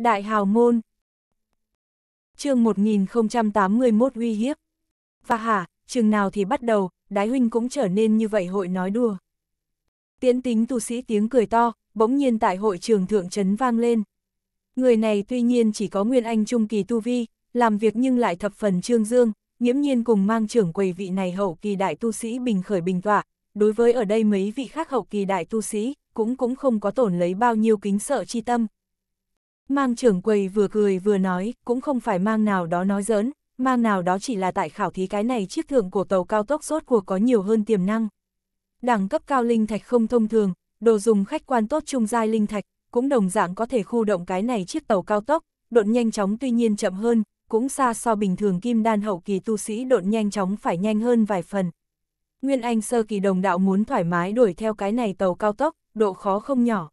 Đại hào môn chương 1081 uy hiếp. Và hả, chừng nào thì bắt đầu, đái huynh cũng trở nên như vậy hội nói đùa. Tiễn tính tu sĩ tiếng cười to, bỗng nhiên tại hội trường thượng trấn vang lên. Người này tuy nhiên chỉ có nguyên anh trung kỳ tu vi, làm việc nhưng lại thập phần trương dương, nghiễm nhiên cùng mang trưởng quầy vị này hậu kỳ đại tu sĩ bình khởi bình tọa, đối với ở đây mấy vị khác hậu kỳ đại tu sĩ, cũng cũng không có tổn lấy bao nhiêu kính sợ chi tâm, Mang trưởng quầy vừa cười vừa nói, cũng không phải mang nào đó nói giỡn, mang nào đó chỉ là tại khảo thí cái này chiếc thượng của tàu cao tốc rốt cuộc có nhiều hơn tiềm năng. Đẳng cấp cao linh thạch không thông thường, đồ dùng khách quan tốt trung giai linh thạch, cũng đồng dạng có thể khu động cái này chiếc tàu cao tốc, độn nhanh chóng tuy nhiên chậm hơn, cũng xa so bình thường kim đan hậu kỳ tu sĩ độn nhanh chóng phải nhanh hơn vài phần. Nguyên Anh sơ kỳ đồng đạo muốn thoải mái đuổi theo cái này tàu cao tốc, độ khó không nhỏ.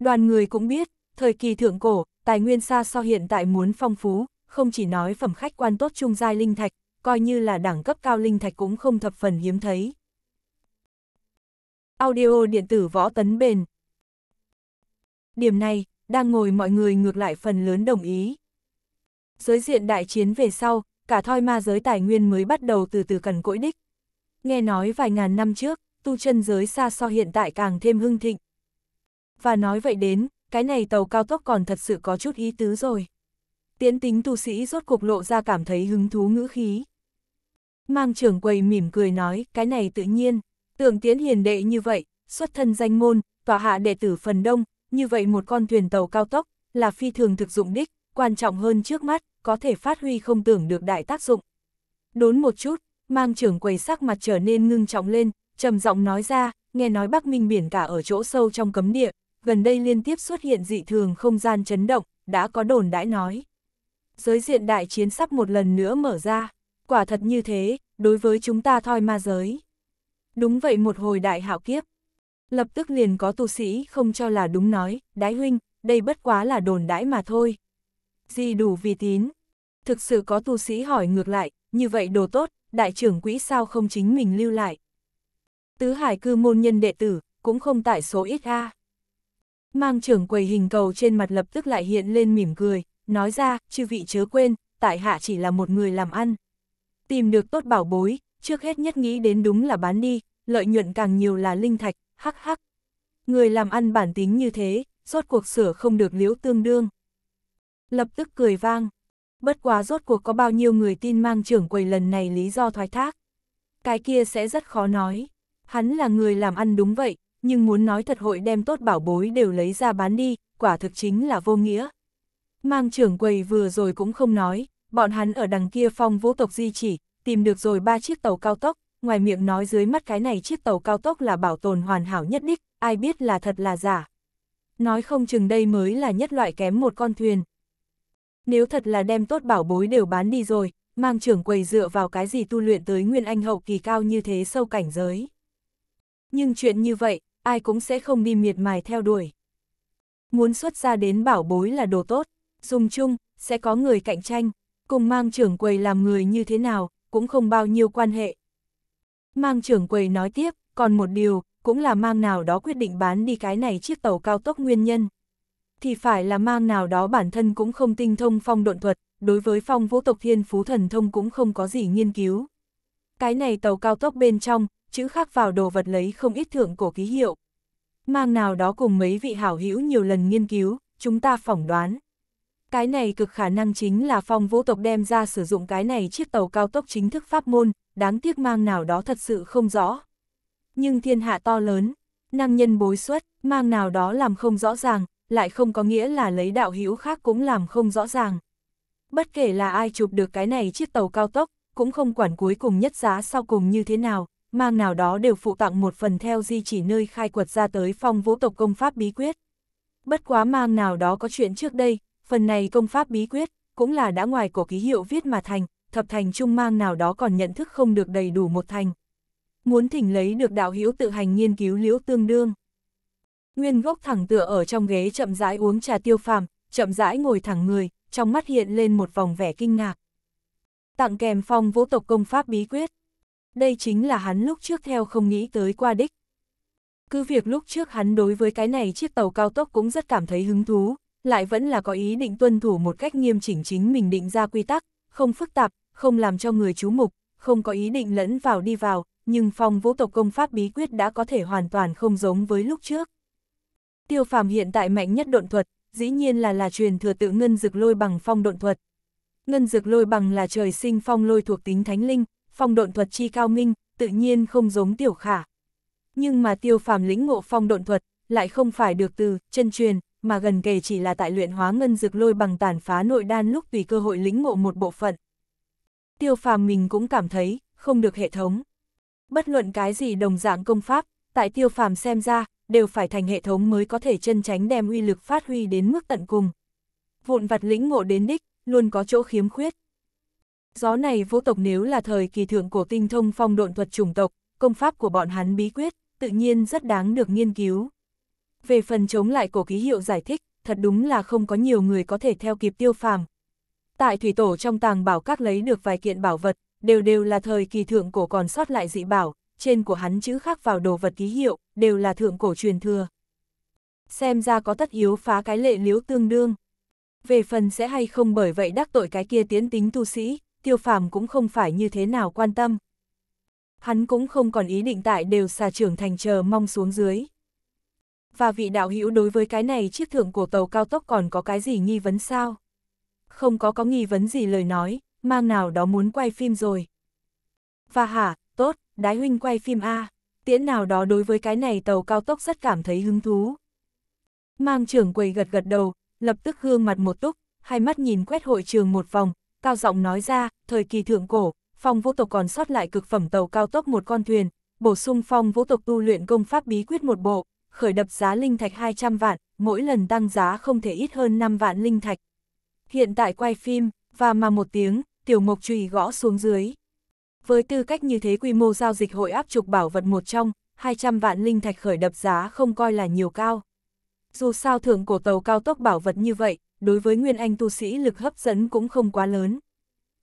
Đoàn người cũng biết, Thời kỳ thượng cổ, tài nguyên xa so hiện tại muốn phong phú, không chỉ nói phẩm khách quan tốt trung giai linh thạch, coi như là đẳng cấp cao linh thạch cũng không thập phần hiếm thấy. Audio điện tử võ tấn bền Điểm này, đang ngồi mọi người ngược lại phần lớn đồng ý. Giới diện đại chiến về sau, cả thoi ma giới tài nguyên mới bắt đầu từ từ cần cỗi đích. Nghe nói vài ngàn năm trước, tu chân giới xa so hiện tại càng thêm hưng thịnh. Và nói vậy đến, cái này tàu cao tốc còn thật sự có chút ý tứ rồi. Tiến tính tu sĩ rốt cuộc lộ ra cảm thấy hứng thú ngữ khí. Mang trưởng quầy mỉm cười nói, cái này tự nhiên, tưởng tiến hiền đệ như vậy, xuất thân danh môn, tòa hạ đệ tử phần đông, như vậy một con thuyền tàu cao tốc, là phi thường thực dụng đích, quan trọng hơn trước mắt, có thể phát huy không tưởng được đại tác dụng. Đốn một chút, mang trưởng quầy sắc mặt trở nên ngưng trọng lên, trầm giọng nói ra, nghe nói Bắc Minh biển cả ở chỗ sâu trong cấm địa, gần đây liên tiếp xuất hiện dị thường không gian chấn động, đã có đồn đãi nói. Giới diện đại chiến sắp một lần nữa mở ra, quả thật như thế, đối với chúng ta thoi ma giới. Đúng vậy một hồi đại hạo kiếp. Lập tức liền có tu sĩ không cho là đúng nói, đái huynh, đây bất quá là đồn đãi mà thôi. Gì đủ vì tín. Thực sự có tu sĩ hỏi ngược lại, như vậy đồ tốt, đại trưởng quỹ sao không chính mình lưu lại. Tứ hải cư môn nhân đệ tử, cũng không tại số ít a. Mang trưởng quầy hình cầu trên mặt lập tức lại hiện lên mỉm cười, nói ra, chư vị chớ quên, tại hạ chỉ là một người làm ăn. Tìm được tốt bảo bối, trước hết nhất nghĩ đến đúng là bán đi, lợi nhuận càng nhiều là linh thạch, hắc hắc. Người làm ăn bản tính như thế, rốt cuộc sửa không được liễu tương đương. Lập tức cười vang, bất quá rốt cuộc có bao nhiêu người tin mang trưởng quầy lần này lý do thoái thác. Cái kia sẽ rất khó nói, hắn là người làm ăn đúng vậy, nhưng muốn nói thật hội đem tốt bảo bối đều lấy ra bán đi, quả thực chính là vô nghĩa. Mang trưởng quầy vừa rồi cũng không nói, bọn hắn ở đằng kia phong vũ tộc di chỉ, tìm được rồi ba chiếc tàu cao tốc, ngoài miệng nói dưới mắt cái này chiếc tàu cao tốc là bảo tồn hoàn hảo nhất đích, ai biết là thật là giả. Nói không chừng đây mới là nhất loại kém một con thuyền. Nếu thật là đem tốt bảo bối đều bán đi rồi, mang trưởng quầy dựa vào cái gì tu luyện tới nguyên anh hậu kỳ cao như thế sâu cảnh giới. Nhưng chuyện như vậy, ai cũng sẽ không đi miệt mài theo đuổi. Muốn xuất ra đến bảo bối là đồ tốt, dùng chung, sẽ có người cạnh tranh, cùng mang trưởng quầy làm người như thế nào, cũng không bao nhiêu quan hệ. Mang trưởng quầy nói tiếp, còn một điều, cũng là mang nào đó quyết định bán đi cái này chiếc tàu cao tốc nguyên nhân. Thì phải là mang nào đó bản thân cũng không tinh thông phong độn thuật, đối với phong vũ tộc thiên phú thần thông cũng không có gì nghiên cứu. Cái này tàu cao tốc bên trong, chữ khắc vào đồ vật lấy không ít thượng cổ ký hiệu. Mang nào đó cùng mấy vị hảo hữu nhiều lần nghiên cứu, chúng ta phỏng đoán. Cái này cực khả năng chính là phong vũ tộc đem ra sử dụng cái này chiếc tàu cao tốc chính thức pháp môn, đáng tiếc mang nào đó thật sự không rõ. Nhưng thiên hạ to lớn, năng nhân bối xuất, mang nào đó làm không rõ ràng, lại không có nghĩa là lấy đạo hữu khác cũng làm không rõ ràng. Bất kể là ai chụp được cái này chiếc tàu cao tốc, cũng không quản cuối cùng nhất giá sau cùng như thế nào, mang nào đó đều phụ tặng một phần theo di chỉ nơi khai quật ra tới phong vũ tộc công pháp bí quyết. Bất quá mang nào đó có chuyện trước đây, phần này công pháp bí quyết, cũng là đã ngoài cổ ký hiệu viết mà thành, thập thành trung mang nào đó còn nhận thức không được đầy đủ một thành. Muốn thỉnh lấy được đạo hữu tự hành nghiên cứu liễu tương đương. Nguyên gốc thẳng tựa ở trong ghế chậm rãi uống trà tiêu phàm, chậm rãi ngồi thẳng người, trong mắt hiện lên một vòng vẻ kinh ngạc. Tặng kèm phong vũ tộc công pháp bí quyết đây chính là hắn lúc trước theo không nghĩ tới qua đích. Cứ việc lúc trước hắn đối với cái này chiếc tàu cao tốc cũng rất cảm thấy hứng thú, lại vẫn là có ý định tuân thủ một cách nghiêm chỉnh chính mình định ra quy tắc, không phức tạp, không làm cho người chú mục, không có ý định lẫn vào đi vào, nhưng phong vũ tộc công pháp bí quyết đã có thể hoàn toàn không giống với lúc trước. Tiêu phàm hiện tại mạnh nhất độn thuật, dĩ nhiên là là truyền thừa tự ngân dực lôi bằng phong độn thuật. Ngân dực lôi bằng là trời sinh phong lôi thuộc tính thánh linh, phong độn thuật chi cao minh, tự nhiên không giống tiểu khả. Nhưng mà tiêu phàm lĩnh ngộ phong độn thuật, lại không phải được từ chân truyền, mà gần kề chỉ là tại luyện hóa ngân dược lôi bằng tàn phá nội đan lúc tùy cơ hội lĩnh ngộ một bộ phận. Tiêu phàm mình cũng cảm thấy, không được hệ thống. Bất luận cái gì đồng dạng công pháp, tại tiêu phàm xem ra, đều phải thành hệ thống mới có thể chân tránh đem uy lực phát huy đến mức tận cùng. Vụn vặt lĩnh ngộ đến đích, luôn có chỗ khiếm khuyết. Gió này vô tộc nếu là thời kỳ thượng cổ tinh thông phong độn thuật chủng tộc, công pháp của bọn hắn bí quyết, tự nhiên rất đáng được nghiên cứu. Về phần chống lại cổ ký hiệu giải thích, thật đúng là không có nhiều người có thể theo kịp tiêu phàm. Tại thủy tổ trong tàng bảo các lấy được vài kiện bảo vật, đều đều là thời kỳ thượng cổ còn sót lại dị bảo, trên của hắn chữ khắc vào đồ vật ký hiệu, đều là thượng cổ truyền thừa. Xem ra có tất yếu phá cái lệ liếu tương đương. Về phần sẽ hay không bởi vậy đắc tội cái kia tiến tính tu sĩ, tiêu phàm cũng không phải như thế nào quan tâm. Hắn cũng không còn ý định tại đều xà trưởng thành chờ mong xuống dưới. Và vị đạo hữu đối với cái này chiếc thượng của tàu cao tốc còn có cái gì nghi vấn sao? Không có có nghi vấn gì lời nói, mang nào đó muốn quay phim rồi. Và hả, tốt, đái huynh quay phim A, tiễn nào đó đối với cái này tàu cao tốc rất cảm thấy hứng thú. Mang trưởng quầy gật gật đầu, lập tức gương mặt một túc, hai mắt nhìn quét hội trường một vòng, cao giọng nói ra, thời kỳ thượng cổ, phong vũ tộc còn sót lại cực phẩm tàu cao tốc một con thuyền, bổ sung phong vũ tộc tu luyện công pháp bí quyết một bộ, khởi đập giá linh thạch 200 vạn, mỗi lần tăng giá không thể ít hơn 5 vạn linh thạch. Hiện tại quay phim, và mà một tiếng, tiểu mộc trùy gõ xuống dưới. Với tư cách như thế quy mô giao dịch hội áp trục bảo vật một trong, 200 vạn linh thạch khởi đập giá không coi là nhiều cao. Dù sao thưởng cổ tàu cao tốc bảo vật như vậy, đối với Nguyên Anh tu sĩ lực hấp dẫn cũng không quá lớn.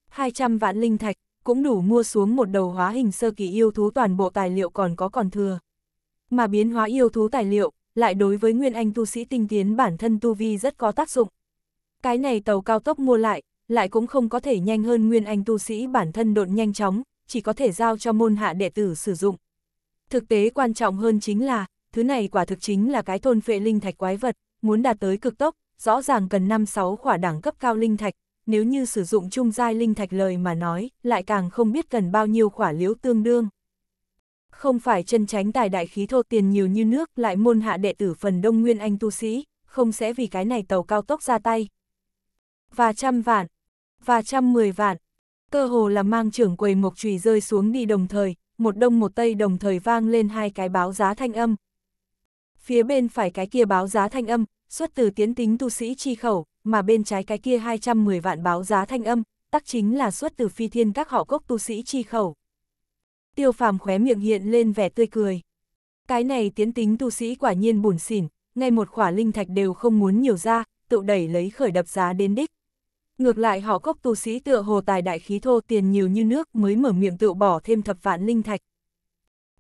200 vạn linh thạch, cũng đủ mua xuống một đầu hóa hình sơ kỳ yêu thú toàn bộ tài liệu còn có còn thừa. Mà biến hóa yêu thú tài liệu, lại đối với Nguyên Anh tu sĩ tinh tiến bản thân tu vi rất có tác dụng. Cái này tàu cao tốc mua lại, lại cũng không có thể nhanh hơn Nguyên Anh tu sĩ bản thân độn nhanh chóng, chỉ có thể giao cho môn hạ đệ tử sử dụng. Thực tế quan trọng hơn chính là, thứ này quả thực chính là cái thôn phệ linh thạch quái vật, muốn đạt tới cực tốc, rõ ràng cần 5-6 khỏa đẳng cấp cao linh thạch, nếu như sử dụng trung giai linh thạch lời mà nói, lại càng không biết cần bao nhiêu khỏa liễu tương đương. Không phải chân tránh tài đại khí thô tiền nhiều như nước lại môn hạ đệ tử phần đông nguyên anh tu sĩ, không sẽ vì cái này tàu cao tốc ra tay. Và trăm vạn, và trăm mười vạn, cơ hồ là mang trưởng quầy mộc trùy rơi xuống đi đồng thời, một đông một tây đồng thời vang lên hai cái báo giá thanh âm. Phía bên phải cái kia báo giá thanh âm, xuất từ tiến tính tu sĩ chi khẩu, mà bên trái cái kia 210 vạn báo giá thanh âm, tắc chính là xuất từ phi thiên các họ cốc tu sĩ chi khẩu. Tiêu phàm khóe miệng hiện lên vẻ tươi cười. Cái này tiến tính tu sĩ quả nhiên buồn xỉn, ngay một khỏa linh thạch đều không muốn nhiều ra, tự đẩy lấy khởi đập giá đến đích. Ngược lại họ cốc tu sĩ tựa hồ tài đại khí thô tiền nhiều như nước mới mở miệng tự bỏ thêm thập vạn linh thạch.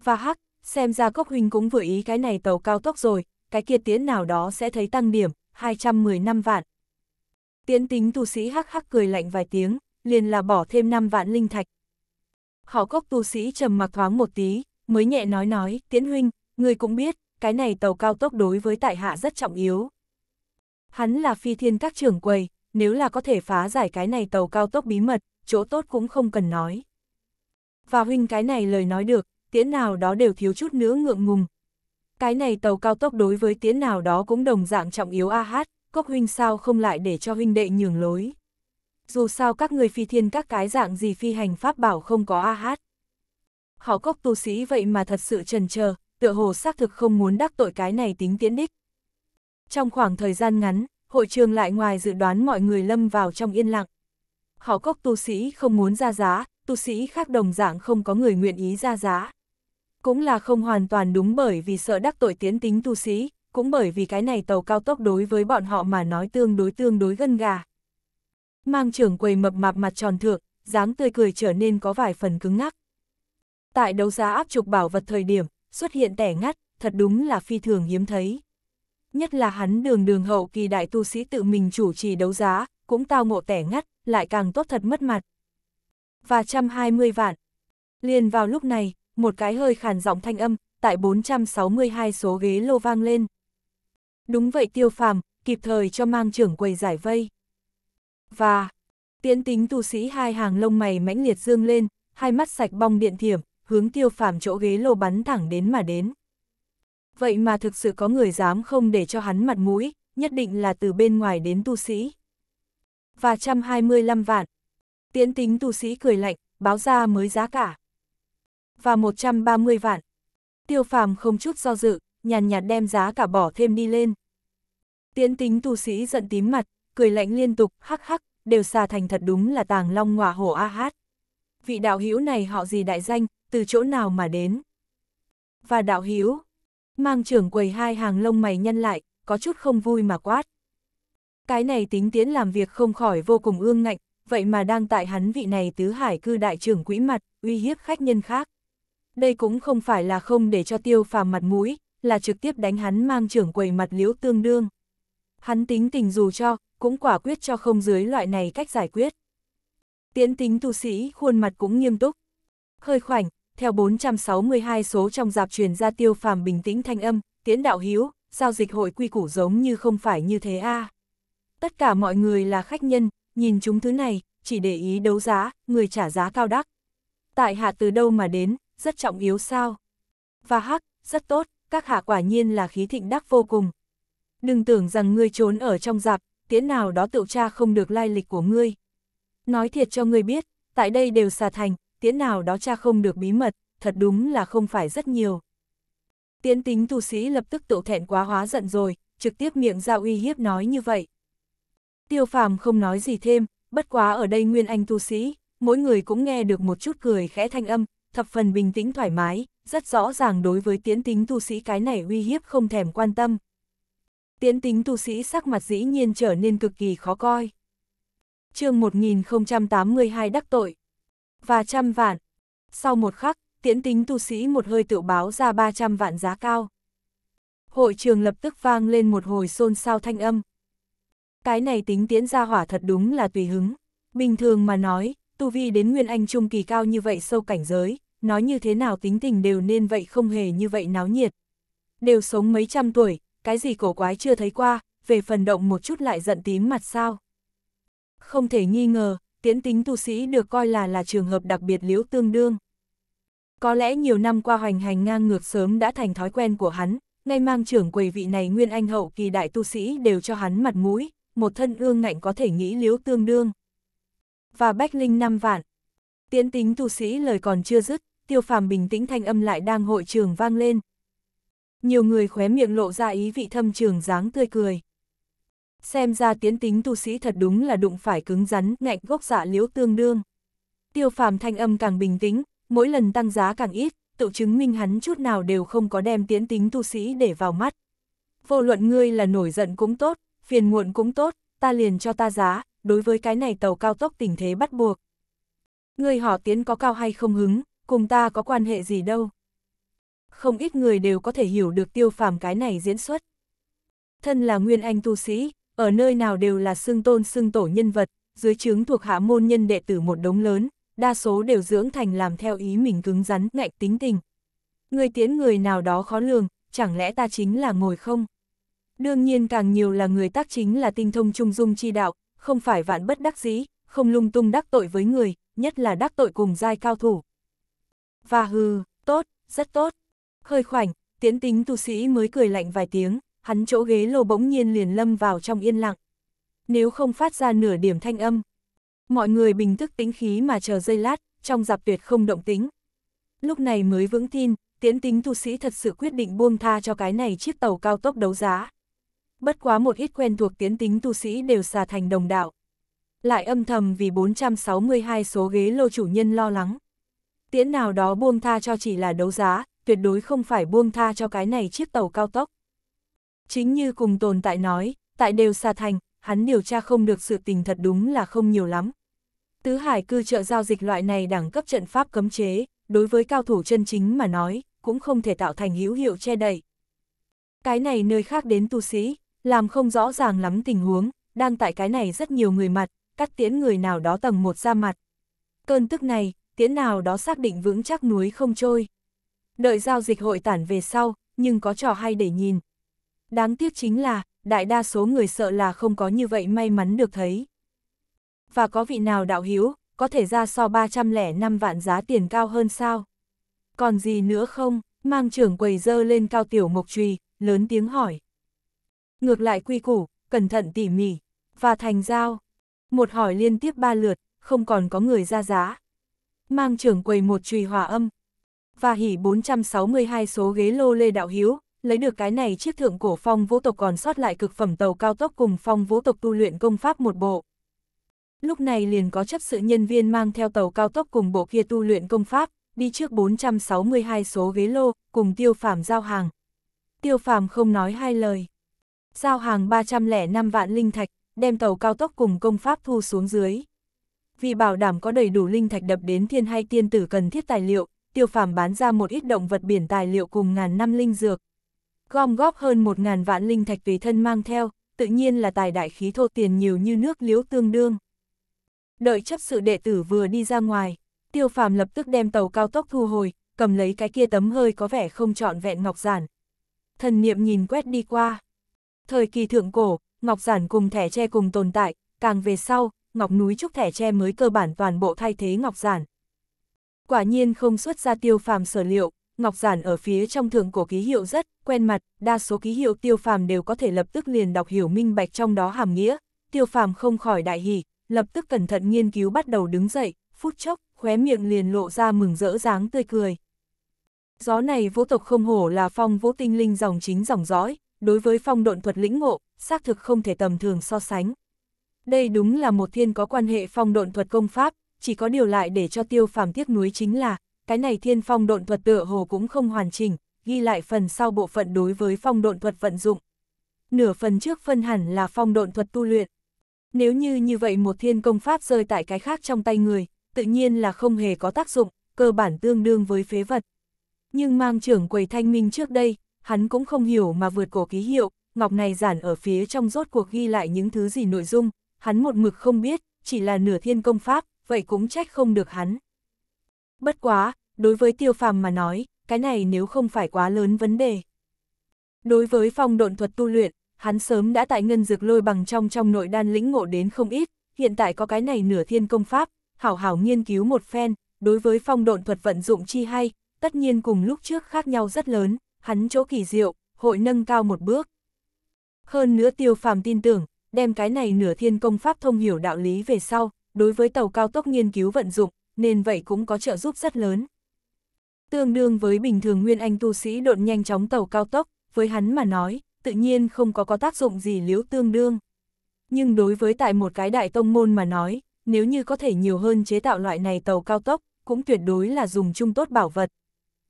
Và hắc, xem ra cốc huynh cũng vừa ý cái này tàu cao tốc rồi, cái kia tiến nào đó sẽ thấy tăng điểm, 210 năm vạn. Tiến tính tu sĩ hắc hắc cười lạnh vài tiếng, liền là bỏ thêm 5 vạn linh thạch. Họ cốc tu sĩ trầm mặc thoáng một tí, mới nhẹ nói nói, tiến huynh, người cũng biết, cái này tàu cao tốc đối với tại hạ rất trọng yếu. Hắn là phi thiên các trưởng quầy, nếu là có thể phá giải cái này tàu cao tốc bí mật, chỗ tốt cũng không cần nói. Và huynh cái này lời nói được, tiến nào đó đều thiếu chút nữa ngượng ngùng, cái này tàu cao tốc đối với tiến nào đó cũng đồng dạng trọng yếu a hát, cốc huynh sao không lại để cho huynh đệ nhường lối. Dù sao các người phi thiên các cái dạng gì phi hành pháp bảo không có a hát. Họ cốc tu sĩ vậy mà thật sự trần chờ tựa hồ xác thực không muốn đắc tội cái này tính tiễn đích. Trong khoảng thời gian ngắn, hội trường lại ngoài dự đoán mọi người lâm vào trong yên lặng. Họ cốc tu sĩ không muốn ra giá, tu sĩ khác đồng dạng không có người nguyện ý ra giá. Cũng là không hoàn toàn đúng bởi vì sợ đắc tội tiến tính tu sĩ, cũng bởi vì cái này tàu cao tốc đối với bọn họ mà nói tương đối tương đối gân gà. Mang trưởng quầy mập mạp mặt tròn thượng, dáng tươi cười trở nên có vài phần cứng ngắc. Tại đấu giá áp trục bảo vật thời điểm, xuất hiện tẻ ngắt, thật đúng là phi thường hiếm thấy. Nhất là hắn đường đường hậu kỳ đại tu sĩ tự mình chủ trì đấu giá, cũng tao ngộ tẻ ngắt, lại càng tốt thật mất mặt. Và 120 vạn. Liền vào lúc này, một cái hơi khàn giọng thanh âm, tại 462 số ghế lô vang lên. Đúng vậy tiêu phàm, kịp thời cho mang trưởng quầy giải vây. Và, tiến tính tu sĩ hai hàng lông mày mãnh liệt dương lên, hai mắt sạch bong điện thiểm, hướng tiêu phàm chỗ ghế lô bắn thẳng đến mà đến. Vậy mà thực sự có người dám không để cho hắn mặt mũi, nhất định là từ bên ngoài đến tu sĩ. Và 125 vạn. tiến tính tu sĩ cười lạnh, báo ra mới giá cả và 130 vạn. Tiêu phàm không chút do dự, nhàn nhạt đem giá cả bỏ thêm đi lên. tiến tính tu sĩ giận tím mặt, cười lạnh liên tục, hắc hắc, đều xà thành thật đúng là tàng long ngọa hổ a hát. Vị đạo hữu này họ gì đại danh, từ chỗ nào mà đến? Và đạo hữu mang trưởng quầy hai hàng lông mày nhân lại, có chút không vui mà quát. Cái này tính tiến làm việc không khỏi vô cùng ương ngạnh, vậy mà đang tại hắn vị này tứ hải cư đại trưởng quỹ mặt, uy hiếp khách nhân khác đây cũng không phải là không để cho tiêu phàm mặt mũi, là trực tiếp đánh hắn mang trưởng quầy mặt liễu tương đương. Hắn tính tình dù cho, cũng quả quyết cho không dưới loại này cách giải quyết. Tiễn tính tu sĩ khuôn mặt cũng nghiêm túc. Hơi khoảnh, theo 462 số trong dạp truyền ra tiêu phàm bình tĩnh thanh âm, tiễn đạo hiếu, giao dịch hội quy củ giống như không phải như thế a Tất cả mọi người là khách nhân, nhìn chúng thứ này, chỉ để ý đấu giá, người trả giá cao đắt. Tại hạ từ đâu mà đến, rất trọng yếu sao? Và hắc, rất tốt, các hạ quả nhiên là khí thịnh đắc vô cùng. Đừng tưởng rằng ngươi trốn ở trong giạp, tiễn nào đó tựu cha không được lai lịch của ngươi. Nói thiệt cho ngươi biết, tại đây đều xà thành, tiễn nào đó cha không được bí mật, thật đúng là không phải rất nhiều. Tiễn tính tu sĩ lập tức tựu thẹn quá hóa giận rồi, trực tiếp miệng ra uy hiếp nói như vậy. Tiêu phàm không nói gì thêm, bất quá ở đây nguyên anh tu sĩ, mỗi người cũng nghe được một chút cười khẽ thanh âm, thập phần bình tĩnh thoải mái, rất rõ ràng đối với tiến tính tu sĩ cái này uy hiếp không thèm quan tâm. Tiến tính tu sĩ sắc mặt dĩ nhiên trở nên cực kỳ khó coi. chương 1082 đắc tội và trăm vạn. Sau một khắc, tiến tính tu sĩ một hơi tự báo ra 300 vạn giá cao. Hội trường lập tức vang lên một hồi xôn xao thanh âm. Cái này tính tiến ra hỏa thật đúng là tùy hứng. Bình thường mà nói, tu vi đến nguyên anh trung kỳ cao như vậy sâu cảnh giới, nói như thế nào tính tình đều nên vậy không hề như vậy náo nhiệt. Đều sống mấy trăm tuổi, cái gì cổ quái chưa thấy qua, về phần động một chút lại giận tím mặt sao. Không thể nghi ngờ, tiến tính tu sĩ được coi là là trường hợp đặc biệt liễu tương đương. Có lẽ nhiều năm qua hoành hành ngang ngược sớm đã thành thói quen của hắn, ngay mang trưởng quầy vị này nguyên anh hậu kỳ đại tu sĩ đều cho hắn mặt mũi, một thân ương ngạnh có thể nghĩ liễu tương đương. Và Bách Linh năm vạn, Tiến tính tu sĩ lời còn chưa dứt, tiêu phàm bình tĩnh thanh âm lại đang hội trường vang lên. Nhiều người khóe miệng lộ ra ý vị thâm trường dáng tươi cười. Xem ra tiến tính tu sĩ thật đúng là đụng phải cứng rắn, ngạnh gốc dạ liễu tương đương. Tiêu phàm thanh âm càng bình tĩnh, mỗi lần tăng giá càng ít, tự chứng minh hắn chút nào đều không có đem tiến tính tu sĩ để vào mắt. Vô luận ngươi là nổi giận cũng tốt, phiền muộn cũng tốt, ta liền cho ta giá, đối với cái này tàu cao tốc tình thế bắt buộc. Người họ tiến có cao hay không hứng, cùng ta có quan hệ gì đâu. Không ít người đều có thể hiểu được tiêu phàm cái này diễn xuất. Thân là nguyên anh tu sĩ, ở nơi nào đều là xưng tôn xưng tổ nhân vật, dưới trướng thuộc hạ môn nhân đệ tử một đống lớn, đa số đều dưỡng thành làm theo ý mình cứng rắn, ngạnh tính tình. Người tiến người nào đó khó lường, chẳng lẽ ta chính là ngồi không? Đương nhiên càng nhiều là người tác chính là tinh thông trung dung chi đạo, không phải vạn bất đắc dĩ, không lung tung đắc tội với người, nhất là đắc tội cùng giai cao thủ. Và hừ, tốt, rất tốt. khơi khoảnh, tiến tính tu sĩ mới cười lạnh vài tiếng, hắn chỗ ghế lô bỗng nhiên liền lâm vào trong yên lặng. Nếu không phát ra nửa điểm thanh âm, mọi người bình thức tính khí mà chờ dây lát, trong dạp tuyệt không động tính. Lúc này mới vững tin, tiến tính tu sĩ thật sự quyết định buông tha cho cái này chiếc tàu cao tốc đấu giá. Bất quá một ít quen thuộc tiến tính tu sĩ đều xà thành đồng đạo, lại âm thầm vì 462 số ghế lô chủ nhân lo lắng. Tiễn nào đó buông tha cho chỉ là đấu giá, tuyệt đối không phải buông tha cho cái này chiếc tàu cao tốc. Chính như cùng tồn tại nói, tại đều xa thành, hắn điều tra không được sự tình thật đúng là không nhiều lắm. Tứ hải cư trợ giao dịch loại này đẳng cấp trận pháp cấm chế, đối với cao thủ chân chính mà nói, cũng không thể tạo thành hữu hiệu che đậy. Cái này nơi khác đến tu sĩ, làm không rõ ràng lắm tình huống, đang tại cái này rất nhiều người mặt, cắt tiễn người nào đó tầng một ra mặt. Cơn tức này, tiễn nào đó xác định vững chắc núi không trôi. Đợi giao dịch hội tản về sau, nhưng có trò hay để nhìn. Đáng tiếc chính là, đại đa số người sợ là không có như vậy may mắn được thấy. Và có vị nào đạo hiếu, có thể ra so 305 vạn giá tiền cao hơn sao? Còn gì nữa không? Mang trưởng quầy dơ lên cao tiểu mộc trùy, lớn tiếng hỏi. Ngược lại quy củ, cẩn thận tỉ mỉ, và thành giao, một hỏi liên tiếp ba lượt, không còn có người ra giá. Mang trưởng quầy một chùy hòa âm. Và hỉ 462 số ghế lô Lê Đạo Hiếu, lấy được cái này chiếc thượng cổ phong vũ tộc còn sót lại cực phẩm tàu cao tốc cùng phong vũ tộc tu luyện công pháp một bộ. Lúc này liền có chấp sự nhân viên mang theo tàu cao tốc cùng bộ kia tu luyện công pháp, đi trước 462 số ghế lô, cùng tiêu phàm giao hàng. Tiêu phàm không nói hai lời. Giao hàng 305 vạn linh thạch, đem tàu cao tốc cùng công pháp thu xuống dưới. Vì bảo đảm có đầy đủ linh thạch đập đến thiên hay tiên tử cần thiết tài liệu, tiêu phàm bán ra một ít động vật biển tài liệu cùng ngàn năm linh dược. Gom góp hơn một ngàn vạn linh thạch tùy thân mang theo, tự nhiên là tài đại khí thô tiền nhiều như nước liếu tương đương. Đợi chấp sự đệ tử vừa đi ra ngoài, tiêu phàm lập tức đem tàu cao tốc thu hồi, cầm lấy cái kia tấm hơi có vẻ không trọn vẹn ngọc giản. Thần niệm nhìn quét đi qua. Thời kỳ thượng cổ, ngọc giản cùng thẻ tre cùng tồn tại, càng về sau, ngọc núi trúc thẻ tre mới cơ bản toàn bộ thay thế ngọc giản. Quả nhiên không xuất ra tiêu phàm sở liệu, ngọc giản ở phía trong thường cổ ký hiệu rất quen mặt, đa số ký hiệu tiêu phàm đều có thể lập tức liền đọc hiểu minh bạch trong đó hàm nghĩa, tiêu phàm không khỏi đại hỉ, lập tức cẩn thận nghiên cứu bắt đầu đứng dậy, phút chốc, khóe miệng liền lộ ra mừng rỡ dáng tươi cười. Gió này vô tộc không hổ là phong vũ tinh linh dòng chính dòng dõi, đối với phong độn thuật lĩnh ngộ, xác thực không thể tầm thường so sánh. Đây đúng là một thiên có quan hệ phong độn thuật công pháp, chỉ có điều lại để cho tiêu phàm tiếc nuối chính là, cái này thiên phong độn thuật tựa hồ cũng không hoàn chỉnh, ghi lại phần sau bộ phận đối với phong độn thuật vận dụng. Nửa phần trước phân hẳn là phong độn thuật tu luyện. Nếu như như vậy một thiên công pháp rơi tại cái khác trong tay người, tự nhiên là không hề có tác dụng, cơ bản tương đương với phế vật. Nhưng mang trưởng quầy thanh minh trước đây, hắn cũng không hiểu mà vượt cổ ký hiệu, ngọc này giản ở phía trong rốt cuộc ghi lại những thứ gì nội dung, hắn một mực không biết, chỉ là nửa thiên công pháp, vậy cũng trách không được hắn. Bất quá, đối với tiêu phàm mà nói, cái này nếu không phải quá lớn vấn đề. Đối với phong độn thuật tu luyện, hắn sớm đã tại ngân dược lôi bằng trong trong nội đan lĩnh ngộ đến không ít, hiện tại có cái này nửa thiên công pháp, hảo hảo nghiên cứu một phen, đối với phong độn thuật vận dụng chi hay, tất nhiên cùng lúc trước khác nhau rất lớn hắn chỗ kỳ diệu, hội nâng cao một bước. Hơn nữa tiêu phàm tin tưởng, đem cái này nửa thiên công pháp thông hiểu đạo lý về sau, đối với tàu cao tốc nghiên cứu vận dụng, nên vậy cũng có trợ giúp rất lớn. Tương đương với bình thường nguyên anh tu sĩ đột nhanh chóng tàu cao tốc, với hắn mà nói, tự nhiên không có có tác dụng gì liếu tương đương. Nhưng đối với tại một cái đại tông môn mà nói, nếu như có thể nhiều hơn chế tạo loại này tàu cao tốc, cũng tuyệt đối là dùng chung tốt bảo vật,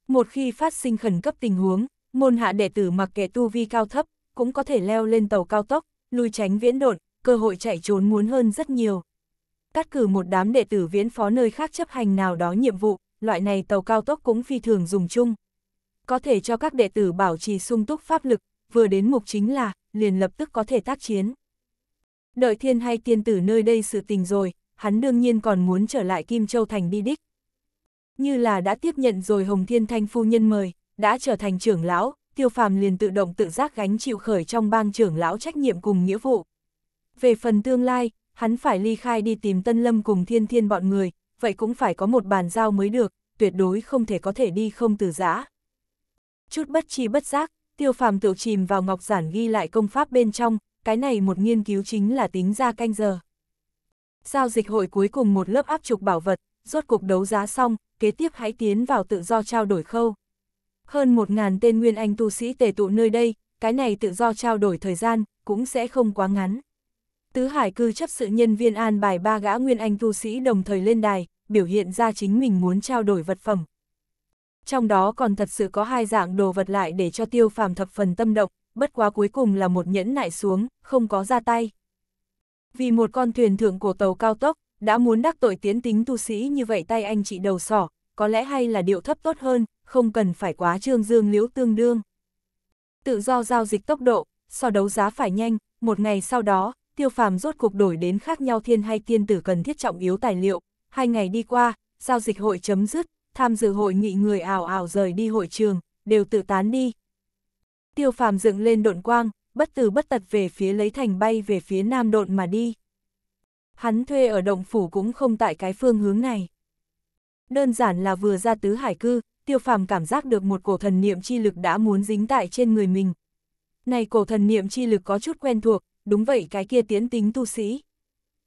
một khi phát sinh khẩn cấp tình huống, môn hạ đệ tử mặc kệ tu vi cao thấp, cũng có thể leo lên tàu cao tốc, lùi tránh viễn độn, cơ hội chạy trốn muốn hơn rất nhiều. Cắt cử một đám đệ tử viễn phó nơi khác chấp hành nào đó nhiệm vụ, loại này tàu cao tốc cũng phi thường dùng chung. Có thể cho các đệ tử bảo trì sung túc pháp lực, vừa đến mục chính là, liền lập tức có thể tác chiến. Đợi thiên hay tiên tử nơi đây sự tình rồi, hắn đương nhiên còn muốn trở lại Kim Châu Thành đi đích như là đã tiếp nhận rồi Hồng Thiên Thanh phu nhân mời, đã trở thành trưởng lão, tiêu phàm liền tự động tự giác gánh chịu khởi trong bang trưởng lão trách nhiệm cùng nghĩa vụ. Về phần tương lai, hắn phải ly khai đi tìm Tân Lâm cùng thiên thiên bọn người, vậy cũng phải có một bàn giao mới được, tuyệt đối không thể có thể đi không từ giã. Chút bất chi bất giác, tiêu phàm tự chìm vào ngọc giản ghi lại công pháp bên trong, cái này một nghiên cứu chính là tính ra canh giờ. Giao dịch hội cuối cùng một lớp áp trục bảo vật, rốt cuộc đấu giá xong, kế tiếp hãy tiến vào tự do trao đổi khâu. Hơn một ngàn tên nguyên anh tu sĩ tề tụ nơi đây, cái này tự do trao đổi thời gian, cũng sẽ không quá ngắn. Tứ Hải cư chấp sự nhân viên an bài ba gã nguyên anh tu sĩ đồng thời lên đài, biểu hiện ra chính mình muốn trao đổi vật phẩm. Trong đó còn thật sự có hai dạng đồ vật lại để cho tiêu phàm thập phần tâm động, bất quá cuối cùng là một nhẫn nại xuống, không có ra tay. Vì một con thuyền thượng của tàu cao tốc, đã muốn đắc tội tiến tính tu sĩ như vậy tay anh chị đầu sỏ, có lẽ hay là điệu thấp tốt hơn, không cần phải quá trương dương liễu tương đương. Tự do giao dịch tốc độ, so đấu giá phải nhanh, một ngày sau đó, tiêu phàm rốt cuộc đổi đến khác nhau thiên hay tiên tử cần thiết trọng yếu tài liệu. Hai ngày đi qua, giao dịch hội chấm dứt, tham dự hội nghị người ảo ảo rời đi hội trường, đều tự tán đi. Tiêu phàm dựng lên độn quang, bất từ bất tật về phía lấy thành bay về phía nam độn mà đi hắn thuê ở động phủ cũng không tại cái phương hướng này. Đơn giản là vừa ra tứ hải cư, tiêu phàm cảm giác được một cổ thần niệm chi lực đã muốn dính tại trên người mình. Này cổ thần niệm chi lực có chút quen thuộc, đúng vậy cái kia tiến tính tu sĩ.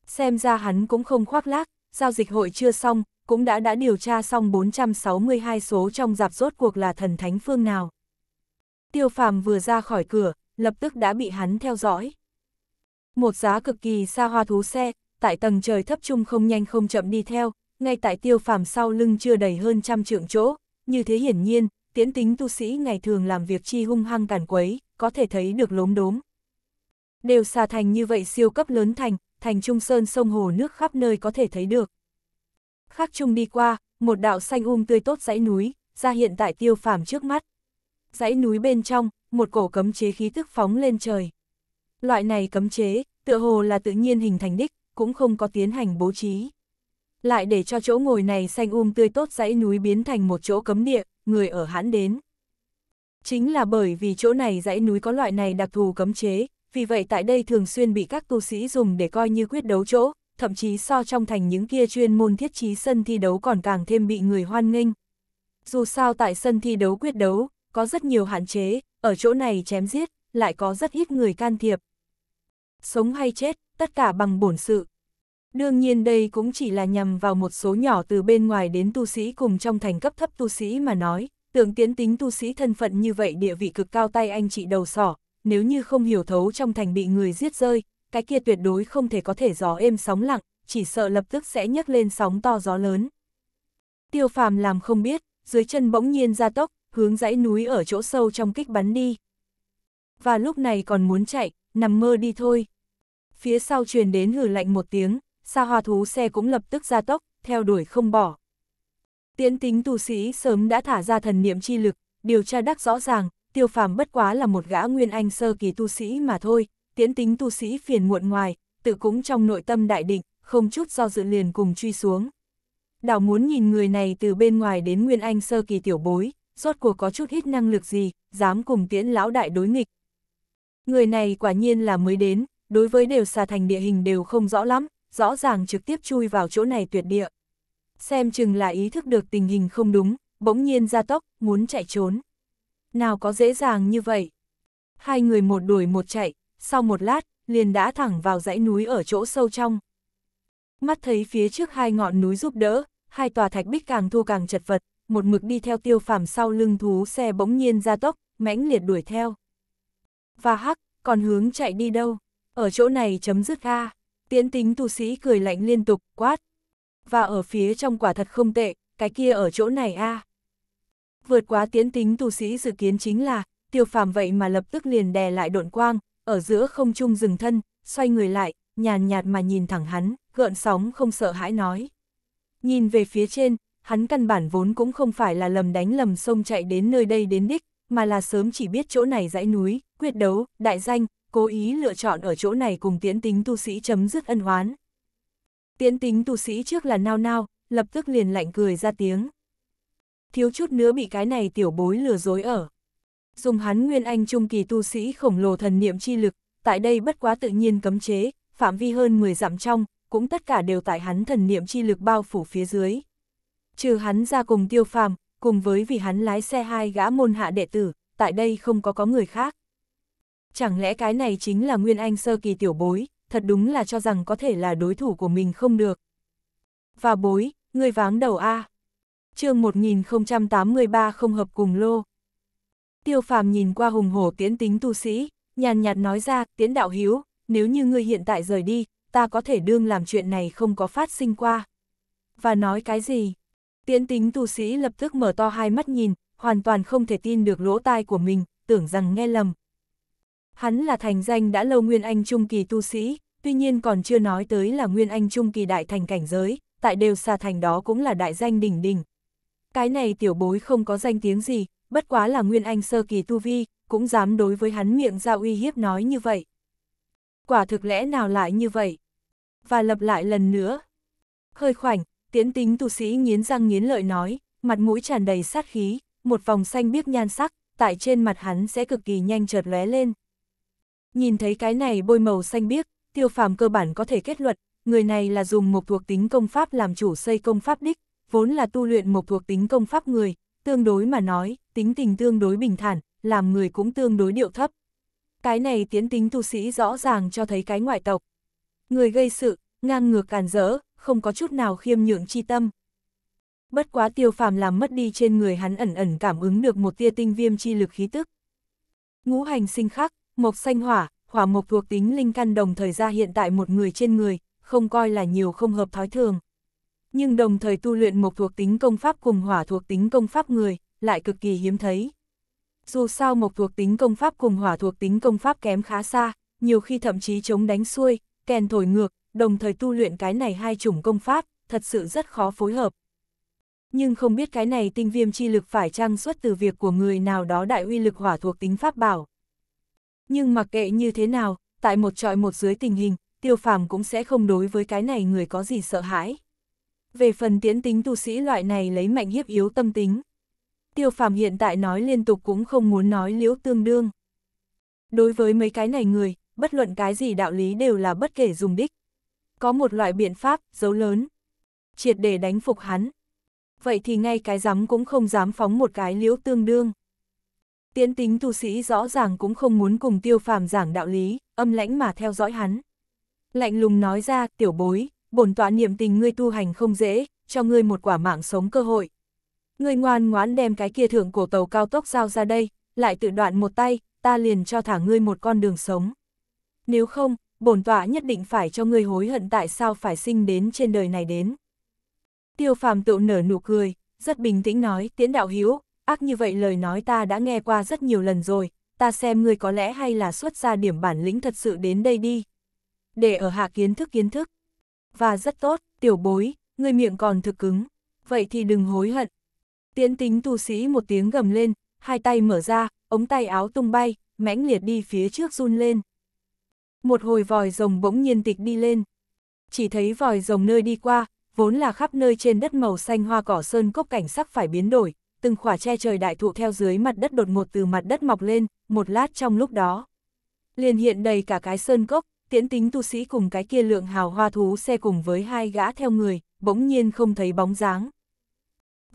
Xem ra hắn cũng không khoác lác, giao dịch hội chưa xong, cũng đã đã điều tra xong 462 số trong giạp rốt cuộc là thần thánh phương nào. Tiêu phàm vừa ra khỏi cửa, lập tức đã bị hắn theo dõi. Một giá cực kỳ xa hoa thú xe, tại tầng trời thấp trung không nhanh không chậm đi theo, ngay tại tiêu phàm sau lưng chưa đầy hơn trăm trượng chỗ, như thế hiển nhiên, tiến tính tu sĩ ngày thường làm việc chi hung hăng càn quấy, có thể thấy được lốm đốm. Đều xà thành như vậy siêu cấp lớn thành, thành trung sơn sông hồ nước khắp nơi có thể thấy được. Khác trung đi qua, một đạo xanh um tươi tốt dãy núi, ra hiện tại tiêu phàm trước mắt. Dãy núi bên trong, một cổ cấm chế khí tức phóng lên trời. Loại này cấm chế, tựa hồ là tự nhiên hình thành đích, cũng không có tiến hành bố trí. Lại để cho chỗ ngồi này xanh um tươi tốt dãy núi biến thành một chỗ cấm địa, người ở hãn đến. Chính là bởi vì chỗ này dãy núi có loại này đặc thù cấm chế, vì vậy tại đây thường xuyên bị các tu sĩ dùng để coi như quyết đấu chỗ, thậm chí so trong thành những kia chuyên môn thiết trí sân thi đấu còn càng thêm bị người hoan nghênh. Dù sao tại sân thi đấu quyết đấu, có rất nhiều hạn chế, ở chỗ này chém giết, lại có rất ít người can thiệp, Sống hay chết, tất cả bằng bổn sự. Đương nhiên đây cũng chỉ là nhằm vào một số nhỏ từ bên ngoài đến tu sĩ cùng trong thành cấp thấp tu sĩ mà nói, tưởng tiến tính tu sĩ thân phận như vậy địa vị cực cao tay anh chị đầu sỏ, nếu như không hiểu thấu trong thành bị người giết rơi, cái kia tuyệt đối không thể có thể gió êm sóng lặng, chỉ sợ lập tức sẽ nhấc lên sóng to gió lớn. Tiêu phàm làm không biết, dưới chân bỗng nhiên ra tốc, hướng dãy núi ở chỗ sâu trong kích bắn đi. Và lúc này còn muốn chạy, nằm mơ đi thôi. Phía sau truyền đến hử lạnh một tiếng, xa hòa thú xe cũng lập tức ra tốc, theo đuổi không bỏ. tiến tính tu sĩ sớm đã thả ra thần niệm chi lực, điều tra đắc rõ ràng, tiêu phàm bất quá là một gã nguyên anh sơ kỳ tu sĩ mà thôi, tiến tính tu sĩ phiền muộn ngoài, tự cũng trong nội tâm đại định, không chút do dự liền cùng truy xuống. Đảo muốn nhìn người này từ bên ngoài đến nguyên anh sơ kỳ tiểu bối, rốt cuộc có chút ít năng lực gì, dám cùng tiến lão đại đối nghịch, Người này quả nhiên là mới đến, đối với đều xà thành địa hình đều không rõ lắm, rõ ràng trực tiếp chui vào chỗ này tuyệt địa. Xem chừng là ý thức được tình hình không đúng, bỗng nhiên ra tốc, muốn chạy trốn. Nào có dễ dàng như vậy? Hai người một đuổi một chạy, sau một lát, liền đã thẳng vào dãy núi ở chỗ sâu trong. Mắt thấy phía trước hai ngọn núi giúp đỡ, hai tòa thạch bích càng thua càng chật vật, một mực đi theo tiêu phàm sau lưng thú xe bỗng nhiên ra tốc, mãnh liệt đuổi theo và hắc, còn hướng chạy đi đâu, ở chỗ này chấm dứt a tiến tính tu sĩ cười lạnh liên tục, quát. Và ở phía trong quả thật không tệ, cái kia ở chỗ này a Vượt quá tiến tính tu sĩ dự kiến chính là, tiêu phàm vậy mà lập tức liền đè lại độn quang, ở giữa không trung dừng thân, xoay người lại, nhàn nhạt mà nhìn thẳng hắn, gợn sóng không sợ hãi nói. Nhìn về phía trên, hắn căn bản vốn cũng không phải là lầm đánh lầm sông chạy đến nơi đây đến đích, mà là sớm chỉ biết chỗ này dãy núi, quyết đấu, đại danh, cố ý lựa chọn ở chỗ này cùng tiến tính tu sĩ chấm dứt ân hoán. Tiến tính tu sĩ trước là nao nao, lập tức liền lạnh cười ra tiếng. Thiếu chút nữa bị cái này tiểu bối lừa dối ở. Dùng hắn nguyên anh trung kỳ tu sĩ khổng lồ thần niệm chi lực, tại đây bất quá tự nhiên cấm chế, phạm vi hơn 10 dặm trong, cũng tất cả đều tại hắn thần niệm chi lực bao phủ phía dưới. Trừ hắn ra cùng tiêu phàm, cùng với vì hắn lái xe hai gã môn hạ đệ tử, tại đây không có có người khác. Chẳng lẽ cái này chính là Nguyên Anh sơ kỳ tiểu bối, thật đúng là cho rằng có thể là đối thủ của mình không được. Và bối, người váng đầu A. À. chương 1083 không hợp cùng lô. Tiêu phàm nhìn qua hùng hổ tiến tính tu sĩ, nhàn nhạt nói ra, tiến đạo hiếu, nếu như ngươi hiện tại rời đi, ta có thể đương làm chuyện này không có phát sinh qua. Và nói cái gì? Tiễn tính tu sĩ lập tức mở to hai mắt nhìn, hoàn toàn không thể tin được lỗ tai của mình, tưởng rằng nghe lầm. Hắn là thành danh đã lâu Nguyên Anh Trung Kỳ tu sĩ, tuy nhiên còn chưa nói tới là Nguyên Anh Trung Kỳ đại thành cảnh giới, tại đều xa thành đó cũng là đại danh đỉnh đỉnh. Cái này tiểu bối không có danh tiếng gì, bất quá là Nguyên Anh sơ kỳ tu vi, cũng dám đối với hắn miệng ra uy hiếp nói như vậy. Quả thực lẽ nào lại như vậy? Và lập lại lần nữa. Hơi khoảnh, Tiến tính tu sĩ nghiến răng nghiến lợi nói, mặt mũi tràn đầy sát khí, một vòng xanh biếc nhan sắc, tại trên mặt hắn sẽ cực kỳ nhanh chợt lóe lên. Nhìn thấy cái này bôi màu xanh biếc, tiêu phàm cơ bản có thể kết luận, người này là dùng một thuộc tính công pháp làm chủ xây công pháp đích, vốn là tu luyện một thuộc tính công pháp người, tương đối mà nói, tính tình tương đối bình thản, làm người cũng tương đối điệu thấp. Cái này tiến tính tu sĩ rõ ràng cho thấy cái ngoại tộc. Người gây sự, ngang ngược càn rỡ, không có chút nào khiêm nhượng chi tâm. Bất quá tiêu phàm làm mất đi trên người hắn ẩn ẩn cảm ứng được một tia tinh viêm chi lực khí tức. Ngũ hành sinh khắc, mộc xanh hỏa, hỏa mộc thuộc tính linh căn đồng thời ra hiện tại một người trên người, không coi là nhiều không hợp thói thường. Nhưng đồng thời tu luyện mộc thuộc tính công pháp cùng hỏa thuộc tính công pháp người, lại cực kỳ hiếm thấy. Dù sao mộc thuộc tính công pháp cùng hỏa thuộc tính công pháp kém khá xa, nhiều khi thậm chí chống đánh xuôi, kèn thổi ngược, đồng thời tu luyện cái này hai chủng công pháp, thật sự rất khó phối hợp. Nhưng không biết cái này tinh viêm chi lực phải trang xuất từ việc của người nào đó đại uy lực hỏa thuộc tính pháp bảo. Nhưng mặc kệ như thế nào, tại một trọi một dưới tình hình, tiêu phàm cũng sẽ không đối với cái này người có gì sợ hãi. Về phần tiến tính tu sĩ loại này lấy mạnh hiếp yếu tâm tính. Tiêu phàm hiện tại nói liên tục cũng không muốn nói liễu tương đương. Đối với mấy cái này người, bất luận cái gì đạo lý đều là bất kể dùng đích, có một loại biện pháp, dấu lớn. Triệt để đánh phục hắn. Vậy thì ngay cái dám cũng không dám phóng một cái liễu tương đương. Tiến tính tu sĩ rõ ràng cũng không muốn cùng tiêu phàm giảng đạo lý, âm lãnh mà theo dõi hắn. Lạnh lùng nói ra, tiểu bối, bổn tọa niệm tình ngươi tu hành không dễ, cho ngươi một quả mạng sống cơ hội. Ngươi ngoan ngoãn đem cái kia thượng cổ tàu cao tốc giao ra đây, lại tự đoạn một tay, ta liền cho thả ngươi một con đường sống. Nếu không, bổn tọa nhất định phải cho ngươi hối hận tại sao phải sinh đến trên đời này đến. Tiêu phàm Tự nở nụ cười, rất bình tĩnh nói, tiễn đạo hiếu, ác như vậy lời nói ta đã nghe qua rất nhiều lần rồi, ta xem ngươi có lẽ hay là xuất ra điểm bản lĩnh thật sự đến đây đi. Để ở hạ kiến thức kiến thức. Và rất tốt, tiểu bối, ngươi miệng còn thực cứng, vậy thì đừng hối hận. Tiễn tính tu sĩ một tiếng gầm lên, hai tay mở ra, ống tay áo tung bay, mãnh liệt đi phía trước run lên. Một hồi vòi rồng bỗng nhiên tịch đi lên. Chỉ thấy vòi rồng nơi đi qua, vốn là khắp nơi trên đất màu xanh hoa cỏ sơn cốc cảnh sắc phải biến đổi, từng khỏa che trời đại thụ theo dưới mặt đất đột ngột từ mặt đất mọc lên, một lát trong lúc đó. Liền hiện đầy cả cái sơn cốc, tiễn tính tu sĩ cùng cái kia lượng hào hoa thú xe cùng với hai gã theo người, bỗng nhiên không thấy bóng dáng.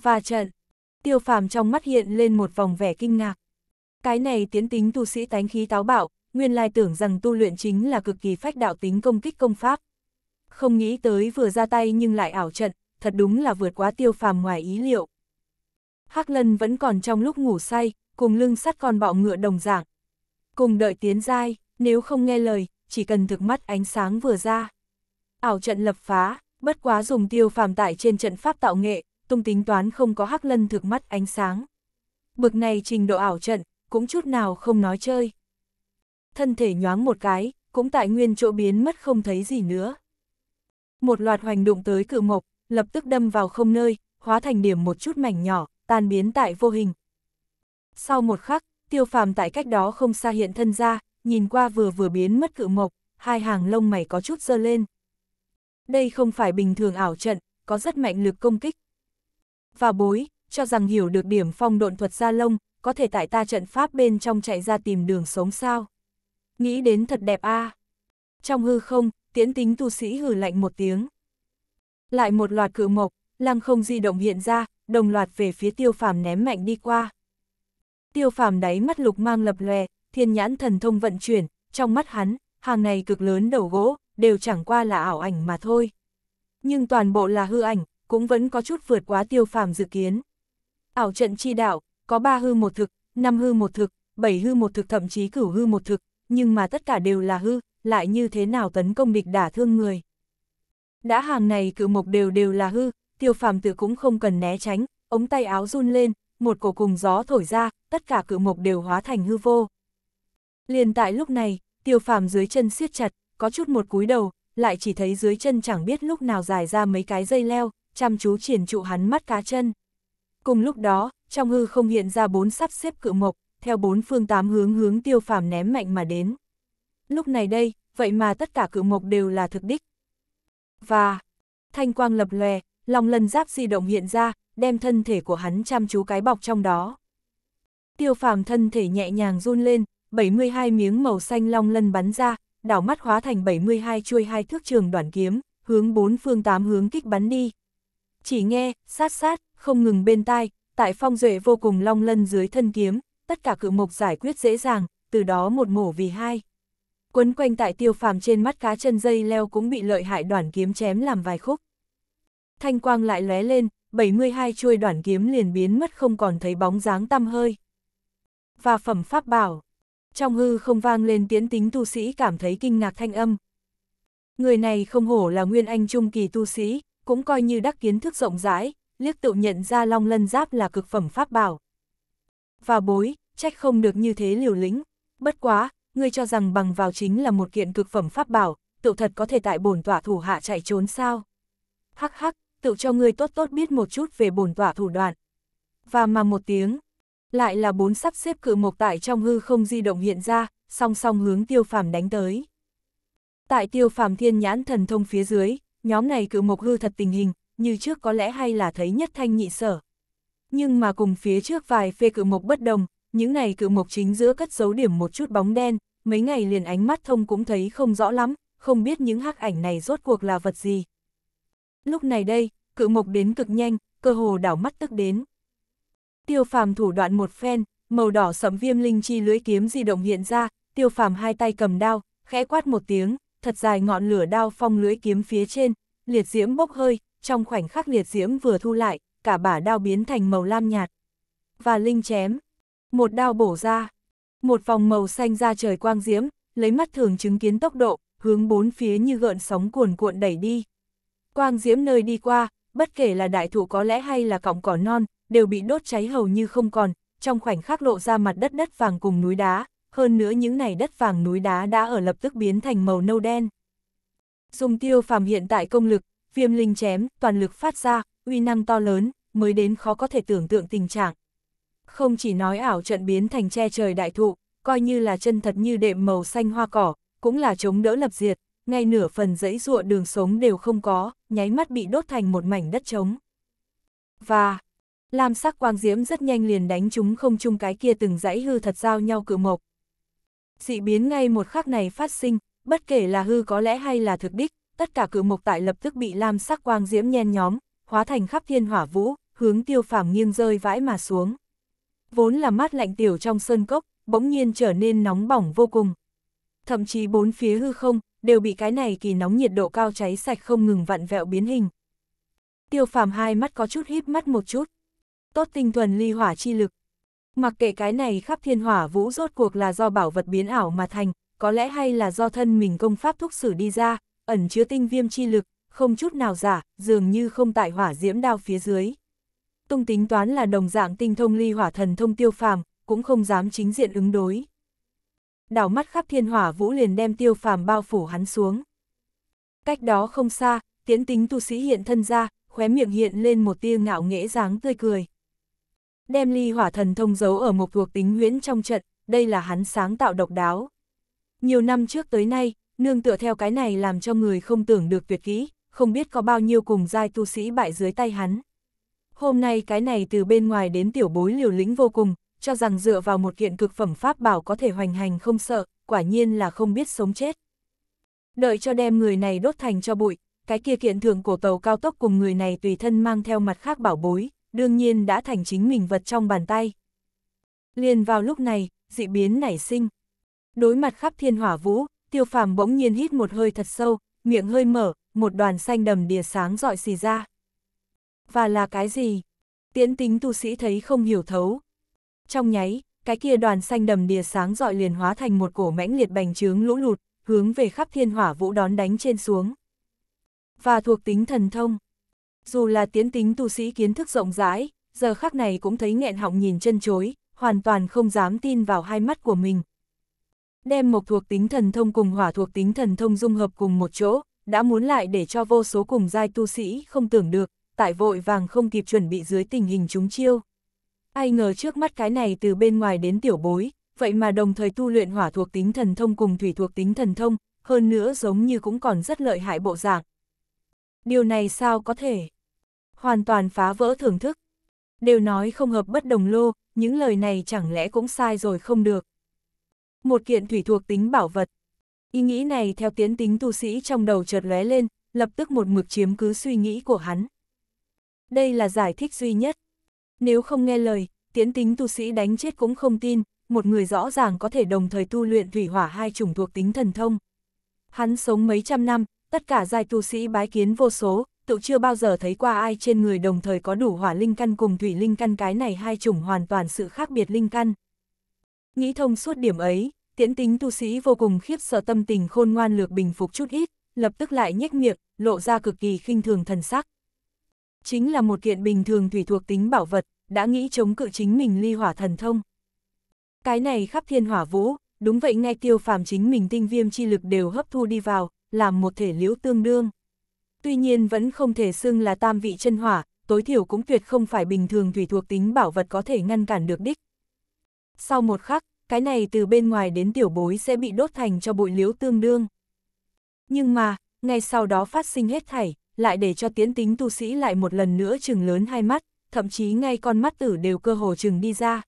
Và trận, tiêu phàm trong mắt hiện lên một vòng vẻ kinh ngạc. Cái này tiến tính tu sĩ tánh khí táo bạo, nguyên lai tưởng rằng tu luyện chính là cực kỳ phách đạo tính công kích công pháp. Không nghĩ tới vừa ra tay nhưng lại ảo trận, thật đúng là vượt quá tiêu phàm ngoài ý liệu. Hắc Lân vẫn còn trong lúc ngủ say, cùng lưng sắt con bọ ngựa đồng dạng. Cùng đợi tiến giai, nếu không nghe lời, chỉ cần thực mắt ánh sáng vừa ra. Ảo trận lập phá, bất quá dùng tiêu phàm tại trên trận pháp tạo nghệ, tung tính toán không có Hắc Lân thực mắt ánh sáng. Bực này trình độ ảo trận, cũng chút nào không nói chơi thân thể nhoáng một cái, cũng tại nguyên chỗ biến mất không thấy gì nữa. Một loạt hoành đụng tới cự mộc, lập tức đâm vào không nơi, hóa thành điểm một chút mảnh nhỏ, tan biến tại vô hình. Sau một khắc, tiêu phàm tại cách đó không xa hiện thân ra, nhìn qua vừa vừa biến mất cự mộc, hai hàng lông mày có chút dơ lên. Đây không phải bình thường ảo trận, có rất mạnh lực công kích. Và bối, cho rằng hiểu được điểm phong độn thuật ra lông, có thể tại ta trận pháp bên trong chạy ra tìm đường sống sao nghĩ đến thật đẹp a. À. Trong hư không, tiến tính tu sĩ hử lạnh một tiếng. Lại một loạt cự mộc, lăng không di động hiện ra, đồng loạt về phía tiêu phàm ném mạnh đi qua. Tiêu phàm đáy mắt lục mang lập lòe, thiên nhãn thần thông vận chuyển, trong mắt hắn, hàng này cực lớn đầu gỗ, đều chẳng qua là ảo ảnh mà thôi. Nhưng toàn bộ là hư ảnh, cũng vẫn có chút vượt quá tiêu phàm dự kiến. Ảo trận chi đạo, có ba hư một thực, năm hư một thực, bảy hư một thực thậm chí cửu hư một thực, nhưng mà tất cả đều là hư, lại như thế nào tấn công địch đả thương người. Đã hàng này cự mộc đều đều là hư, tiêu phàm tự cũng không cần né tránh, ống tay áo run lên, một cổ cùng gió thổi ra, tất cả cự mộc đều hóa thành hư vô. Liền tại lúc này, tiêu phàm dưới chân siết chặt, có chút một cúi đầu, lại chỉ thấy dưới chân chẳng biết lúc nào dài ra mấy cái dây leo, chăm chú triển trụ hắn mắt cá chân. Cùng lúc đó, trong hư không hiện ra bốn sắp xếp cự mộc, theo bốn phương tám hướng hướng tiêu phàm ném mạnh mà đến. Lúc này đây, vậy mà tất cả cự mộc đều là thực đích. Và, thanh quang lập lòe, lòng lần giáp di động hiện ra, đem thân thể của hắn chăm chú cái bọc trong đó. Tiêu phàm thân thể nhẹ nhàng run lên, 72 miếng màu xanh long lân bắn ra, đảo mắt hóa thành 72 chuôi hai thước trường đoàn kiếm, hướng bốn phương tám hướng kích bắn đi. Chỉ nghe, sát sát, không ngừng bên tai, tại phong duệ vô cùng long lân dưới thân kiếm, tất cả cự mộc giải quyết dễ dàng, từ đó một mổ vì hai. Quấn quanh tại tiêu phàm trên mắt cá chân dây leo cũng bị lợi hại đoạn kiếm chém làm vài khúc. Thanh quang lại lóe lên, 72 chuôi đoạn kiếm liền biến mất không còn thấy bóng dáng tăm hơi. Và phẩm pháp bảo, trong hư không vang lên tiến tính tu sĩ cảm thấy kinh ngạc thanh âm. Người này không hổ là nguyên anh trung kỳ tu sĩ, cũng coi như đắc kiến thức rộng rãi, liếc tự nhận ra long lân giáp là cực phẩm pháp bảo, và bối, trách không được như thế liều lĩnh. Bất quá, ngươi cho rằng bằng vào chính là một kiện cực phẩm pháp bảo, tựu thật có thể tại bổn tỏa thủ hạ chạy trốn sao? Hắc hắc, tựu cho ngươi tốt tốt biết một chút về bổn tỏa thủ đoạn. Và mà một tiếng, lại là bốn sắp xếp cự mộc tại trong hư không di động hiện ra, song song hướng tiêu phàm đánh tới. Tại tiêu phàm thiên nhãn thần thông phía dưới, nhóm này cự mộc hư thật tình hình, như trước có lẽ hay là thấy nhất thanh nhị sở, nhưng mà cùng phía trước vài phê cự mộc bất đồng, những này cự mộc chính giữa cất dấu điểm một chút bóng đen, mấy ngày liền ánh mắt thông cũng thấy không rõ lắm, không biết những hắc ảnh này rốt cuộc là vật gì. Lúc này đây, cự mộc đến cực nhanh, cơ hồ đảo mắt tức đến. Tiêu phàm thủ đoạn một phen, màu đỏ sẫm viêm linh chi lưới kiếm di động hiện ra, tiêu phàm hai tay cầm đao, khẽ quát một tiếng, thật dài ngọn lửa đao phong lưới kiếm phía trên, liệt diễm bốc hơi, trong khoảnh khắc liệt diễm vừa thu lại, cả bả đao biến thành màu lam nhạt. Và Linh chém, một đao bổ ra, một vòng màu xanh ra trời quang diễm, lấy mắt thường chứng kiến tốc độ, hướng bốn phía như gợn sóng cuồn cuộn đẩy đi. Quang diễm nơi đi qua, bất kể là đại thụ có lẽ hay là cọng cỏ non, đều bị đốt cháy hầu như không còn, trong khoảnh khắc lộ ra mặt đất đất vàng cùng núi đá, hơn nữa những này đất vàng núi đá đã ở lập tức biến thành màu nâu đen. Dùng tiêu phàm hiện tại công lực, viêm linh chém, toàn lực phát ra, uy năng to lớn, mới đến khó có thể tưởng tượng tình trạng. Không chỉ nói ảo trận biến thành che trời đại thụ, coi như là chân thật như đệm màu xanh hoa cỏ, cũng là chống đỡ lập diệt, ngay nửa phần dãy ruộng đường sống đều không có, nháy mắt bị đốt thành một mảnh đất trống. Và, lam sắc quang diễm rất nhanh liền đánh chúng không chung cái kia từng dãy hư thật giao nhau cự mộc. Dị biến ngay một khắc này phát sinh, bất kể là hư có lẽ hay là thực đích, tất cả cự mộc tại lập tức bị lam sắc quang diễm nhen nhóm, hóa thành khắp thiên hỏa vũ, hướng tiêu phàm nghiêng rơi vãi mà xuống. Vốn là mát lạnh tiểu trong sơn cốc, bỗng nhiên trở nên nóng bỏng vô cùng. Thậm chí bốn phía hư không, đều bị cái này kỳ nóng nhiệt độ cao cháy sạch không ngừng vặn vẹo biến hình. Tiêu phàm hai mắt có chút híp mắt một chút. Tốt tinh thuần ly hỏa chi lực. Mặc kệ cái này khắp thiên hỏa vũ rốt cuộc là do bảo vật biến ảo mà thành, có lẽ hay là do thân mình công pháp thúc sử đi ra, ẩn chứa tinh viêm chi lực, không chút nào giả, dường như không tại hỏa diễm đao phía dưới. Tung tính toán là đồng dạng tinh thông ly hỏa thần thông tiêu phàm, cũng không dám chính diện ứng đối. Đảo mắt khắp thiên hỏa vũ liền đem tiêu phàm bao phủ hắn xuống. Cách đó không xa, tiến tính tu sĩ hiện thân ra, khóe miệng hiện lên một tia ngạo nghễ dáng tươi cười. Đem ly hỏa thần thông giấu ở một thuộc tính nguyễn trong trận, đây là hắn sáng tạo độc đáo. Nhiều năm trước tới nay, nương tựa theo cái này làm cho người không tưởng được tuyệt kỹ, không biết có bao nhiêu cùng giai tu sĩ bại dưới tay hắn. Hôm nay cái này từ bên ngoài đến tiểu bối liều lĩnh vô cùng, cho rằng dựa vào một kiện cực phẩm pháp bảo có thể hoành hành không sợ, quả nhiên là không biết sống chết. Đợi cho đem người này đốt thành cho bụi, cái kia kiện thường cổ tàu cao tốc cùng người này tùy thân mang theo mặt khác bảo bối, đương nhiên đã thành chính mình vật trong bàn tay. Liền vào lúc này, dị biến nảy sinh. Đối mặt khắp thiên hỏa vũ, tiêu phàm bỗng nhiên hít một hơi thật sâu, miệng hơi mở, một đoàn xanh đầm đìa sáng dọi xì ra. Và là cái gì? Tiễn tính tu sĩ thấy không hiểu thấu. Trong nháy, cái kia đoàn xanh đầm đìa sáng dọi liền hóa thành một cổ mãnh liệt bành trướng lũ lụt, hướng về khắp thiên hỏa vũ đón đánh trên xuống. Và thuộc tính thần thông. Dù là tiến tính tu sĩ kiến thức rộng rãi, giờ khắc này cũng thấy nghẹn họng nhìn chân chối, hoàn toàn không dám tin vào hai mắt của mình. Đem một thuộc tính thần thông cùng hỏa thuộc tính thần thông dung hợp cùng một chỗ, đã muốn lại để cho vô số cùng giai tu sĩ không tưởng được, tại vội vàng không kịp chuẩn bị dưới tình hình chúng chiêu. Ai ngờ trước mắt cái này từ bên ngoài đến tiểu bối, vậy mà đồng thời tu luyện hỏa thuộc tính thần thông cùng thủy thuộc tính thần thông, hơn nữa giống như cũng còn rất lợi hại bộ dạng. Điều này sao có thể? Hoàn toàn phá vỡ thưởng thức. Đều nói không hợp bất đồng lô, những lời này chẳng lẽ cũng sai rồi không được. Một kiện thủy thuộc tính bảo vật, Ý nghĩ này theo tiến tính tu sĩ trong đầu chợt lóe lên, lập tức một mực chiếm cứ suy nghĩ của hắn. Đây là giải thích duy nhất. Nếu không nghe lời, tiến tính tu sĩ đánh chết cũng không tin, một người rõ ràng có thể đồng thời tu luyện thủy hỏa hai chủng thuộc tính thần thông. Hắn sống mấy trăm năm, tất cả giai tu sĩ bái kiến vô số, tự chưa bao giờ thấy qua ai trên người đồng thời có đủ hỏa linh căn cùng thủy linh căn cái này hai chủng hoàn toàn sự khác biệt linh căn. Nghĩ thông suốt điểm ấy, Tiễn tính tu sĩ vô cùng khiếp sợ tâm tình khôn ngoan lược bình phục chút ít, lập tức lại nhếch miệng, lộ ra cực kỳ khinh thường thần sắc. Chính là một kiện bình thường thủy thuộc tính bảo vật, đã nghĩ chống cự chính mình ly hỏa thần thông. Cái này khắp thiên hỏa vũ, đúng vậy ngay tiêu phàm chính mình tinh viêm chi lực đều hấp thu đi vào, làm một thể liễu tương đương. Tuy nhiên vẫn không thể xưng là tam vị chân hỏa, tối thiểu cũng tuyệt không phải bình thường thủy thuộc tính bảo vật có thể ngăn cản được đích. Sau một khắc, cái này từ bên ngoài đến tiểu bối sẽ bị đốt thành cho bụi liếu tương đương. Nhưng mà, ngay sau đó phát sinh hết thảy, lại để cho tiến tính tu sĩ lại một lần nữa chừng lớn hai mắt, thậm chí ngay con mắt tử đều cơ hồ chừng đi ra.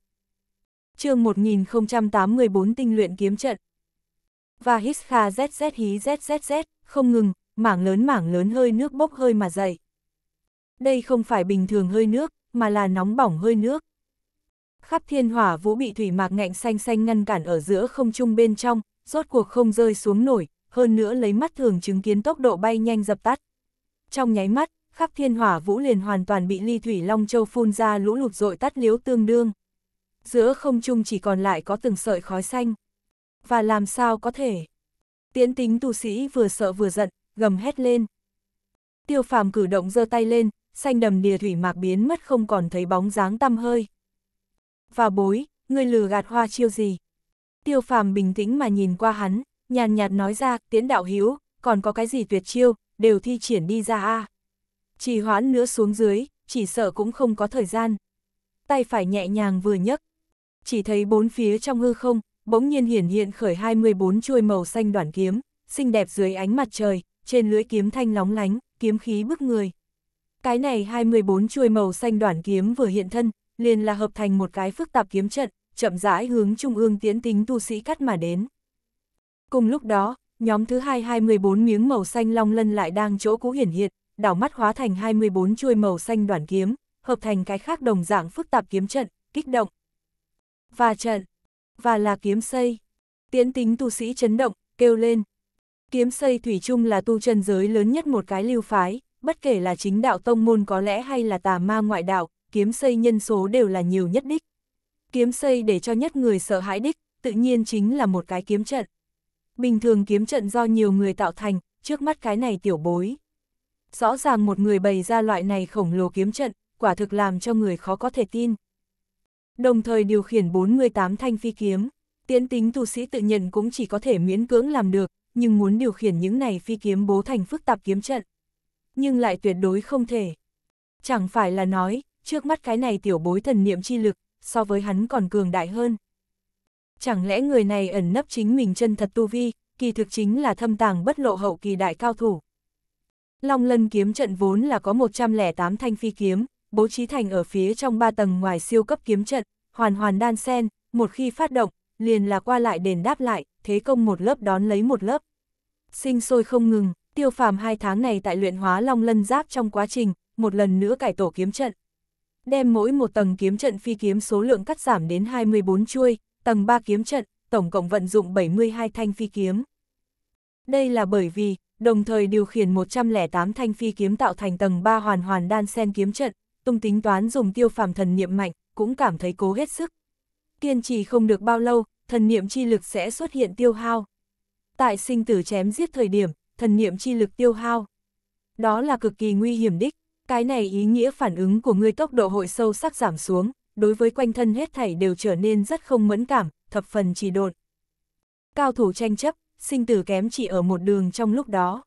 chương 1084 tinh luyện kiếm trận. Và hít kha zz hí zz không ngừng, mảng lớn mảng lớn hơi nước bốc hơi mà dậy. Đây không phải bình thường hơi nước, mà là nóng bỏng hơi nước. Khắp thiên hỏa vũ bị thủy mạc ngạnh xanh xanh ngăn cản ở giữa không trung bên trong, rốt cuộc không rơi xuống nổi, hơn nữa lấy mắt thường chứng kiến tốc độ bay nhanh dập tắt. Trong nháy mắt, khắp thiên hỏa vũ liền hoàn toàn bị ly thủy long châu phun ra lũ lụt dội tắt liếu tương đương. Giữa không trung chỉ còn lại có từng sợi khói xanh. Và làm sao có thể? Tiễn tính tu sĩ vừa sợ vừa giận, gầm hét lên. Tiêu phàm cử động giơ tay lên, xanh đầm đìa thủy mạc biến mất không còn thấy bóng dáng tăm hơi và bối, ngươi lừa gạt hoa chiêu gì. Tiêu phàm bình tĩnh mà nhìn qua hắn, nhàn nhạt nói ra, tiến đạo hiếu, còn có cái gì tuyệt chiêu, đều thi triển đi ra a Chỉ hoãn nữa xuống dưới, chỉ sợ cũng không có thời gian. Tay phải nhẹ nhàng vừa nhấc, chỉ thấy bốn phía trong hư không, bỗng nhiên hiển hiện khởi 24 chuôi màu xanh đoạn kiếm, xinh đẹp dưới ánh mặt trời, trên lưỡi kiếm thanh lóng lánh, kiếm khí bức người. Cái này 24 chuôi màu xanh đoạn kiếm vừa hiện thân, liền là hợp thành một cái phức tạp kiếm trận, chậm rãi hướng trung ương tiến tính tu sĩ cắt mà đến. Cùng lúc đó, nhóm thứ hai 24 miếng màu xanh long lân lại đang chỗ cũ hiển hiện, đảo mắt hóa thành 24 chuôi màu xanh đoàn kiếm, hợp thành cái khác đồng dạng phức tạp kiếm trận, kích động. Và trận, và là kiếm xây. Tiến tính tu sĩ chấn động, kêu lên. Kiếm xây thủy chung là tu chân giới lớn nhất một cái lưu phái, bất kể là chính đạo tông môn có lẽ hay là tà ma ngoại đạo, kiếm xây nhân số đều là nhiều nhất đích. Kiếm xây để cho nhất người sợ hãi đích, tự nhiên chính là một cái kiếm trận. Bình thường kiếm trận do nhiều người tạo thành, trước mắt cái này tiểu bối. Rõ ràng một người bày ra loại này khổng lồ kiếm trận, quả thực làm cho người khó có thể tin. Đồng thời điều khiển 48 thanh phi kiếm, tiến tính tu sĩ tự nhận cũng chỉ có thể miễn cưỡng làm được, nhưng muốn điều khiển những này phi kiếm bố thành phức tạp kiếm trận. Nhưng lại tuyệt đối không thể. Chẳng phải là nói, trước mắt cái này tiểu bối thần niệm chi lực, so với hắn còn cường đại hơn. Chẳng lẽ người này ẩn nấp chính mình chân thật tu vi, kỳ thực chính là thâm tàng bất lộ hậu kỳ đại cao thủ. Long lân kiếm trận vốn là có 108 thanh phi kiếm, bố trí thành ở phía trong ba tầng ngoài siêu cấp kiếm trận, hoàn hoàn đan sen, một khi phát động, liền là qua lại đền đáp lại, thế công một lớp đón lấy một lớp. Sinh sôi không ngừng, tiêu phàm hai tháng này tại luyện hóa long lân giáp trong quá trình, một lần nữa cải tổ kiếm trận đem mỗi một tầng kiếm trận phi kiếm số lượng cắt giảm đến 24 chuôi, tầng 3 kiếm trận, tổng cộng vận dụng 72 thanh phi kiếm. Đây là bởi vì, đồng thời điều khiển 108 thanh phi kiếm tạo thành tầng 3 hoàn hoàn đan sen kiếm trận, tung tính toán dùng tiêu phàm thần niệm mạnh, cũng cảm thấy cố hết sức. Kiên trì không được bao lâu, thần niệm chi lực sẽ xuất hiện tiêu hao. Tại sinh tử chém giết thời điểm, thần niệm chi lực tiêu hao. Đó là cực kỳ nguy hiểm đích. Cái này ý nghĩa phản ứng của ngươi tốc độ hội sâu sắc giảm xuống, đối với quanh thân hết thảy đều trở nên rất không mẫn cảm, thập phần chỉ đột. Cao thủ tranh chấp, sinh tử kém chỉ ở một đường trong lúc đó.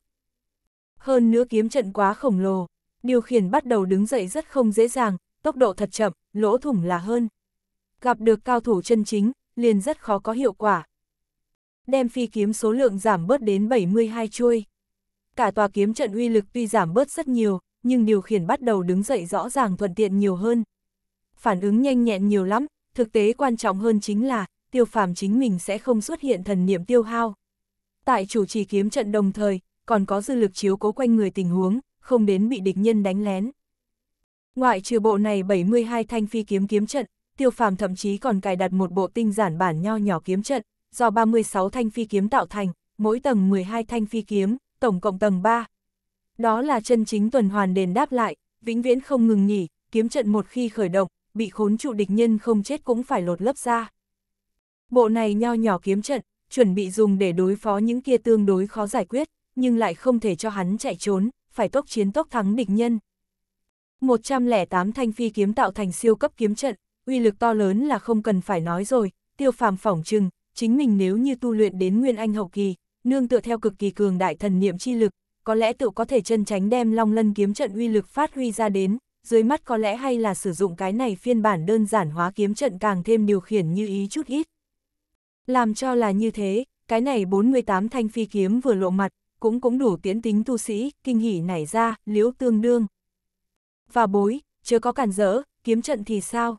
Hơn nữa kiếm trận quá khổng lồ, điều khiển bắt đầu đứng dậy rất không dễ dàng, tốc độ thật chậm, lỗ thủng là hơn. Gặp được cao thủ chân chính, liền rất khó có hiệu quả. Đem phi kiếm số lượng giảm bớt đến 72 chuôi. Cả tòa kiếm trận uy lực tuy giảm bớt rất nhiều, nhưng điều khiển bắt đầu đứng dậy rõ ràng thuận tiện nhiều hơn. Phản ứng nhanh nhẹn nhiều lắm, thực tế quan trọng hơn chính là, tiêu phàm chính mình sẽ không xuất hiện thần niệm tiêu hao. Tại chủ trì kiếm trận đồng thời, còn có dư lực chiếu cố quanh người tình huống, không đến bị địch nhân đánh lén. Ngoại trừ bộ này 72 thanh phi kiếm kiếm trận, tiêu phàm thậm chí còn cài đặt một bộ tinh giản bản nho nhỏ kiếm trận, do 36 thanh phi kiếm tạo thành, mỗi tầng 12 thanh phi kiếm, tổng cộng tầng 3, đó là chân chính tuần hoàn đền đáp lại, vĩnh viễn không ngừng nghỉ, kiếm trận một khi khởi động, bị khốn trụ địch nhân không chết cũng phải lột lấp ra. Bộ này nho nhỏ kiếm trận, chuẩn bị dùng để đối phó những kia tương đối khó giải quyết, nhưng lại không thể cho hắn chạy trốn, phải tốc chiến tốc thắng địch nhân. 108 thanh phi kiếm tạo thành siêu cấp kiếm trận, uy lực to lớn là không cần phải nói rồi, tiêu phàm phỏng chừng, chính mình nếu như tu luyện đến nguyên anh hậu kỳ, nương tựa theo cực kỳ cường đại thần niệm chi lực, có lẽ tự có thể chân tránh đem long lân kiếm trận uy lực phát huy ra đến, dưới mắt có lẽ hay là sử dụng cái này phiên bản đơn giản hóa kiếm trận càng thêm điều khiển như ý chút ít. Làm cho là như thế, cái này 48 thanh phi kiếm vừa lộ mặt, cũng cũng đủ tiến tính tu sĩ, kinh hỉ nảy ra, liễu tương đương. Và bối, chưa có cản rỡ, kiếm trận thì sao?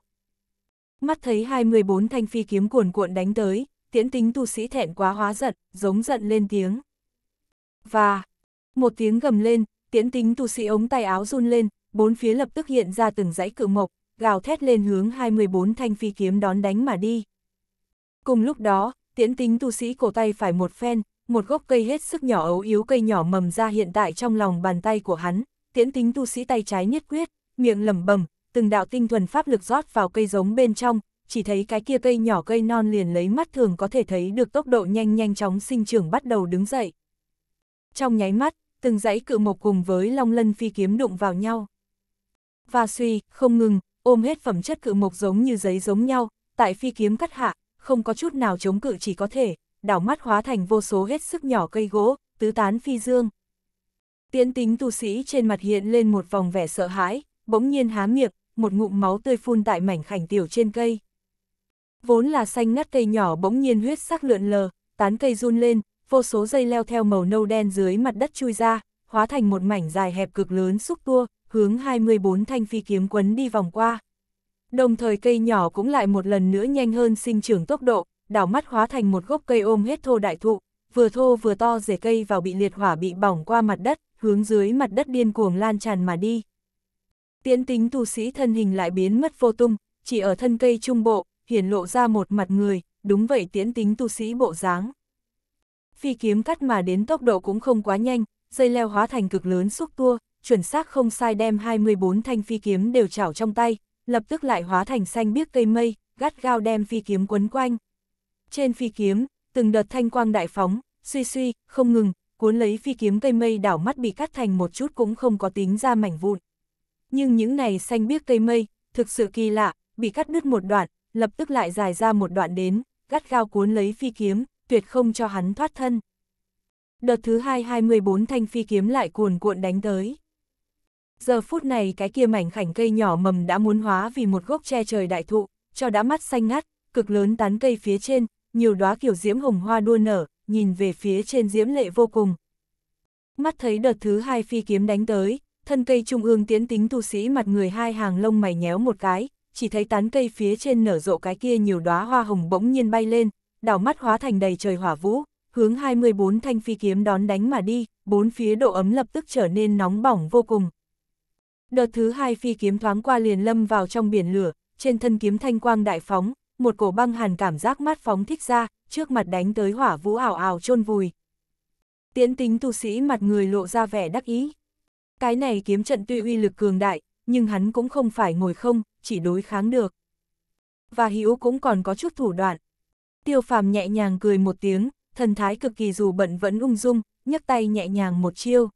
Mắt thấy 24 thanh phi kiếm cuồn cuộn đánh tới, tiễn tính tu sĩ thẹn quá hóa giận, giống giận lên tiếng. Và, một tiếng gầm lên, tiễn tính tu sĩ ống tay áo run lên, bốn phía lập tức hiện ra từng dãy cự mộc, gào thét lên hướng 24 thanh phi kiếm đón đánh mà đi. Cùng lúc đó, tiễn tính tu sĩ cổ tay phải một phen, một gốc cây hết sức nhỏ ấu yếu cây nhỏ mầm ra hiện tại trong lòng bàn tay của hắn, tiễn tính tu sĩ tay trái nhất quyết, miệng lẩm bẩm từng đạo tinh thuần pháp lực rót vào cây giống bên trong, chỉ thấy cái kia cây nhỏ cây non liền lấy mắt thường có thể thấy được tốc độ nhanh nhanh chóng sinh trưởng bắt đầu đứng dậy. Trong nháy mắt, từng dãy cự mộc cùng với long lân phi kiếm đụng vào nhau. Và suy, không ngừng, ôm hết phẩm chất cự mộc giống như giấy giống nhau, tại phi kiếm cắt hạ, không có chút nào chống cự chỉ có thể, đảo mắt hóa thành vô số hết sức nhỏ cây gỗ, tứ tán phi dương. tiến tính tu sĩ trên mặt hiện lên một vòng vẻ sợ hãi, bỗng nhiên há miệng, một ngụm máu tươi phun tại mảnh khảnh tiểu trên cây. Vốn là xanh ngắt cây nhỏ bỗng nhiên huyết sắc lượn lờ, tán cây run lên, vô số dây leo theo màu nâu đen dưới mặt đất chui ra, hóa thành một mảnh dài hẹp cực lớn xúc tua, hướng 24 thanh phi kiếm quấn đi vòng qua. Đồng thời cây nhỏ cũng lại một lần nữa nhanh hơn sinh trưởng tốc độ, đảo mắt hóa thành một gốc cây ôm hết thô đại thụ, vừa thô vừa to rễ cây vào bị liệt hỏa bị bỏng qua mặt đất, hướng dưới mặt đất điên cuồng lan tràn mà đi. Tiến tính tu sĩ thân hình lại biến mất vô tung, chỉ ở thân cây trung bộ, hiển lộ ra một mặt người, đúng vậy tiến tính tu sĩ bộ dáng phi kiếm cắt mà đến tốc độ cũng không quá nhanh, dây leo hóa thành cực lớn xúc tua, chuẩn xác không sai đem 24 thanh phi kiếm đều chảo trong tay, lập tức lại hóa thành xanh biếc cây mây, gắt gao đem phi kiếm quấn quanh. Trên phi kiếm, từng đợt thanh quang đại phóng, suy suy, không ngừng, cuốn lấy phi kiếm cây mây đảo mắt bị cắt thành một chút cũng không có tính ra mảnh vụn. Nhưng những này xanh biếc cây mây, thực sự kỳ lạ, bị cắt đứt một đoạn, lập tức lại dài ra một đoạn đến, gắt gao cuốn lấy phi kiếm, tuyệt không cho hắn thoát thân. Đợt thứ hai 24 thanh phi kiếm lại cuồn cuộn đánh tới. Giờ phút này cái kia mảnh khảnh cây nhỏ mầm đã muốn hóa vì một gốc che trời đại thụ, cho đã mắt xanh ngắt, cực lớn tán cây phía trên, nhiều đóa kiểu diễm hồng hoa đua nở, nhìn về phía trên diễm lệ vô cùng. Mắt thấy đợt thứ hai phi kiếm đánh tới, thân cây trung ương tiến tính tu sĩ mặt người hai hàng lông mày nhéo một cái, chỉ thấy tán cây phía trên nở rộ cái kia nhiều đóa hoa hồng bỗng nhiên bay lên, đảo mắt hóa thành đầy trời hỏa vũ, hướng 24 thanh phi kiếm đón đánh mà đi, bốn phía độ ấm lập tức trở nên nóng bỏng vô cùng. Đợt thứ hai phi kiếm thoáng qua liền lâm vào trong biển lửa, trên thân kiếm thanh quang đại phóng, một cổ băng hàn cảm giác mát phóng thích ra, trước mặt đánh tới hỏa vũ ảo ảo chôn vùi. Tiến tính tu sĩ mặt người lộ ra vẻ đắc ý. Cái này kiếm trận tuy uy lực cường đại, nhưng hắn cũng không phải ngồi không, chỉ đối kháng được. Và Hữu cũng còn có chút thủ đoạn, Tiêu phàm nhẹ nhàng cười một tiếng, thần thái cực kỳ dù bận vẫn ung dung, nhấc tay nhẹ nhàng một chiêu.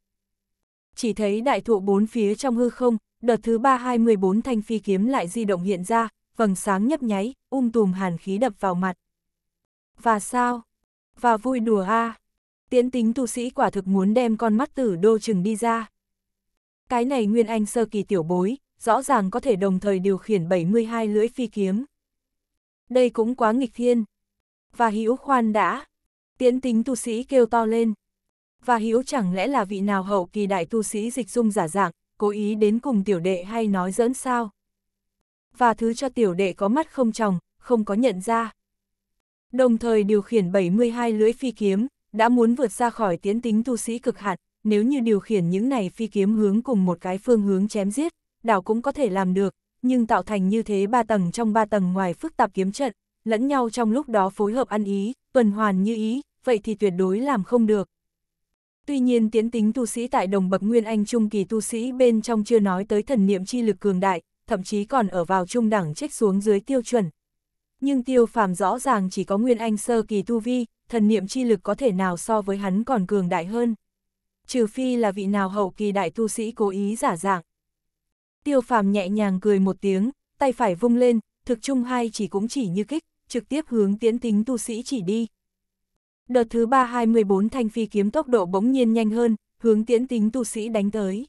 Chỉ thấy đại thụ bốn phía trong hư không, đợt thứ ba hai mươi bốn thanh phi kiếm lại di động hiện ra, vầng sáng nhấp nháy, um tùm hàn khí đập vào mặt. Và sao? Và vui đùa a à. Tiến tính tu sĩ quả thực muốn đem con mắt tử đô chừng đi ra. Cái này Nguyên Anh sơ kỳ tiểu bối, rõ ràng có thể đồng thời điều khiển 72 lưỡi phi kiếm. Đây cũng quá nghịch thiên và hữu khoan đã. Tiến tính tu sĩ kêu to lên. Và hữu chẳng lẽ là vị nào hậu kỳ đại tu sĩ dịch dung giả dạng, cố ý đến cùng tiểu đệ hay nói giỡn sao? Và thứ cho tiểu đệ có mắt không tròng, không có nhận ra. Đồng thời điều khiển 72 lưỡi phi kiếm, đã muốn vượt ra khỏi tiến tính tu sĩ cực hạn, nếu như điều khiển những này phi kiếm hướng cùng một cái phương hướng chém giết, đảo cũng có thể làm được, nhưng tạo thành như thế ba tầng trong ba tầng ngoài phức tạp kiếm trận, lẫn nhau trong lúc đó phối hợp ăn ý, tuần hoàn như ý, vậy thì tuyệt đối làm không được. Tuy nhiên tiến tính tu sĩ tại đồng bậc Nguyên Anh Trung kỳ tu sĩ bên trong chưa nói tới thần niệm chi lực cường đại, thậm chí còn ở vào trung đẳng trích xuống dưới tiêu chuẩn. Nhưng tiêu phàm rõ ràng chỉ có Nguyên Anh sơ kỳ tu vi, thần niệm chi lực có thể nào so với hắn còn cường đại hơn. Trừ phi là vị nào hậu kỳ đại tu sĩ cố ý giả dạng. Tiêu phàm nhẹ nhàng cười một tiếng, tay phải vung lên, thực trung hai chỉ cũng chỉ như kích, trực tiếp hướng tiến tính tu sĩ chỉ đi. Đợt thứ 3 24 thanh phi kiếm tốc độ bỗng nhiên nhanh hơn, hướng tiến tính tu sĩ đánh tới.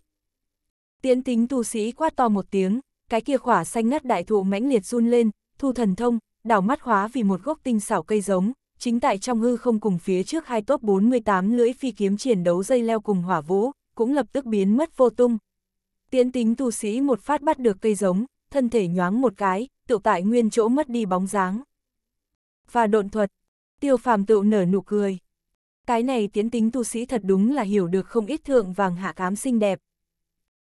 Tiến tính tu sĩ quát to một tiếng, cái kia khỏa xanh ngắt đại thụ mãnh liệt run lên, thu thần thông, đảo mắt hóa vì một gốc tinh xảo cây giống, chính tại trong hư không cùng phía trước hai top 48 lưỡi phi kiếm chiến đấu dây leo cùng hỏa vũ, cũng lập tức biến mất vô tung. Tiến tính tu sĩ một phát bắt được cây giống, thân thể nhoáng một cái, tự tại nguyên chỗ mất đi bóng dáng và độn thuật. Tiêu phàm tựu nở nụ cười. Cái này tiến tính tu sĩ thật đúng là hiểu được không ít thượng vàng hạ cám xinh đẹp.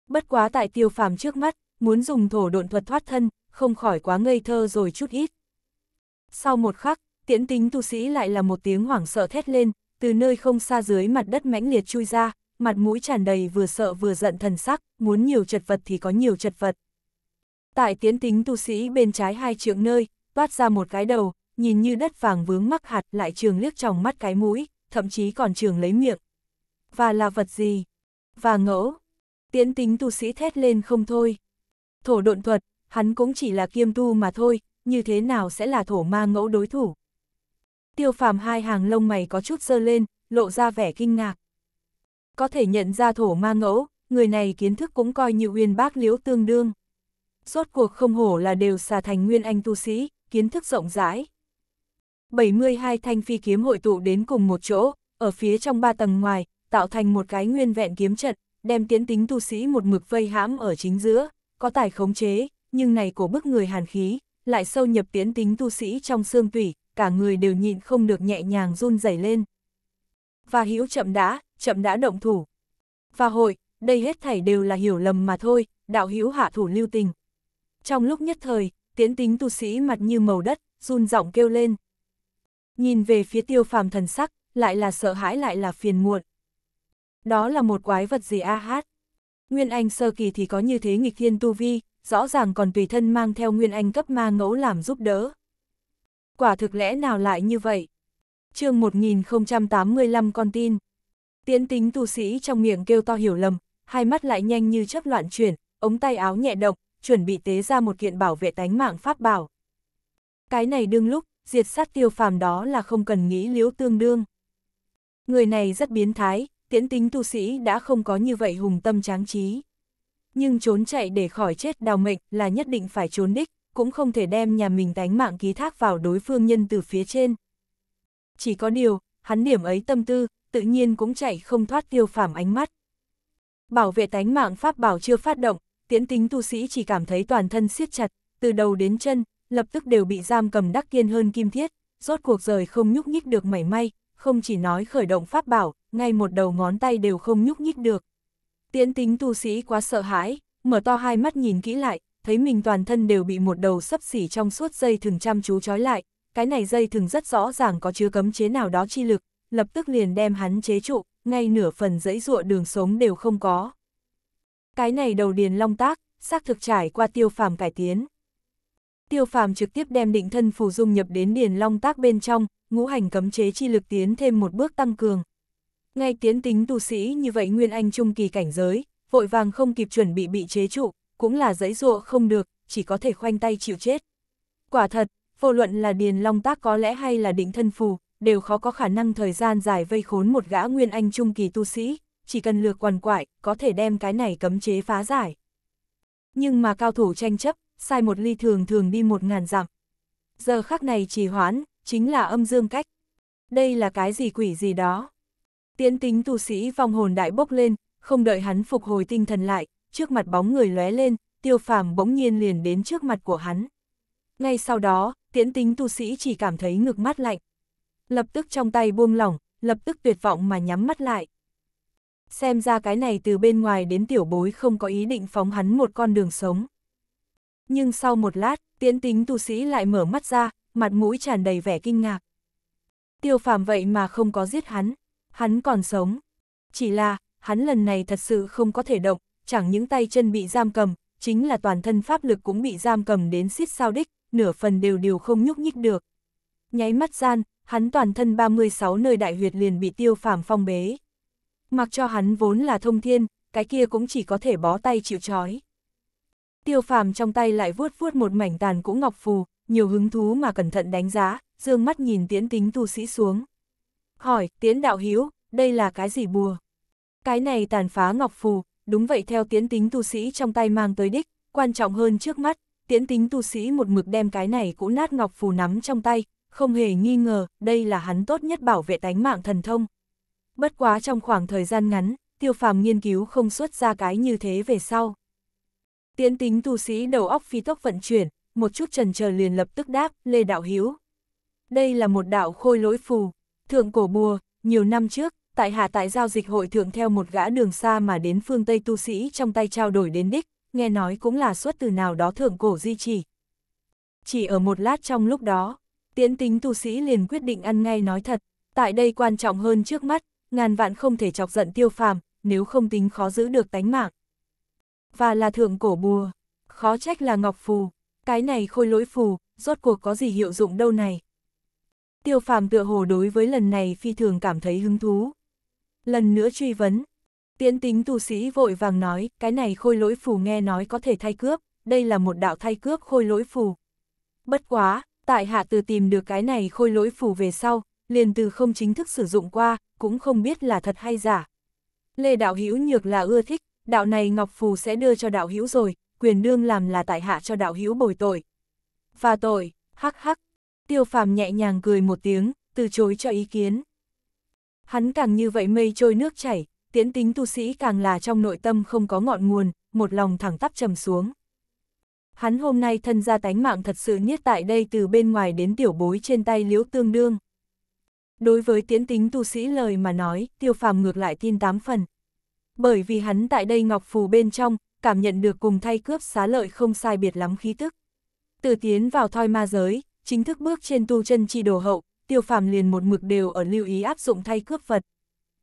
Bất quá tại tiêu phàm trước mắt, muốn dùng thổ độn thuật thoát thân, không khỏi quá ngây thơ rồi chút ít. Sau một khắc, tiễn tính tu sĩ lại là một tiếng hoảng sợ thét lên, từ nơi không xa dưới mặt đất mãnh liệt chui ra, mặt mũi tràn đầy vừa sợ vừa giận thần sắc, muốn nhiều chật vật thì có nhiều chật vật. Tại tiến tính tu sĩ bên trái hai trượng nơi, toát ra một cái đầu, nhìn như đất vàng vướng mắc hạt lại trường liếc trong mắt cái mũi, thậm chí còn trường lấy miệng. Và là vật gì? Và ngẫu. Tiễn tính tu sĩ thét lên không thôi. Thổ độn thuật, hắn cũng chỉ là kiêm tu mà thôi, như thế nào sẽ là thổ ma ngẫu đối thủ? Tiêu phàm hai hàng lông mày có chút dơ lên, lộ ra vẻ kinh ngạc. Có thể nhận ra thổ ma ngẫu, người này kiến thức cũng coi như uyên bác liễu tương đương. Rốt cuộc không hổ là đều xà thành nguyên anh tu sĩ, kiến thức rộng rãi. 72 thanh phi kiếm hội tụ đến cùng một chỗ, ở phía trong ba tầng ngoài, tạo thành một cái nguyên vẹn kiếm trận, đem tiến tính tu sĩ một mực vây hãm ở chính giữa, có tài khống chế, nhưng này của bức người hàn khí, lại sâu nhập tiến tính tu sĩ trong xương tủy, cả người đều nhịn không được nhẹ nhàng run rẩy lên. Và hữu chậm đã, chậm đã động thủ. Và hội, đây hết thảy đều là hiểu lầm mà thôi, đạo hữu hạ thủ lưu tình. Trong lúc nhất thời, tiến tính tu sĩ mặt như màu đất, run giọng kêu lên. Nhìn về phía tiêu phàm thần sắc, lại là sợ hãi lại là phiền muộn. Đó là một quái vật gì a hát. Nguyên Anh sơ kỳ thì có như thế nghịch thiên tu vi, rõ ràng còn tùy thân mang theo Nguyên Anh cấp ma ngẫu làm giúp đỡ. Quả thực lẽ nào lại như vậy? chương 1085 con tin. Tiến tính tu sĩ trong miệng kêu to hiểu lầm, hai mắt lại nhanh như chấp loạn chuyển, ống tay áo nhẹ động, chuẩn bị tế ra một kiện bảo vệ tánh mạng pháp bảo. Cái này đương lúc, diệt sát tiêu phàm đó là không cần nghĩ liếu tương đương. Người này rất biến thái, tiễn tính tu sĩ đã không có như vậy hùng tâm tráng trí. Nhưng trốn chạy để khỏi chết đào mệnh là nhất định phải trốn đích, cũng không thể đem nhà mình tánh mạng ký thác vào đối phương nhân từ phía trên. Chỉ có điều, hắn điểm ấy tâm tư, tự nhiên cũng chạy không thoát tiêu phàm ánh mắt. Bảo vệ tánh mạng pháp bảo chưa phát động, tiễn tính tu sĩ chỉ cảm thấy toàn thân siết chặt, từ đầu đến chân, lập tức đều bị giam cầm đắc kiên hơn kim thiết, rốt cuộc rời không nhúc nhích được mảy may, không chỉ nói khởi động pháp bảo, ngay một đầu ngón tay đều không nhúc nhích được. Tiễn tính tu sĩ quá sợ hãi, mở to hai mắt nhìn kỹ lại, thấy mình toàn thân đều bị một đầu sấp xỉ trong suốt dây thường chăm chú trói lại, cái này dây thường rất rõ ràng có chứa cấm chế nào đó chi lực, lập tức liền đem hắn chế trụ, ngay nửa phần dãy ruộ đường sống đều không có. Cái này đầu điền long tác, xác thực trải qua tiêu phàm cải tiến. Tiêu phàm trực tiếp đem định thân phù dung nhập đến điền long tác bên trong, ngũ hành cấm chế chi lực tiến thêm một bước tăng cường. Ngay tiến tính tu sĩ như vậy Nguyên Anh trung kỳ cảnh giới, vội vàng không kịp chuẩn bị bị chế trụ, cũng là dãy dụa không được, chỉ có thể khoanh tay chịu chết. Quả thật, vô luận là điền long tác có lẽ hay là định thân phù, đều khó có khả năng thời gian dài vây khốn một gã Nguyên Anh trung kỳ tu sĩ, chỉ cần lược quần quại, có thể đem cái này cấm chế phá giải. Nhưng mà cao thủ tranh chấp, sai một ly thường thường đi một ngàn dặm. Giờ khắc này trì hoãn, chính là âm dương cách. Đây là cái gì quỷ gì đó. Tiến tính tu sĩ vong hồn đại bốc lên, không đợi hắn phục hồi tinh thần lại, trước mặt bóng người lóe lên, tiêu phàm bỗng nhiên liền đến trước mặt của hắn. Ngay sau đó, tiến tính tu sĩ chỉ cảm thấy ngực mắt lạnh. Lập tức trong tay buông lỏng, lập tức tuyệt vọng mà nhắm mắt lại. Xem ra cái này từ bên ngoài đến tiểu bối không có ý định phóng hắn một con đường sống. Nhưng sau một lát, tiến tính tu sĩ lại mở mắt ra, mặt mũi tràn đầy vẻ kinh ngạc. Tiêu phàm vậy mà không có giết hắn, hắn còn sống. Chỉ là, hắn lần này thật sự không có thể động, chẳng những tay chân bị giam cầm, chính là toàn thân pháp lực cũng bị giam cầm đến xít sao đích, nửa phần đều đều không nhúc nhích được. Nháy mắt gian, hắn toàn thân 36 nơi đại huyệt liền bị tiêu phàm phong bế. Mặc cho hắn vốn là thông thiên, cái kia cũng chỉ có thể bó tay chịu trói. Tiêu phàm trong tay lại vuốt vuốt một mảnh tàn cũ ngọc phù, nhiều hứng thú mà cẩn thận đánh giá, dương mắt nhìn tiễn tính tu sĩ xuống. Hỏi, tiễn đạo hiếu, đây là cái gì bùa? Cái này tàn phá ngọc phù, đúng vậy theo tiễn tính tu sĩ trong tay mang tới đích, quan trọng hơn trước mắt, tiễn tính tu sĩ một mực đem cái này cũ nát ngọc phù nắm trong tay, không hề nghi ngờ, đây là hắn tốt nhất bảo vệ tánh mạng thần thông. Bất quá trong khoảng thời gian ngắn, tiêu phàm nghiên cứu không xuất ra cái như thế về sau. Tiến tính tu sĩ đầu óc phi tốc vận chuyển, một chút trần chờ liền lập tức đáp, Lê Đạo Hiếu. Đây là một đạo khôi lỗi phù, thượng cổ bùa, nhiều năm trước, tại hạ tại giao dịch hội thượng theo một gã đường xa mà đến phương Tây tu sĩ trong tay trao đổi đến đích, nghe nói cũng là xuất từ nào đó thượng cổ di trì Chỉ ở một lát trong lúc đó, tiến tính tu sĩ liền quyết định ăn ngay nói thật, tại đây quan trọng hơn trước mắt, ngàn vạn không thể chọc giận tiêu phàm, nếu không tính khó giữ được tánh mạng và là thượng cổ bùa. Khó trách là ngọc phù, cái này khôi lỗi phù, rốt cuộc có gì hiệu dụng đâu này. Tiêu phàm tựa hồ đối với lần này phi thường cảm thấy hứng thú. Lần nữa truy vấn, tiễn tính tu sĩ vội vàng nói, cái này khôi lỗi phù nghe nói có thể thay cướp, đây là một đạo thay cướp khôi lỗi phù. Bất quá, tại hạ từ tìm được cái này khôi lỗi phù về sau, liền từ không chính thức sử dụng qua, cũng không biết là thật hay giả. Lê Đạo Hữu Nhược là ưa thích, đạo này Ngọc Phù sẽ đưa cho đạo hữu rồi, quyền đương làm là tại hạ cho đạo hữu bồi tội. Và tội, hắc hắc, tiêu phàm nhẹ nhàng cười một tiếng, từ chối cho ý kiến. Hắn càng như vậy mây trôi nước chảy, tiến tính tu sĩ càng là trong nội tâm không có ngọn nguồn, một lòng thẳng tắp trầm xuống. Hắn hôm nay thân ra tánh mạng thật sự niết tại đây từ bên ngoài đến tiểu bối trên tay liễu tương đương. Đối với tiến tính tu sĩ lời mà nói, tiêu phàm ngược lại tin tám phần bởi vì hắn tại đây ngọc phù bên trong, cảm nhận được cùng thay cướp xá lợi không sai biệt lắm khí tức. Từ tiến vào thoi ma giới, chính thức bước trên tu chân chi đồ hậu, tiêu phàm liền một mực đều ở lưu ý áp dụng thay cướp vật.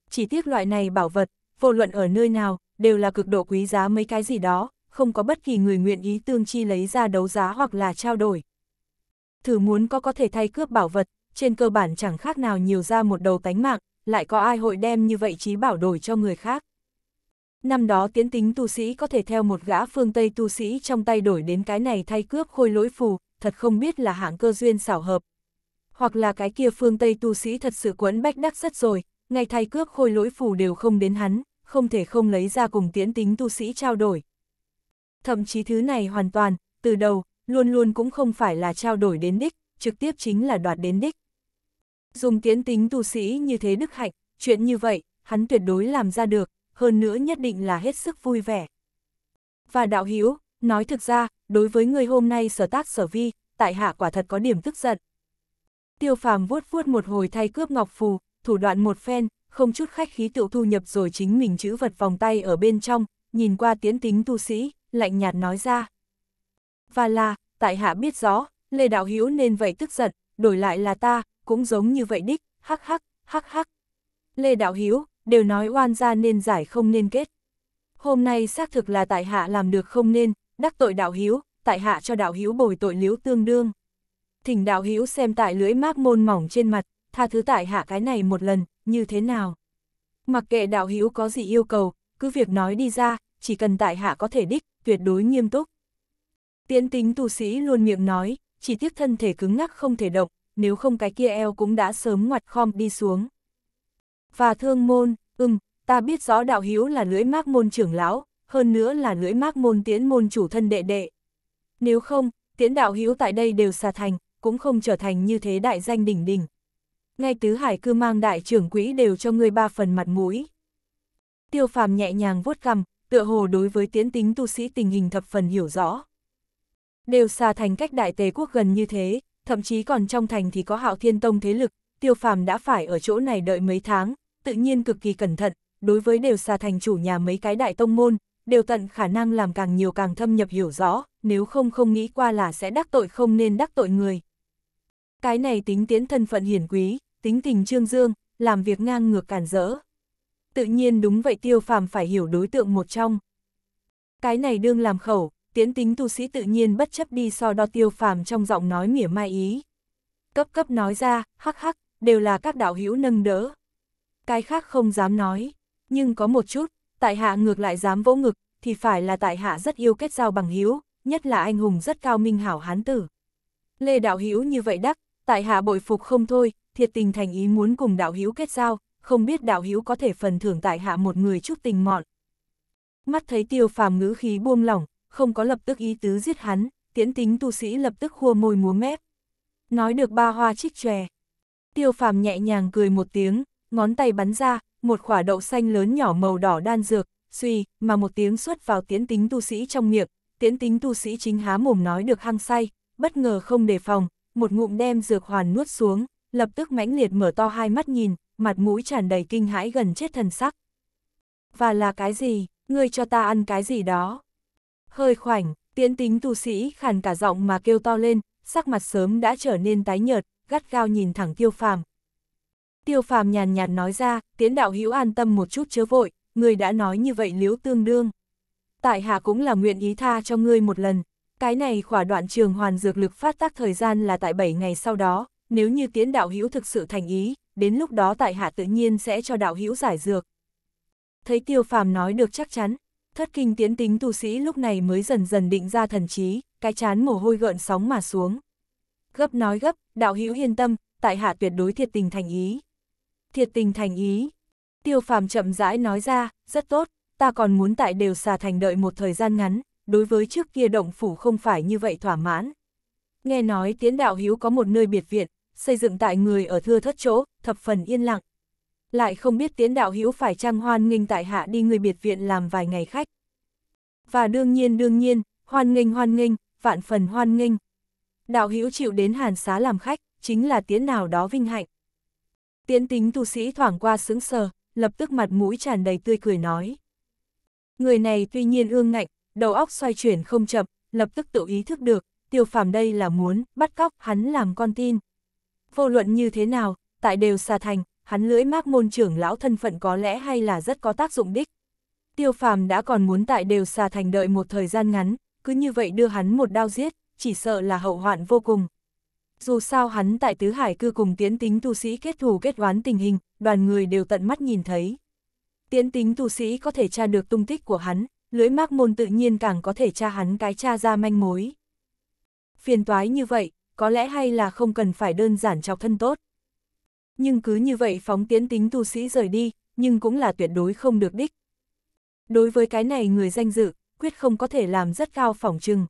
Chỉ tiếc loại này bảo vật, vô luận ở nơi nào, đều là cực độ quý giá mấy cái gì đó, không có bất kỳ người nguyện ý tương chi lấy ra đấu giá hoặc là trao đổi. Thử muốn có có thể thay cướp bảo vật, trên cơ bản chẳng khác nào nhiều ra một đầu tánh mạng, lại có ai hội đem như vậy trí bảo đổi cho người khác. Năm đó tiến tính tu sĩ có thể theo một gã phương Tây tu sĩ trong tay đổi đến cái này thay cướp khôi lỗi phù, thật không biết là hạng cơ duyên xảo hợp. Hoặc là cái kia phương Tây tu sĩ thật sự quấn bách đắc rất rồi, ngay thay cướp khôi lỗi phù đều không đến hắn, không thể không lấy ra cùng tiến tính tu sĩ trao đổi. Thậm chí thứ này hoàn toàn, từ đầu, luôn luôn cũng không phải là trao đổi đến đích, trực tiếp chính là đoạt đến đích. Dùng tiến tính tu sĩ như thế đức hạnh, chuyện như vậy, hắn tuyệt đối làm ra được, hơn nữa nhất định là hết sức vui vẻ. Và đạo hữu nói thực ra, đối với người hôm nay sở tác sở vi, tại hạ quả thật có điểm tức giận. Tiêu phàm vuốt vuốt một hồi thay cướp ngọc phù, thủ đoạn một phen, không chút khách khí tự thu nhập rồi chính mình chữ vật vòng tay ở bên trong, nhìn qua tiến tính tu sĩ, lạnh nhạt nói ra. Và là, tại hạ biết rõ, Lê Đạo Hữu nên vậy tức giận, đổi lại là ta, cũng giống như vậy đích, hắc hắc, hắc hắc. Lê Đạo hiếu đều nói oan gia nên giải không nên kết. Hôm nay xác thực là tại hạ làm được không nên, đắc tội đạo hiếu, tại hạ cho đạo hiếu bồi tội liếu tương đương. Thỉnh đạo hiếu xem tại lưỡi mác môn mỏng trên mặt, tha thứ tại hạ cái này một lần, như thế nào. Mặc kệ đạo hiếu có gì yêu cầu, cứ việc nói đi ra, chỉ cần tại hạ có thể đích, tuyệt đối nghiêm túc. Tiến tính tu sĩ luôn miệng nói, chỉ tiếc thân thể cứng ngắc không thể động, nếu không cái kia eo cũng đã sớm ngoặt khom đi xuống và thương môn, ừm, ta biết rõ đạo hiếu là lưỡi mác môn trưởng lão, hơn nữa là lưỡi mác môn tiến môn chủ thân đệ đệ. Nếu không, tiến đạo hiếu tại đây đều xà thành, cũng không trở thành như thế đại danh đỉnh đỉnh. Ngay tứ hải cư mang đại trưởng quỹ đều cho ngươi ba phần mặt mũi. Tiêu phàm nhẹ nhàng vuốt cằm, tựa hồ đối với tiến tính tu sĩ tình hình thập phần hiểu rõ. Đều xà thành cách đại tề quốc gần như thế, thậm chí còn trong thành thì có hạo thiên tông thế lực, tiêu phàm đã phải ở chỗ này đợi mấy tháng, tự nhiên cực kỳ cẩn thận, đối với đều xà thành chủ nhà mấy cái đại tông môn, đều tận khả năng làm càng nhiều càng thâm nhập hiểu rõ, nếu không không nghĩ qua là sẽ đắc tội không nên đắc tội người. Cái này tính tiến thân phận hiển quý, tính tình trương dương, làm việc ngang ngược cản rỡ. Tự nhiên đúng vậy tiêu phàm phải hiểu đối tượng một trong. Cái này đương làm khẩu, tiến tính tu sĩ tự nhiên bất chấp đi so đo tiêu phàm trong giọng nói mỉa mai ý. Cấp cấp nói ra, hắc hắc, đều là các đạo hữu nâng đỡ, cái khác không dám nói, nhưng có một chút, tại hạ ngược lại dám vỗ ngực, thì phải là tại hạ rất yêu kết giao bằng hiếu, nhất là anh hùng rất cao minh hảo hán tử. Lê đạo hiếu như vậy đắc, tại hạ bội phục không thôi, thiệt tình thành ý muốn cùng đạo hiếu kết giao, không biết đạo hiếu có thể phần thưởng tại hạ một người chút tình mọn. Mắt thấy tiêu phàm ngữ khí buông lỏng, không có lập tức ý tứ giết hắn, tiễn tính tu sĩ lập tức khua môi múa mép. Nói được ba hoa chích chòe. Tiêu phàm nhẹ nhàng cười một tiếng, ngón tay bắn ra, một quả đậu xanh lớn nhỏ màu đỏ đan dược, suy, mà một tiếng xuất vào tiến tính tu sĩ trong miệng, tiến tính tu sĩ chính há mồm nói được hăng say, bất ngờ không đề phòng, một ngụm đem dược hoàn nuốt xuống, lập tức mãnh liệt mở to hai mắt nhìn, mặt mũi tràn đầy kinh hãi gần chết thần sắc. Và là cái gì, ngươi cho ta ăn cái gì đó? Hơi khoảnh, tiến tính tu sĩ khàn cả giọng mà kêu to lên, sắc mặt sớm đã trở nên tái nhợt, gắt gao nhìn thẳng tiêu phàm, Tiêu phàm nhàn nhạt nói ra, tiến đạo hữu an tâm một chút chớ vội, người đã nói như vậy liếu tương đương. Tại hạ cũng là nguyện ý tha cho ngươi một lần, cái này khỏa đoạn trường hoàn dược lực phát tác thời gian là tại 7 ngày sau đó, nếu như tiến đạo hữu thực sự thành ý, đến lúc đó tại hạ tự nhiên sẽ cho đạo hữu giải dược. Thấy tiêu phàm nói được chắc chắn, thất kinh tiến tính tu sĩ lúc này mới dần dần định ra thần trí, cái chán mồ hôi gợn sóng mà xuống. Gấp nói gấp, đạo hữu yên tâm, tại hạ tuyệt đối thiệt tình thành ý thiệt tình thành ý. Tiêu phàm chậm rãi nói ra, rất tốt, ta còn muốn tại đều xà thành đợi một thời gian ngắn, đối với trước kia động phủ không phải như vậy thỏa mãn. Nghe nói tiến đạo hiếu có một nơi biệt viện, xây dựng tại người ở thưa thất chỗ, thập phần yên lặng. Lại không biết tiến đạo hiếu phải trang hoan nghênh tại hạ đi người biệt viện làm vài ngày khách. Và đương nhiên đương nhiên, hoan nghênh hoan nghênh, vạn phần hoan nghênh. Đạo hiếu chịu đến hàn xá làm khách, chính là tiến nào đó vinh hạnh. Tiến tính tu sĩ thoảng qua sững sờ, lập tức mặt mũi tràn đầy tươi cười nói. Người này tuy nhiên ương ngạnh, đầu óc xoay chuyển không chậm, lập tức tự ý thức được, tiêu phàm đây là muốn bắt cóc hắn làm con tin. Vô luận như thế nào, tại đều xa thành, hắn lưỡi mác môn trưởng lão thân phận có lẽ hay là rất có tác dụng đích. Tiêu phàm đã còn muốn tại đều xa thành đợi một thời gian ngắn, cứ như vậy đưa hắn một đao giết, chỉ sợ là hậu hoạn vô cùng dù sao hắn tại Tứ Hải cư cùng tiến tính tu sĩ kết thù kết oán tình hình, đoàn người đều tận mắt nhìn thấy. Tiến tính tu sĩ có thể tra được tung tích của hắn, lưỡi mác môn tự nhiên càng có thể tra hắn cái tra ra manh mối. Phiền toái như vậy, có lẽ hay là không cần phải đơn giản chọc thân tốt. Nhưng cứ như vậy phóng tiến tính tu sĩ rời đi, nhưng cũng là tuyệt đối không được đích. Đối với cái này người danh dự, quyết không có thể làm rất cao phỏng trừng.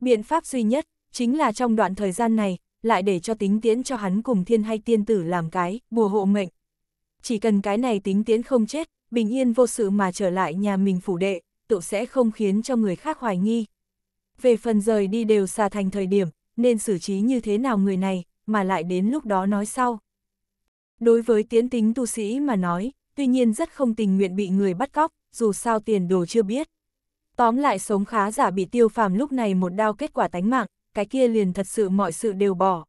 Biện pháp duy nhất, chính là trong đoạn thời gian này, lại để cho tính tiễn cho hắn cùng thiên hay tiên tử làm cái, bùa hộ mệnh. Chỉ cần cái này tính tiễn không chết, bình yên vô sự mà trở lại nhà mình phủ đệ, tự sẽ không khiến cho người khác hoài nghi. Về phần rời đi đều xà thành thời điểm, nên xử trí như thế nào người này, mà lại đến lúc đó nói sau. Đối với tiến tính tu sĩ mà nói, tuy nhiên rất không tình nguyện bị người bắt cóc, dù sao tiền đồ chưa biết. Tóm lại sống khá giả bị tiêu phàm lúc này một đao kết quả tánh mạng, cái kia liền thật sự mọi sự đều bỏ.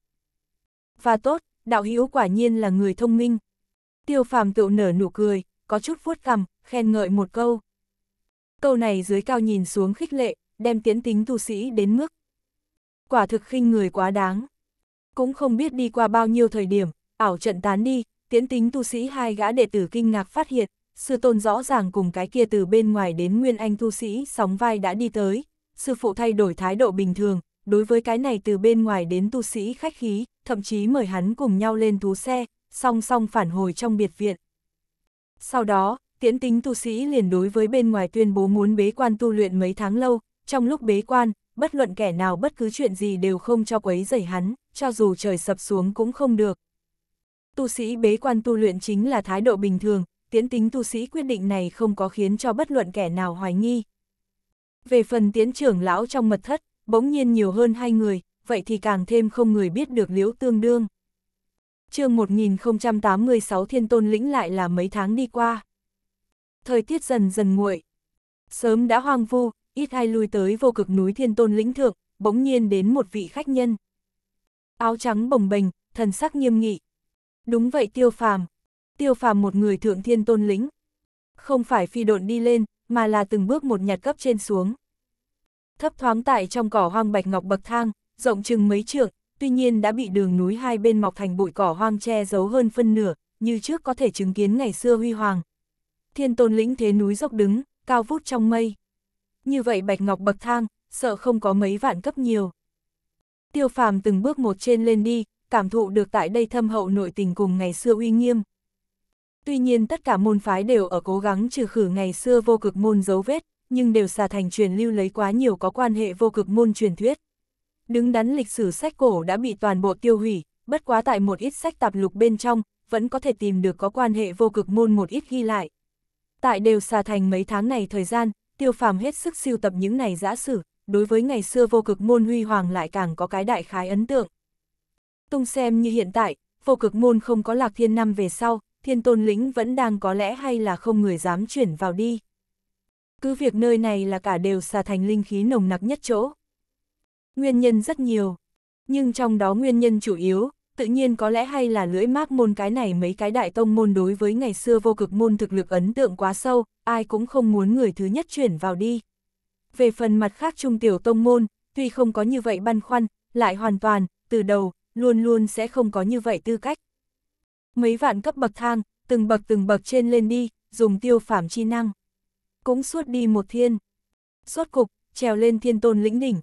Và tốt, đạo hữu quả nhiên là người thông minh. Tiêu phàm tựu nở nụ cười, có chút vuốt cằm, khen ngợi một câu. Câu này dưới cao nhìn xuống khích lệ, đem tiến tính tu sĩ đến mức. Quả thực khinh người quá đáng. Cũng không biết đi qua bao nhiêu thời điểm, ảo trận tán đi, tiến tính tu sĩ hai gã đệ tử kinh ngạc phát hiện, sư tôn rõ ràng cùng cái kia từ bên ngoài đến nguyên anh tu sĩ sóng vai đã đi tới, sư phụ thay đổi thái độ bình thường, đối với cái này từ bên ngoài đến tu sĩ khách khí, thậm chí mời hắn cùng nhau lên thú xe, song song phản hồi trong biệt viện. Sau đó, tiễn tính tu sĩ liền đối với bên ngoài tuyên bố muốn bế quan tu luyện mấy tháng lâu, trong lúc bế quan, bất luận kẻ nào bất cứ chuyện gì đều không cho quấy rầy hắn, cho dù trời sập xuống cũng không được. Tu sĩ bế quan tu luyện chính là thái độ bình thường, tiễn tính tu sĩ quyết định này không có khiến cho bất luận kẻ nào hoài nghi. Về phần tiến trưởng lão trong mật thất, bỗng nhiên nhiều hơn hai người, vậy thì càng thêm không người biết được liễu tương đương. chương 1086 thiên tôn lĩnh lại là mấy tháng đi qua. Thời tiết dần dần nguội. Sớm đã hoang vu, ít ai lui tới vô cực núi thiên tôn lĩnh thượng, bỗng nhiên đến một vị khách nhân. Áo trắng bồng bềnh, thần sắc nghiêm nghị. Đúng vậy tiêu phàm. Tiêu phàm một người thượng thiên tôn lĩnh. Không phải phi độn đi lên, mà là từng bước một nhặt cấp trên xuống thấp thoáng tại trong cỏ hoang bạch ngọc bậc thang, rộng chừng mấy trượng, tuy nhiên đã bị đường núi hai bên mọc thành bụi cỏ hoang che giấu hơn phân nửa, như trước có thể chứng kiến ngày xưa huy hoàng. Thiên tôn lĩnh thế núi dốc đứng, cao vút trong mây. Như vậy bạch ngọc bậc thang, sợ không có mấy vạn cấp nhiều. Tiêu phàm từng bước một trên lên đi, cảm thụ được tại đây thâm hậu nội tình cùng ngày xưa uy nghiêm. Tuy nhiên tất cả môn phái đều ở cố gắng trừ khử ngày xưa vô cực môn dấu vết, nhưng đều xà thành truyền lưu lấy quá nhiều có quan hệ vô cực môn truyền thuyết. Đứng đắn lịch sử sách cổ đã bị toàn bộ tiêu hủy, bất quá tại một ít sách tạp lục bên trong, vẫn có thể tìm được có quan hệ vô cực môn một ít ghi lại. Tại đều xà thành mấy tháng này thời gian, tiêu phàm hết sức siêu tập những này giã sử, đối với ngày xưa vô cực môn huy hoàng lại càng có cái đại khái ấn tượng. Tung xem như hiện tại, vô cực môn không có lạc thiên năm về sau, thiên tôn lĩnh vẫn đang có lẽ hay là không người dám chuyển vào đi. Cứ việc nơi này là cả đều xà thành linh khí nồng nặc nhất chỗ. Nguyên nhân rất nhiều, nhưng trong đó nguyên nhân chủ yếu, tự nhiên có lẽ hay là lưỡi mác môn cái này mấy cái đại tông môn đối với ngày xưa vô cực môn thực lực ấn tượng quá sâu, ai cũng không muốn người thứ nhất chuyển vào đi. Về phần mặt khác trung tiểu tông môn, tuy không có như vậy băn khoăn, lại hoàn toàn, từ đầu, luôn luôn sẽ không có như vậy tư cách. Mấy vạn cấp bậc thang, từng bậc từng bậc trên lên đi, dùng tiêu phạm chi năng cũng suốt đi một thiên. Suốt cục, trèo lên thiên tôn lĩnh đỉnh.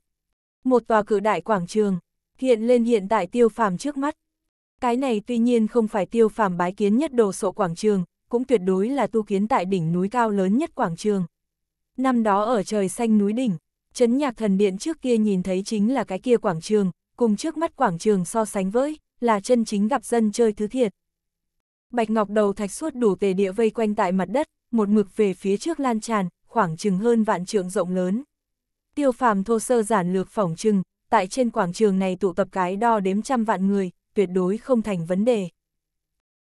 Một tòa cử đại quảng trường, hiện lên hiện tại tiêu phàm trước mắt. Cái này tuy nhiên không phải tiêu phàm bái kiến nhất đồ sộ quảng trường, cũng tuyệt đối là tu kiến tại đỉnh núi cao lớn nhất quảng trường. Năm đó ở trời xanh núi đỉnh, chấn nhạc thần điện trước kia nhìn thấy chính là cái kia quảng trường, cùng trước mắt quảng trường so sánh với, là chân chính gặp dân chơi thứ thiệt. Bạch Ngọc đầu thạch suốt đủ tề địa vây quanh tại mặt đất, một mực về phía trước lan tràn, khoảng chừng hơn vạn trượng rộng lớn. Tiêu phàm thô sơ giản lược phỏng chừng, tại trên quảng trường này tụ tập cái đo đếm trăm vạn người, tuyệt đối không thành vấn đề.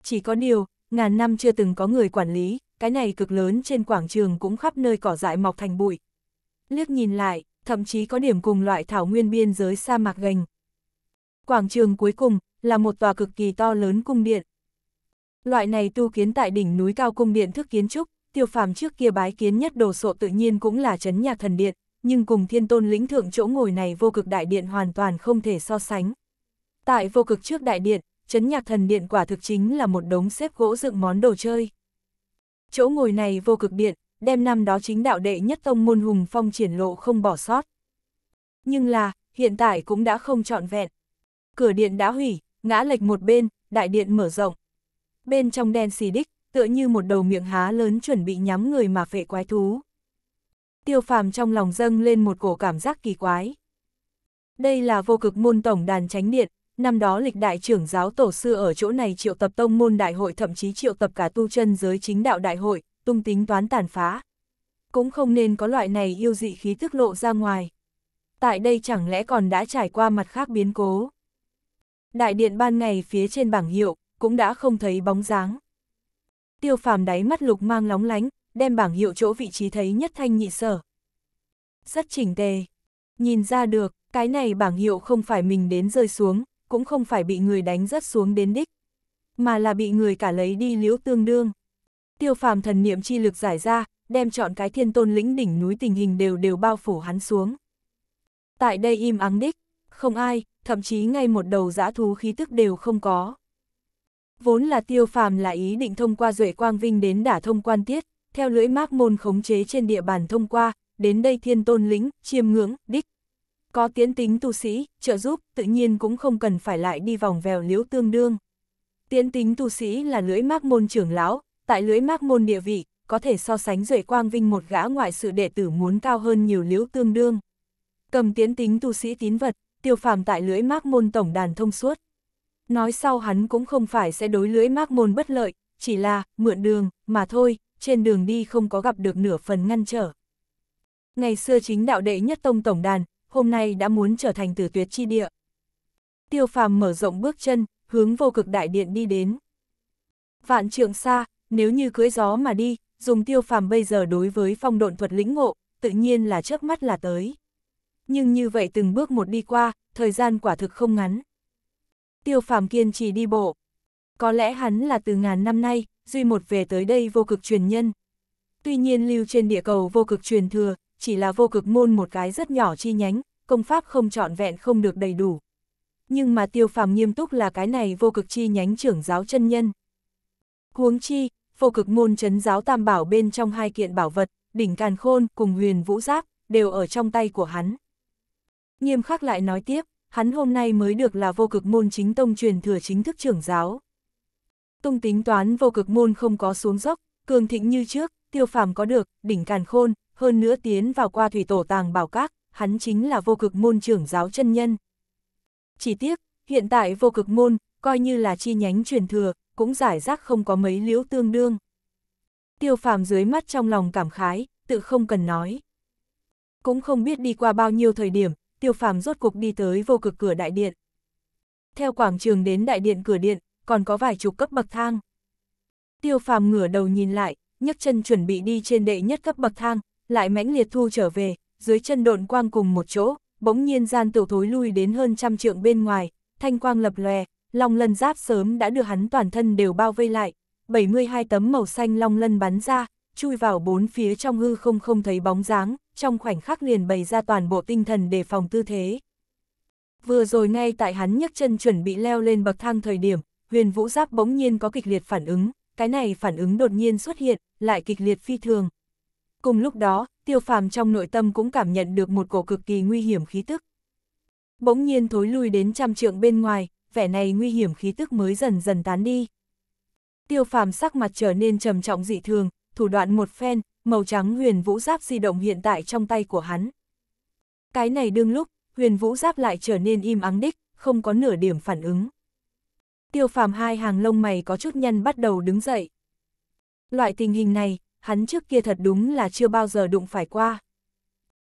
Chỉ có điều, ngàn năm chưa từng có người quản lý, cái này cực lớn trên quảng trường cũng khắp nơi cỏ dại mọc thành bụi. Liếc nhìn lại, thậm chí có điểm cùng loại thảo nguyên biên giới sa mạc gành. Quảng trường cuối cùng là một tòa cực kỳ to lớn cung điện, Loại này tu kiến tại đỉnh núi cao cung điện thức kiến trúc, tiêu phàm trước kia bái kiến nhất đồ sộ tự nhiên cũng là chấn nhạc thần điện, nhưng cùng thiên tôn lĩnh thượng chỗ ngồi này vô cực đại điện hoàn toàn không thể so sánh. Tại vô cực trước đại điện, chấn nhạc thần điện quả thực chính là một đống xếp gỗ dựng món đồ chơi. Chỗ ngồi này vô cực điện, đem năm đó chính đạo đệ nhất tông môn hùng phong triển lộ không bỏ sót. Nhưng là, hiện tại cũng đã không trọn vẹn. Cửa điện đã hủy, ngã lệch một bên, đại điện mở rộng bên trong đen xì đích, tựa như một đầu miệng há lớn chuẩn bị nhắm người mà phệ quái thú. Tiêu phàm trong lòng dâng lên một cổ cảm giác kỳ quái. Đây là vô cực môn tổng đàn tránh điện, năm đó lịch đại trưởng giáo tổ sư ở chỗ này triệu tập tông môn đại hội thậm chí triệu tập cả tu chân giới chính đạo đại hội, tung tính toán tàn phá. Cũng không nên có loại này yêu dị khí thức lộ ra ngoài. Tại đây chẳng lẽ còn đã trải qua mặt khác biến cố. Đại điện ban ngày phía trên bảng hiệu, cũng đã không thấy bóng dáng. Tiêu phàm đáy mắt lục mang lóng lánh, đem bảng hiệu chỗ vị trí thấy nhất thanh nhị sở. Rất chỉnh tề. Nhìn ra được, cái này bảng hiệu không phải mình đến rơi xuống, cũng không phải bị người đánh rớt xuống đến đích, mà là bị người cả lấy đi liễu tương đương. Tiêu phàm thần niệm chi lực giải ra, đem chọn cái thiên tôn lĩnh đỉnh núi tình hình đều đều bao phủ hắn xuống. Tại đây im ắng đích, không ai, thậm chí ngay một đầu giã thú khí tức đều không có. Vốn là tiêu phàm là ý định thông qua Duệ Quang Vinh đến đả thông quan tiết, theo lưỡi mác môn khống chế trên địa bàn thông qua, đến đây thiên tôn lĩnh, chiêm ngưỡng, đích. Có tiến tính tu sĩ, trợ giúp, tự nhiên cũng không cần phải lại đi vòng vèo liếu tương đương. Tiến tính tu sĩ là lưỡi mác môn trưởng lão, tại lưỡi mác môn địa vị, có thể so sánh Duệ Quang Vinh một gã ngoại sự đệ tử muốn cao hơn nhiều liếu tương đương. Cầm tiến tính tu sĩ tín vật, tiêu phàm tại lưỡi mác môn tổng đàn thông suốt, Nói sau hắn cũng không phải sẽ đối lưỡi mác môn bất lợi, chỉ là mượn đường mà thôi, trên đường đi không có gặp được nửa phần ngăn trở. Ngày xưa chính đạo đệ nhất tông tổng đàn, hôm nay đã muốn trở thành tử tuyệt chi địa. Tiêu phàm mở rộng bước chân, hướng vô cực đại điện đi đến. Vạn trượng xa, nếu như cưới gió mà đi, dùng tiêu phàm bây giờ đối với phong độn thuật lĩnh ngộ, tự nhiên là trước mắt là tới. Nhưng như vậy từng bước một đi qua, thời gian quả thực không ngắn tiêu phàm kiên trì đi bộ. Có lẽ hắn là từ ngàn năm nay, duy một về tới đây vô cực truyền nhân. Tuy nhiên lưu trên địa cầu vô cực truyền thừa, chỉ là vô cực môn một cái rất nhỏ chi nhánh, công pháp không trọn vẹn không được đầy đủ. Nhưng mà tiêu phàm nghiêm túc là cái này vô cực chi nhánh trưởng giáo chân nhân. Huống chi, vô cực môn chấn giáo tam bảo bên trong hai kiện bảo vật, đỉnh càn khôn cùng huyền vũ giáp, đều ở trong tay của hắn. Nghiêm khắc lại nói tiếp, hắn hôm nay mới được là vô cực môn chính tông truyền thừa chính thức trưởng giáo. Tung tính toán vô cực môn không có xuống dốc, cường thịnh như trước, tiêu phàm có được, đỉnh càn khôn, hơn nữa tiến vào qua thủy tổ tàng bảo các, hắn chính là vô cực môn trưởng giáo chân nhân. Chỉ tiếc, hiện tại vô cực môn, coi như là chi nhánh truyền thừa, cũng giải rác không có mấy liễu tương đương. Tiêu phàm dưới mắt trong lòng cảm khái, tự không cần nói. Cũng không biết đi qua bao nhiêu thời điểm, tiêu phàm rốt cục đi tới vô cực cửa đại điện. Theo quảng trường đến đại điện cửa điện, còn có vài chục cấp bậc thang. Tiêu phàm ngửa đầu nhìn lại, nhấc chân chuẩn bị đi trên đệ nhất cấp bậc thang, lại mãnh liệt thu trở về, dưới chân độn quang cùng một chỗ, bỗng nhiên gian tiểu thối lui đến hơn trăm trượng bên ngoài, thanh quang lập lòe, long lân giáp sớm đã được hắn toàn thân đều bao vây lại, 72 tấm màu xanh long lân bắn ra, chui vào bốn phía trong hư không không thấy bóng dáng, trong khoảnh khắc liền bày ra toàn bộ tinh thần để phòng tư thế. Vừa rồi ngay tại hắn nhấc chân chuẩn bị leo lên bậc thang thời điểm, huyền vũ giáp bỗng nhiên có kịch liệt phản ứng, cái này phản ứng đột nhiên xuất hiện, lại kịch liệt phi thường. Cùng lúc đó, tiêu phàm trong nội tâm cũng cảm nhận được một cổ cực kỳ nguy hiểm khí tức. Bỗng nhiên thối lui đến trăm trượng bên ngoài, vẻ này nguy hiểm khí tức mới dần dần tán đi. Tiêu phàm sắc mặt trở nên trầm trọng dị thường, thủ đoạn một phen, màu trắng huyền vũ giáp di động hiện tại trong tay của hắn. Cái này đương lúc, huyền vũ giáp lại trở nên im ắng đích, không có nửa điểm phản ứng. Tiêu phàm hai hàng lông mày có chút nhăn bắt đầu đứng dậy. Loại tình hình này, hắn trước kia thật đúng là chưa bao giờ đụng phải qua.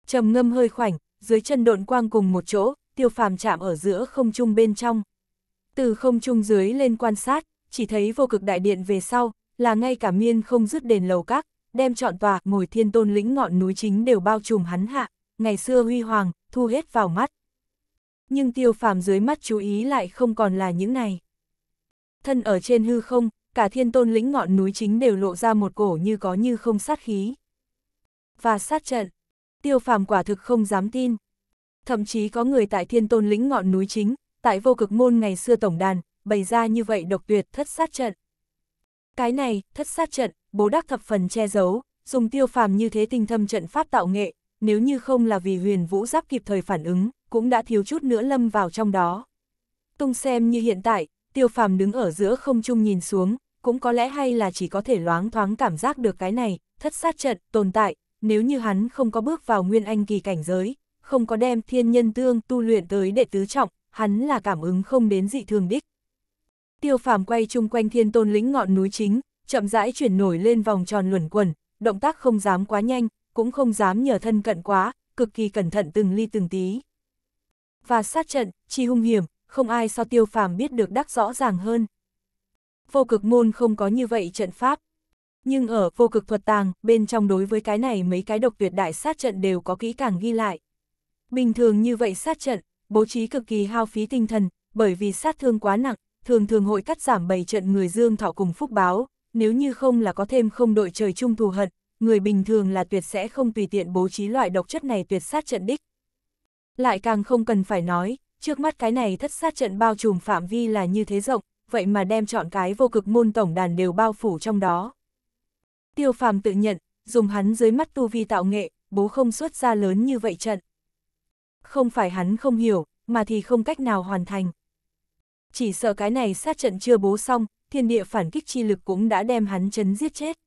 trầm ngâm hơi khoảnh, dưới chân độn quang cùng một chỗ, tiêu phàm chạm ở giữa không trung bên trong. Từ không trung dưới lên quan sát, chỉ thấy vô cực đại điện về sau, là ngay cả miên không dứt đền lầu các, đem trọn tòa ngồi thiên tôn lĩnh ngọn núi chính đều bao trùm hắn hạ, ngày xưa huy hoàng, thu hết vào mắt. Nhưng tiêu phàm dưới mắt chú ý lại không còn là những này. Thân ở trên hư không, cả thiên tôn lĩnh ngọn núi chính đều lộ ra một cổ như có như không sát khí. Và sát trận, tiêu phàm quả thực không dám tin. Thậm chí có người tại thiên tôn lĩnh ngọn núi chính, tại vô cực môn ngày xưa tổng đàn, bày ra như vậy độc tuyệt thất sát trận. Cái này, thất sát trận, bố đắc thập phần che giấu, dùng tiêu phàm như thế tinh thâm trận pháp tạo nghệ, nếu như không là vì huyền vũ giáp kịp thời phản ứng, cũng đã thiếu chút nữa lâm vào trong đó. Tung xem như hiện tại, tiêu phàm đứng ở giữa không trung nhìn xuống, cũng có lẽ hay là chỉ có thể loáng thoáng cảm giác được cái này, thất sát trận, tồn tại, nếu như hắn không có bước vào nguyên anh kỳ cảnh giới, không có đem thiên nhân tương tu luyện tới đệ tứ trọng, hắn là cảm ứng không đến dị thường đích. Tiêu phàm quay chung quanh thiên tôn lĩnh ngọn núi chính, chậm rãi chuyển nổi lên vòng tròn luẩn quẩn, động tác không dám quá nhanh, cũng không dám nhờ thân cận quá, cực kỳ cẩn thận từng ly từng tí. Và sát trận, chi hung hiểm, không ai so tiêu phàm biết được đắc rõ ràng hơn. Vô cực môn không có như vậy trận pháp. Nhưng ở vô cực thuật tàng, bên trong đối với cái này mấy cái độc tuyệt đại sát trận đều có kỹ càng ghi lại. Bình thường như vậy sát trận, bố trí cực kỳ hao phí tinh thần, bởi vì sát thương quá nặng, thường thường hội cắt giảm bảy trận người dương thọ cùng phúc báo, nếu như không là có thêm không đội trời chung thù hận, người bình thường là tuyệt sẽ không tùy tiện bố trí loại độc chất này tuyệt sát trận đích. Lại càng không cần phải nói, trước mắt cái này thất sát trận bao trùm phạm vi là như thế rộng, vậy mà đem chọn cái vô cực môn tổng đàn đều bao phủ trong đó. Tiêu phàm tự nhận, dùng hắn dưới mắt tu vi tạo nghệ, bố không xuất ra lớn như vậy trận. Không phải hắn không hiểu, mà thì không cách nào hoàn thành chỉ sợ cái này sát trận chưa bố xong, thiên địa phản kích chi lực cũng đã đem hắn chấn giết chết.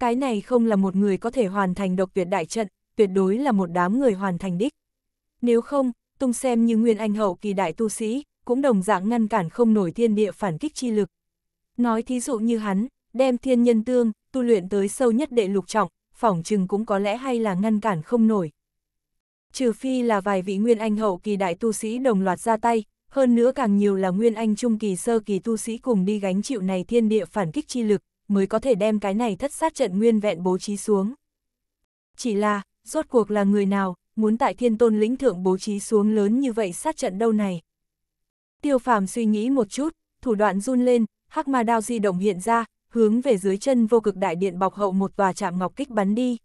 Cái này không là một người có thể hoàn thành độc tuyệt đại trận, tuyệt đối là một đám người hoàn thành đích. Nếu không, tung xem như nguyên anh hậu kỳ đại tu sĩ, cũng đồng dạng ngăn cản không nổi thiên địa phản kích chi lực. Nói thí dụ như hắn, đem thiên nhân tương, tu luyện tới sâu nhất đệ lục trọng, phỏng chừng cũng có lẽ hay là ngăn cản không nổi. Trừ phi là vài vị nguyên anh hậu kỳ đại tu sĩ đồng loạt ra tay, hơn nữa càng nhiều là nguyên anh trung kỳ sơ kỳ tu sĩ cùng đi gánh chịu này thiên địa phản kích chi lực, mới có thể đem cái này thất sát trận nguyên vẹn bố trí xuống. Chỉ là, rốt cuộc là người nào, muốn tại thiên tôn lĩnh thượng bố trí xuống lớn như vậy sát trận đâu này. Tiêu phàm suy nghĩ một chút, thủ đoạn run lên, hắc ma đao di động hiện ra, hướng về dưới chân vô cực đại điện bọc hậu một tòa chạm ngọc kích bắn đi.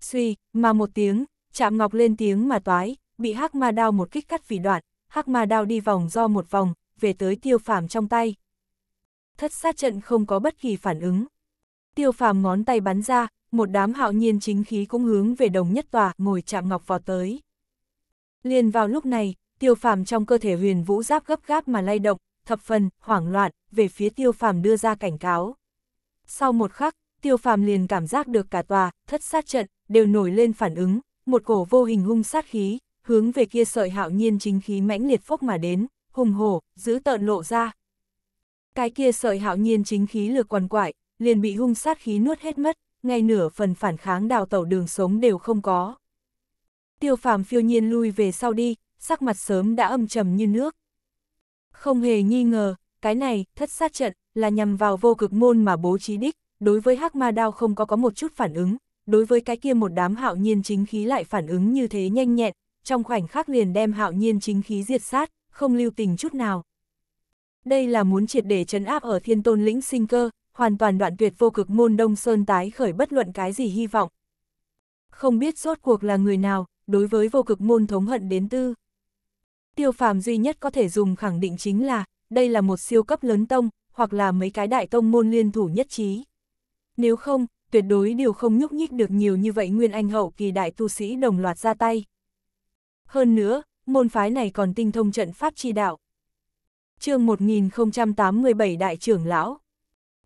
Suy, mà một tiếng, chạm ngọc lên tiếng mà toái, bị hắc ma đao một kích cắt vì đoạn, hắc ma đao đi vòng do một vòng, về tới tiêu phàm trong tay. Thất sát trận không có bất kỳ phản ứng. Tiêu phàm ngón tay bắn ra, một đám hạo nhiên chính khí cũng hướng về đồng nhất tòa ngồi chạm ngọc vào tới. Liền vào lúc này, tiêu phàm trong cơ thể huyền vũ giáp gấp gáp mà lay động, thập phần, hoảng loạn, về phía tiêu phàm đưa ra cảnh cáo. Sau một khắc, tiêu phàm liền cảm giác được cả tòa, thất sát trận, đều nổi lên phản ứng, một cổ vô hình hung sát khí, hướng về kia sợi hạo nhiên chính khí mãnh liệt phốc mà đến, hùng hổ, giữ tợn lộ ra. Cái kia sợi hạo nhiên chính khí lừa quằn quại, liền bị hung sát khí nuốt hết mất, ngay nửa phần phản kháng đào tẩu đường sống đều không có. Tiêu phàm phiêu nhiên lui về sau đi, sắc mặt sớm đã âm trầm như nước. Không hề nghi ngờ, cái này, thất sát trận, là nhằm vào vô cực môn mà bố trí đích, đối với hắc ma đao không có có một chút phản ứng, đối với cái kia một đám hạo nhiên chính khí lại phản ứng như thế nhanh nhẹn, trong khoảnh khắc liền đem hạo nhiên chính khí diệt sát, không lưu tình chút nào. Đây là muốn triệt để chấn áp ở thiên tôn lĩnh sinh cơ, hoàn toàn đoạn tuyệt vô cực môn Đông Sơn tái khởi bất luận cái gì hy vọng. Không biết rốt cuộc là người nào, đối với vô cực môn thống hận đến tư. Tiêu phàm duy nhất có thể dùng khẳng định chính là, đây là một siêu cấp lớn tông, hoặc là mấy cái đại tông môn liên thủ nhất trí. Nếu không, tuyệt đối đều không nhúc nhích được nhiều như vậy nguyên anh hậu kỳ đại tu sĩ đồng loạt ra tay hơn nữa, môn phái này còn tinh thông trận pháp chi đạo. chương 1087 Đại trưởng Lão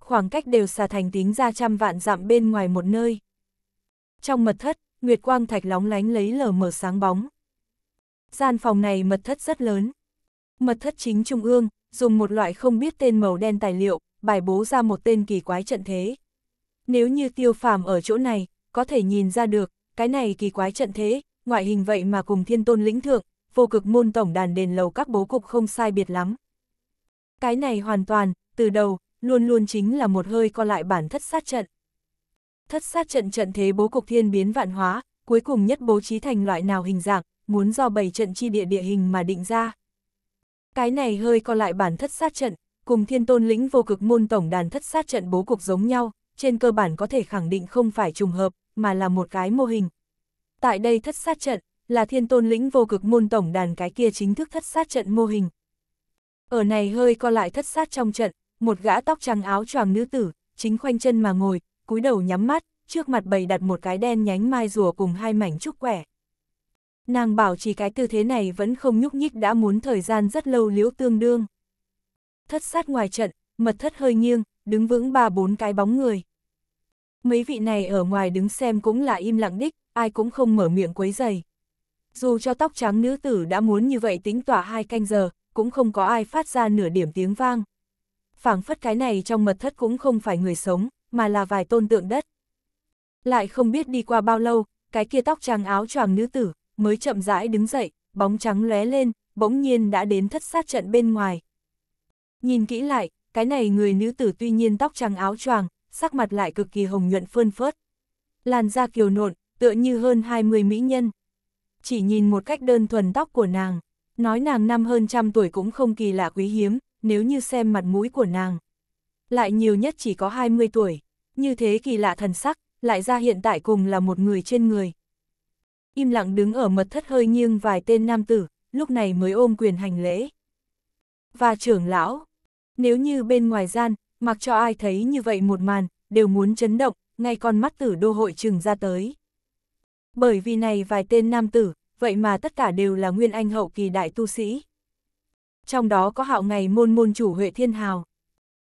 Khoảng cách đều xà thành tính ra trăm vạn dặm bên ngoài một nơi. Trong mật thất, Nguyệt Quang Thạch lóng lánh lấy lờ mở sáng bóng. Gian phòng này mật thất rất lớn. Mật thất chính trung ương, dùng một loại không biết tên màu đen tài liệu, bài bố ra một tên kỳ quái trận thế. Nếu như tiêu phàm ở chỗ này, có thể nhìn ra được, cái này kỳ quái trận thế, ngoại hình vậy mà cùng thiên tôn lĩnh thượng, vô cực môn tổng đàn đền lầu các bố cục không sai biệt lắm. Cái này hoàn toàn, từ đầu, luôn luôn chính là một hơi co lại bản thất sát trận. Thất sát trận trận thế bố cục thiên biến vạn hóa, cuối cùng nhất bố trí thành loại nào hình dạng, muốn do bảy trận chi địa địa hình mà định ra. Cái này hơi co lại bản thất sát trận, cùng thiên tôn lĩnh vô cực môn tổng đàn thất sát trận bố cục giống nhau, trên cơ bản có thể khẳng định không phải trùng hợp, mà là một cái mô hình, Tại đây thất sát trận, là thiên tôn lĩnh vô cực môn tổng đàn cái kia chính thức thất sát trận mô hình. Ở này hơi co lại thất sát trong trận, một gã tóc trắng áo choàng nữ tử, chính khoanh chân mà ngồi, cúi đầu nhắm mắt, trước mặt bày đặt một cái đen nhánh mai rùa cùng hai mảnh trúc quẻ. Nàng bảo trì cái tư thế này vẫn không nhúc nhích đã muốn thời gian rất lâu liễu tương đương. Thất sát ngoài trận, mật thất hơi nghiêng, đứng vững ba bốn cái bóng người. Mấy vị này ở ngoài đứng xem cũng là im lặng đích, ai cũng không mở miệng quấy dày. Dù cho tóc trắng nữ tử đã muốn như vậy tính tỏa hai canh giờ, cũng không có ai phát ra nửa điểm tiếng vang. phảng phất cái này trong mật thất cũng không phải người sống, mà là vài tôn tượng đất. Lại không biết đi qua bao lâu, cái kia tóc trắng áo choàng nữ tử, mới chậm rãi đứng dậy, bóng trắng lóe lên, bỗng nhiên đã đến thất sát trận bên ngoài. Nhìn kỹ lại, cái này người nữ tử tuy nhiên tóc trắng áo choàng, sắc mặt lại cực kỳ hồng nhuận phơn phớt. Làn da kiều nộn, tựa như hơn 20 mỹ nhân. Chỉ nhìn một cách đơn thuần tóc của nàng, nói nàng năm hơn trăm tuổi cũng không kỳ lạ quý hiếm, nếu như xem mặt mũi của nàng. Lại nhiều nhất chỉ có 20 tuổi, như thế kỳ lạ thần sắc, lại ra hiện tại cùng là một người trên người. Im lặng đứng ở mật thất hơi nghiêng vài tên nam tử, lúc này mới ôm quyền hành lễ. Và trưởng lão, nếu như bên ngoài gian, mặc cho ai thấy như vậy một màn, đều muốn chấn động, ngay con mắt tử đô hội trừng ra tới bởi vì này vài tên nam tử, vậy mà tất cả đều là nguyên anh hậu kỳ đại tu sĩ. Trong đó có hạo ngày môn môn chủ Huệ Thiên Hào.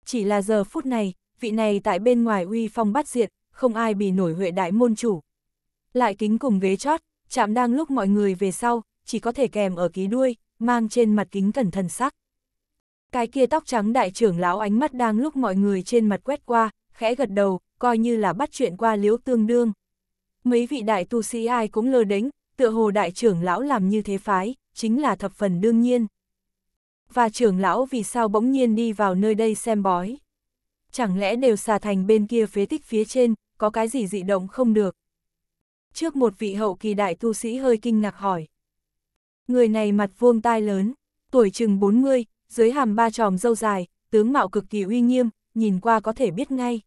Chỉ là giờ phút này, vị này tại bên ngoài uy phong bắt diệt, không ai bị nổi Huệ đại môn chủ. Lại kính cùng ghế chót, chạm đang lúc mọi người về sau, chỉ có thể kèm ở ký đuôi, mang trên mặt kính cẩn thần sắc. Cái kia tóc trắng đại trưởng lão ánh mắt đang lúc mọi người trên mặt quét qua, khẽ gật đầu, coi như là bắt chuyện qua liếu tương đương mấy vị đại tu sĩ ai cũng lơ đánh, tựa hồ đại trưởng lão làm như thế phái, chính là thập phần đương nhiên. Và trưởng lão vì sao bỗng nhiên đi vào nơi đây xem bói? Chẳng lẽ đều xà thành bên kia phế tích phía trên, có cái gì dị động không được? Trước một vị hậu kỳ đại tu sĩ hơi kinh ngạc hỏi. Người này mặt vuông tai lớn, tuổi chừng 40, dưới hàm ba tròm dâu dài, tướng mạo cực kỳ uy nghiêm, nhìn qua có thể biết ngay.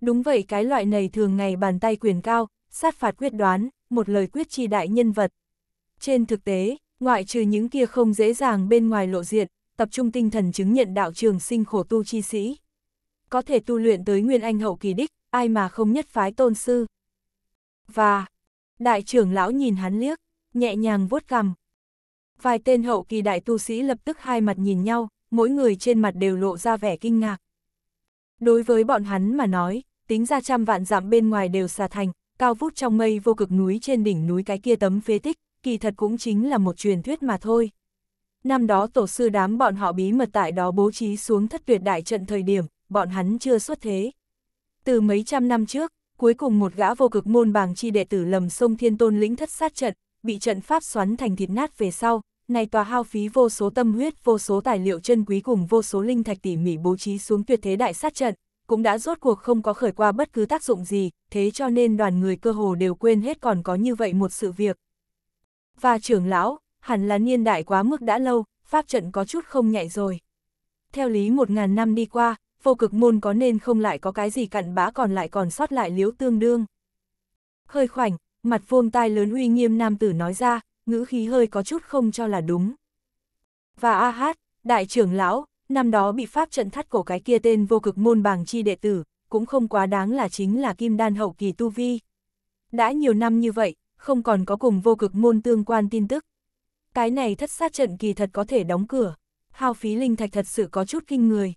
Đúng vậy cái loại này thường ngày bàn tay quyền cao, sát phạt quyết đoán, một lời quyết chi đại nhân vật. Trên thực tế, ngoại trừ những kia không dễ dàng bên ngoài lộ diện, tập trung tinh thần chứng nhận đạo trường sinh khổ tu chi sĩ. Có thể tu luyện tới nguyên anh hậu kỳ đích, ai mà không nhất phái tôn sư. Và, đại trưởng lão nhìn hắn liếc, nhẹ nhàng vuốt cằm. Vài tên hậu kỳ đại tu sĩ lập tức hai mặt nhìn nhau, mỗi người trên mặt đều lộ ra vẻ kinh ngạc. Đối với bọn hắn mà nói, tính ra trăm vạn dặm bên ngoài đều xà thành, cao vút trong mây vô cực núi trên đỉnh núi cái kia tấm phế tích, kỳ thật cũng chính là một truyền thuyết mà thôi. Năm đó tổ sư đám bọn họ bí mật tại đó bố trí xuống thất tuyệt đại trận thời điểm, bọn hắn chưa xuất thế. Từ mấy trăm năm trước, cuối cùng một gã vô cực môn bàng chi đệ tử lầm sông thiên tôn lĩnh thất sát trận, bị trận pháp xoắn thành thịt nát về sau, này tòa hao phí vô số tâm huyết, vô số tài liệu chân quý cùng vô số linh thạch tỉ mỉ bố trí xuống tuyệt thế đại sát trận, cũng đã rốt cuộc không có khởi qua bất cứ tác dụng gì, thế cho nên đoàn người cơ hồ đều quên hết còn có như vậy một sự việc. Và trưởng lão, hẳn là niên đại quá mức đã lâu, pháp trận có chút không nhạy rồi. Theo lý một ngàn năm đi qua, vô cực môn có nên không lại có cái gì cặn bã còn lại còn sót lại liếu tương đương. Hơi khoảnh, mặt vuông tai lớn uy nghiêm nam tử nói ra, ngữ khí hơi có chút không cho là đúng. Và a hát, đại trưởng lão, năm đó bị pháp trận thắt cổ cái kia tên vô cực môn bảng chi đệ tử, cũng không quá đáng là chính là kim đan hậu kỳ tu vi. Đã nhiều năm như vậy, không còn có cùng vô cực môn tương quan tin tức. Cái này thất sát trận kỳ thật có thể đóng cửa, hao phí linh thạch thật sự có chút kinh người.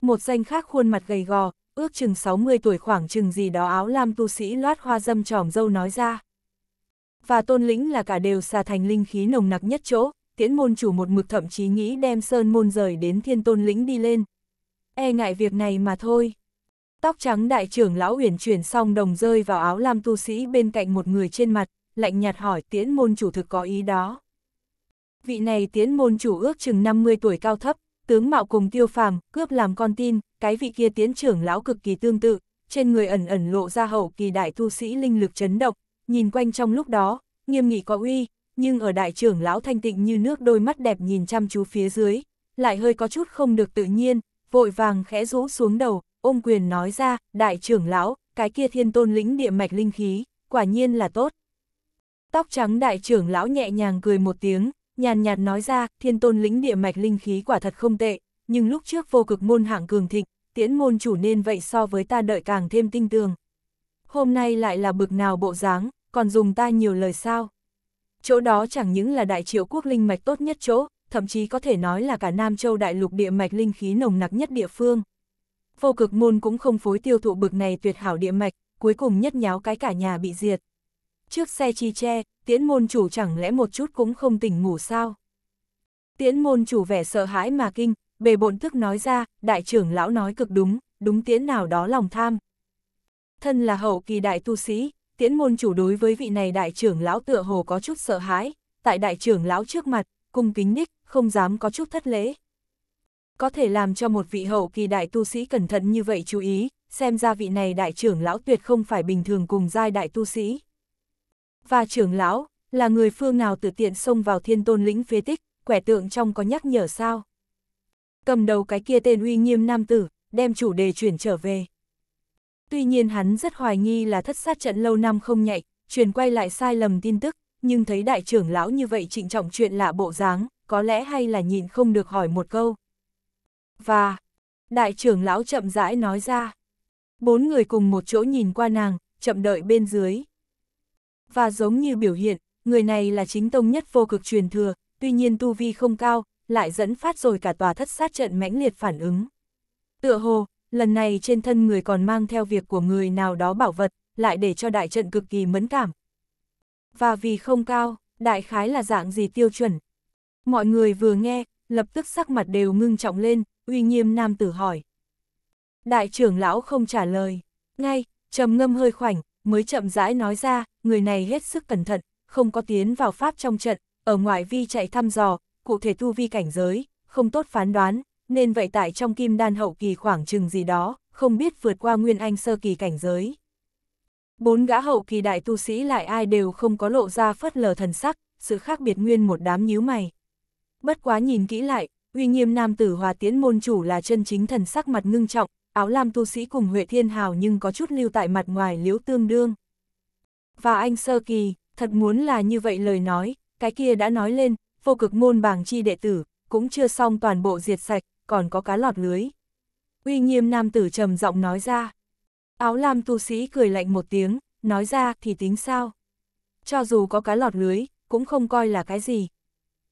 Một danh khác khuôn mặt gầy gò, ước chừng 60 tuổi khoảng chừng gì đó áo lam tu sĩ loát hoa dâm tròm dâu nói ra. Và tôn lĩnh là cả đều xà thành linh khí nồng nặc nhất chỗ, tiễn môn chủ một mực thậm chí nghĩ đem sơn môn rời đến thiên tôn lĩnh đi lên. E ngại việc này mà thôi. Tóc trắng đại trưởng lão uyển chuyển xong đồng rơi vào áo lam tu sĩ bên cạnh một người trên mặt, lạnh nhạt hỏi tiễn môn chủ thực có ý đó. Vị này tiễn môn chủ ước chừng 50 tuổi cao thấp, tướng mạo cùng tiêu phàm, cướp làm con tin, cái vị kia tiến trưởng lão cực kỳ tương tự, trên người ẩn ẩn lộ ra hậu kỳ đại tu sĩ linh lực chấn động, nhìn quanh trong lúc đó, nghiêm nghị có uy, nhưng ở đại trưởng lão thanh tịnh như nước đôi mắt đẹp nhìn chăm chú phía dưới, lại hơi có chút không được tự nhiên, vội vàng khẽ rũ xuống đầu, ôm quyền nói ra, đại trưởng lão, cái kia thiên tôn lĩnh địa mạch linh khí, quả nhiên là tốt. Tóc trắng đại trưởng lão nhẹ nhàng cười một tiếng, nhàn nhạt nói ra, thiên tôn lĩnh địa mạch linh khí quả thật không tệ, nhưng lúc trước vô cực môn hạng cường thịnh, tiễn môn chủ nên vậy so với ta đợi càng thêm tinh tường. Hôm nay lại là bực nào bộ dáng, còn dùng ta nhiều lời sao? chỗ đó chẳng những là đại triệu quốc linh mạch tốt nhất chỗ, thậm chí có thể nói là cả Nam Châu đại lục địa mạch linh khí nồng nặc nhất địa phương. Vô cực môn cũng không phối tiêu thụ bực này tuyệt hảo địa mạch, cuối cùng nhất nháo cái cả nhà bị diệt. Trước xe chi tre, tiễn môn chủ chẳng lẽ một chút cũng không tỉnh ngủ sao? Tiễn môn chủ vẻ sợ hãi mà kinh, bề bộn thức nói ra, đại trưởng lão nói cực đúng, đúng tiễn nào đó lòng tham. Thân là hậu kỳ đại tu sĩ, tiễn môn chủ đối với vị này đại trưởng lão tựa hồ có chút sợ hãi, tại đại trưởng lão trước mặt, cung kính ních không dám có chút thất lễ. Có thể làm cho một vị hậu kỳ đại tu sĩ cẩn thận như vậy chú ý, xem ra vị này đại trưởng lão tuyệt không phải bình thường cùng giai đại tu sĩ. Và trưởng lão, là người phương nào tự tiện xông vào thiên tôn lĩnh phế tích, quẻ tượng trong có nhắc nhở sao? Cầm đầu cái kia tên uy nghiêm nam tử, đem chủ đề chuyển trở về. Tuy nhiên hắn rất hoài nghi là thất sát trận lâu năm không nhạy, truyền quay lại sai lầm tin tức, nhưng thấy đại trưởng lão như vậy trịnh trọng chuyện lạ bộ dáng, có lẽ hay là nhịn không được hỏi một câu. Và, đại trưởng lão chậm rãi nói ra. Bốn người cùng một chỗ nhìn qua nàng, chậm đợi bên dưới. Và giống như biểu hiện, người này là chính tông nhất vô cực truyền thừa, tuy nhiên tu vi không cao, lại dẫn phát rồi cả tòa thất sát trận mãnh liệt phản ứng. Tựa hồ, lần này trên thân người còn mang theo việc của người nào đó bảo vật, lại để cho đại trận cực kỳ mẫn cảm. Và vì không cao, đại khái là dạng gì tiêu chuẩn. Mọi người vừa nghe, lập tức sắc mặt đều ngưng trọng lên, uy nghiêm nam tử hỏi. Đại trưởng lão không trả lời, ngay, trầm ngâm hơi khoảnh, mới chậm rãi nói ra, người này hết sức cẩn thận, không có tiến vào pháp trong trận, ở ngoại vi chạy thăm dò, cụ thể tu vi cảnh giới, không tốt phán đoán, nên vậy tại trong kim đan hậu kỳ khoảng chừng gì đó, không biết vượt qua nguyên anh sơ kỳ cảnh giới. Bốn gã hậu kỳ đại tu sĩ lại ai đều không có lộ ra phất lờ thần sắc, sự khác biệt nguyên một đám nhíu mày. Bất quá nhìn kỹ lại, uy nghiêm nam tử hòa tiễn môn chủ là chân chính thần sắc mặt ngưng trọng, áo lam tu sĩ cùng Huệ Thiên Hào nhưng có chút lưu tại mặt ngoài liếu tương đương. Và anh sơ kỳ, thật muốn là như vậy lời nói, cái kia đã nói lên, vô cực môn bảng chi đệ tử, cũng chưa xong toàn bộ diệt sạch, còn có cá lọt lưới. Uy nghiêm nam tử trầm giọng nói ra. Áo lam tu sĩ cười lạnh một tiếng, nói ra thì tính sao? Cho dù có cá lọt lưới, cũng không coi là cái gì.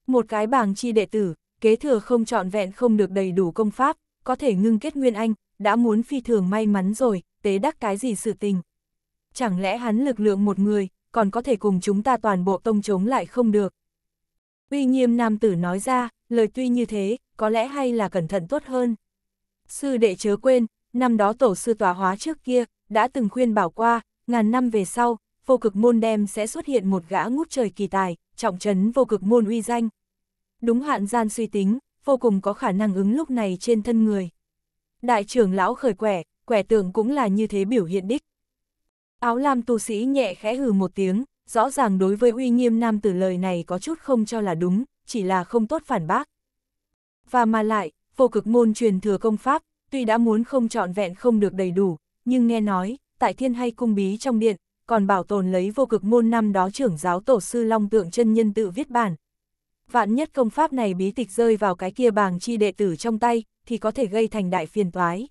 Một cái bảng chi đệ tử, kế thừa không trọn vẹn không được đầy đủ công pháp, có thể ngưng kết nguyên anh, đã muốn phi thường may mắn rồi, tế đắc cái gì sự tình. Chẳng lẽ hắn lực lượng một người, còn có thể cùng chúng ta toàn bộ tông chống lại không được. Uy nghiêm nam tử nói ra, lời tuy như thế, có lẽ hay là cẩn thận tốt hơn. Sư đệ chớ quên, năm đó tổ sư tòa hóa trước kia, đã từng khuyên bảo qua, ngàn năm về sau, vô cực môn đem sẽ xuất hiện một gã ngút trời kỳ tài, trọng trấn vô cực môn uy danh. Đúng hạn gian suy tính, vô cùng có khả năng ứng lúc này trên thân người. Đại trưởng lão khởi quẻ, quẻ tượng cũng là như thế biểu hiện đích. Áo lam tu sĩ nhẹ khẽ hừ một tiếng, rõ ràng đối với uy nghiêm nam tử lời này có chút không cho là đúng, chỉ là không tốt phản bác. Và mà lại, vô cực môn truyền thừa công pháp, tuy đã muốn không trọn vẹn không được đầy đủ, nhưng nghe nói, tại thiên hay cung bí trong điện, còn bảo tồn lấy vô cực môn năm đó trưởng giáo tổ sư Long Tượng chân Nhân tự viết bản. Vạn nhất công pháp này bí tịch rơi vào cái kia bàng chi đệ tử trong tay, thì có thể gây thành đại phiền toái.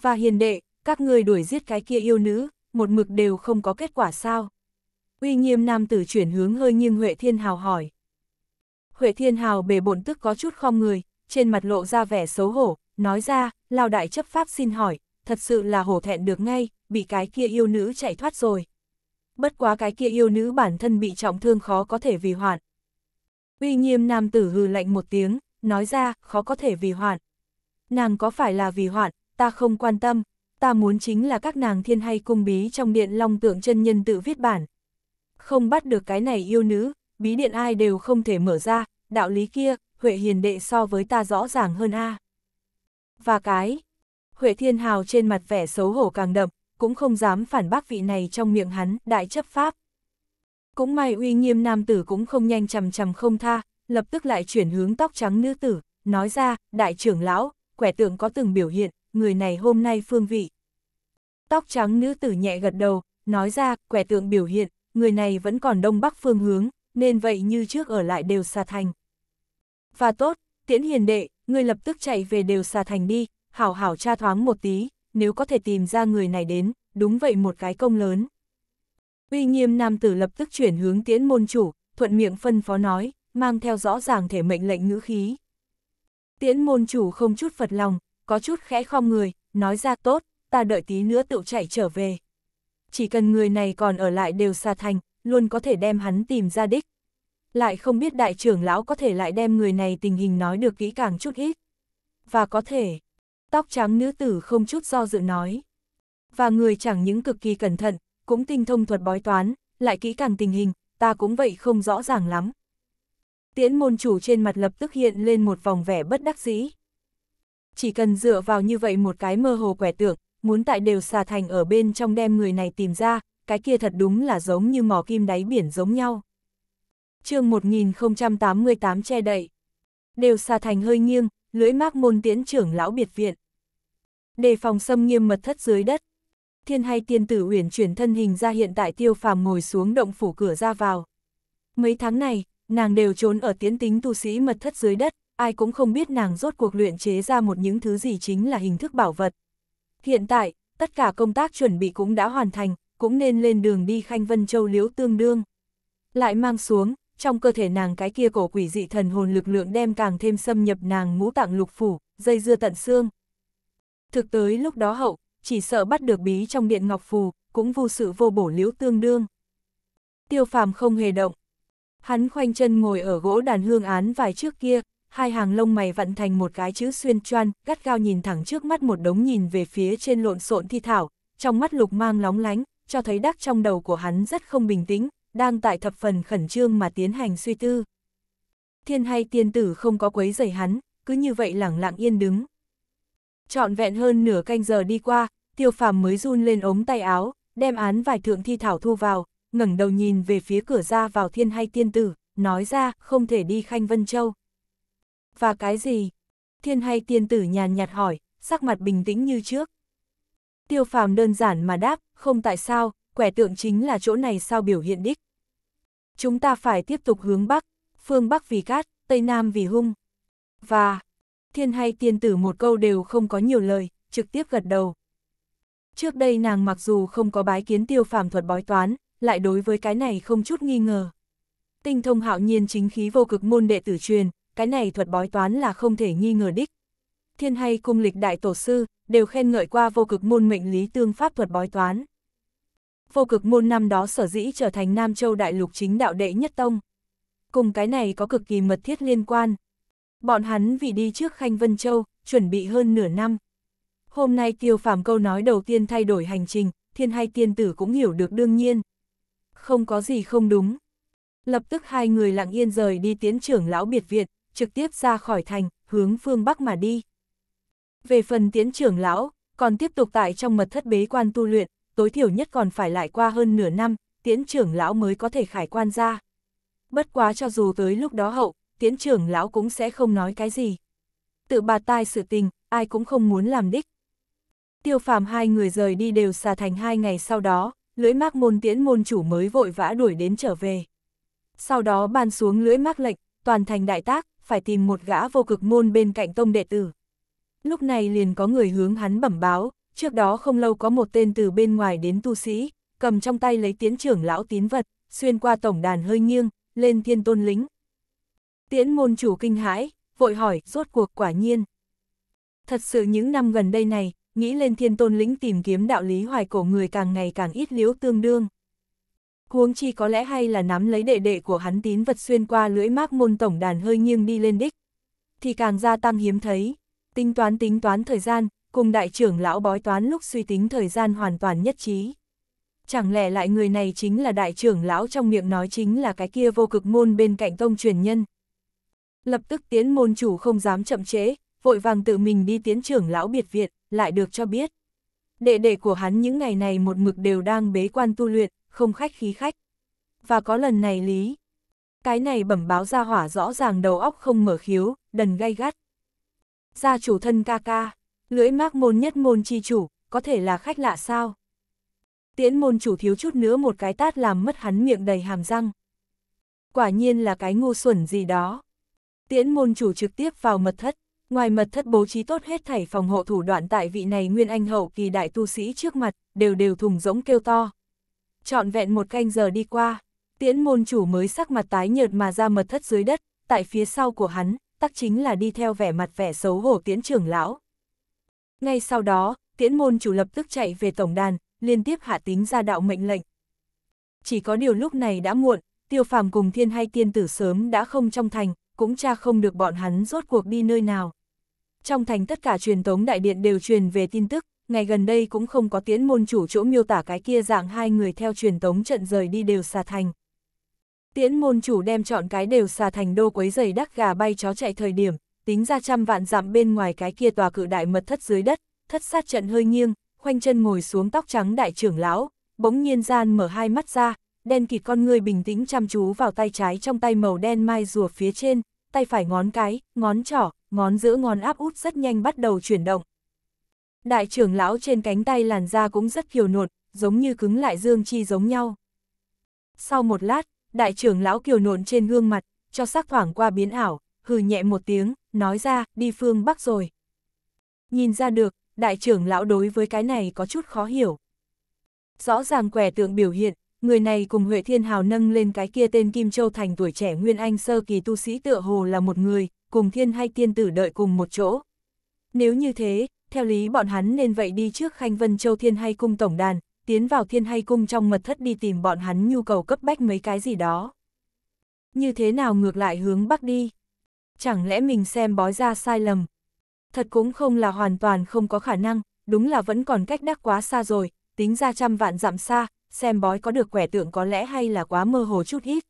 Và hiền đệ, các ngươi đuổi giết cái kia yêu nữ, một mực đều không có kết quả sao uy nghiêm nam tử chuyển hướng hơi nghiêng Huệ Thiên Hào hỏi. Huệ Thiên Hào bề bổn tức có chút khom người, trên mặt lộ ra vẻ xấu hổ, nói ra, lao đại chấp pháp xin hỏi, thật sự là hổ thẹn được ngay, bị cái kia yêu nữ chạy thoát rồi. Bất quá cái kia yêu nữ bản thân bị trọng thương khó có thể vì hoạn. Uy nghiêm nam tử hừ lạnh một tiếng, nói ra, khó có thể vì hoạn. Nàng có phải là vì hoạn, ta không quan tâm, ta muốn chính là các nàng thiên hay cung bí trong điện long tượng chân nhân tự viết bản, không bắt được cái này yêu nữ, bí điện ai đều không thể mở ra, đạo lý kia, Huệ Hiền đệ so với ta rõ ràng hơn a. Và cái, Huệ Thiên Hào trên mặt vẻ xấu hổ càng đậm, cũng không dám phản bác vị này trong miệng hắn, đại chấp pháp. Cũng may uy nghiêm nam tử cũng không nhanh chầm chầm không tha, lập tức lại chuyển hướng tóc trắng nữ tử, nói ra, đại trưởng lão, quẻ tượng có từng biểu hiện, người này hôm nay phương vị. Tóc trắng nữ tử nhẹ gật đầu, nói ra, quẻ tượng biểu hiện, người này vẫn còn đông bắc phương hướng, nên vậy như trước ở lại đều xà thành. Và tốt, tiễn hiền đệ, ngươi lập tức chạy về đều xà thành đi, hảo hảo tra thoáng một tí, nếu có thể tìm ra người này đến, đúng vậy một cái công lớn. Uy nghiêm nam tử lập tức chuyển hướng tiễn môn chủ, thuận miệng phân phó nói, mang theo rõ ràng thể mệnh lệnh ngữ khí. Tiễn môn chủ không chút phật lòng, có chút khẽ khom người, nói ra tốt, ta đợi tí nữa tự chạy trở về chỉ cần người này còn ở lại đều xa thành, luôn có thể đem hắn tìm ra đích. Lại không biết đại trưởng lão có thể lại đem người này tình hình nói được kỹ càng chút ít. Và có thể, tóc trắng nữ tử không chút do dự nói. Và người chẳng những cực kỳ cẩn thận, cũng tinh thông thuật bói toán, lại kỹ càng tình hình, ta cũng vậy không rõ ràng lắm. Tiễn môn chủ trên mặt lập tức hiện lên một vòng vẻ bất đắc dĩ. Chỉ cần dựa vào như vậy một cái mơ hồ quẻ tưởng, muốn tại đều xà thành ở bên trong đem người này tìm ra, cái kia thật đúng là giống như mỏ kim đáy biển giống nhau. chương 1088 che đậy. Đều xà thành hơi nghiêng, lưỡi mác môn tiễn trưởng lão biệt viện. Đề phòng xâm nghiêm mật thất dưới đất. Thiên hay tiên tử uyển chuyển thân hình ra hiện tại tiêu phàm ngồi xuống động phủ cửa ra vào. Mấy tháng này, nàng đều trốn ở tiến tính tu sĩ mật thất dưới đất, ai cũng không biết nàng rốt cuộc luyện chế ra một những thứ gì chính là hình thức bảo vật, Hiện tại, tất cả công tác chuẩn bị cũng đã hoàn thành, cũng nên lên đường đi Khanh Vân Châu Liếu tương đương. Lại mang xuống, trong cơ thể nàng cái kia cổ quỷ dị thần hồn lực lượng đem càng thêm xâm nhập nàng ngũ tạng lục phủ, dây dưa tận xương. Thực tới lúc đó hậu, chỉ sợ bắt được bí trong điện ngọc phù, cũng vô sự vô bổ liễu tương đương. Tiêu phàm không hề động. Hắn khoanh chân ngồi ở gỗ đàn hương án vài trước kia, hai hàng lông mày vặn thành một cái chữ xuyên choan, gắt gao nhìn thẳng trước mắt một đống nhìn về phía trên lộn xộn thi thảo, trong mắt lục mang lóng lánh, cho thấy đắc trong đầu của hắn rất không bình tĩnh, đang tại thập phần khẩn trương mà tiến hành suy tư. Thiên hay tiên tử không có quấy rầy hắn, cứ như vậy lẳng lặng yên đứng. Trọn vẹn hơn nửa canh giờ đi qua, tiêu phàm mới run lên ống tay áo, đem án vài thượng thi thảo thu vào, ngẩng đầu nhìn về phía cửa ra vào thiên hay tiên tử, nói ra không thể đi khanh Vân Châu. Và cái gì? Thiên hay tiên tử nhàn nhạt hỏi, sắc mặt bình tĩnh như trước. Tiêu phàm đơn giản mà đáp, không tại sao, quẻ tượng chính là chỗ này sao biểu hiện đích. Chúng ta phải tiếp tục hướng Bắc, phương Bắc vì cát, Tây Nam vì hung. Và, thiên hay tiên tử một câu đều không có nhiều lời, trực tiếp gật đầu. Trước đây nàng mặc dù không có bái kiến tiêu phàm thuật bói toán, lại đối với cái này không chút nghi ngờ. Tinh thông hạo nhiên chính khí vô cực môn đệ tử truyền, cái này thuật bói toán là không thể nghi ngờ đích. Thiên hay cung lịch đại tổ sư, đều khen ngợi qua vô cực môn mệnh lý tương pháp thuật bói toán. Vô cực môn năm đó sở dĩ trở thành Nam Châu đại lục chính đạo đệ nhất tông. Cùng cái này có cực kỳ mật thiết liên quan. Bọn hắn vì đi trước Khanh Vân Châu, chuẩn bị hơn nửa năm. Hôm nay tiêu phàm câu nói đầu tiên thay đổi hành trình, thiên hay tiên tử cũng hiểu được đương nhiên. Không có gì không đúng. Lập tức hai người lặng yên rời đi tiến trưởng lão biệt viện, trực tiếp ra khỏi thành, hướng phương Bắc mà đi. Về phần tiến trưởng lão, còn tiếp tục tại trong mật thất bế quan tu luyện, tối thiểu nhất còn phải lại qua hơn nửa năm, tiến trưởng lão mới có thể khải quan ra. Bất quá cho dù tới lúc đó hậu, tiến trưởng lão cũng sẽ không nói cái gì. Tự bà tai sự tình, ai cũng không muốn làm đích. Tiêu phàm hai người rời đi đều xà thành hai ngày sau đó, lưỡi mác môn tiễn môn chủ mới vội vã đuổi đến trở về. Sau đó ban xuống lưỡi mác lệnh, toàn thành đại tác, phải tìm một gã vô cực môn bên cạnh tông đệ tử. Lúc này liền có người hướng hắn bẩm báo, trước đó không lâu có một tên từ bên ngoài đến tu sĩ, cầm trong tay lấy tiến trưởng lão tín vật, xuyên qua tổng đàn hơi nghiêng, lên thiên tôn lính. Tiễn môn chủ kinh hãi, vội hỏi, rốt cuộc quả nhiên. Thật sự những năm gần đây này, nghĩ lên thiên tôn lĩnh tìm kiếm đạo lý hoài cổ người càng ngày càng ít liếu tương đương huống chi có lẽ hay là nắm lấy đệ đệ của hắn tín vật xuyên qua lưỡi mác môn tổng đàn hơi nghiêng đi lên đích, thì càng gia tăng hiếm thấy. Tính toán tính toán thời gian, cùng đại trưởng lão bói toán lúc suy tính thời gian hoàn toàn nhất trí. Chẳng lẽ lại người này chính là đại trưởng lão trong miệng nói chính là cái kia vô cực môn bên cạnh tông truyền nhân. Lập tức tiến môn chủ không dám chậm trễ, vội vàng tự mình đi tiến trưởng lão biệt viện, lại được cho biết. Đệ đệ của hắn những ngày này một mực đều đang bế quan tu luyện, không khách khí khách. Và có lần này lý. Cái này bẩm báo ra hỏa rõ ràng đầu óc không mở khiếu, đần gay gắt. Gia chủ thân ca ca, lưỡi mác môn nhất môn chi chủ, có thể là khách lạ sao? Tiễn môn chủ thiếu chút nữa một cái tát làm mất hắn miệng đầy hàm răng. Quả nhiên là cái ngu xuẩn gì đó. Tiễn môn chủ trực tiếp vào mật thất, ngoài mật thất bố trí tốt hết thảy phòng hộ thủ đoạn tại vị này nguyên anh hậu kỳ đại tu sĩ trước mặt, đều đều thùng rỗng kêu to. Chọn vẹn một canh giờ đi qua, tiễn môn chủ mới sắc mặt tái nhợt mà ra mật thất dưới đất, tại phía sau của hắn, tắc chính là đi theo vẻ mặt vẻ xấu hổ tiễn trưởng lão. Ngay sau đó, tiễn môn chủ lập tức chạy về tổng đàn, liên tiếp hạ tính ra đạo mệnh lệnh. Chỉ có điều lúc này đã muộn, tiêu phàm cùng thiên hay tiên tử sớm đã không trong thành, cũng cha không được bọn hắn rốt cuộc đi nơi nào. Trong thành tất cả truyền tống đại điện đều truyền về tin tức, ngày gần đây cũng không có tiễn môn chủ chỗ miêu tả cái kia dạng hai người theo truyền tống trận rời đi đều xa thành. Tiễn môn chủ đem chọn cái đều xa thành đô quấy giày đắc gà bay chó chạy thời điểm, tính ra trăm vạn dặm bên ngoài cái kia tòa cự đại mật thất dưới đất, thất sát trận hơi nghiêng, khoanh chân ngồi xuống tóc trắng đại trưởng lão, bỗng nhiên gian mở hai mắt ra, đen kịt con người bình tĩnh chăm chú vào tay trái trong tay màu đen mai rùa phía trên, tay phải ngón cái, ngón trỏ, ngón giữa ngón áp út rất nhanh bắt đầu chuyển động, Đại trưởng lão trên cánh tay làn da cũng rất kiều nột, giống như cứng lại dương chi giống nhau. Sau một lát, đại trưởng lão kiều nộn trên gương mặt, cho sắc thoảng qua biến ảo, hừ nhẹ một tiếng, nói ra, đi phương Bắc rồi. Nhìn ra được, đại trưởng lão đối với cái này có chút khó hiểu. Rõ ràng quẻ tượng biểu hiện, người này cùng Huệ Thiên Hào nâng lên cái kia tên Kim Châu Thành tuổi trẻ Nguyên Anh sơ kỳ tu sĩ tựa hồ là một người, cùng thiên hay tiên tử đợi cùng một chỗ. Nếu như thế, theo lý bọn hắn nên vậy đi trước Khanh Vân Châu Thiên Hay Cung Tổng Đàn, tiến vào Thiên Hay Cung trong mật thất đi tìm bọn hắn nhu cầu cấp bách mấy cái gì đó. Như thế nào ngược lại hướng Bắc đi? Chẳng lẽ mình xem bói ra sai lầm? Thật cũng không là hoàn toàn không có khả năng, đúng là vẫn còn cách đắc quá xa rồi, tính ra trăm vạn dặm xa, xem bói có được quẻ tượng có lẽ hay là quá mơ hồ chút ít.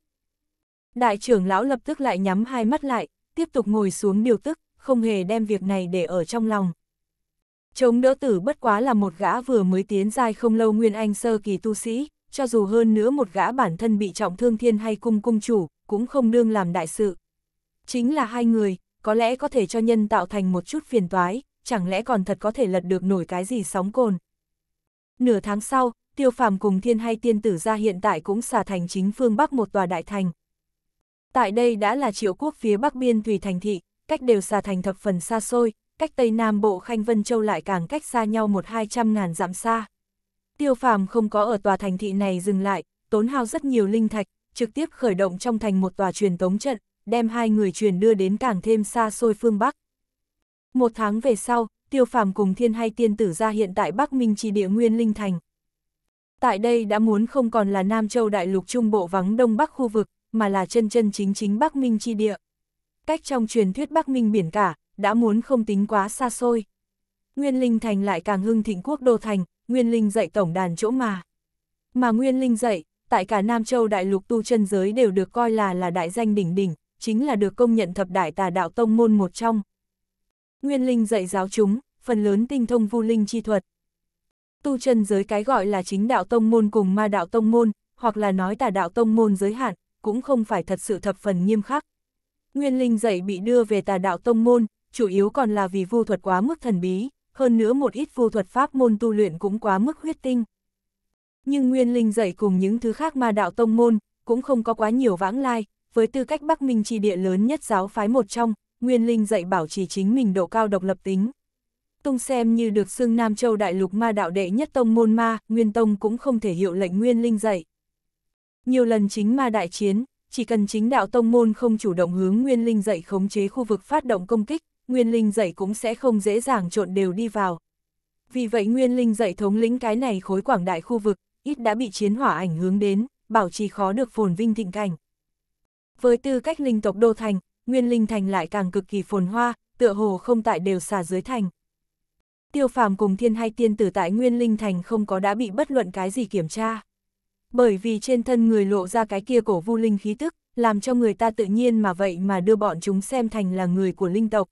Đại trưởng lão lập tức lại nhắm hai mắt lại, tiếp tục ngồi xuống điều tức, không hề đem việc này để ở trong lòng. Chống đỡ tử bất quá là một gã vừa mới tiến dài không lâu nguyên anh sơ kỳ tu sĩ, cho dù hơn nữa một gã bản thân bị trọng thương thiên hay cung cung chủ, cũng không đương làm đại sự. Chính là hai người, có lẽ có thể cho nhân tạo thành một chút phiền toái, chẳng lẽ còn thật có thể lật được nổi cái gì sóng cồn. Nửa tháng sau, tiêu phàm cùng thiên hay tiên tử ra hiện tại cũng xả thành chính phương Bắc một tòa đại thành. Tại đây đã là triệu quốc phía Bắc biên Thủy Thành Thị, cách đều xà thành thập phần xa xôi, cách Tây Nam Bộ Khanh Vân Châu lại càng cách xa nhau một hai trăm ngàn dặm xa. Tiêu phàm không có ở tòa thành thị này dừng lại, tốn hao rất nhiều linh thạch, trực tiếp khởi động trong thành một tòa truyền tống trận, đem hai người truyền đưa đến càng thêm xa xôi phương Bắc. Một tháng về sau, tiêu phàm cùng thiên hay tiên tử ra hiện tại Bắc Minh chi địa nguyên linh thành. Tại đây đã muốn không còn là Nam Châu Đại Lục Trung Bộ vắng Đông Bắc khu vực, mà là chân chân chính chính Bắc Minh Chi địa. Cách trong truyền thuyết Bắc Minh biển cả, đã muốn không tính quá xa xôi. Nguyên Linh Thành lại càng hưng thịnh quốc đô thành, Nguyên Linh dạy tổng đàn chỗ mà. Mà Nguyên Linh dạy, tại cả Nam Châu đại lục tu chân giới đều được coi là là đại danh đỉnh đỉnh, chính là được công nhận thập đại tà đạo tông môn một trong. Nguyên Linh dạy giáo chúng, phần lớn tinh thông vu linh chi thuật. Tu chân giới cái gọi là chính đạo tông môn cùng ma đạo tông môn, hoặc là nói tà đạo tông môn giới hạn, cũng không phải thật sự thập phần nghiêm khắc. Nguyên Linh dạy bị đưa về tà đạo tông môn, chủ yếu còn là vì vu thuật quá mức thần bí, hơn nữa một ít vu thuật pháp môn tu luyện cũng quá mức huyết tinh. Nhưng Nguyên Linh dạy cùng những thứ khác ma đạo tông môn, cũng không có quá nhiều vãng lai, với tư cách Bắc Minh tri địa lớn nhất giáo phái một trong, Nguyên Linh dạy bảo trì chính mình độ cao độc lập tính. Tung xem như được xưng Nam Châu Đại Lục ma đạo đệ nhất tông môn ma, Nguyên Tông cũng không thể hiệu lệnh Nguyên Linh dạy. Nhiều lần chính ma đại chiến, chỉ cần chính đạo tông môn không chủ động hướng Nguyên Linh dạy khống chế khu vực phát động công kích, Nguyên Linh dạy cũng sẽ không dễ dàng trộn đều đi vào. Vì vậy Nguyên Linh dạy thống lĩnh cái này khối quảng đại khu vực, ít đã bị chiến hỏa ảnh hướng đến, bảo trì khó được phồn vinh thịnh cảnh. Với tư cách linh tộc đô thành, Nguyên Linh thành lại càng cực kỳ phồn hoa, tựa hồ không tại đều xả dưới thành. Tiêu phàm cùng thiên hai tiên tử tại Nguyên Linh thành không có đã bị bất luận cái gì kiểm tra. Bởi vì trên thân người lộ ra cái kia cổ vu linh khí tức, làm cho người ta tự nhiên mà vậy mà đưa bọn chúng xem thành là người của linh tộc.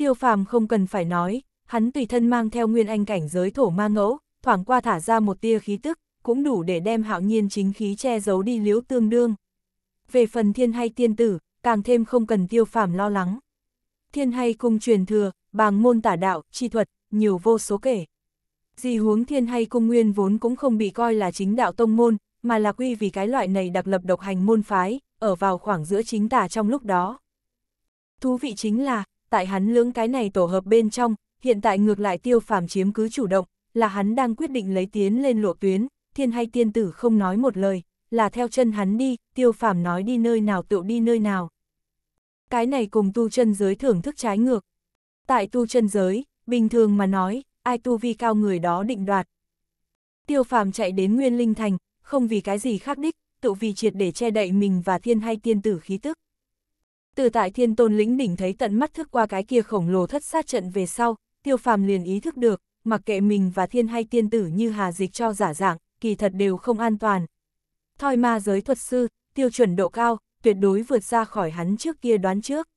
Tiêu phàm không cần phải nói, hắn tùy thân mang theo nguyên anh cảnh giới thổ ma ngẫu, thoảng qua thả ra một tia khí tức, cũng đủ để đem hạo nhiên chính khí che giấu đi liếu tương đương. Về phần thiên hay tiên tử, càng thêm không cần tiêu phàm lo lắng. Thiên hay cung truyền thừa, bàng môn tả đạo, chi thuật, nhiều vô số kể. Dì huống thiên hay cung nguyên vốn cũng không bị coi là chính đạo tông môn, mà là quy vì cái loại này đặc lập độc hành môn phái, ở vào khoảng giữa chính tả trong lúc đó. Thú vị chính là, tại hắn lưỡng cái này tổ hợp bên trong, hiện tại ngược lại tiêu phàm chiếm cứ chủ động, là hắn đang quyết định lấy tiến lên lộ tuyến, thiên hay tiên tử không nói một lời, là theo chân hắn đi, tiêu phàm nói đi nơi nào tựu đi nơi nào. Cái này cùng tu chân giới thưởng thức trái ngược. Tại tu chân giới, bình thường mà nói, ai tu vi cao người đó định đoạt. Tiêu phàm chạy đến Nguyên Linh Thành, không vì cái gì khác đích, tự vì triệt để che đậy mình và thiên hay tiên tử khí tức. Từ tại thiên tôn lĩnh đỉnh thấy tận mắt thức qua cái kia khổng lồ thất sát trận về sau, tiêu phàm liền ý thức được, mặc kệ mình và thiên hay tiên tử như hà dịch cho giả dạng, kỳ thật đều không an toàn. Thoi ma giới thuật sư, tiêu chuẩn độ cao, tuyệt đối vượt ra khỏi hắn trước kia đoán trước.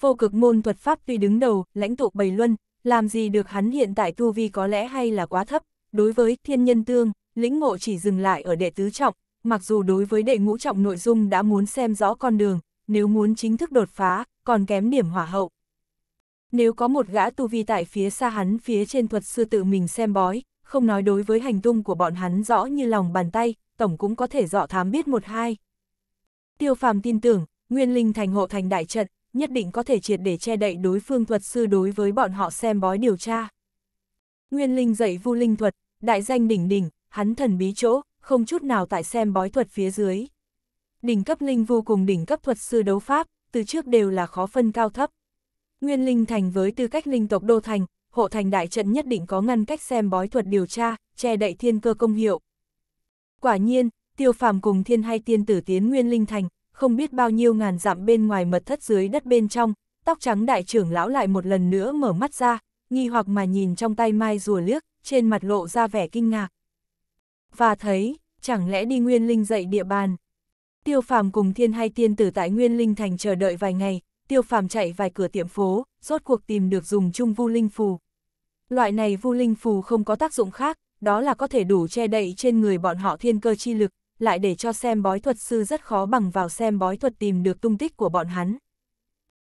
Vô cực môn thuật pháp tuy đứng đầu, lãnh tụ bầy luân, làm gì được hắn hiện tại tu vi có lẽ hay là quá thấp, đối với thiên nhân tương, lĩnh ngộ chỉ dừng lại ở đệ tứ trọng, mặc dù đối với đệ ngũ trọng nội dung đã muốn xem rõ con đường, nếu muốn chính thức đột phá, còn kém điểm hỏa hậu. Nếu có một gã tu vi tại phía xa hắn phía trên thuật sư tự mình xem bói, không nói đối với hành tung của bọn hắn rõ như lòng bàn tay, tổng cũng có thể dọ thám biết một hai. Tiêu phàm tin tưởng, nguyên linh thành hộ thành đại trận, nhất định có thể triệt để che đậy đối phương thuật sư đối với bọn họ xem bói điều tra. Nguyên linh dạy vu linh thuật, đại danh đỉnh đỉnh, hắn thần bí chỗ, không chút nào tại xem bói thuật phía dưới đỉnh cấp linh vô cùng đỉnh cấp thuật sư đấu pháp, từ trước đều là khó phân cao thấp. Nguyên linh thành với tư cách linh tộc đô thành, hộ thành đại trận nhất định có ngăn cách xem bói thuật điều tra, che đậy thiên cơ công hiệu. Quả nhiên, tiêu phàm cùng thiên hay tiên tử tiến nguyên linh thành, không biết bao nhiêu ngàn dặm bên ngoài mật thất dưới đất bên trong, tóc trắng đại trưởng lão lại một lần nữa mở mắt ra, nghi hoặc mà nhìn trong tay mai rùa liếc, trên mặt lộ ra vẻ kinh ngạc. Và thấy, chẳng lẽ đi nguyên linh dậy địa bàn, Tiêu phàm cùng thiên hay tiên tử tại Nguyên Linh Thành chờ đợi vài ngày, tiêu phàm chạy vài cửa tiệm phố, rốt cuộc tìm được dùng chung vu linh phù. Loại này vu linh phù không có tác dụng khác, đó là có thể đủ che đậy trên người bọn họ thiên cơ chi lực, lại để cho xem bói thuật sư rất khó bằng vào xem bói thuật tìm được tung tích của bọn hắn.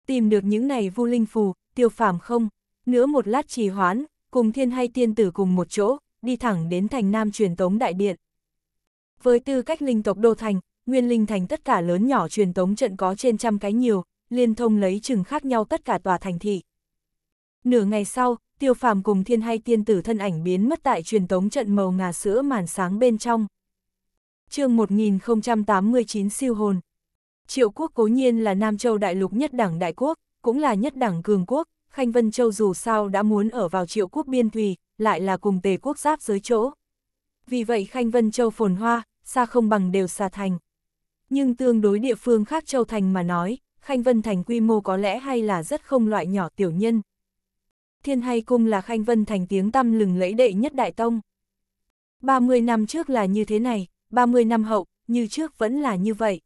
Tìm được những này vu linh phù, tiêu phàm không, nữa một lát trì hoãn, cùng thiên hay tiên tử cùng một chỗ, đi thẳng đến thành nam truyền tống đại điện. Với tư cách linh tộc đô thành, Nguyên Linh Thành tất cả lớn nhỏ truyền tống trận có trên trăm cái nhiều, liên thông lấy chừng khác nhau tất cả tòa thành thị. Nửa ngày sau, tiêu phàm cùng thiên hai tiên tử thân ảnh biến mất tại truyền tống trận màu ngà sữa màn sáng bên trong. chương 1089 siêu hồn Triệu quốc cố nhiên là Nam Châu đại lục nhất đẳng đại quốc, cũng là nhất đẳng cường quốc, Khanh Vân Châu dù sao đã muốn ở vào triệu quốc biên thùy, lại là cùng tề quốc giáp dưới chỗ. Vì vậy Khanh Vân Châu phồn hoa, xa không bằng đều xa thành nhưng tương đối địa phương khác Châu Thành mà nói, Khanh Vân Thành quy mô có lẽ hay là rất không loại nhỏ tiểu nhân. Thiên Hay Cung là Khanh Vân Thành tiếng tăm lừng lẫy đệ nhất Đại Tông. 30 năm trước là như thế này, 30 năm hậu, như trước vẫn là như vậy.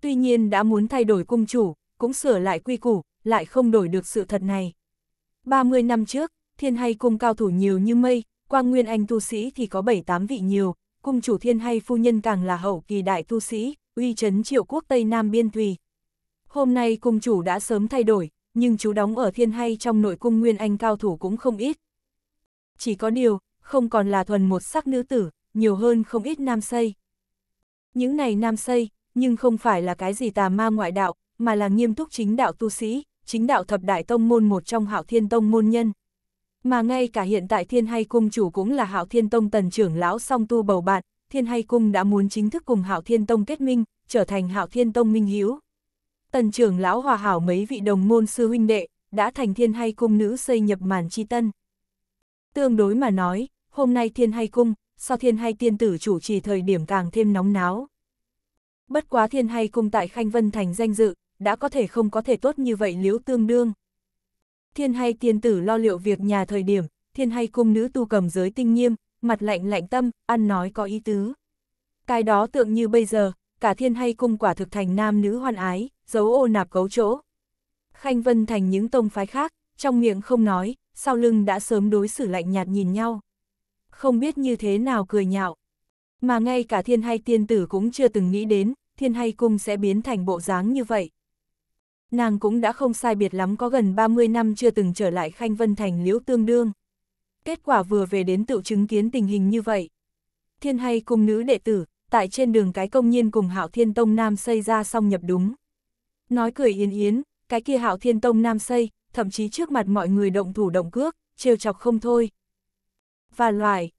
Tuy nhiên đã muốn thay đổi cung chủ, cũng sửa lại quy củ, lại không đổi được sự thật này. 30 năm trước, Thiên Hay Cung cao thủ nhiều như mây, quang nguyên anh tu sĩ thì có 7-8 vị nhiều, cung chủ Thiên Hay phu nhân càng là hậu kỳ đại tu sĩ, uy chấn triệu quốc Tây Nam Biên Thùy. Hôm nay cung chủ đã sớm thay đổi, nhưng chú đóng ở thiên hay trong nội cung Nguyên Anh cao thủ cũng không ít. Chỉ có điều, không còn là thuần một sắc nữ tử, nhiều hơn không ít nam xây. Những này nam xây, nhưng không phải là cái gì tà ma ngoại đạo, mà là nghiêm túc chính đạo tu sĩ, chính đạo thập đại tông môn một trong hạo thiên tông môn nhân. Mà ngay cả hiện tại thiên hay cung chủ cũng là hạo thiên tông tần trưởng lão song tu bầu bạn, Thiên Hay Cung đã muốn chính thức cùng Hạo Thiên Tông kết minh, trở thành Hạo Thiên Tông minh hiếu. Tần trưởng lão hòa hảo mấy vị đồng môn sư huynh đệ, đã thành Thiên Hay Cung nữ xây nhập màn chi tân. Tương đối mà nói, hôm nay Thiên Hay Cung, sau Thiên Hay Tiên Tử chủ trì thời điểm càng thêm nóng náo. Bất quá Thiên Hay Cung tại Khanh Vân Thành danh dự, đã có thể không có thể tốt như vậy liếu tương đương. Thiên Hay Tiên Tử lo liệu việc nhà thời điểm, Thiên Hay Cung nữ tu cầm giới tinh nghiêm, mặt lạnh lạnh tâm, ăn nói có ý tứ. Cái đó tượng như bây giờ, cả thiên hay cung quả thực thành nam nữ hoan ái, giấu ô nạp cấu chỗ. Khanh Vân thành những tông phái khác, trong miệng không nói, sau lưng đã sớm đối xử lạnh nhạt nhìn nhau. Không biết như thế nào cười nhạo. Mà ngay cả thiên hay tiên tử cũng chưa từng nghĩ đến, thiên hay cung sẽ biến thành bộ dáng như vậy. Nàng cũng đã không sai biệt lắm có gần 30 năm chưa từng trở lại Khanh Vân Thành liễu tương đương kết quả vừa về đến tự chứng kiến tình hình như vậy. Thiên hay cùng nữ đệ tử, tại trên đường cái công nhiên cùng Hạo Thiên Tông Nam xây ra xong nhập đúng. Nói cười yên yến, cái kia Hạo Thiên Tông Nam xây, thậm chí trước mặt mọi người động thủ động cước, trêu chọc không thôi. Và loài,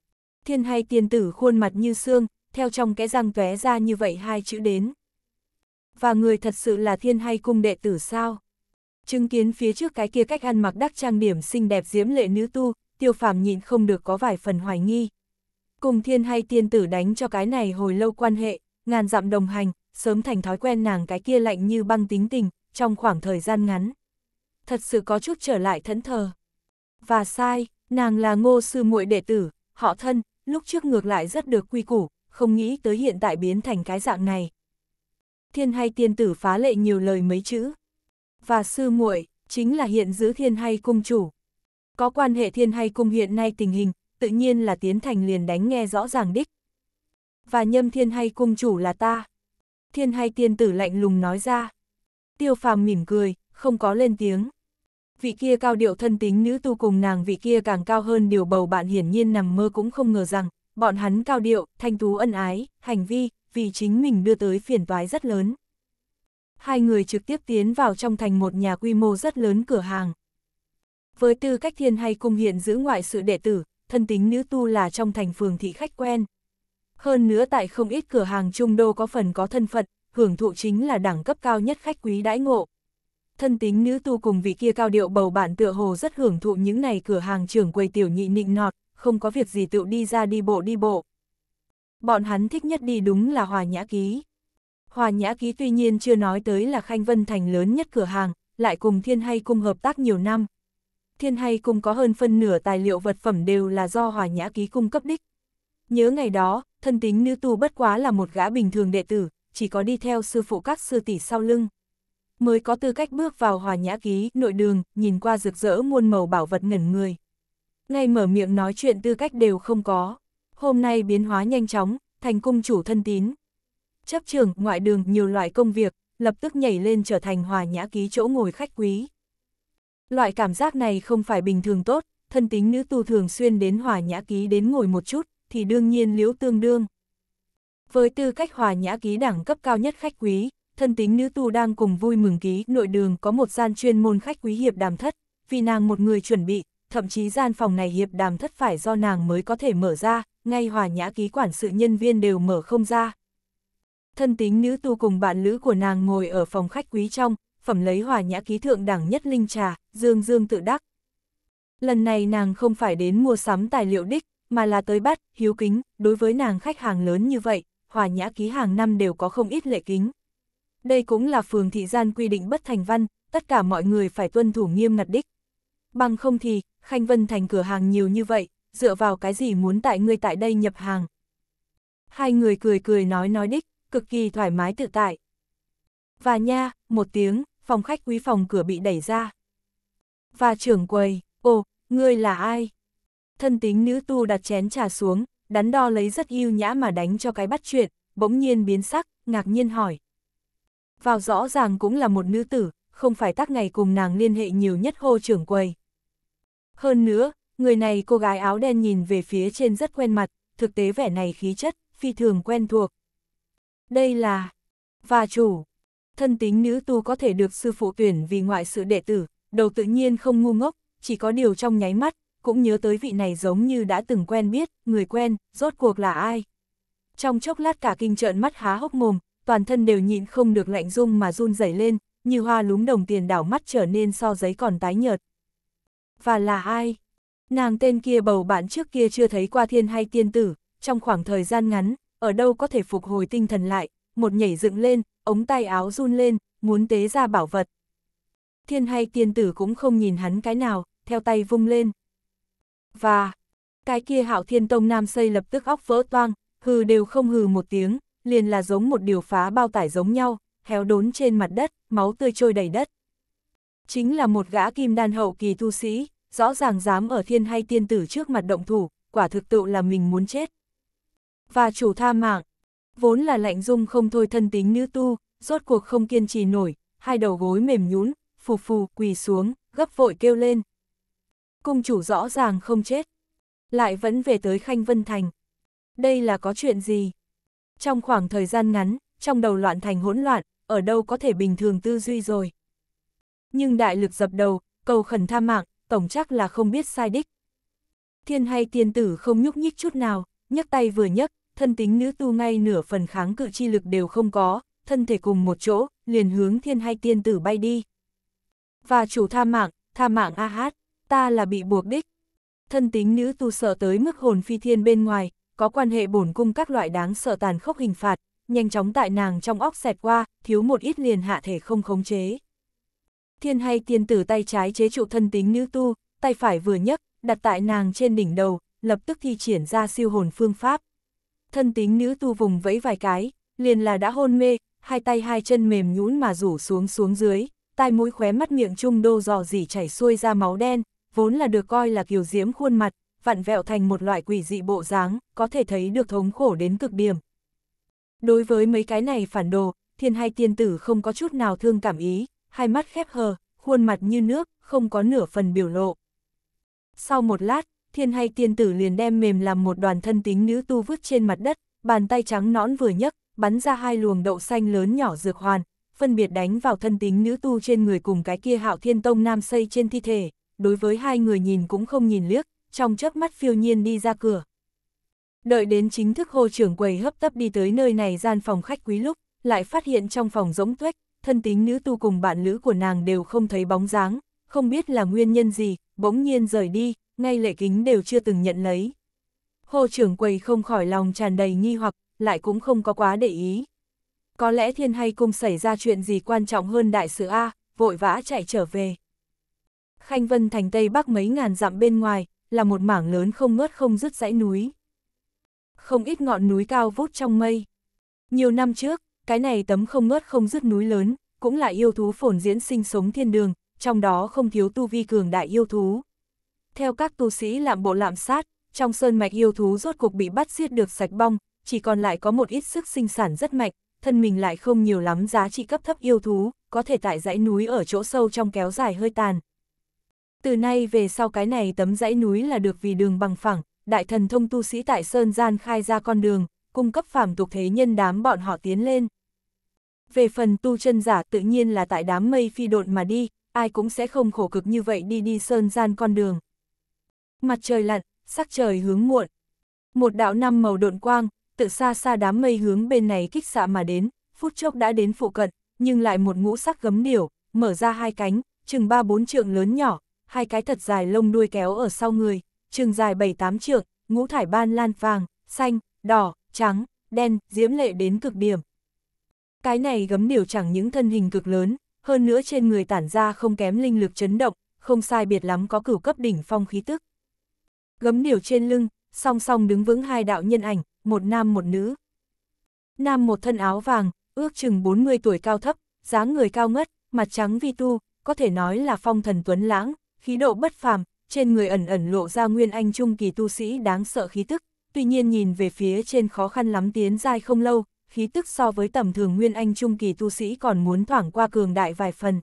thiên hay tiên tử khuôn mặt như xương, theo trong cái răng tóe ra như vậy hai chữ đến. Và người thật sự là thiên hay cung đệ tử sao? Chứng kiến phía trước cái kia cách ăn mặc đắc trang điểm xinh đẹp diễm lệ nữ tu, tiêu phàm nhịn không được có vài phần hoài nghi. Cùng thiên hay tiên tử đánh cho cái này hồi lâu quan hệ, ngàn dặm đồng hành, sớm thành thói quen nàng cái kia lạnh như băng tính tình, trong khoảng thời gian ngắn. Thật sự có chút trở lại thẫn thờ. Và sai, nàng là ngô sư muội đệ tử, họ thân, lúc trước ngược lại rất được quy củ, không nghĩ tới hiện tại biến thành cái dạng này. Thiên hay tiên tử phá lệ nhiều lời mấy chữ. Và sư muội chính là hiện giữ thiên hay cung chủ có quan hệ thiên hay cung hiện nay tình hình, tự nhiên là tiến thành liền đánh nghe rõ ràng đích. Và nhâm thiên hay cung chủ là ta. Thiên hay tiên tử lạnh lùng nói ra. Tiêu phàm mỉm cười, không có lên tiếng. Vị kia cao điệu thân tính nữ tu cùng nàng vị kia càng cao hơn điều bầu bạn hiển nhiên nằm mơ cũng không ngờ rằng, bọn hắn cao điệu, thanh tú ân ái, hành vi, vì chính mình đưa tới phiền toái rất lớn. Hai người trực tiếp tiến vào trong thành một nhà quy mô rất lớn cửa hàng, với tư cách thiên hay cung hiện giữ ngoại sự đệ tử, thân tính nữ tu là trong thành phường thị khách quen. Hơn nữa tại không ít cửa hàng trung đô có phần có thân phận, hưởng thụ chính là đẳng cấp cao nhất khách quý đãi ngộ. Thân tính nữ tu cùng vị kia cao điệu bầu bạn tựa hồ rất hưởng thụ những này cửa hàng trưởng quầy tiểu nhị nịnh nọt, không có việc gì tự đi ra đi bộ đi bộ. Bọn hắn thích nhất đi đúng là Hòa Nhã Ký. Hòa Nhã Ký tuy nhiên chưa nói tới là Khanh Vân Thành lớn nhất cửa hàng, lại cùng Thiên Hay Cung hợp tác nhiều năm, thiên hay cung có hơn phân nửa tài liệu vật phẩm đều là do hòa nhã ký cung cấp đích. Nhớ ngày đó, thân tính nữ tu bất quá là một gã bình thường đệ tử, chỉ có đi theo sư phụ các sư tỷ sau lưng. Mới có tư cách bước vào hòa nhã ký, nội đường, nhìn qua rực rỡ muôn màu bảo vật ngẩn người. Ngay mở miệng nói chuyện tư cách đều không có. Hôm nay biến hóa nhanh chóng, thành cung chủ thân tín. Chấp trưởng ngoại đường, nhiều loại công việc, lập tức nhảy lên trở thành hòa nhã ký chỗ ngồi khách quý. Loại cảm giác này không phải bình thường tốt, thân tính nữ tu thường xuyên đến hòa nhã ký đến ngồi một chút, thì đương nhiên liễu tương đương. Với tư cách hòa nhã ký đẳng cấp cao nhất khách quý, thân tính nữ tu đang cùng vui mừng ký nội đường có một gian chuyên môn khách quý hiệp đàm thất, vì nàng một người chuẩn bị, thậm chí gian phòng này hiệp đàm thất phải do nàng mới có thể mở ra, ngay hòa nhã ký quản sự nhân viên đều mở không ra. Thân tính nữ tu cùng bạn lữ của nàng ngồi ở phòng khách quý trong, phẩm lấy hòa nhã ký thượng đẳng nhất linh trà, dương dương tự đắc. Lần này nàng không phải đến mua sắm tài liệu đích, mà là tới bắt, hiếu kính, đối với nàng khách hàng lớn như vậy, hòa nhã ký hàng năm đều có không ít lệ kính. Đây cũng là phường thị gian quy định bất thành văn, tất cả mọi người phải tuân thủ nghiêm ngặt đích. Bằng không thì, Khanh Vân thành cửa hàng nhiều như vậy, dựa vào cái gì muốn tại người tại đây nhập hàng. Hai người cười cười nói nói đích, cực kỳ thoải mái tự tại. Và nha, một tiếng, phòng khách quý phòng cửa bị đẩy ra. Và trưởng quầy, ồ, ngươi là ai? Thân tính nữ tu đặt chén trà xuống, đắn đo lấy rất yêu nhã mà đánh cho cái bắt chuyện, bỗng nhiên biến sắc, ngạc nhiên hỏi. Vào rõ ràng cũng là một nữ tử, không phải tác ngày cùng nàng liên hệ nhiều nhất hô trưởng quầy. Hơn nữa, người này cô gái áo đen nhìn về phía trên rất quen mặt, thực tế vẻ này khí chất, phi thường quen thuộc. Đây là... và chủ, thân tính nữ tu có thể được sư phụ tuyển vì ngoại sự đệ tử, đầu tự nhiên không ngu ngốc, chỉ có điều trong nháy mắt, cũng nhớ tới vị này giống như đã từng quen biết, người quen, rốt cuộc là ai. Trong chốc lát cả kinh trợn mắt há hốc mồm, toàn thân đều nhịn không được lạnh rung mà run rẩy lên, như hoa lúng đồng tiền đảo mắt trở nên so giấy còn tái nhợt. Và là ai? Nàng tên kia bầu bạn trước kia chưa thấy qua thiên hay tiên tử, trong khoảng thời gian ngắn, ở đâu có thể phục hồi tinh thần lại, một nhảy dựng lên, ống tay áo run lên, muốn tế ra bảo vật. Thiên hay tiên tử cũng không nhìn hắn cái nào, theo tay vung lên. Và, cái kia hạo thiên tông nam xây lập tức óc vỡ toang, hừ đều không hừ một tiếng, liền là giống một điều phá bao tải giống nhau, héo đốn trên mặt đất, máu tươi trôi đầy đất. Chính là một gã kim đan hậu kỳ tu sĩ, rõ ràng dám ở thiên hay tiên tử trước mặt động thủ, quả thực tự là mình muốn chết. Và chủ tha mạng, vốn là lạnh dung không thôi thân tính nữ tu, rốt cuộc không kiên trì nổi, hai đầu gối mềm nhũn, phù phù quỳ xuống, gấp vội kêu lên. Cung chủ rõ ràng không chết, lại vẫn về tới Khanh Vân Thành. Đây là có chuyện gì? Trong khoảng thời gian ngắn, trong đầu loạn thành hỗn loạn, ở đâu có thể bình thường tư duy rồi. Nhưng đại lực dập đầu, cầu khẩn tha mạng, tổng chắc là không biết sai đích. Thiên hay tiên tử không nhúc nhích chút nào, nhấc tay vừa nhấc, thân tính nữ tu ngay nửa phần kháng cự chi lực đều không có, thân thể cùng một chỗ, liền hướng thiên hai tiên tử bay đi. Và chủ tha mạng, tha mạng a hát, ta là bị buộc đích. Thân tính nữ tu sợ tới mức hồn phi thiên bên ngoài, có quan hệ bổn cung các loại đáng sợ tàn khốc hình phạt, nhanh chóng tại nàng trong óc xẹt qua, thiếu một ít liền hạ thể không khống chế. Thiên hay tiên tử tay trái chế trụ thân tính nữ tu, tay phải vừa nhấc, đặt tại nàng trên đỉnh đầu, lập tức thi triển ra siêu hồn phương pháp thân tính nữ tu vùng vẫy vài cái, liền là đã hôn mê, hai tay hai chân mềm nhũn mà rủ xuống xuống dưới, tai mũi khóe mắt miệng trung đô dò dỉ chảy xuôi ra máu đen, vốn là được coi là kiều diễm khuôn mặt, vặn vẹo thành một loại quỷ dị bộ dáng, có thể thấy được thống khổ đến cực điểm. Đối với mấy cái này phản đồ, thiên hai tiên tử không có chút nào thương cảm ý, hai mắt khép hờ, khuôn mặt như nước, không có nửa phần biểu lộ. Sau một lát, thiên hay tiên tử liền đem mềm làm một đoàn thân tính nữ tu vứt trên mặt đất, bàn tay trắng nõn vừa nhấc, bắn ra hai luồng đậu xanh lớn nhỏ dược hoàn, phân biệt đánh vào thân tính nữ tu trên người cùng cái kia hạo thiên tông nam xây trên thi thể, đối với hai người nhìn cũng không nhìn liếc, trong chớp mắt phiêu nhiên đi ra cửa. Đợi đến chính thức hô trưởng quầy hấp tấp đi tới nơi này gian phòng khách quý lúc, lại phát hiện trong phòng rỗng tuếch, thân tính nữ tu cùng bạn nữ của nàng đều không thấy bóng dáng, không biết là nguyên nhân gì, bỗng nhiên rời đi, ngay lệ kính đều chưa từng nhận lấy. Hồ trưởng quầy không khỏi lòng tràn đầy nghi hoặc, lại cũng không có quá để ý. Có lẽ thiên hay cung xảy ra chuyện gì quan trọng hơn đại sự A, vội vã chạy trở về. Khanh Vân thành Tây Bắc mấy ngàn dặm bên ngoài, là một mảng lớn không ngớt không dứt dãy núi. Không ít ngọn núi cao vút trong mây. Nhiều năm trước, cái này tấm không ngớt không dứt núi lớn, cũng là yêu thú phồn diễn sinh sống thiên đường, trong đó không thiếu tu vi cường đại yêu thú. Theo các tu sĩ lạm bộ lạm sát, trong sơn mạch yêu thú rốt cuộc bị bắt giết được sạch bong, chỉ còn lại có một ít sức sinh sản rất mạnh, thân mình lại không nhiều lắm giá trị cấp thấp yêu thú, có thể tại dãy núi ở chỗ sâu trong kéo dài hơi tàn. Từ nay về sau cái này tấm dãy núi là được vì đường bằng phẳng, đại thần thông tu sĩ tại Sơn Gian khai ra con đường, cung cấp phàm tục thế nhân đám bọn họ tiến lên. Về phần tu chân giả tự nhiên là tại đám mây phi độn mà đi, ai cũng sẽ không khổ cực như vậy đi đi Sơn Gian con đường. Mặt trời lặn, sắc trời hướng muộn. Một đạo năm màu độn quang, từ xa xa đám mây hướng bên này kích xạ mà đến, phút chốc đã đến phụ cận, nhưng lại một ngũ sắc gấm điểu, mở ra hai cánh, chừng ba bốn trượng lớn nhỏ, hai cái thật dài lông đuôi kéo ở sau người, chừng dài bảy tám trượng, ngũ thải ban lan vàng, xanh, đỏ, trắng, đen, diễm lệ đến cực điểm. Cái này gấm điểu chẳng những thân hình cực lớn, hơn nữa trên người tản ra không kém linh lực chấn động, không sai biệt lắm có cửu cấp đỉnh phong khí tức, gấm điểu trên lưng, song song đứng vững hai đạo nhân ảnh, một nam một nữ. Nam một thân áo vàng, ước chừng 40 tuổi cao thấp, dáng người cao ngất, mặt trắng vi tu, có thể nói là phong thần tuấn lãng, khí độ bất phàm, trên người ẩn ẩn lộ ra nguyên anh trung kỳ tu sĩ đáng sợ khí tức, tuy nhiên nhìn về phía trên khó khăn lắm tiến dai không lâu, khí tức so với tầm thường nguyên anh trung kỳ tu sĩ còn muốn thoảng qua cường đại vài phần.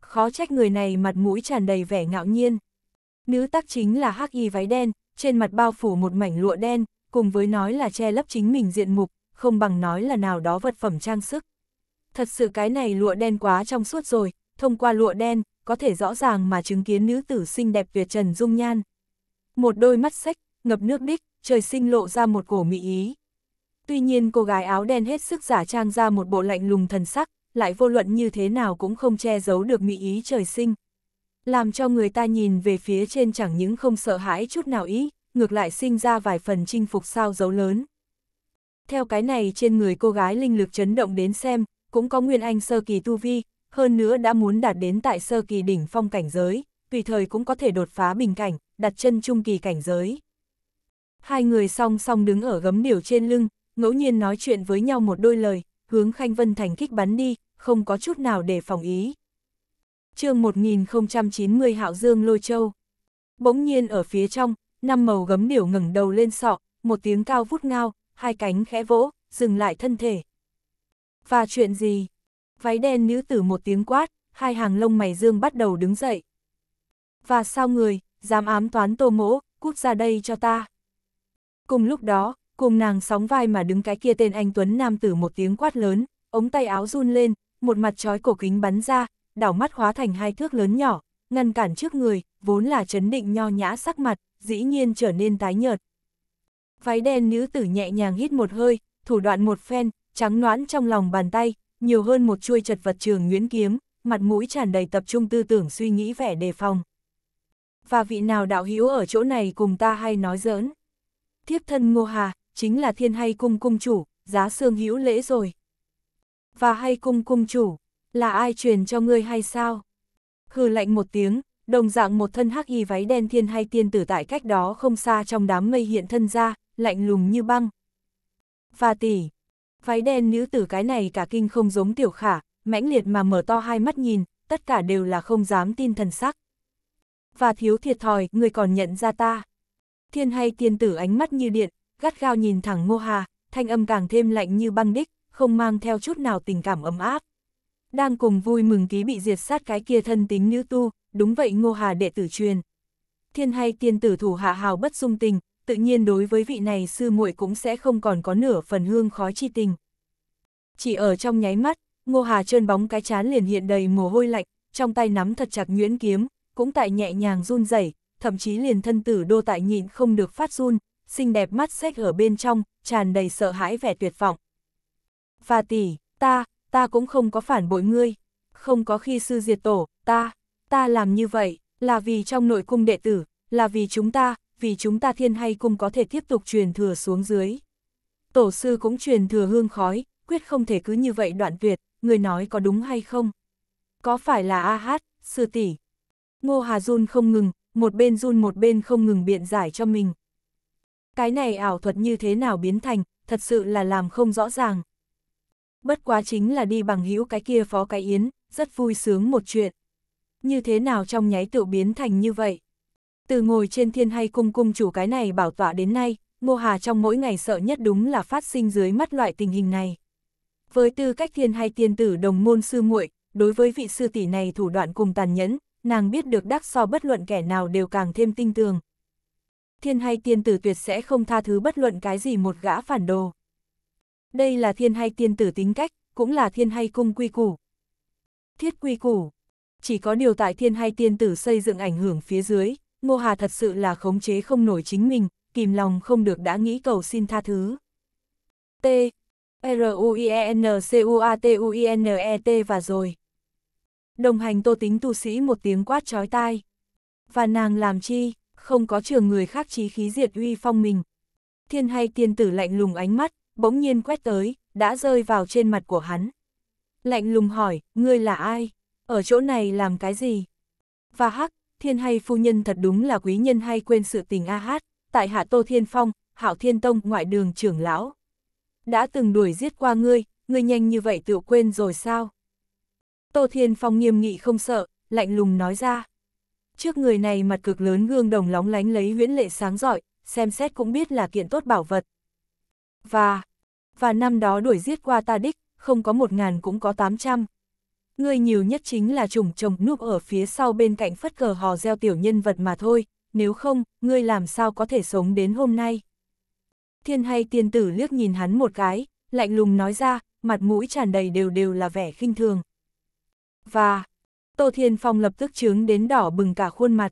Khó trách người này mặt mũi tràn đầy vẻ ngạo nhiên. Nữ tác chính là hắc y váy đen, trên mặt bao phủ một mảnh lụa đen, cùng với nói là che lấp chính mình diện mục, không bằng nói là nào đó vật phẩm trang sức. Thật sự cái này lụa đen quá trong suốt rồi, thông qua lụa đen, có thể rõ ràng mà chứng kiến nữ tử xinh đẹp tuyệt trần dung nhan. Một đôi mắt sách, ngập nước đích, trời sinh lộ ra một cổ mỹ ý. Tuy nhiên cô gái áo đen hết sức giả trang ra một bộ lạnh lùng thần sắc, lại vô luận như thế nào cũng không che giấu được mỹ ý trời sinh làm cho người ta nhìn về phía trên chẳng những không sợ hãi chút nào ý, ngược lại sinh ra vài phần chinh phục sao dấu lớn. Theo cái này trên người cô gái linh lực chấn động đến xem, cũng có Nguyên Anh sơ kỳ tu vi, hơn nữa đã muốn đạt đến tại sơ kỳ đỉnh phong cảnh giới, tùy thời cũng có thể đột phá bình cảnh, đặt chân trung kỳ cảnh giới. Hai người song song đứng ở gấm điều trên lưng, ngẫu nhiên nói chuyện với nhau một đôi lời, hướng Khanh Vân Thành kích bắn đi, không có chút nào để phòng ý chương 1090 Hạo Dương Lôi Châu. Bỗng nhiên ở phía trong, năm màu gấm điểu ngẩng đầu lên sọ, một tiếng cao vút ngao, hai cánh khẽ vỗ, dừng lại thân thể. Và chuyện gì? Váy đen nữ tử một tiếng quát, hai hàng lông mày dương bắt đầu đứng dậy. Và sao người, dám ám toán tô mỗ, cút ra đây cho ta. Cùng lúc đó, cùng nàng sóng vai mà đứng cái kia tên anh Tuấn Nam tử một tiếng quát lớn, ống tay áo run lên, một mặt trói cổ kính bắn ra, đảo mắt hóa thành hai thước lớn nhỏ, ngăn cản trước người, vốn là chấn định nho nhã sắc mặt, dĩ nhiên trở nên tái nhợt. Váy đen nữ tử nhẹ nhàng hít một hơi, thủ đoạn một phen, trắng noãn trong lòng bàn tay, nhiều hơn một chuôi chật vật trường nguyễn kiếm, mặt mũi tràn đầy tập trung tư tưởng suy nghĩ vẻ đề phòng. Và vị nào đạo hữu ở chỗ này cùng ta hay nói giỡn. Thiếp thân Ngô Hà, chính là thiên hay cung cung chủ, giá xương hữu lễ rồi. Và hay cung cung chủ, là ai truyền cho ngươi hay sao? Hừ lạnh một tiếng, đồng dạng một thân hắc y váy đen thiên hay tiên tử tại cách đó không xa trong đám mây hiện thân ra, lạnh lùng như băng. Và tỷ, váy đen nữ tử cái này cả kinh không giống tiểu khả, mãnh liệt mà mở to hai mắt nhìn, tất cả đều là không dám tin thần sắc. Và thiếu thiệt thòi, người còn nhận ra ta. Thiên hay tiên tử ánh mắt như điện, gắt gao nhìn thẳng ngô hà, thanh âm càng thêm lạnh như băng đích, không mang theo chút nào tình cảm ấm áp đang cùng vui mừng ký bị diệt sát cái kia thân tính nữ tu, đúng vậy ngô hà đệ tử truyền. Thiên hay tiên tử thủ hạ hào bất sung tình, tự nhiên đối với vị này sư muội cũng sẽ không còn có nửa phần hương khói chi tình. Chỉ ở trong nháy mắt, ngô hà trơn bóng cái chán liền hiện đầy mồ hôi lạnh, trong tay nắm thật chặt nguyễn kiếm, cũng tại nhẹ nhàng run rẩy, thậm chí liền thân tử đô tại nhịn không được phát run, xinh đẹp mắt sách ở bên trong, tràn đầy sợ hãi vẻ tuyệt vọng. Và tỷ, ta, ta cũng không có phản bội ngươi, không có khi sư diệt tổ, ta, ta làm như vậy, là vì trong nội cung đệ tử, là vì chúng ta, vì chúng ta thiên hay cung có thể tiếp tục truyền thừa xuống dưới. Tổ sư cũng truyền thừa hương khói, quyết không thể cứ như vậy đoạn tuyệt, người nói có đúng hay không? Có phải là A Hát, sư tỷ Ngô Hà run không ngừng, một bên run một bên không ngừng biện giải cho mình. Cái này ảo thuật như thế nào biến thành, thật sự là làm không rõ ràng bất quá chính là đi bằng hữu cái kia phó cái yến, rất vui sướng một chuyện. Như thế nào trong nháy tự biến thành như vậy? Từ ngồi trên thiên hay cung cung chủ cái này bảo tọa đến nay, Ngô Hà trong mỗi ngày sợ nhất đúng là phát sinh dưới mắt loại tình hình này. Với tư cách thiên hay tiên tử đồng môn sư muội, đối với vị sư tỷ này thủ đoạn cùng tàn nhẫn, nàng biết được đắc so bất luận kẻ nào đều càng thêm tinh tường. Thiên hay tiên tử tuyệt sẽ không tha thứ bất luận cái gì một gã phản đồ. Đây là thiên hay tiên tử tính cách, cũng là thiên hay cung quy củ. Thiết quy củ. Chỉ có điều tại thiên hay tiên tử xây dựng ảnh hưởng phía dưới, Ngô Hà thật sự là khống chế không nổi chính mình, kìm lòng không được đã nghĩ cầu xin tha thứ. T. R U I E N C U A T U I N E T và rồi. Đồng hành Tô Tính tu sĩ một tiếng quát chói tai. Và nàng làm chi, không có trường người khác chí khí diệt uy phong mình. Thiên hay tiên tử lạnh lùng ánh mắt, bỗng nhiên quét tới, đã rơi vào trên mặt của hắn. Lạnh lùng hỏi, ngươi là ai? Ở chỗ này làm cái gì? Và hắc, thiên hay phu nhân thật đúng là quý nhân hay quên sự tình A Hát, tại hạ Tô Thiên Phong, Hảo Thiên Tông ngoại đường trưởng lão. Đã từng đuổi giết qua ngươi, ngươi nhanh như vậy tự quên rồi sao? Tô Thiên Phong nghiêm nghị không sợ, lạnh lùng nói ra. Trước người này mặt cực lớn gương đồng lóng lánh lấy huyễn lệ sáng giỏi, xem xét cũng biết là kiện tốt bảo vật, và, và năm đó đuổi giết qua ta đích, không có một ngàn cũng có tám trăm. Ngươi nhiều nhất chính là trùng chồng núp ở phía sau bên cạnh phất cờ hò gieo tiểu nhân vật mà thôi, nếu không, ngươi làm sao có thể sống đến hôm nay. Thiên hay tiên tử liếc nhìn hắn một cái, lạnh lùng nói ra, mặt mũi tràn đầy đều đều là vẻ khinh thường. Và, Tô Thiên Phong lập tức trướng đến đỏ bừng cả khuôn mặt.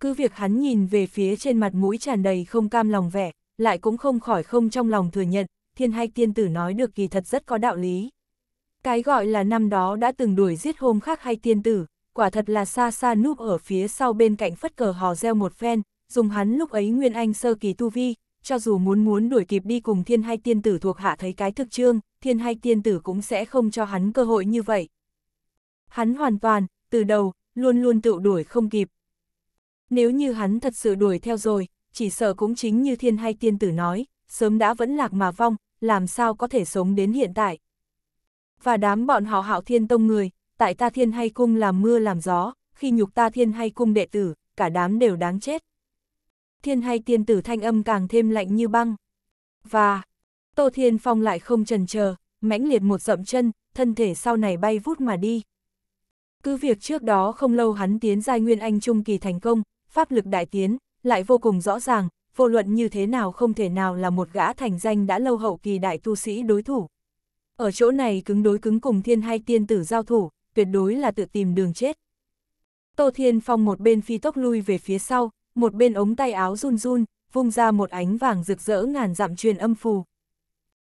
Cứ việc hắn nhìn về phía trên mặt mũi tràn đầy không cam lòng vẻ, lại cũng không khỏi không trong lòng thừa nhận, thiên hai tiên tử nói được kỳ thật rất có đạo lý. Cái gọi là năm đó đã từng đuổi giết hôm khác hay tiên tử, quả thật là xa xa núp ở phía sau bên cạnh phất cờ hò reo một phen, dùng hắn lúc ấy Nguyên Anh sơ kỳ tu vi, cho dù muốn muốn đuổi kịp đi cùng thiên hai tiên tử thuộc hạ thấy cái thực trương, thiên hai tiên tử cũng sẽ không cho hắn cơ hội như vậy. Hắn hoàn toàn, từ đầu, luôn luôn tự đuổi không kịp. Nếu như hắn thật sự đuổi theo rồi, chỉ sợ cũng chính như thiên hay tiên tử nói, sớm đã vẫn lạc mà vong, làm sao có thể sống đến hiện tại. Và đám bọn họ hạo thiên tông người, tại ta thiên hay cung làm mưa làm gió, khi nhục ta thiên hay cung đệ tử, cả đám đều đáng chết. Thiên hay tiên tử thanh âm càng thêm lạnh như băng. Và, Tô Thiên Phong lại không trần chờ, mãnh liệt một dậm chân, thân thể sau này bay vút mà đi. Cứ việc trước đó không lâu hắn tiến giai nguyên anh trung kỳ thành công, pháp lực đại tiến, lại vô cùng rõ ràng, vô luận như thế nào không thể nào là một gã thành danh đã lâu hậu kỳ đại tu sĩ đối thủ. Ở chỗ này cứng đối cứng cùng thiên hai tiên tử giao thủ, tuyệt đối là tự tìm đường chết. Tô Thiên Phong một bên phi tốc lui về phía sau, một bên ống tay áo run run, vung ra một ánh vàng rực rỡ ngàn dặm truyền âm phù.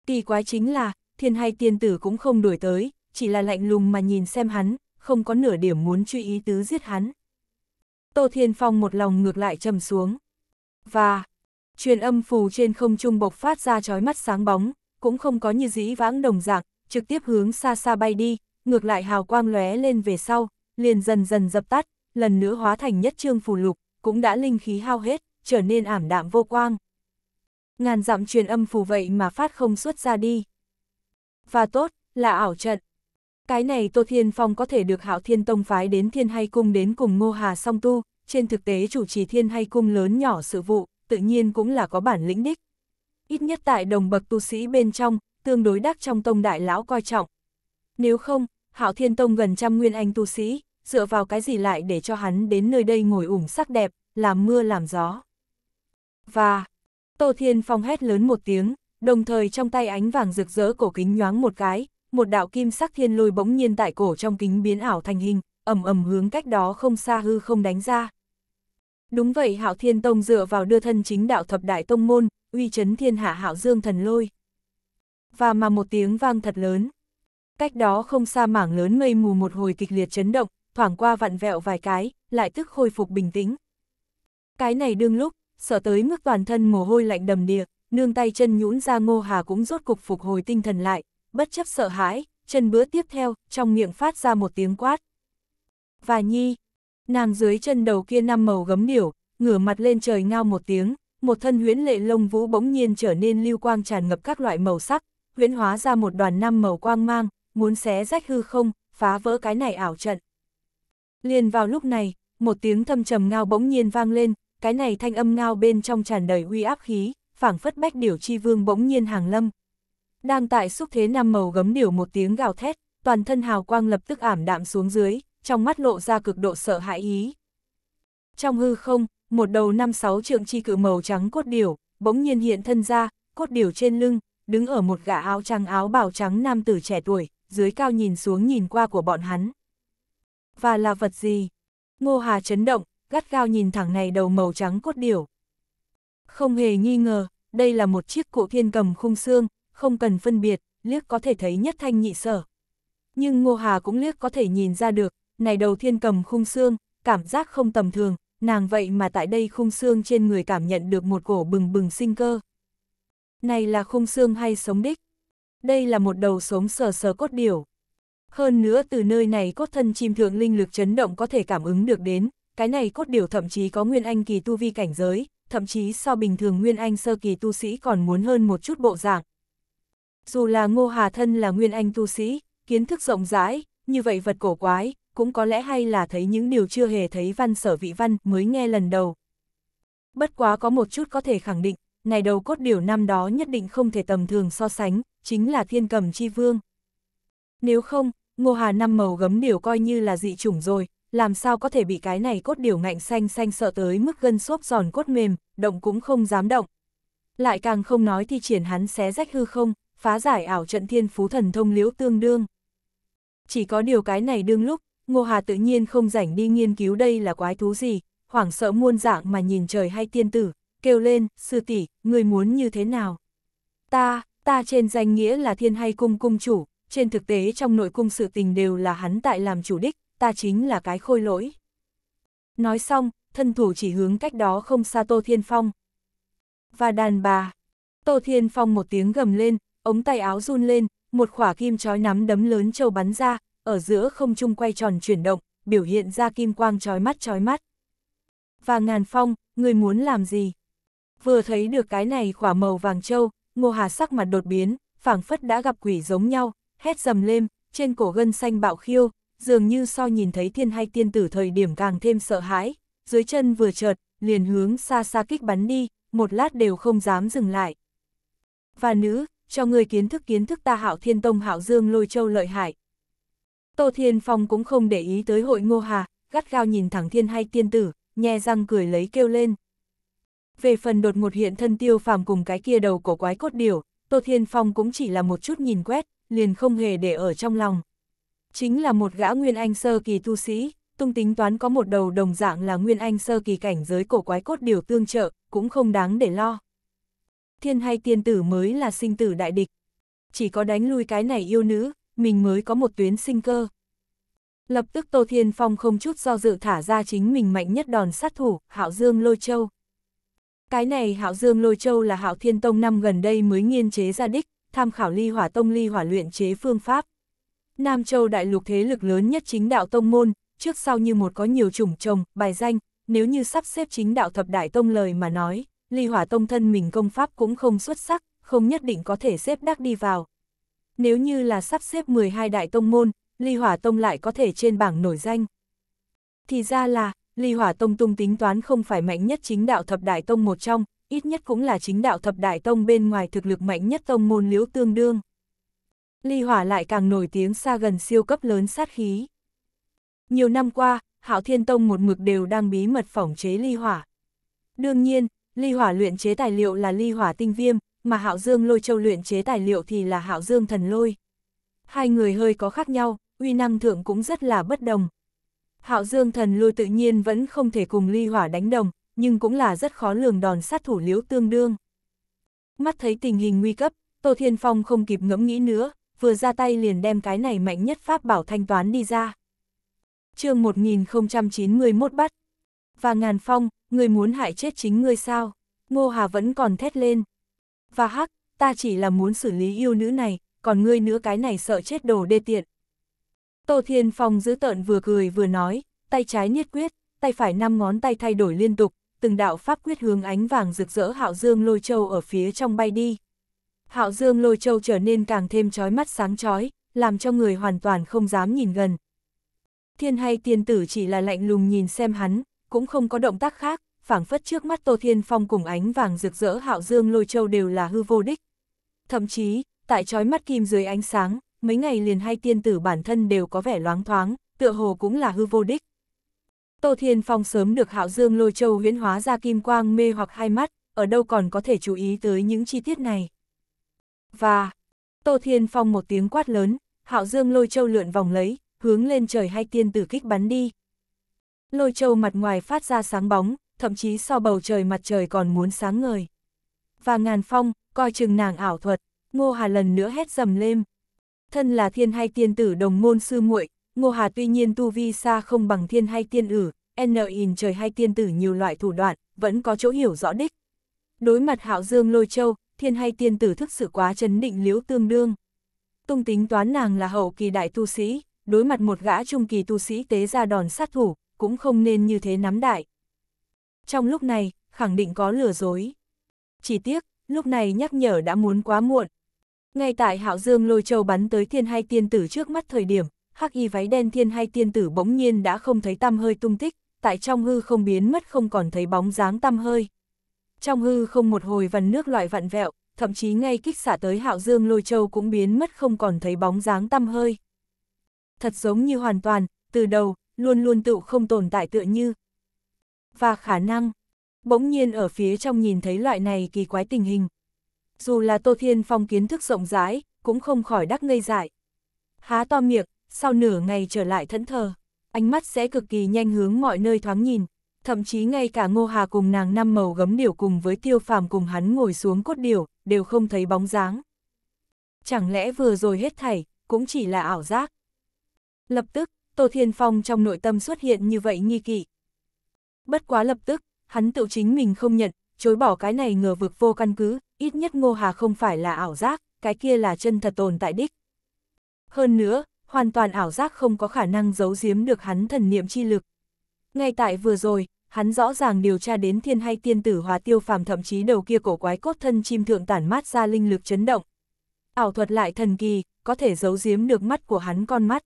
Kỳ quái chính là, thiên hai tiên tử cũng không đuổi tới, chỉ là lạnh lùng mà nhìn xem hắn, không có nửa điểm muốn truy ý tứ giết hắn. Tô Thiên Phong một lòng ngược lại trầm xuống. Và, truyền âm phù trên không trung bộc phát ra chói mắt sáng bóng, cũng không có như dĩ vãng đồng dạng, trực tiếp hướng xa xa bay đi, ngược lại hào quang lóe lên về sau, liền dần dần dập tắt, lần nữa hóa thành nhất trương phù lục, cũng đã linh khí hao hết, trở nên ảm đạm vô quang. Ngàn dặm truyền âm phù vậy mà phát không xuất ra đi. Và tốt, là ảo trận. Cái này Tô Thiên Phong có thể được Hạo Thiên Tông phái đến Thiên Hay Cung đến cùng Ngô Hà song tu, trên thực tế chủ trì Thiên Hay Cung lớn nhỏ sự vụ, tự nhiên cũng là có bản lĩnh đích. Ít nhất tại đồng bậc tu sĩ bên trong, tương đối đắc trong tông đại lão coi trọng. Nếu không, Hạo Thiên Tông gần trăm nguyên anh tu sĩ, dựa vào cái gì lại để cho hắn đến nơi đây ngồi ủng sắc đẹp, làm mưa làm gió. Và, Tô Thiên Phong hét lớn một tiếng, đồng thời trong tay ánh vàng rực rỡ cổ kính nhoáng một cái, một đạo kim sắc thiên lôi bỗng nhiên tại cổ trong kính biến ảo thành hình, ầm ầm hướng cách đó không xa hư không đánh ra. Đúng vậy Hạo Thiên Tông dựa vào đưa thân chính đạo thập đại tông môn, uy chấn thiên hạ Hạo Dương thần lôi. Và mà một tiếng vang thật lớn. Cách đó không xa mảng lớn mây mù một hồi kịch liệt chấn động, thoảng qua vặn vẹo vài cái, lại tức khôi phục bình tĩnh. Cái này đương lúc, sợ tới mức toàn thân mồ hôi lạnh đầm đìa, nương tay chân nhũn ra Ngô Hà cũng rốt cục phục hồi tinh thần lại, bất chấp sợ hãi, chân bữa tiếp theo, trong miệng phát ra một tiếng quát. Và nhi, nàng dưới chân đầu kia năm màu gấm điểu, ngửa mặt lên trời ngao một tiếng, một thân huyễn lệ lông vũ bỗng nhiên trở nên lưu quang tràn ngập các loại màu sắc, huyễn hóa ra một đoàn năm màu quang mang, muốn xé rách hư không, phá vỡ cái này ảo trận. Liền vào lúc này, một tiếng thâm trầm ngao bỗng nhiên vang lên, cái này thanh âm ngao bên trong tràn đầy uy áp khí, phảng phất bách điểu chi vương bỗng nhiên hàng lâm, đang tại xúc thế năm màu gấm điểu một tiếng gào thét, toàn thân hào quang lập tức ảm đạm xuống dưới, trong mắt lộ ra cực độ sợ hãi ý. Trong hư không, một đầu năm sáu trượng chi cự màu trắng cốt điểu, bỗng nhiên hiện thân ra, cốt điểu trên lưng, đứng ở một gã áo trắng áo bào trắng nam tử trẻ tuổi, dưới cao nhìn xuống nhìn qua của bọn hắn. Và là vật gì? Ngô Hà chấn động, gắt gao nhìn thẳng này đầu màu trắng cốt điểu. Không hề nghi ngờ, đây là một chiếc cổ thiên cầm khung xương, không cần phân biệt, liếc có thể thấy nhất thanh nhị sở. Nhưng Ngô Hà cũng liếc có thể nhìn ra được, này đầu thiên cầm khung xương, cảm giác không tầm thường, nàng vậy mà tại đây khung xương trên người cảm nhận được một cổ bừng bừng sinh cơ. Này là khung xương hay sống đích? Đây là một đầu sống sờ sờ cốt điểu. Hơn nữa từ nơi này cốt thân chim thượng linh lực chấn động có thể cảm ứng được đến, cái này cốt điểu thậm chí có nguyên anh kỳ tu vi cảnh giới, thậm chí so bình thường nguyên anh sơ kỳ tu sĩ còn muốn hơn một chút bộ dạng, dù là Ngô Hà thân là nguyên anh tu sĩ, kiến thức rộng rãi, như vậy vật cổ quái, cũng có lẽ hay là thấy những điều chưa hề thấy văn sở vị văn mới nghe lần đầu. Bất quá có một chút có thể khẳng định, này đầu cốt điều năm đó nhất định không thể tầm thường so sánh, chính là thiên cầm chi vương. Nếu không, Ngô Hà năm màu gấm điều coi như là dị chủng rồi, làm sao có thể bị cái này cốt điều ngạnh xanh xanh sợ tới mức gân xốp giòn cốt mềm, động cũng không dám động. Lại càng không nói thì triển hắn xé rách hư không, phá giải ảo trận thiên phú thần thông liễu tương đương. Chỉ có điều cái này đương lúc, Ngô Hà tự nhiên không rảnh đi nghiên cứu đây là quái thú gì, hoảng sợ muôn dạng mà nhìn trời hay tiên tử, kêu lên, sư tỷ, người muốn như thế nào? Ta, ta trên danh nghĩa là thiên hay cung cung chủ, trên thực tế trong nội cung sự tình đều là hắn tại làm chủ đích, ta chính là cái khôi lỗi. Nói xong, thân thủ chỉ hướng cách đó không xa Tô Thiên Phong. Và đàn bà, Tô Thiên Phong một tiếng gầm lên, ống tay áo run lên, một khỏa kim chói nắm đấm lớn châu bắn ra, ở giữa không trung quay tròn chuyển động, biểu hiện ra kim quang chói mắt chói mắt. Và ngàn phong, người muốn làm gì? Vừa thấy được cái này khỏa màu vàng châu, ngô hà sắc mặt đột biến, phảng phất đã gặp quỷ giống nhau, hét dầm lên, trên cổ gân xanh bạo khiêu, dường như so nhìn thấy thiên hay tiên tử thời điểm càng thêm sợ hãi, dưới chân vừa chợt, liền hướng xa xa kích bắn đi, một lát đều không dám dừng lại. Và nữ, cho ngươi kiến thức kiến thức ta hạo thiên tông hạo dương lôi châu lợi hại. Tô Thiên Phong cũng không để ý tới hội ngô hà, gắt gao nhìn thẳng thiên hay tiên tử, nhe răng cười lấy kêu lên. Về phần đột ngột hiện thân tiêu phàm cùng cái kia đầu cổ quái cốt điểu, Tô Thiên Phong cũng chỉ là một chút nhìn quét, liền không hề để ở trong lòng. Chính là một gã nguyên anh sơ kỳ tu sĩ, tung tính toán có một đầu đồng dạng là nguyên anh sơ kỳ cảnh giới cổ quái cốt điều tương trợ, cũng không đáng để lo thiên hay tiên tử mới là sinh tử đại địch. Chỉ có đánh lui cái này yêu nữ, mình mới có một tuyến sinh cơ. Lập tức Tô Thiên Phong không chút do dự thả ra chính mình mạnh nhất đòn sát thủ, Hạo Dương Lôi Châu. Cái này Hạo Dương Lôi Châu là Hạo Thiên Tông năm gần đây mới nghiên chế ra đích, tham khảo ly hỏa tông ly hỏa luyện chế phương pháp. Nam Châu đại lục thế lực lớn nhất chính đạo tông môn, trước sau như một có nhiều chủng trồng, bài danh, nếu như sắp xếp chính đạo thập đại tông lời mà nói, ly hỏa tông thân mình công pháp cũng không xuất sắc, không nhất định có thể xếp đắc đi vào. Nếu như là sắp xếp 12 đại tông môn, ly hỏa tông lại có thể trên bảng nổi danh. Thì ra là, ly hỏa tông tung tính toán không phải mạnh nhất chính đạo thập đại tông một trong, ít nhất cũng là chính đạo thập đại tông bên ngoài thực lực mạnh nhất tông môn liếu tương đương. Ly hỏa lại càng nổi tiếng xa gần siêu cấp lớn sát khí. Nhiều năm qua, Hạo Thiên Tông một mực đều đang bí mật phỏng chế ly hỏa. Đương nhiên, Ly hỏa luyện chế tài liệu là ly hỏa tinh viêm, mà hạo dương lôi châu luyện chế tài liệu thì là hạo dương thần lôi. Hai người hơi có khác nhau, uy năng thượng cũng rất là bất đồng. Hạo dương thần lôi tự nhiên vẫn không thể cùng ly hỏa đánh đồng, nhưng cũng là rất khó lường đòn sát thủ liếu tương đương. Mắt thấy tình hình nguy cấp, Tô Thiên Phong không kịp ngẫm nghĩ nữa, vừa ra tay liền đem cái này mạnh nhất pháp bảo thanh toán đi ra. chương 1091 bắt, và ngàn phong, người muốn hại chết chính ngươi sao? Ngô Hà vẫn còn thét lên. Và hắc, ta chỉ là muốn xử lý yêu nữ này, còn ngươi nữa cái này sợ chết đồ đê tiện. Tô Thiên Phong giữ tợn vừa cười vừa nói, tay trái niết quyết, tay phải năm ngón tay thay đổi liên tục, từng đạo pháp quyết hướng ánh vàng rực rỡ Hạo Dương Lôi Châu ở phía trong bay đi. Hạo Dương Lôi Châu trở nên càng thêm chói mắt sáng chói, làm cho người hoàn toàn không dám nhìn gần. Thiên hay tiên tử chỉ là lạnh lùng nhìn xem hắn, cũng không có động tác khác, phảng phất trước mắt Tô Thiên Phong cùng ánh vàng rực rỡ hạo dương lôi châu đều là hư vô đích. Thậm chí, tại trói mắt kim dưới ánh sáng, mấy ngày liền hai tiên tử bản thân đều có vẻ loáng thoáng, tựa hồ cũng là hư vô đích. Tô Thiên Phong sớm được hạo dương lôi châu huyễn hóa ra kim quang mê hoặc hai mắt, ở đâu còn có thể chú ý tới những chi tiết này. Và, Tô Thiên Phong một tiếng quát lớn, hạo dương lôi châu lượn vòng lấy, hướng lên trời hai tiên tử kích bắn đi, Lôi châu mặt ngoài phát ra sáng bóng, thậm chí so bầu trời mặt trời còn muốn sáng ngời. Và ngàn phong, coi chừng nàng ảo thuật, Ngô Hà lần nữa hét dầm lên. Thân là thiên hay tiên tử đồng môn sư muội, Ngô Hà tuy nhiên tu vi xa không bằng thiên hay tiên ử, n in trời hay tiên tử nhiều loại thủ đoạn, vẫn có chỗ hiểu rõ đích. Đối mặt hạo dương lôi châu, thiên hay tiên tử thức sự quá chấn định liễu tương đương. Tung tính toán nàng là hậu kỳ đại tu sĩ, đối mặt một gã trung kỳ tu sĩ tế ra đòn sát thủ, cũng không nên như thế nắm đại. Trong lúc này, khẳng định có lừa dối. Chỉ tiếc, lúc này nhắc nhở đã muốn quá muộn. Ngay tại Hạo Dương lôi châu bắn tới thiên hai tiên tử trước mắt thời điểm, hắc y váy đen thiên hai tiên tử bỗng nhiên đã không thấy tăm hơi tung tích, tại trong hư không biến mất không còn thấy bóng dáng tăm hơi. Trong hư không một hồi vần nước loại vặn vẹo, thậm chí ngay kích xả tới Hạo Dương lôi châu cũng biến mất không còn thấy bóng dáng tăm hơi. Thật giống như hoàn toàn, từ đầu, luôn luôn tựu không tồn tại tựa như. Và khả năng, bỗng nhiên ở phía trong nhìn thấy loại này kỳ quái tình hình. Dù là Tô Thiên Phong kiến thức rộng rãi, cũng không khỏi đắc ngây dại. Há to miệng, sau nửa ngày trở lại thẫn thờ, ánh mắt sẽ cực kỳ nhanh hướng mọi nơi thoáng nhìn, thậm chí ngay cả Ngô Hà cùng nàng năm màu gấm điểu cùng với Tiêu Phàm cùng hắn ngồi xuống cốt điểu, đều không thấy bóng dáng. Chẳng lẽ vừa rồi hết thảy, cũng chỉ là ảo giác. Lập tức, Tô Thiên Phong trong nội tâm xuất hiện như vậy nghi kỵ. Bất quá lập tức, hắn tự chính mình không nhận, chối bỏ cái này ngờ vực vô căn cứ, ít nhất Ngô Hà không phải là ảo giác, cái kia là chân thật tồn tại đích. Hơn nữa, hoàn toàn ảo giác không có khả năng giấu giếm được hắn thần niệm chi lực. Ngay tại vừa rồi, hắn rõ ràng điều tra đến thiên hay tiên tử hóa tiêu phàm thậm chí đầu kia cổ quái cốt thân chim thượng tản mát ra linh lực chấn động. Ảo thuật lại thần kỳ, có thể giấu giếm được mắt của hắn con mắt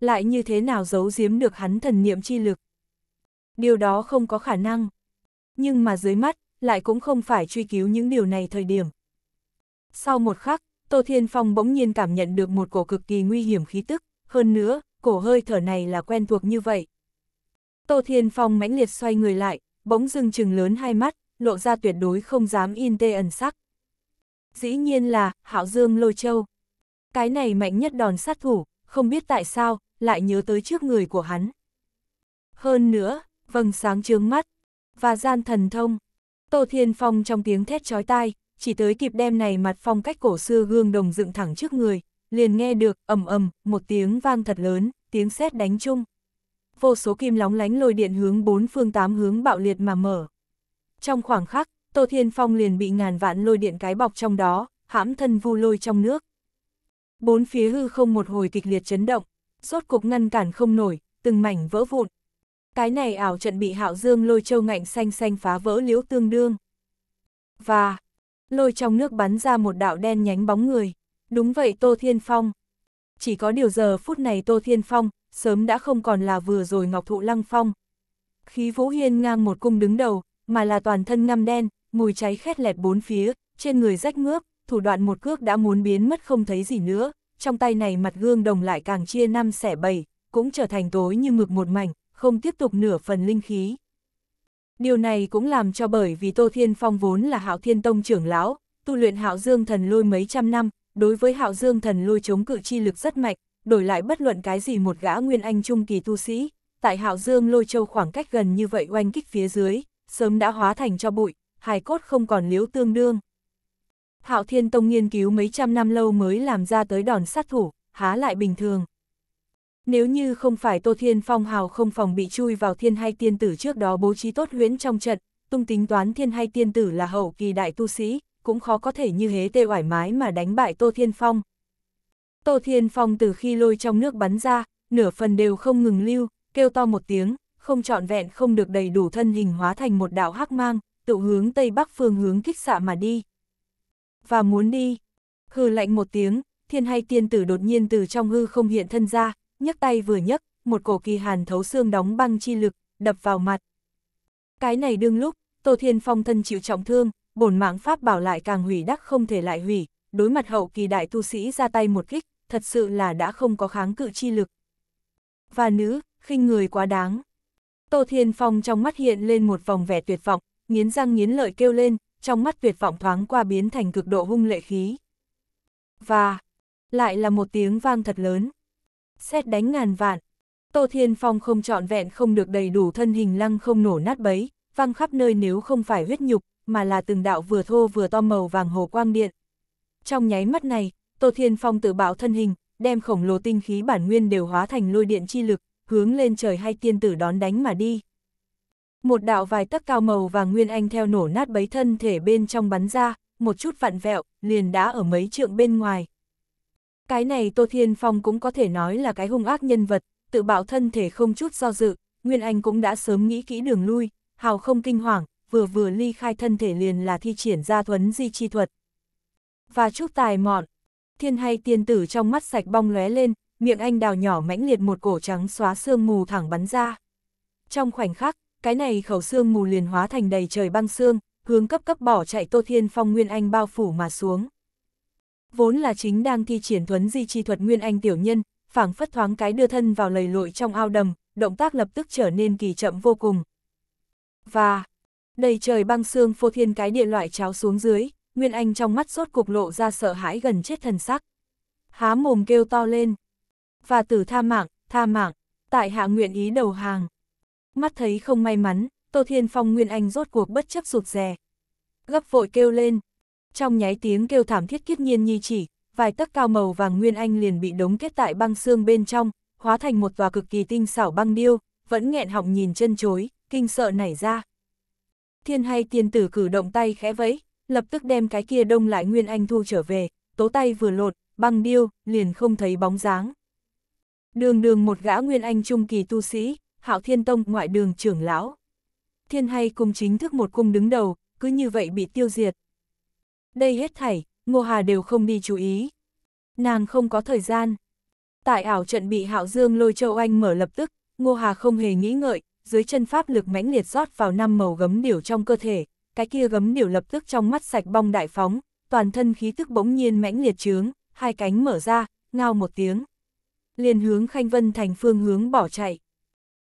lại như thế nào giấu giếm được hắn thần niệm chi lực. Điều đó không có khả năng. Nhưng mà dưới mắt, lại cũng không phải truy cứu những điều này thời điểm. Sau một khắc, Tô Thiên Phong bỗng nhiên cảm nhận được một cổ cực kỳ nguy hiểm khí tức, hơn nữa, cổ hơi thở này là quen thuộc như vậy. Tô Thiên Phong mãnh liệt xoay người lại, bỗng dưng chừng lớn hai mắt, lộ ra tuyệt đối không dám in tê ẩn sắc. Dĩ nhiên là, Hạo Dương Lôi Châu. Cái này mạnh nhất đòn sát thủ, không biết tại sao, lại nhớ tới trước người của hắn. Hơn nữa, vầng sáng trướng mắt, và gian thần thông. Tô Thiên Phong trong tiếng thét chói tai, chỉ tới kịp đem này mặt phong cách cổ xưa gương đồng dựng thẳng trước người, liền nghe được ầm ầm một tiếng vang thật lớn, tiếng sét đánh chung. Vô số kim lóng lánh lôi điện hướng bốn phương tám hướng bạo liệt mà mở. Trong khoảng khắc, Tô Thiên Phong liền bị ngàn vạn lôi điện cái bọc trong đó, hãm thân vu lôi trong nước. Bốn phía hư không một hồi kịch liệt chấn động, rốt cục ngăn cản không nổi, từng mảnh vỡ vụn. Cái này ảo trận bị hạo dương lôi châu ngạnh xanh xanh phá vỡ liễu tương đương. Và, lôi trong nước bắn ra một đạo đen nhánh bóng người. Đúng vậy Tô Thiên Phong. Chỉ có điều giờ phút này Tô Thiên Phong, sớm đã không còn là vừa rồi Ngọc Thụ Lăng Phong. Khí Vũ Hiên ngang một cung đứng đầu, mà là toàn thân ngăm đen, mùi cháy khét lẹt bốn phía, trên người rách ngước, thủ đoạn một cước đã muốn biến mất không thấy gì nữa, trong tay này mặt gương đồng lại càng chia năm xẻ bảy, cũng trở thành tối như mực một mảnh, không tiếp tục nửa phần linh khí. Điều này cũng làm cho bởi vì Tô Thiên Phong vốn là Hạo Thiên Tông trưởng lão, tu luyện Hạo Dương Thần Lôi mấy trăm năm, đối với Hạo Dương Thần Lôi chống cự chi lực rất mạnh, đổi lại bất luận cái gì một gã nguyên anh trung kỳ tu sĩ, tại Hạo Dương Lôi Châu khoảng cách gần như vậy oanh kích phía dưới, sớm đã hóa thành cho bụi, hài cốt không còn liếu tương đương. Hạo Thiên Tông nghiên cứu mấy trăm năm lâu mới làm ra tới đòn sát thủ, há lại bình thường. Nếu như không phải Tô Thiên Phong hào không phòng bị chui vào thiên hay tiên tử trước đó bố trí tốt huyễn trong trận, tung tính toán thiên hay tiên tử là hậu kỳ đại tu sĩ, cũng khó có thể như hế tê oải mái mà đánh bại Tô Thiên Phong. Tô Thiên Phong từ khi lôi trong nước bắn ra, nửa phần đều không ngừng lưu, kêu to một tiếng, không trọn vẹn không được đầy đủ thân hình hóa thành một đạo hắc mang, tự hướng tây bắc phương hướng kích xạ mà đi và muốn đi. Hừ lạnh một tiếng, thiên hay tiên tử đột nhiên từ trong hư không hiện thân ra, nhấc tay vừa nhấc, một cổ kỳ hàn thấu xương đóng băng chi lực, đập vào mặt. Cái này đương lúc, Tô Thiên Phong thân chịu trọng thương, bổn mạng pháp bảo lại càng hủy đắc không thể lại hủy, đối mặt hậu kỳ đại tu sĩ ra tay một kích, thật sự là đã không có kháng cự chi lực. Và nữ, khinh người quá đáng. Tô Thiên Phong trong mắt hiện lên một vòng vẻ tuyệt vọng, nghiến răng nghiến lợi kêu lên, trong mắt tuyệt vọng thoáng qua biến thành cực độ hung lệ khí. Và, lại là một tiếng vang thật lớn. Xét đánh ngàn vạn, Tô Thiên Phong không trọn vẹn không được đầy đủ thân hình lăng không nổ nát bấy, văng khắp nơi nếu không phải huyết nhục, mà là từng đạo vừa thô vừa to màu vàng hồ quang điện. Trong nháy mắt này, Tô Thiên Phong tự bảo thân hình, đem khổng lồ tinh khí bản nguyên đều hóa thành lôi điện chi lực, hướng lên trời hay tiên tử đón đánh mà đi một đạo vài tấc cao màu và nguyên anh theo nổ nát bấy thân thể bên trong bắn ra, một chút vặn vẹo, liền đã ở mấy trượng bên ngoài. Cái này Tô Thiên Phong cũng có thể nói là cái hung ác nhân vật, tự bạo thân thể không chút do dự, Nguyên Anh cũng đã sớm nghĩ kỹ đường lui, hào không kinh hoàng, vừa vừa ly khai thân thể liền là thi triển ra thuấn di chi thuật. Và chút tài mọn, thiên hay tiên tử trong mắt sạch bong lóe lên, miệng anh đào nhỏ mãnh liệt một cổ trắng xóa xương mù thẳng bắn ra. Trong khoảnh khắc, cái này khẩu xương mù liền hóa thành đầy trời băng xương, hướng cấp cấp bỏ chạy Tô Thiên Phong Nguyên Anh bao phủ mà xuống. Vốn là chính đang thi triển thuấn di chi thuật Nguyên Anh tiểu nhân, phảng phất thoáng cái đưa thân vào lầy lội trong ao đầm, động tác lập tức trở nên kỳ chậm vô cùng. Và, đầy trời băng xương phô thiên cái địa loại cháo xuống dưới, Nguyên Anh trong mắt sốt cục lộ ra sợ hãi gần chết thần sắc. Há mồm kêu to lên. Và tử tha mạng, tha mạng, tại hạ nguyện ý đầu hàng. Mắt thấy không may mắn, Tô Thiên Phong Nguyên Anh rốt cuộc bất chấp sụt rè. Gấp vội kêu lên. Trong nháy tiếng kêu thảm thiết kiết nhiên nhi chỉ, vài tấc cao màu vàng Nguyên Anh liền bị đống kết tại băng xương bên trong, hóa thành một tòa cực kỳ tinh xảo băng điêu, vẫn nghẹn họng nhìn chân chối, kinh sợ nảy ra. Thiên hay tiên tử cử động tay khẽ vẫy, lập tức đem cái kia đông lại Nguyên Anh thu trở về, tố tay vừa lột, băng điêu, liền không thấy bóng dáng. Đường đường một gã Nguyên Anh trung kỳ tu sĩ, hạo thiên tông ngoại đường trưởng lão. Thiên hay cung chính thức một cung đứng đầu, cứ như vậy bị tiêu diệt. Đây hết thảy, Ngô Hà đều không đi chú ý. Nàng không có thời gian. Tại ảo trận bị hạo dương lôi châu anh mở lập tức, Ngô Hà không hề nghĩ ngợi, dưới chân pháp lực mãnh liệt rót vào năm màu gấm điểu trong cơ thể, cái kia gấm điểu lập tức trong mắt sạch bong đại phóng, toàn thân khí tức bỗng nhiên mãnh liệt trướng, hai cánh mở ra, ngao một tiếng. Liền hướng Khanh Vân thành phương hướng bỏ chạy.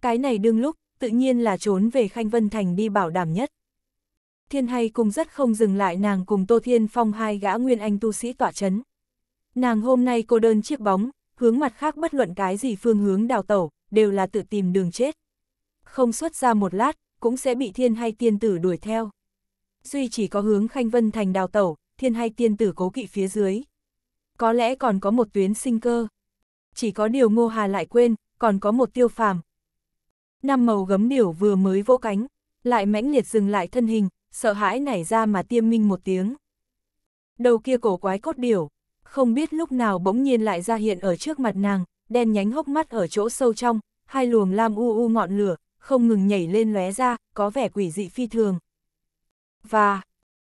Cái này đương lúc, tự nhiên là trốn về Khanh Vân Thành đi bảo đảm nhất. Thiên hay cùng rất không dừng lại nàng cùng Tô Thiên Phong hai gã nguyên anh tu sĩ tỏa chấn. Nàng hôm nay cô đơn chiếc bóng, hướng mặt khác bất luận cái gì phương hướng đào tẩu, đều là tự tìm đường chết. Không xuất ra một lát, cũng sẽ bị thiên hay tiên tử đuổi theo. Duy chỉ có hướng Khanh Vân Thành đào tẩu, thiên hay tiên tử cố kỵ phía dưới. Có lẽ còn có một tuyến sinh cơ. Chỉ có điều Ngô Hà lại quên, còn có một tiêu phàm, năm màu gấm điểu vừa mới vỗ cánh, lại mãnh liệt dừng lại thân hình, sợ hãi nảy ra mà tiêm minh một tiếng. Đầu kia cổ quái cốt điểu, không biết lúc nào bỗng nhiên lại ra hiện ở trước mặt nàng, đen nhánh hốc mắt ở chỗ sâu trong, hai luồng lam u u ngọn lửa, không ngừng nhảy lên lóe ra, có vẻ quỷ dị phi thường. Và,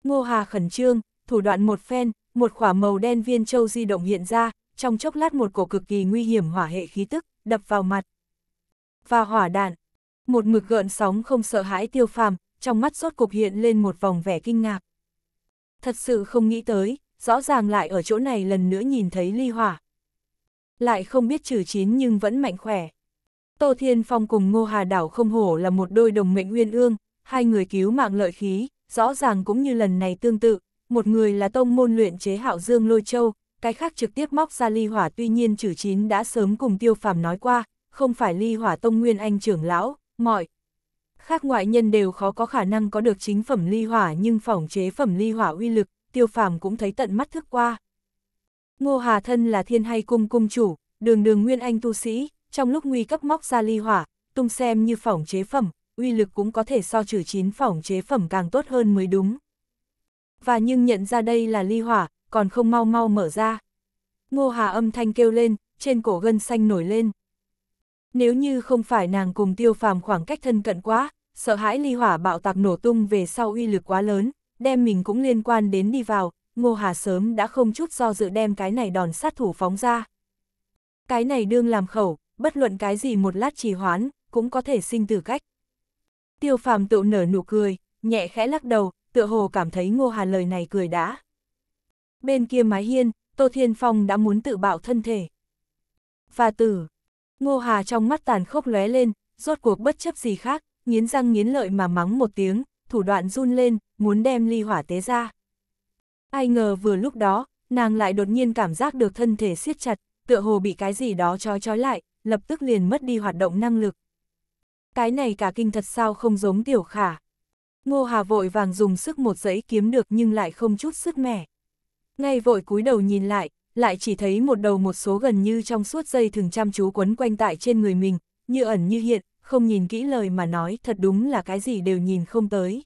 Ngô Hà khẩn trương, thủ đoạn một phen, một khỏa màu đen viên châu di động hiện ra, trong chốc lát một cổ cực kỳ nguy hiểm hỏa hệ khí tức, đập vào mặt và hỏa đạn. Một mực gợn sóng không sợ hãi tiêu phàm, trong mắt sốt cục hiện lên một vòng vẻ kinh ngạc. Thật sự không nghĩ tới, rõ ràng lại ở chỗ này lần nữa nhìn thấy ly hỏa. Lại không biết trừ chín nhưng vẫn mạnh khỏe. Tô Thiên Phong cùng Ngô Hà Đảo không hổ là một đôi đồng mệnh uyên ương, hai người cứu mạng lợi khí, rõ ràng cũng như lần này tương tự, một người là tông môn luyện chế hạo dương lôi châu, cái khác trực tiếp móc ra ly hỏa tuy nhiên trừ chín đã sớm cùng tiêu phàm nói qua, không phải ly hỏa tông nguyên anh trưởng lão, mọi. Khác ngoại nhân đều khó có khả năng có được chính phẩm ly hỏa nhưng phỏng chế phẩm ly hỏa uy lực, tiêu phàm cũng thấy tận mắt thức qua. Ngô Hà Thân là thiên hay cung cung chủ, đường đường nguyên anh tu sĩ, trong lúc nguy cấp móc ra ly hỏa, tung xem như phỏng chế phẩm, uy lực cũng có thể so trừ chín phỏng chế phẩm càng tốt hơn mới đúng. Và nhưng nhận ra đây là ly hỏa, còn không mau mau mở ra. Ngô Hà âm thanh kêu lên, trên cổ gân xanh nổi lên. Nếu như không phải nàng cùng tiêu phàm khoảng cách thân cận quá, sợ hãi ly hỏa bạo tạc nổ tung về sau uy lực quá lớn, đem mình cũng liên quan đến đi vào, Ngô Hà sớm đã không chút do dự đem cái này đòn sát thủ phóng ra. Cái này đương làm khẩu, bất luận cái gì một lát trì hoãn, cũng có thể sinh tử cách. Tiêu phàm tự nở nụ cười, nhẹ khẽ lắc đầu, tựa hồ cảm thấy Ngô Hà lời này cười đã. Bên kia mái hiên, Tô Thiên Phong đã muốn tự bạo thân thể. Và tử, Ngô Hà trong mắt tàn khốc lóe lên, rốt cuộc bất chấp gì khác, nghiến răng nghiến lợi mà mắng một tiếng, thủ đoạn run lên, muốn đem ly hỏa tế ra. Ai ngờ vừa lúc đó, nàng lại đột nhiên cảm giác được thân thể siết chặt, tựa hồ bị cái gì đó trói trói lại, lập tức liền mất đi hoạt động năng lực. Cái này cả kinh thật sao không giống tiểu khả. Ngô Hà vội vàng dùng sức một giấy kiếm được nhưng lại không chút sức mẻ. Ngay vội cúi đầu nhìn lại, lại chỉ thấy một đầu một số gần như trong suốt dây thường chăm chú quấn quanh tại trên người mình, như ẩn như hiện, không nhìn kỹ lời mà nói thật đúng là cái gì đều nhìn không tới.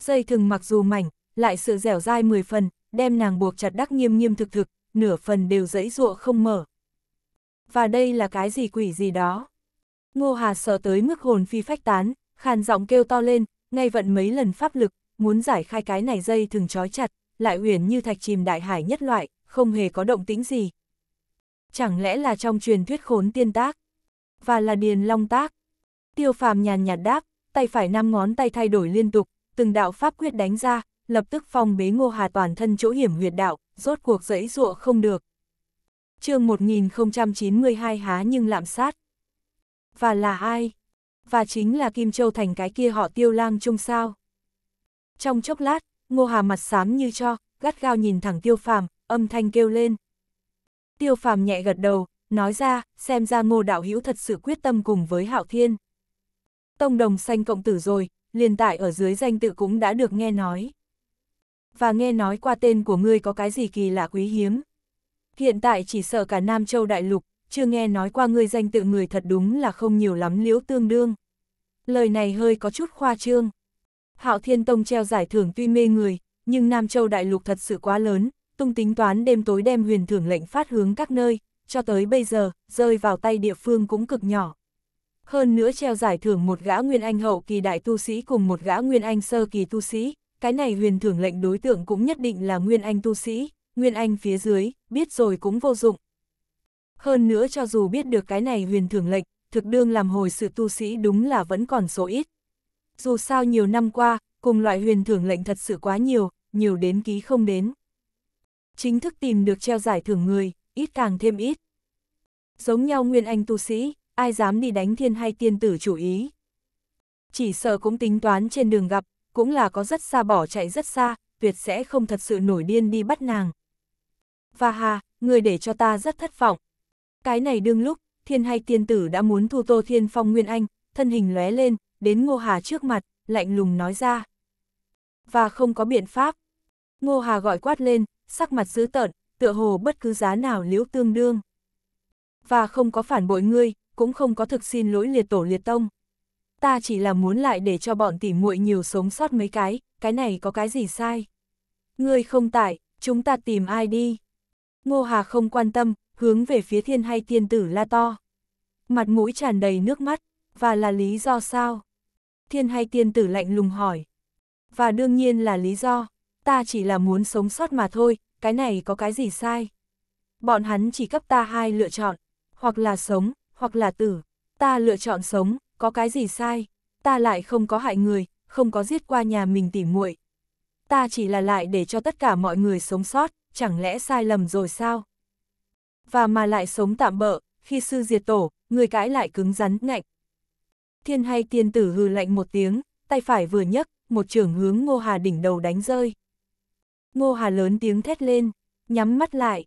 Dây thường mặc dù mảnh, lại sự dẻo dai 10 phần, đem nàng buộc chặt đắc nghiêm nghiêm thực thực, nửa phần đều dẫy ruộng không mở. Và đây là cái gì quỷ gì đó? Ngô Hà sợ tới mức hồn phi phách tán, khàn giọng kêu to lên, ngay vận mấy lần pháp lực, muốn giải khai cái này dây thường trói chặt, lại uyển như thạch chìm đại hải nhất loại, không hề có động tĩnh gì. Chẳng lẽ là trong truyền thuyết khốn tiên tác, và là điền long tác. Tiêu phàm nhàn nhạt đáp, tay phải năm ngón tay thay đổi liên tục, từng đạo pháp quyết đánh ra, lập tức phong bế ngô hà toàn thân chỗ hiểm huyệt đạo, rốt cuộc dẫy dụa không được. chương 1092 há nhưng lạm sát. Và là ai? Và chính là Kim Châu Thành cái kia họ tiêu lang chung sao. Trong chốc lát, ngô hà mặt xám như cho, gắt gao nhìn thẳng tiêu phàm, âm thanh kêu lên. Tiêu phàm nhẹ gật đầu, nói ra, xem ra ngô đạo hữu thật sự quyết tâm cùng với hạo thiên. Tông đồng xanh cộng tử rồi, liền tại ở dưới danh tự cũng đã được nghe nói. Và nghe nói qua tên của ngươi có cái gì kỳ lạ quý hiếm. Hiện tại chỉ sợ cả Nam Châu Đại Lục, chưa nghe nói qua ngươi danh tự người thật đúng là không nhiều lắm liễu tương đương. Lời này hơi có chút khoa trương. Hạo Thiên Tông treo giải thưởng tuy mê người, nhưng Nam Châu Đại Lục thật sự quá lớn, Tung tính toán đêm tối đem huyền thưởng lệnh phát hướng các nơi, cho tới bây giờ, rơi vào tay địa phương cũng cực nhỏ. Hơn nữa treo giải thưởng một gã nguyên anh hậu kỳ đại tu sĩ cùng một gã nguyên anh sơ kỳ tu sĩ, cái này huyền thưởng lệnh đối tượng cũng nhất định là nguyên anh tu sĩ, nguyên anh phía dưới, biết rồi cũng vô dụng. Hơn nữa cho dù biết được cái này huyền thưởng lệnh, thực đương làm hồi sự tu sĩ đúng là vẫn còn số ít. Dù sao nhiều năm qua, cùng loại huyền thưởng lệnh thật sự quá nhiều, nhiều đến ký không đến. Chính thức tìm được treo giải thưởng người, ít càng thêm ít. Giống nhau nguyên anh tu sĩ, ai dám đi đánh thiên hay tiên tử chủ ý. Chỉ sợ cũng tính toán trên đường gặp, cũng là có rất xa bỏ chạy rất xa, tuyệt sẽ không thật sự nổi điên đi bắt nàng. Và hà, người để cho ta rất thất vọng. Cái này đương lúc, thiên hay tiên tử đã muốn thu tô thiên phong nguyên anh, thân hình lóe lên, đến ngô hà trước mặt, lạnh lùng nói ra. Và không có biện pháp. Ngô hà gọi quát lên, sắc mặt dữ tợn, tựa hồ bất cứ giá nào liễu tương đương. Và không có phản bội ngươi, cũng không có thực xin lỗi liệt tổ liệt tông. Ta chỉ là muốn lại để cho bọn tỉ muội nhiều sống sót mấy cái, cái này có cái gì sai. Ngươi không tại, chúng ta tìm ai đi. Ngô Hà không quan tâm, hướng về phía thiên hay tiên tử la to. Mặt mũi tràn đầy nước mắt, và là lý do sao? Thiên hay tiên tử lạnh lùng hỏi. Và đương nhiên là lý do, ta chỉ là muốn sống sót mà thôi, cái này có cái gì sai. Bọn hắn chỉ cấp ta hai lựa chọn, hoặc là sống, hoặc là tử. Ta lựa chọn sống, có cái gì sai, ta lại không có hại người, không có giết qua nhà mình tỉ muội. Ta chỉ là lại để cho tất cả mọi người sống sót, chẳng lẽ sai lầm rồi sao? Và mà lại sống tạm bỡ, khi sư diệt tổ, người cãi lại cứng rắn ngạnh. Thiên hay tiên tử hư lạnh một tiếng, tay phải vừa nhấc, một trường hướng ngô hà đỉnh đầu đánh rơi. Ngô Hà lớn tiếng thét lên, nhắm mắt lại.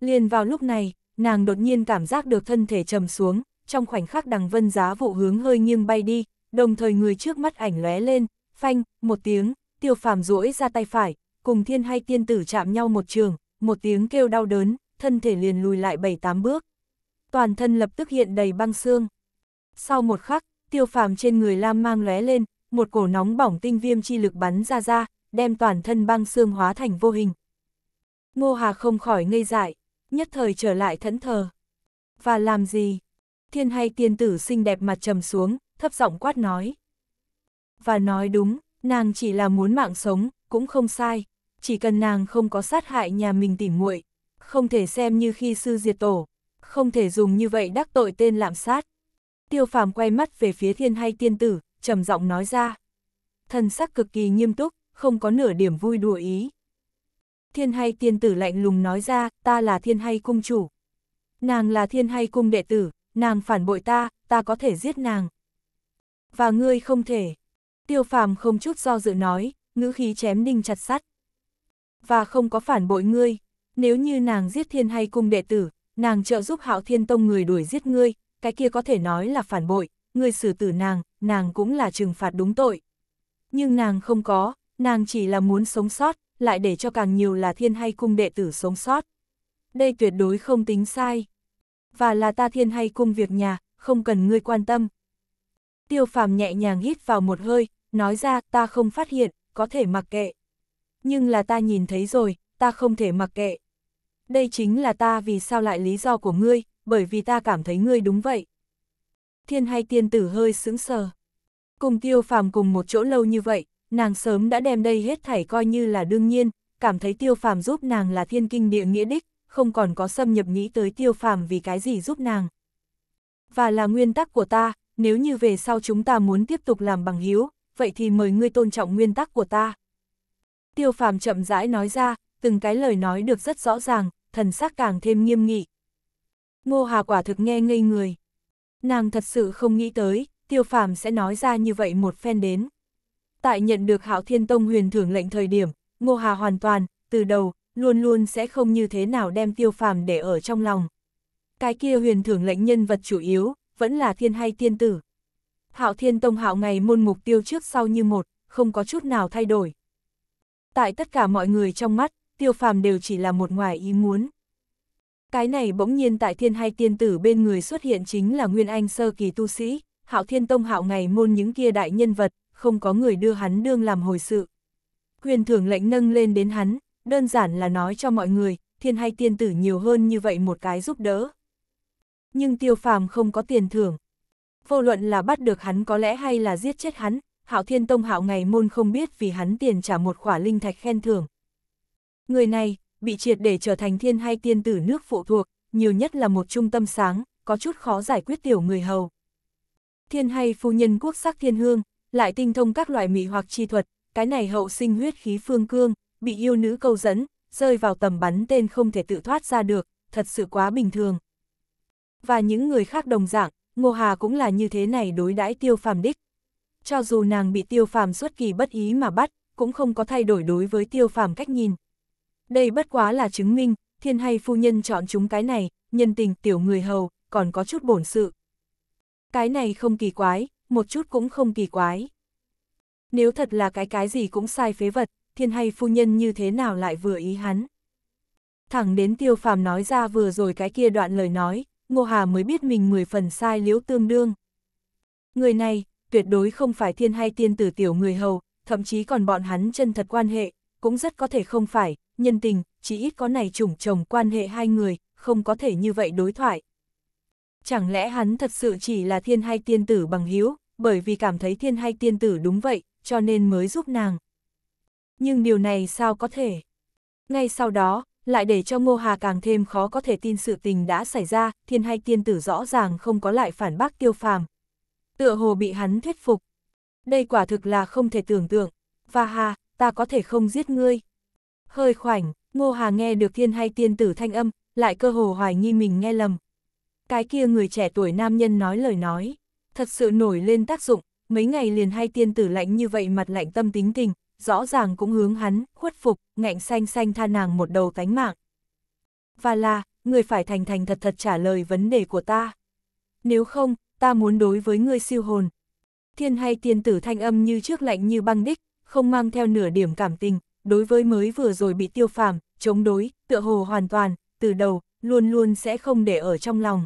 Liền vào lúc này, nàng đột nhiên cảm giác được thân thể trầm xuống, trong khoảnh khắc đằng vân giá vụ hướng hơi nghiêng bay đi, đồng thời người trước mắt ảnh lóe lên, phanh, một tiếng, tiêu phàm duỗi ra tay phải, cùng thiên hay tiên tử chạm nhau một trường, một tiếng kêu đau đớn, thân thể liền lùi lại bảy tám bước. Toàn thân lập tức hiện đầy băng xương. Sau một khắc, tiêu phàm trên người lam mang lóe lên, một cổ nóng bỏng tinh viêm chi lực bắn ra ra, đem toàn thân băng xương hóa thành vô hình. Ngô Hà không khỏi ngây dại, nhất thời trở lại thẫn thờ. Và làm gì? Thiên hay tiên tử xinh đẹp mặt trầm xuống, thấp giọng quát nói. Và nói đúng, nàng chỉ là muốn mạng sống, cũng không sai, chỉ cần nàng không có sát hại nhà mình tỉ muội, không thể xem như khi sư diệt tổ, không thể dùng như vậy đắc tội tên lạm sát. Tiêu phàm quay mắt về phía thiên hay tiên tử, trầm giọng nói ra. Thần sắc cực kỳ nghiêm túc, không có nửa điểm vui đùa ý. Thiên hay tiên tử lạnh lùng nói ra, ta là thiên hay cung chủ. Nàng là thiên hay cung đệ tử, nàng phản bội ta, ta có thể giết nàng. Và ngươi không thể. Tiêu phàm không chút do dự nói, ngữ khí chém đinh chặt sắt. Và không có phản bội ngươi, nếu như nàng giết thiên hay cung đệ tử, nàng trợ giúp hạo thiên tông người đuổi giết ngươi, cái kia có thể nói là phản bội, ngươi xử tử nàng, nàng cũng là trừng phạt đúng tội. Nhưng nàng không có, nàng chỉ là muốn sống sót, lại để cho càng nhiều là thiên hay cung đệ tử sống sót. Đây tuyệt đối không tính sai. Và là ta thiên hay cung việc nhà, không cần ngươi quan tâm. Tiêu phàm nhẹ nhàng hít vào một hơi, nói ra ta không phát hiện, có thể mặc kệ. Nhưng là ta nhìn thấy rồi, ta không thể mặc kệ. Đây chính là ta vì sao lại lý do của ngươi, bởi vì ta cảm thấy ngươi đúng vậy. Thiên hay tiên tử hơi sững sờ. Cùng tiêu phàm cùng một chỗ lâu như vậy, nàng sớm đã đem đây hết thảy coi như là đương nhiên, cảm thấy tiêu phàm giúp nàng là thiên kinh địa nghĩa đích, không còn có xâm nhập nghĩ tới tiêu phàm vì cái gì giúp nàng. Và là nguyên tắc của ta, nếu như về sau chúng ta muốn tiếp tục làm bằng hiếu, vậy thì mời ngươi tôn trọng nguyên tắc của ta. Tiêu phàm chậm rãi nói ra, từng cái lời nói được rất rõ ràng, thần sắc càng thêm nghiêm nghị. Ngô Hà quả thực nghe ngây người. Nàng thật sự không nghĩ tới, tiêu phàm sẽ nói ra như vậy một phen đến tại nhận được Hạo Thiên Tông huyền thưởng lệnh thời điểm, Ngô Hà hoàn toàn, từ đầu, luôn luôn sẽ không như thế nào đem tiêu phàm để ở trong lòng. Cái kia huyền thưởng lệnh nhân vật chủ yếu, vẫn là thiên hay Thiên tử. Hạo Thiên Tông hạo ngày môn mục tiêu trước sau như một, không có chút nào thay đổi. Tại tất cả mọi người trong mắt, tiêu phàm đều chỉ là một ngoài ý muốn. Cái này bỗng nhiên tại thiên hay tiên tử bên người xuất hiện chính là Nguyên Anh sơ kỳ tu sĩ, Hạo Thiên Tông hạo ngày môn những kia đại nhân vật, không có người đưa hắn đương làm hồi sự. Huyền thưởng lệnh nâng lên đến hắn, đơn giản là nói cho mọi người, thiên hay tiên tử nhiều hơn như vậy một cái giúp đỡ. Nhưng tiêu phàm không có tiền thưởng. Vô luận là bắt được hắn có lẽ hay là giết chết hắn, hạo thiên tông hạo ngày môn không biết vì hắn tiền trả một khỏa linh thạch khen thưởng. Người này, bị triệt để trở thành thiên hay tiên tử nước phụ thuộc, nhiều nhất là một trung tâm sáng, có chút khó giải quyết tiểu người hầu. Thiên hay phu nhân quốc sắc thiên hương, lại tinh thông các loại mị hoặc chi thuật, cái này hậu sinh huyết khí phương cương, bị yêu nữ câu dẫn, rơi vào tầm bắn tên không thể tự thoát ra được, thật sự quá bình thường. Và những người khác đồng dạng, Ngô Hà cũng là như thế này đối đãi tiêu phàm đích. Cho dù nàng bị tiêu phàm xuất kỳ bất ý mà bắt, cũng không có thay đổi đối với tiêu phàm cách nhìn. Đây bất quá là chứng minh, thiên hay phu nhân chọn chúng cái này, nhân tình tiểu người hầu, còn có chút bổn sự. Cái này không kỳ quái, một chút cũng không kỳ quái. Nếu thật là cái cái gì cũng sai phế vật, thiên hay phu nhân như thế nào lại vừa ý hắn. Thẳng đến tiêu phàm nói ra vừa rồi cái kia đoạn lời nói, Ngô Hà mới biết mình 10 phần sai liễu tương đương. Người này, tuyệt đối không phải thiên hay tiên tử tiểu người hầu, thậm chí còn bọn hắn chân thật quan hệ, cũng rất có thể không phải, nhân tình, chỉ ít có này chủng chồng quan hệ hai người, không có thể như vậy đối thoại. Chẳng lẽ hắn thật sự chỉ là thiên hay tiên tử bằng hiếu, bởi vì cảm thấy thiên hay tiên tử đúng vậy, cho nên mới giúp nàng. Nhưng điều này sao có thể? Ngay sau đó, lại để cho Ngô Hà càng thêm khó có thể tin sự tình đã xảy ra, thiên hay tiên tử rõ ràng không có lại phản bác tiêu phàm. Tựa hồ bị hắn thuyết phục. Đây quả thực là không thể tưởng tượng. Và Hà, ta có thể không giết ngươi. Hơi khoảnh, Ngô Hà nghe được thiên hay tiên tử thanh âm, lại cơ hồ hoài nghi mình nghe lầm. Cái kia người trẻ tuổi nam nhân nói lời nói thật sự nổi lên tác dụng, mấy ngày liền hai tiên tử lạnh như vậy mặt lạnh tâm tính tình, rõ ràng cũng hướng hắn, khuất phục, ngạnh xanh xanh tha nàng một đầu tánh mạng. Và là, người phải thành thành thật thật trả lời vấn đề của ta. Nếu không, ta muốn đối với ngươi siêu hồn. Thiên hay tiên tử thanh âm như trước lạnh như băng đích, không mang theo nửa điểm cảm tình, đối với mới vừa rồi bị tiêu phàm, chống đối, tựa hồ hoàn toàn, từ đầu, luôn luôn sẽ không để ở trong lòng.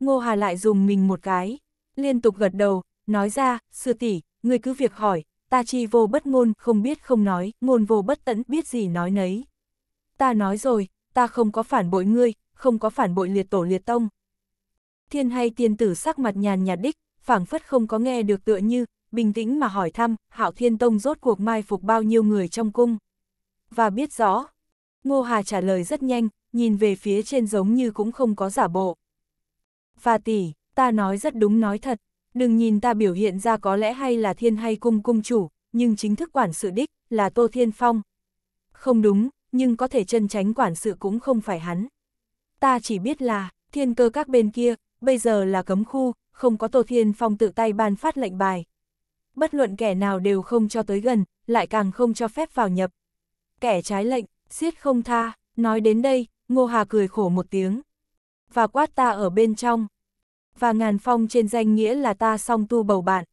Ngô Hà lại dùng mình một cái liên tục gật đầu, nói ra, sư tỷ, người cứ việc hỏi, ta chi vô bất ngôn, không biết không nói, ngôn vô bất tận biết gì nói nấy. Ta nói rồi, ta không có phản bội ngươi, không có phản bội liệt tổ liệt tông. Thiên hay tiên tử sắc mặt nhàn nhạt đích, phảng phất không có nghe được tựa như, bình tĩnh mà hỏi thăm, hạo thiên tông rốt cuộc mai phục bao nhiêu người trong cung. Và biết rõ, Ngô Hà trả lời rất nhanh, nhìn về phía trên giống như cũng không có giả bộ. Và tỷ, ta nói rất đúng nói thật, đừng nhìn ta biểu hiện ra có lẽ hay là thiên hay cung cung chủ, nhưng chính thức quản sự đích là Tô Thiên Phong. Không đúng, nhưng có thể chân tránh quản sự cũng không phải hắn. Ta chỉ biết là, thiên cơ các bên kia, bây giờ là cấm khu, không có Tô Thiên Phong tự tay ban phát lệnh bài. Bất luận kẻ nào đều không cho tới gần, lại càng không cho phép vào nhập. Kẻ trái lệnh, siết không tha, nói đến đây, Ngô Hà cười khổ một tiếng. Và quát ta ở bên trong và Ngàn Phong trên danh nghĩa là ta song tu bầu bạn.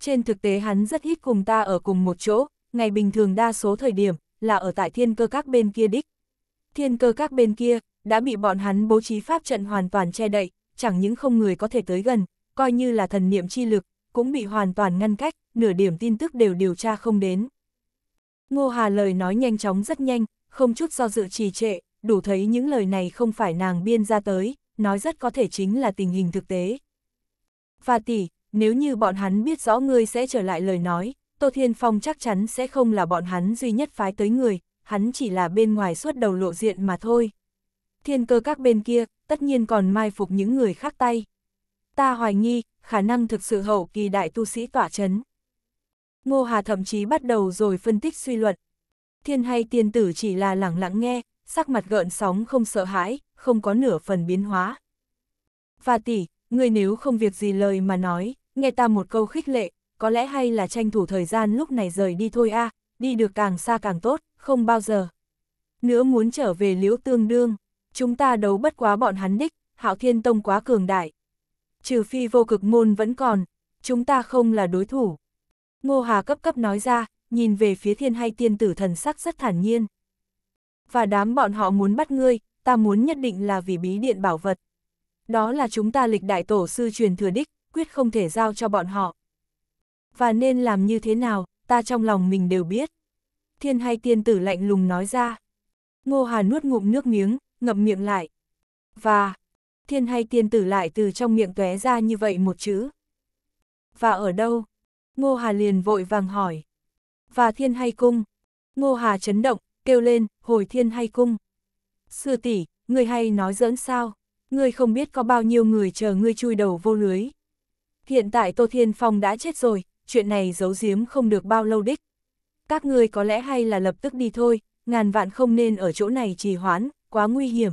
Trên thực tế hắn rất ít cùng ta ở cùng một chỗ, ngày bình thường đa số thời điểm là ở tại thiên cơ các bên kia đích. Thiên cơ các bên kia đã bị bọn hắn bố trí pháp trận hoàn toàn che đậy, chẳng những không người có thể tới gần, coi như là thần niệm chi lực, cũng bị hoàn toàn ngăn cách, nửa điểm tin tức đều điều tra không đến. Ngô Hà lời nói nhanh chóng rất nhanh, không chút do dự trì trệ, đủ thấy những lời này không phải nàng biên ra tới, nói rất có thể chính là tình hình thực tế. Và tỷ, nếu như bọn hắn biết rõ ngươi sẽ trở lại lời nói, Tô Thiên Phong chắc chắn sẽ không là bọn hắn duy nhất phái tới người, hắn chỉ là bên ngoài suốt đầu lộ diện mà thôi. Thiên cơ các bên kia, tất nhiên còn mai phục những người khác tay. Ta hoài nghi, khả năng thực sự hậu kỳ đại tu sĩ tỏa chấn. Ngô Hà thậm chí bắt đầu rồi phân tích suy luận. Thiên hay tiên tử chỉ là lẳng lặng nghe, sắc mặt gợn sóng không sợ hãi, không có nửa phần biến hóa. Và tỷ, ngươi nếu không việc gì lời mà nói, nghe ta một câu khích lệ, có lẽ hay là tranh thủ thời gian lúc này rời đi thôi a, à, đi được càng xa càng tốt, không bao giờ. Nữa muốn trở về liễu tương đương, chúng ta đấu bất quá bọn hắn đích, hạo thiên tông quá cường đại. Trừ phi vô cực môn vẫn còn, chúng ta không là đối thủ. Ngô Hà cấp cấp nói ra, nhìn về phía thiên hay tiên tử thần sắc rất thản nhiên. Và đám bọn họ muốn bắt ngươi, ta muốn nhất định là vì bí điện bảo vật. Đó là chúng ta lịch đại tổ sư truyền thừa đích, quyết không thể giao cho bọn họ. Và nên làm như thế nào, ta trong lòng mình đều biết. Thiên hay tiên tử lạnh lùng nói ra. Ngô Hà nuốt ngụm nước miếng, ngậm miệng lại. Và, thiên hay tiên tử lại từ trong miệng tóe ra như vậy một chữ. Và ở đâu? Ngô Hà liền vội vàng hỏi. Và thiên hay cung? Ngô Hà chấn động, kêu lên, hồi thiên hay cung. Sư tỷ, người hay nói giỡn sao? Ngươi không biết có bao nhiêu người chờ ngươi chui đầu vô lưới. Hiện tại Tô Thiên Phong đã chết rồi, chuyện này giấu giếm không được bao lâu đích. Các ngươi có lẽ hay là lập tức đi thôi, ngàn vạn không nên ở chỗ này trì hoãn, quá nguy hiểm.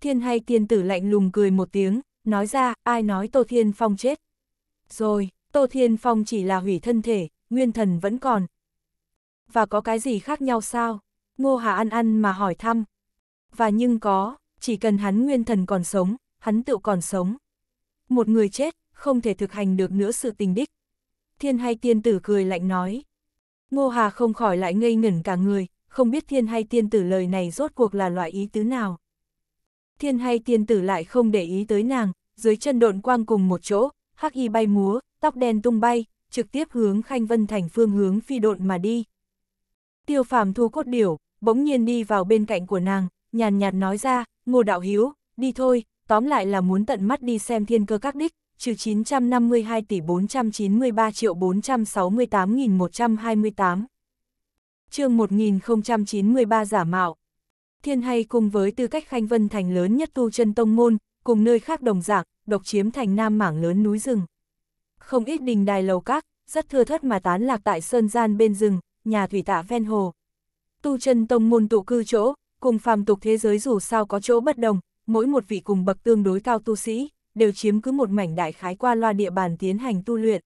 Thiên hay tiên tử lạnh lùng cười một tiếng, nói ra ai nói Tô Thiên Phong chết. Rồi, Tô Thiên Phong chỉ là hủy thân thể, nguyên thần vẫn còn. Và có cái gì khác nhau sao? Ngô Hà ăn ăn mà hỏi thăm, và nhưng có, chỉ cần hắn nguyên thần còn sống, hắn tự còn sống. Một người chết, không thể thực hành được nữa sự tình đích. Thiên hay tiên tử cười lạnh nói. Ngô Hà không khỏi lại ngây ngẩn cả người, không biết thiên hay tiên tử lời này rốt cuộc là loại ý tứ nào. Thiên hay tiên tử lại không để ý tới nàng, dưới chân độn quang cùng một chỗ, hắc y bay múa, tóc đen tung bay, trực tiếp hướng Khanh Vân Thành phương hướng phi độn mà đi. Tiêu phàm thu cốt điểu, bỗng nhiên đi vào bên cạnh của nàng, nhàn nhạt nói ra, Ngô Đạo Hiếu, đi thôi, tóm lại là muốn tận mắt đi xem thiên cơ các đích, trừ 952 tỷ 493 triệu 468 128. chương 1093 giả mạo. Thiên hay cùng với tư cách Khanh Vân Thành lớn nhất tu chân tông môn, cùng nơi khác đồng dạng, độc chiếm thành nam mảng lớn núi rừng. Không ít đình đài lầu các, rất thưa thất mà tán lạc tại sơn gian bên rừng, nhà thủy tạ ven hồ. Tu chân tông môn tụ cư chỗ, cùng phàm tục thế giới dù sao có chỗ bất đồng, mỗi một vị cùng bậc tương đối cao tu sĩ, đều chiếm cứ một mảnh đại khái qua loa địa bàn tiến hành tu luyện.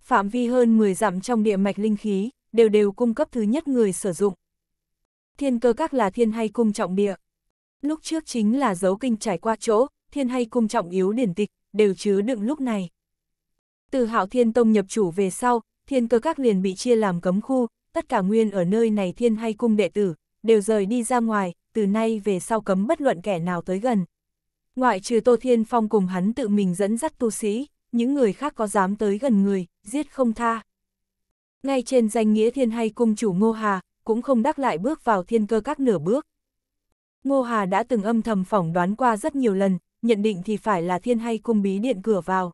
Phạm vi hơn 10 dặm trong địa mạch linh khí, đều đều cung cấp thứ nhất người sử dụng. Thiên cơ các là thiên hay cung trọng địa. Lúc trước chính là dấu kinh trải qua chỗ, thiên hay cung trọng yếu điển tịch, đều chứa đựng lúc này. Từ hạo thiên tông nhập chủ về sau, thiên cơ các liền bị chia làm cấm khu, tất cả nguyên ở nơi này thiên hay cung đệ tử, đều rời đi ra ngoài, từ nay về sau cấm bất luận kẻ nào tới gần. Ngoại trừ Tô Thiên Phong cùng hắn tự mình dẫn dắt tu sĩ, những người khác có dám tới gần người, giết không tha. Ngay trên danh nghĩa thiên hay cung chủ Ngô Hà, cũng không đắc lại bước vào thiên cơ các nửa bước. Ngô Hà đã từng âm thầm phỏng đoán qua rất nhiều lần, nhận định thì phải là thiên hay cung bí điện cửa vào.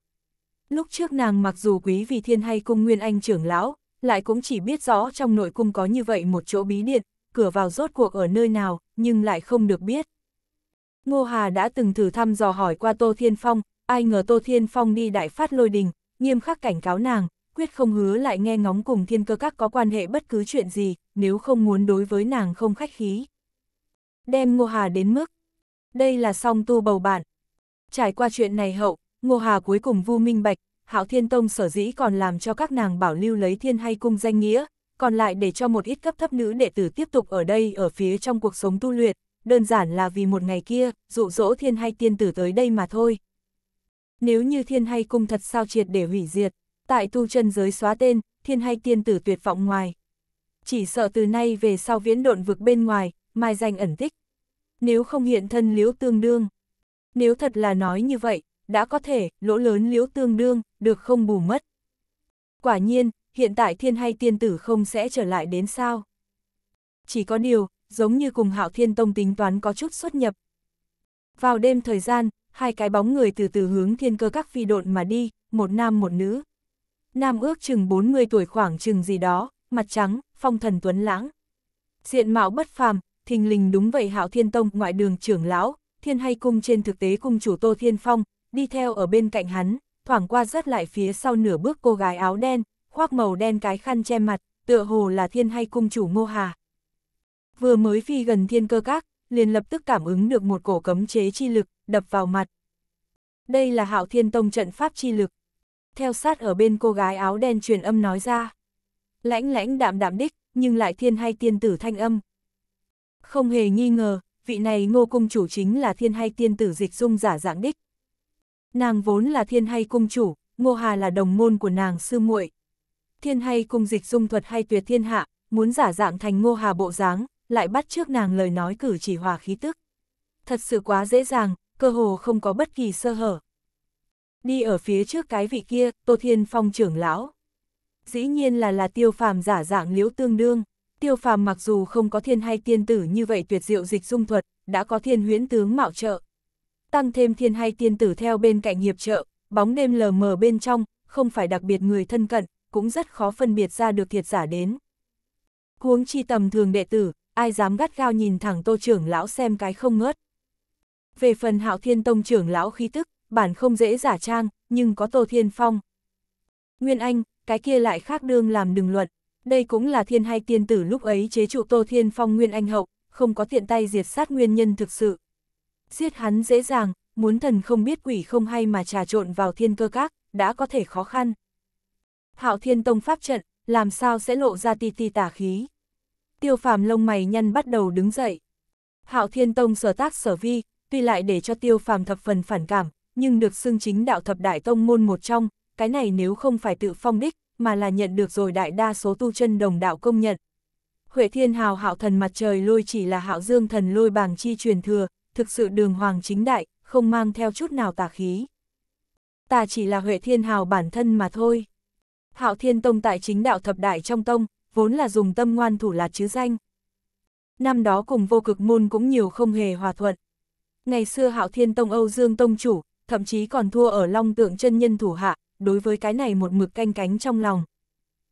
Lúc trước nàng mặc dù quý vì thiên hay cung nguyên anh trưởng lão, lại cũng chỉ biết rõ trong nội cung có như vậy một chỗ bí điện, cửa vào rốt cuộc ở nơi nào, nhưng lại không được biết. Ngô Hà đã từng thử thăm dò hỏi qua Tô Thiên Phong, ai ngờ Tô Thiên Phong đi đại phát lôi đình, nghiêm khắc cảnh cáo nàng, quyết không hứa lại nghe ngóng cùng thiên cơ các có quan hệ bất cứ chuyện gì, nếu không muốn đối với nàng không khách khí. Đem Ngô Hà đến mức, đây là song tu bầu bạn. Trải qua chuyện này hậu, Ngô Hà cuối cùng vu minh bạch, Hạo Thiên Tông sở dĩ còn làm cho các nàng bảo lưu lấy thiên hay cung danh nghĩa, còn lại để cho một ít cấp thấp nữ đệ tử tiếp tục ở đây ở phía trong cuộc sống tu luyện, đơn giản là vì một ngày kia, dụ dỗ thiên hay tiên tử tới đây mà thôi. Nếu như thiên hay cung thật sao triệt để hủy diệt, tại tu chân giới xóa tên, thiên hay tiên tử tuyệt vọng ngoài. Chỉ sợ từ nay về sau viễn độn vực bên ngoài, mai danh ẩn tích. Nếu không hiện thân liễu tương đương. Nếu thật là nói như vậy, đã có thể, lỗ lớn liễu tương đương, được không bù mất. Quả nhiên, hiện tại thiên hay tiên tử không sẽ trở lại đến sao. Chỉ có điều, giống như cùng hạo thiên tông tính toán có chút xuất nhập. Vào đêm thời gian, hai cái bóng người từ từ hướng thiên cơ các phi độn mà đi, một nam một nữ. Nam ước chừng 40 tuổi khoảng chừng gì đó, mặt trắng, phong thần tuấn lãng. Diện mạo bất phàm, thình lình đúng vậy hạo thiên tông ngoại đường trưởng lão, thiên hay cung trên thực tế cung chủ Tô Thiên Phong, đi theo ở bên cạnh hắn, thoảng qua rất lại phía sau nửa bước cô gái áo đen, khoác màu đen cái khăn che mặt, tựa hồ là thiên hay cung chủ Ngô Hà. Vừa mới phi gần thiên cơ các, liền lập tức cảm ứng được một cổ cấm chế chi lực, đập vào mặt. Đây là hạo thiên tông trận pháp chi lực. Theo sát ở bên cô gái áo đen truyền âm nói ra. Lãnh lãnh đạm đạm đích, nhưng lại thiên hay tiên tử thanh âm. Không hề nghi ngờ, vị này ngô cung chủ chính là thiên hay tiên tử dịch dung giả dạng đích. Nàng vốn là thiên hay cung chủ, ngô hà là đồng môn của nàng sư muội thiên hay cung dịch dung thuật hay tuyệt thiên hạ, muốn giả dạng thành ngô hà bộ dáng, lại bắt trước nàng lời nói cử chỉ hòa khí tức. Thật sự quá dễ dàng, cơ hồ không có bất kỳ sơ hở. Đi ở phía trước cái vị kia, Tô Thiên Phong trưởng lão. Dĩ nhiên là là tiêu phàm giả dạng liễu tương đương. Tiêu phàm mặc dù không có thiên hay tiên tử như vậy tuyệt diệu dịch dung thuật, đã có thiên huyễn tướng mạo trợ. Tăng thêm thiên hay tiên tử theo bên cạnh hiệp trợ, bóng đêm lờ mờ bên trong, không phải đặc biệt người thân cận, cũng rất khó phân biệt ra được thiệt giả đến. Huống chi tầm thường đệ tử, ai dám gắt gao nhìn thẳng tô trưởng lão xem cái không ngớt. Về phần hạo thiên tông trưởng lão khí tức, bản không dễ giả trang, nhưng có tô thiên phong. Nguyên Anh, cái kia lại khác đương làm đừng luận, đây cũng là thiên hay tiên tử lúc ấy chế trụ tô thiên phong Nguyên Anh hậu, không có tiện tay diệt sát nguyên nhân thực sự. Giết hắn dễ dàng, muốn thần không biết quỷ không hay mà trà trộn vào thiên cơ các, đã có thể khó khăn. Hạo Thiên Tông pháp trận, làm sao sẽ lộ ra ti ti tà khí. Tiêu phàm lông mày nhăn bắt đầu đứng dậy. Hạo Thiên Tông sở tác sở vi, tuy lại để cho tiêu phàm thập phần phản cảm, nhưng được xưng chính đạo thập đại tông môn một trong, cái này nếu không phải tự phong đích, mà là nhận được rồi đại đa số tu chân đồng đạo công nhận. Huệ Thiên Hào Hạo Thần Mặt Trời Lôi chỉ là Hạo Dương Thần Lôi bàng chi truyền thừa, thực sự đường hoàng chính đại, không mang theo chút nào tà khí. Ta chỉ là Huệ Thiên Hào bản thân mà thôi. Hạo Thiên Tông tại chính đạo thập đại trong tông, vốn là dùng tâm ngoan thủ lạt chứ danh. Năm đó cùng vô cực môn cũng nhiều không hề hòa thuận. Ngày xưa Hạo Thiên Tông Âu Dương Tông chủ, thậm chí còn thua ở long tượng chân nhân thủ hạ, đối với cái này một mực canh cánh trong lòng.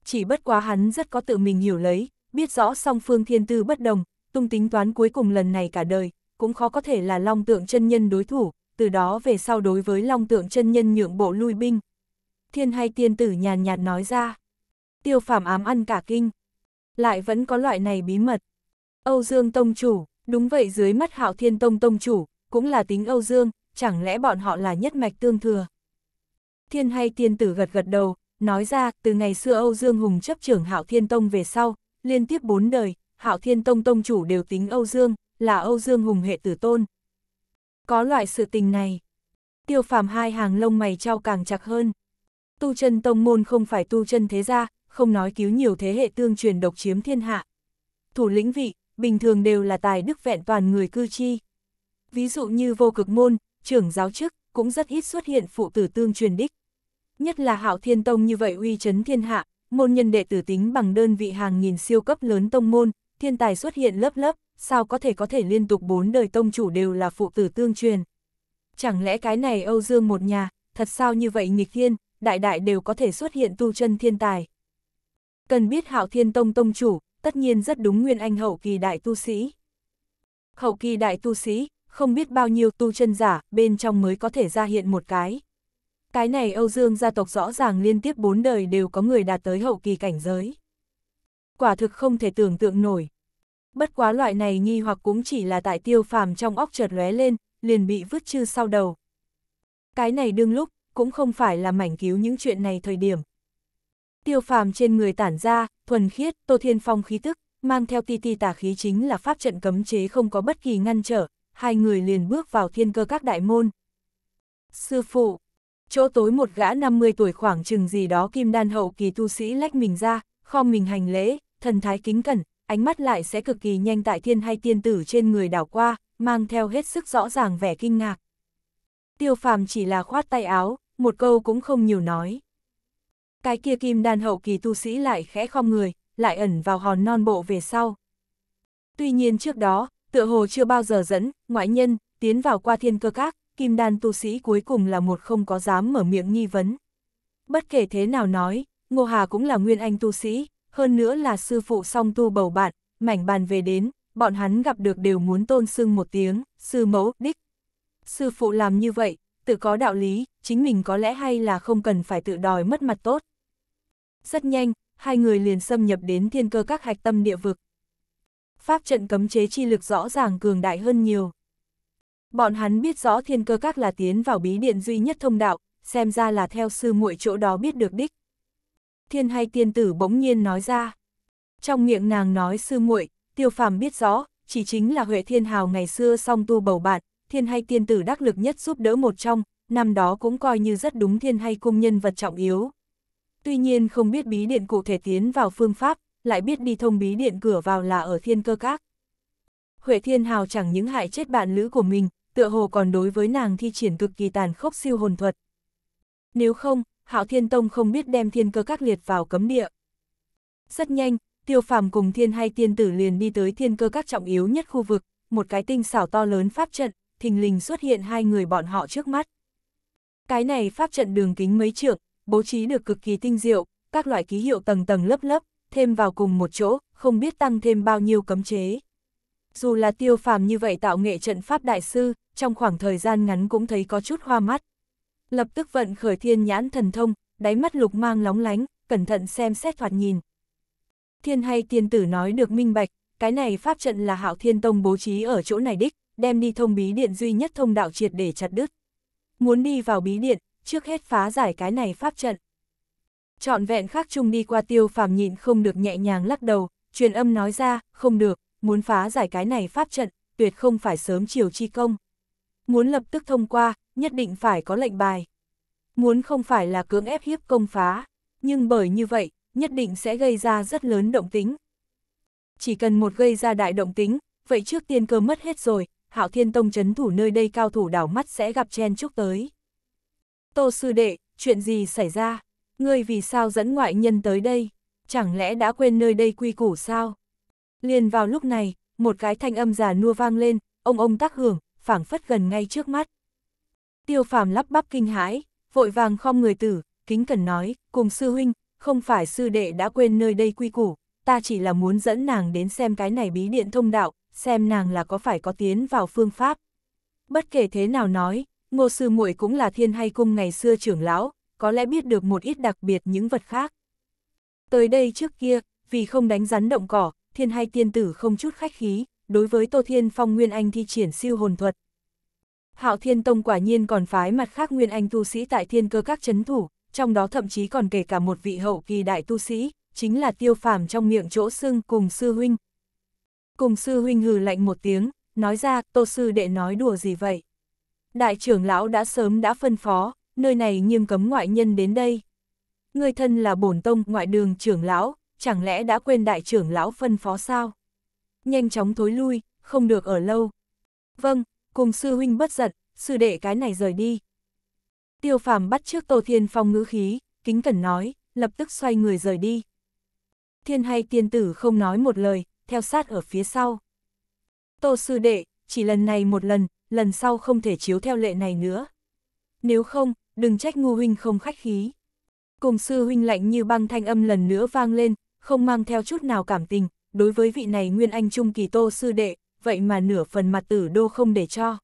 Chỉ bất quá hắn rất có tự mình hiểu lấy, biết rõ song phương thiên tư bất đồng, tung tính toán cuối cùng lần này cả đời, cũng khó có thể là long tượng chân nhân đối thủ, từ đó về sau đối với long tượng chân nhân nhượng bộ lui binh, thiên hay tiên tử nhàn nhạt nói ra. Tiêu phàm ám ăn cả kinh. Lại vẫn có loại này bí mật. Âu Dương Tông Chủ, đúng vậy dưới mắt hạo thiên Tông Tông Chủ, cũng là tính Âu Dương, chẳng lẽ bọn họ là nhất mạch tương thừa. Thiên hay tiên tử gật gật đầu, nói ra, từ ngày xưa Âu Dương Hùng chấp trưởng Hạo Thiên Tông về sau, liên tiếp bốn đời, Hạo Thiên Tông tông chủ đều tính Âu Dương, là Âu Dương Hùng hệ tử tôn. Có loại sự tình này. Tiêu Phàm hai hàng lông mày trao càng chặt hơn. Tu chân tông môn không phải tu chân thế gia, không nói cứu nhiều thế hệ tương truyền độc chiếm thiên hạ. Thủ lĩnh vị, bình thường đều là tài đức vẹn toàn người cư chi. Ví dụ như vô cực môn, trưởng giáo chức, cũng rất ít xuất hiện phụ tử tương truyền đích. Nhất là hạo thiên tông như vậy uy chấn thiên hạ, môn nhân đệ tử tính bằng đơn vị hàng nghìn siêu cấp lớn tông môn, thiên tài xuất hiện lớp lớp, sao có thể có thể liên tục bốn đời tông chủ đều là phụ tử tương truyền. Chẳng lẽ cái này Âu Dương một nhà, thật sao như vậy nghịch thiên, đại đại đều có thể xuất hiện tu chân thiên tài. Cần biết hạo thiên tông tông chủ, tất nhiên rất đúng nguyên anh hậu kỳ đại tu sĩ. Hậu kỳ đại tu sĩ, không biết bao nhiêu tu chân giả, bên trong mới có thể ra hiện một cái. Cái này Âu Dương gia tộc rõ ràng liên tiếp bốn đời đều có người đạt tới hậu kỳ cảnh giới. Quả thực không thể tưởng tượng nổi. Bất quá loại này nghi hoặc cũng chỉ là tại tiêu phàm trong óc chợt lóe lên, liền bị vứt chư sau đầu. Cái này đương lúc, cũng không phải là mảnh cứu những chuyện này thời điểm. Tiêu phàm trên người tản ra, thuần khiết, Tô Thiên Phong khí tức, mang theo ti ti tà khí chính là pháp trận cấm chế không có bất kỳ ngăn trở, hai người liền bước vào thiên cơ các đại môn. Sư phụ, chỗ tối một gã 50 tuổi khoảng chừng gì đó kim đan hậu kỳ tu sĩ lách mình ra, khom mình hành lễ, thần thái kính cẩn, ánh mắt lại sẽ cực kỳ nhanh tại thiên hay tiên tử trên người đảo qua, mang theo hết sức rõ ràng vẻ kinh ngạc. Tiêu phàm chỉ là khoát tay áo, một câu cũng không nhiều nói. Cái kia kim đan hậu kỳ tu sĩ lại khẽ khom người, lại ẩn vào hòn non bộ về sau. Tuy nhiên trước đó, tựa hồ chưa bao giờ dẫn, ngoại nhân, tiến vào qua thiên cơ các, kim đan tu sĩ cuối cùng là một không có dám mở miệng nghi vấn. Bất kể thế nào nói, Ngô Hà cũng là nguyên anh tu sĩ, hơn nữa là sư phụ song tu bầu bạn, mảnh bàn về đến, bọn hắn gặp được đều muốn tôn sưng một tiếng, sư mẫu, đích. Sư phụ làm như vậy, tự có đạo lý, chính mình có lẽ hay là không cần phải tự đòi mất mặt tốt. Rất nhanh, hai người liền xâm nhập đến thiên cơ các hạch tâm địa vực. Pháp trận cấm chế chi lực rõ ràng cường đại hơn nhiều. Bọn hắn biết rõ thiên cơ các là tiến vào bí điện duy nhất thông đạo, xem ra là theo sư muội chỗ đó biết được đích. Thiên hay tiên tử bỗng nhiên nói ra. Trong miệng nàng nói sư muội, tiêu phàm biết rõ, chỉ chính là Huệ Thiên Hào ngày xưa song tu bầu bạn, thiên hay tiên tử đắc lực nhất giúp đỡ một trong, năm đó cũng coi như rất đúng thiên hay cung nhân vật trọng yếu. Tuy nhiên không biết bí điện cụ thể tiến vào phương pháp, lại biết đi thông bí điện cửa vào là ở thiên cơ các. Huệ Thiên Hào chẳng những hại chết bạn lữ của mình, tựa hồ còn đối với nàng thi triển cực kỳ tàn khốc siêu hồn thuật. Nếu không, Hạo Thiên Tông không biết đem thiên cơ các liệt vào cấm địa. Rất nhanh, Tiêu Phàm cùng Thiên Hay Tiên Tử liền đi tới thiên cơ các trọng yếu nhất khu vực, một cái tinh xảo to lớn pháp trận, thình lình xuất hiện hai người bọn họ trước mắt. Cái này pháp trận đường kính mấy trượng, bố trí được cực kỳ tinh diệu, các loại ký hiệu tầng tầng lớp lớp, thêm vào cùng một chỗ, không biết tăng thêm bao nhiêu cấm chế. Dù là tiêu phàm như vậy tạo nghệ trận pháp đại sư, trong khoảng thời gian ngắn cũng thấy có chút hoa mắt. Lập tức vận khởi thiên nhãn thần thông, đáy mắt lục mang lóng lánh, cẩn thận xem xét thoạt nhìn. Thiên hay tiên tử nói được minh bạch, cái này pháp trận là hạo thiên tông bố trí ở chỗ này đích, đem đi thông bí điện duy nhất thông đạo triệt để chặt đứt. Muốn đi vào bí điện, trước hết phá giải cái này pháp trận. Trọn vẹn khắc chung đi qua tiêu phàm nhịn không được nhẹ nhàng lắc đầu, truyền âm nói ra, không được, muốn phá giải cái này pháp trận, tuyệt không phải sớm chiều chi công. Muốn lập tức thông qua, nhất định phải có lệnh bài. Muốn không phải là cưỡng ép hiếp công phá, nhưng bởi như vậy, nhất định sẽ gây ra rất lớn động tính. Chỉ cần một gây ra đại động tính, vậy trước tiên cơ mất hết rồi, Hạo Thiên Tông chấn thủ nơi đây cao thủ đảo mắt sẽ gặp chen chúc tới. Tô sư đệ, chuyện gì xảy ra? Ngươi vì sao dẫn ngoại nhân tới đây? Chẳng lẽ đã quên nơi đây quy củ sao? Liền vào lúc này, một cái thanh âm già nua vang lên, ông ông tác hưởng, phảng phất gần ngay trước mắt. Tiêu phàm lắp bắp kinh hãi, vội vàng khom người tử, kính cần nói, cùng sư huynh, không phải sư đệ đã quên nơi đây quy củ, ta chỉ là muốn dẫn nàng đến xem cái này bí điện thông đạo, xem nàng là có phải có tiến vào phương pháp. Bất kể thế nào nói, ngô sư muội cũng là thiên hay cung ngày xưa trưởng lão, có lẽ biết được một ít đặc biệt những vật khác. Tới đây trước kia, vì không đánh rắn động cỏ, thiên hay tiên tử không chút khách khí, đối với Tô Thiên Phong Nguyên Anh thi triển siêu hồn thuật. Hạo Thiên Tông quả nhiên còn phái mặt khác Nguyên Anh tu sĩ tại thiên cơ các chấn thủ, trong đó thậm chí còn kể cả một vị hậu kỳ đại tu sĩ, chính là tiêu phàm trong miệng chỗ xương cùng sư huynh, Cùng sư huynh hừ lạnh một tiếng, nói ra tô sư đệ nói đùa gì vậy. Đại trưởng lão đã sớm đã phân phó, nơi này nghiêm cấm ngoại nhân đến đây. Người thân là bổn tông ngoại đường trưởng lão, chẳng lẽ đã quên đại trưởng lão phân phó sao? Nhanh chóng thối lui, không được ở lâu. Vâng, cùng sư huynh bất giật, sư đệ cái này rời đi. Tiêu phàm bắt trước Tô Thiên Phong ngữ khí, kính cẩn nói, lập tức xoay người rời đi. Thiên hay tiên tử không nói một lời, theo sát ở phía sau. Tô sư đệ, chỉ lần này một lần, lần sau không thể chiếu theo lệ này nữa. Nếu không, đừng trách ngu huynh không khách khí. Cùng sư huynh lạnh như băng thanh âm lần nữa vang lên, không mang theo chút nào cảm tình, đối với vị này nguyên anh trung kỳ tô sư đệ, vậy mà nửa phần mặt tử đô không để cho.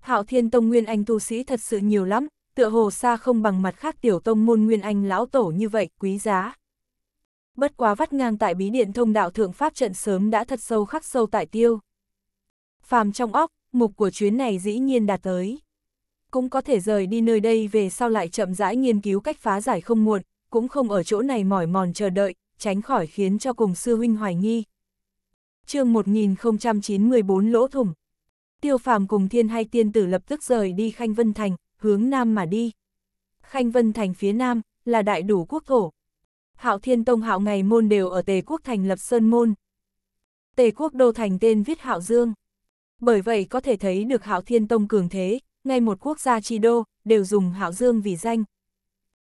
Hạo thiên tông nguyên anh tu sĩ thật sự nhiều lắm, tựa hồ xa không bằng mặt khác tiểu tông môn nguyên anh lão tổ như vậy, quý giá bất quá vắt ngang tại bí điện thông đạo thượng pháp trận sớm đã thật sâu khắc sâu tại tiêu. Phàm trong óc, mục của chuyến này dĩ nhiên đạt tới. Cũng có thể rời đi nơi đây về sau lại chậm rãi nghiên cứu cách phá giải không muộn, cũng không ở chỗ này mỏi mòn chờ đợi, tránh khỏi khiến cho cùng sư huynh hoài nghi. chương 1094 lỗ thủng. Tiêu phàm cùng thiên hai tiên tử lập tức rời đi Khanh Vân Thành, hướng nam mà đi. Khanh Vân Thành phía nam, là đại đủ quốc thổ, Hạo Thiên Tông Hạo Ngày Môn đều ở Tề Quốc thành lập Sơn Môn. Tề Quốc đô thành tên viết Hạo Dương. Bởi vậy có thể thấy được Hạo Thiên Tông cường thế, ngay một quốc gia chi đô, đều dùng Hạo Dương vì danh.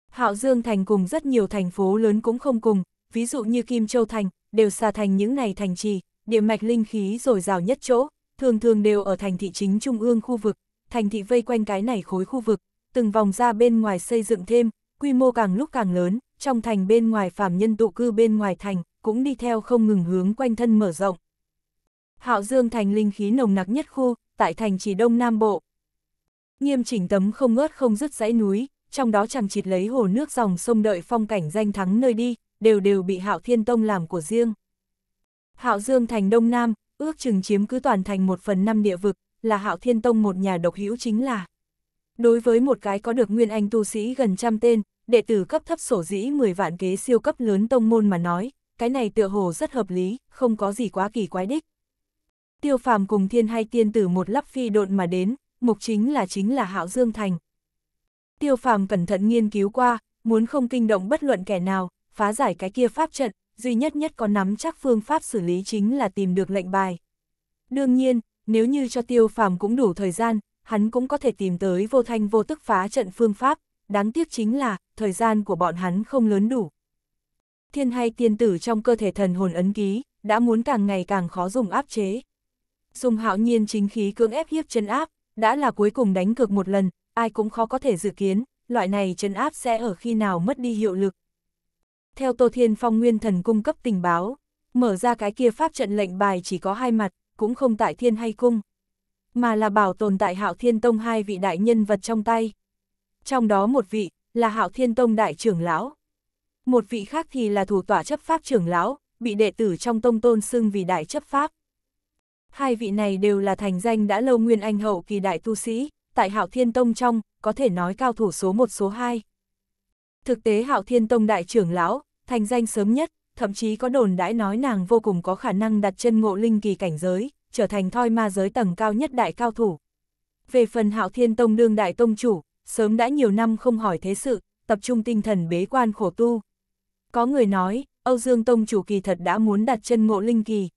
Hạo Dương thành cùng rất nhiều thành phố lớn cũng không cùng, ví dụ như Kim Châu Thành, đều xa thành những này thành trì, địa mạch linh khí dồi dào nhất chỗ, thường thường đều ở thành thị chính trung ương khu vực, thành thị vây quanh cái này khối khu vực, từng vòng ra bên ngoài xây dựng thêm, quy mô càng lúc càng lớn, trong thành bên ngoài phàm nhân tụ cư bên ngoài thành, cũng đi theo không ngừng hướng quanh thân mở rộng. Hạo Dương thành linh khí nồng nặc nhất khu, tại thành chỉ đông nam bộ. Nghiêm chỉnh tấm không ngớt không dứt dãy núi, trong đó chẳng chịt lấy hồ nước dòng sông đợi phong cảnh danh thắng nơi đi, đều đều bị Hạo Thiên Tông làm của riêng. Hạo Dương thành đông nam, ước chừng chiếm cứ toàn thành một phần năm địa vực, là Hạo Thiên Tông một nhà độc hữu chính là. Đối với một cái có được nguyên anh tu sĩ gần trăm tên, đệ tử cấp thấp sổ dĩ 10 vạn kế siêu cấp lớn tông môn mà nói, cái này tựa hồ rất hợp lý, không có gì quá kỳ quái đích. Tiêu phàm cùng thiên hai tiên tử một lắp phi độn mà đến, mục chính là chính là hạo dương thành. Tiêu phàm cẩn thận nghiên cứu qua, muốn không kinh động bất luận kẻ nào, phá giải cái kia pháp trận, duy nhất nhất có nắm chắc phương pháp xử lý chính là tìm được lệnh bài. Đương nhiên, nếu như cho tiêu phàm cũng đủ thời gian, hắn cũng có thể tìm tới vô thanh vô tức phá trận phương pháp, đáng tiếc chính là, thời gian của bọn hắn không lớn đủ. Thiên hay tiên tử trong cơ thể thần hồn ấn ký, đã muốn càng ngày càng khó dùng áp chế. Dùng hạo nhiên chính khí cưỡng ép hiếp chân áp, đã là cuối cùng đánh cược một lần, ai cũng khó có thể dự kiến, loại này chân áp sẽ ở khi nào mất đi hiệu lực. Theo Tô Thiên Phong Nguyên Thần cung cấp tình báo, mở ra cái kia pháp trận lệnh bài chỉ có hai mặt, cũng không tại thiên hay cung, mà là bảo tồn tại hạo thiên tông hai vị đại nhân vật trong tay. Trong đó một vị, là Hạo Thiên Tông đại trưởng lão. Một vị khác thì là thủ tọa chấp pháp trưởng lão, bị đệ tử trong tông tôn xưng vì đại chấp pháp. Hai vị này đều là thành danh đã lâu nguyên anh hậu kỳ đại tu sĩ, tại Hạo Thiên Tông trong, có thể nói cao thủ số 1 số 2. Thực tế Hạo Thiên Tông đại trưởng lão, thành danh sớm nhất, thậm chí có đồn đãi nói nàng vô cùng có khả năng đặt chân ngộ linh kỳ cảnh giới, trở thành thoi ma giới tầng cao nhất đại cao thủ. Về phần Hạo Thiên Tông đương đại tông chủ, sớm đã nhiều năm không hỏi thế sự, tập trung tinh thần bế quan khổ tu. Có người nói, Âu Dương Tông chủ kỳ thật đã muốn đặt chân ngộ linh kỳ.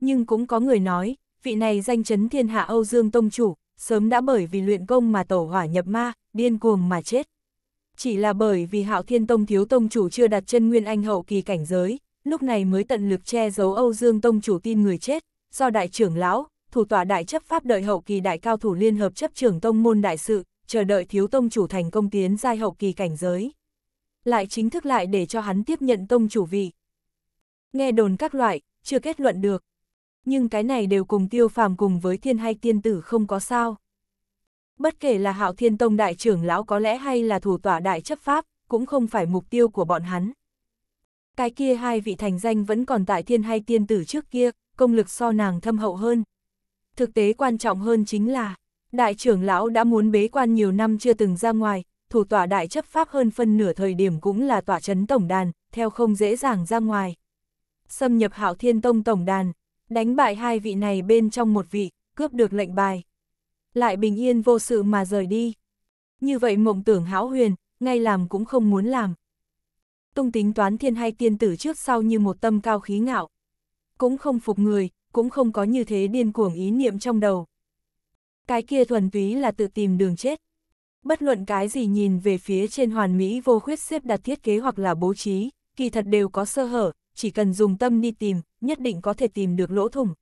Nhưng cũng có người nói, vị này danh chấn thiên hạ Âu Dương Tông chủ, sớm đã bởi vì luyện công mà tổ hỏa nhập ma, điên cuồng mà chết. Chỉ là bởi vì Hạo Thiên Tông thiếu tông chủ chưa đặt chân nguyên anh hậu kỳ cảnh giới, lúc này mới tận lực che giấu Âu Dương Tông chủ tin người chết, do đại trưởng lão, thủ tọa đại chấp pháp đợi hậu kỳ đại cao thủ liên hợp chấp trưởng tông môn đại sự, chờ đợi thiếu tông chủ thành công tiến giai hậu kỳ cảnh giới. Lại chính thức lại để cho hắn tiếp nhận tông chủ vị. Nghe đồn các loại, chưa kết luận được. Nhưng cái này đều cùng tiêu phàm cùng với thiên hay tiên tử không có sao. Bất kể là hạo thiên tông đại trưởng lão có lẽ hay là thủ tỏa đại chấp pháp, cũng không phải mục tiêu của bọn hắn. Cái kia hai vị thành danh vẫn còn tại thiên hay tiên tử trước kia, công lực so nàng thâm hậu hơn. Thực tế quan trọng hơn chính là, Đại trưởng lão đã muốn bế quan nhiều năm chưa từng ra ngoài, thủ tọa đại chấp pháp hơn phân nửa thời điểm cũng là tọa chấn tổng đàn, theo không dễ dàng ra ngoài. Xâm nhập hạo thiên tông tổng đàn, đánh bại hai vị này bên trong một vị, cướp được lệnh bài. Lại bình yên vô sự mà rời đi. Như vậy mộng tưởng hão huyền, ngay làm cũng không muốn làm. Tung tính toán thiên hay tiên tử trước sau như một tâm cao khí ngạo. Cũng không phục người, cũng không có như thế điên cuồng ý niệm trong đầu cái kia thuần túy là tự tìm đường chết. Bất luận cái gì nhìn về phía trên hoàn mỹ vô khuyết xếp đặt thiết kế hoặc là bố trí, kỳ thật đều có sơ hở, chỉ cần dùng tâm đi tìm, nhất định có thể tìm được lỗ thủng.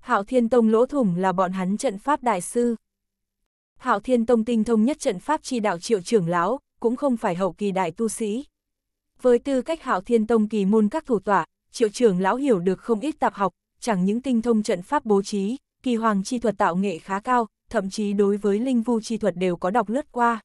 Hạo Thiên Tông lỗ thủng là bọn hắn trận pháp đại sư. Hạo Thiên Tông tinh thông nhất trận pháp chi đạo triệu trưởng lão, cũng không phải hậu kỳ đại tu sĩ. Với tư cách Hạo Thiên Tông kỳ môn các thủ tọa, triệu trưởng lão hiểu được không ít tạp học, chẳng những tinh thông trận pháp bố trí, kỳ hoàng chi thuật tạo nghệ khá cao, thậm chí đối với linh vu chi thuật đều có đọc lướt qua.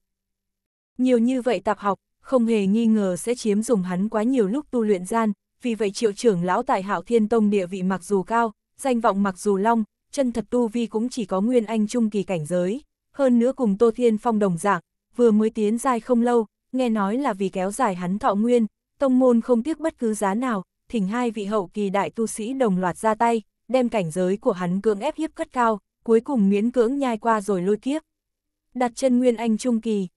Nhiều như vậy tạp học, không hề nghi ngờ sẽ chiếm dùng hắn quá nhiều lúc tu luyện gian, vì vậy triệu trưởng lão tại hạo thiên tông địa vị mặc dù cao, danh vọng mặc dù long, chân thật tu vi cũng chỉ có nguyên anh trung kỳ cảnh giới, hơn nữa cùng Tô Thiên Phong đồng dạng, vừa mới tiến giai không lâu, nghe nói là vì kéo dài hắn thọ nguyên, tông môn không tiếc bất cứ giá nào, thỉnh hai vị hậu kỳ đại tu sĩ đồng loạt ra tay, đem cảnh giới của hắn cưỡng ép hiếp cất cao, cuối cùng miễn cưỡng nhai qua rồi lôi kiếp. Đặt chân Nguyên Anh Trung Kỳ.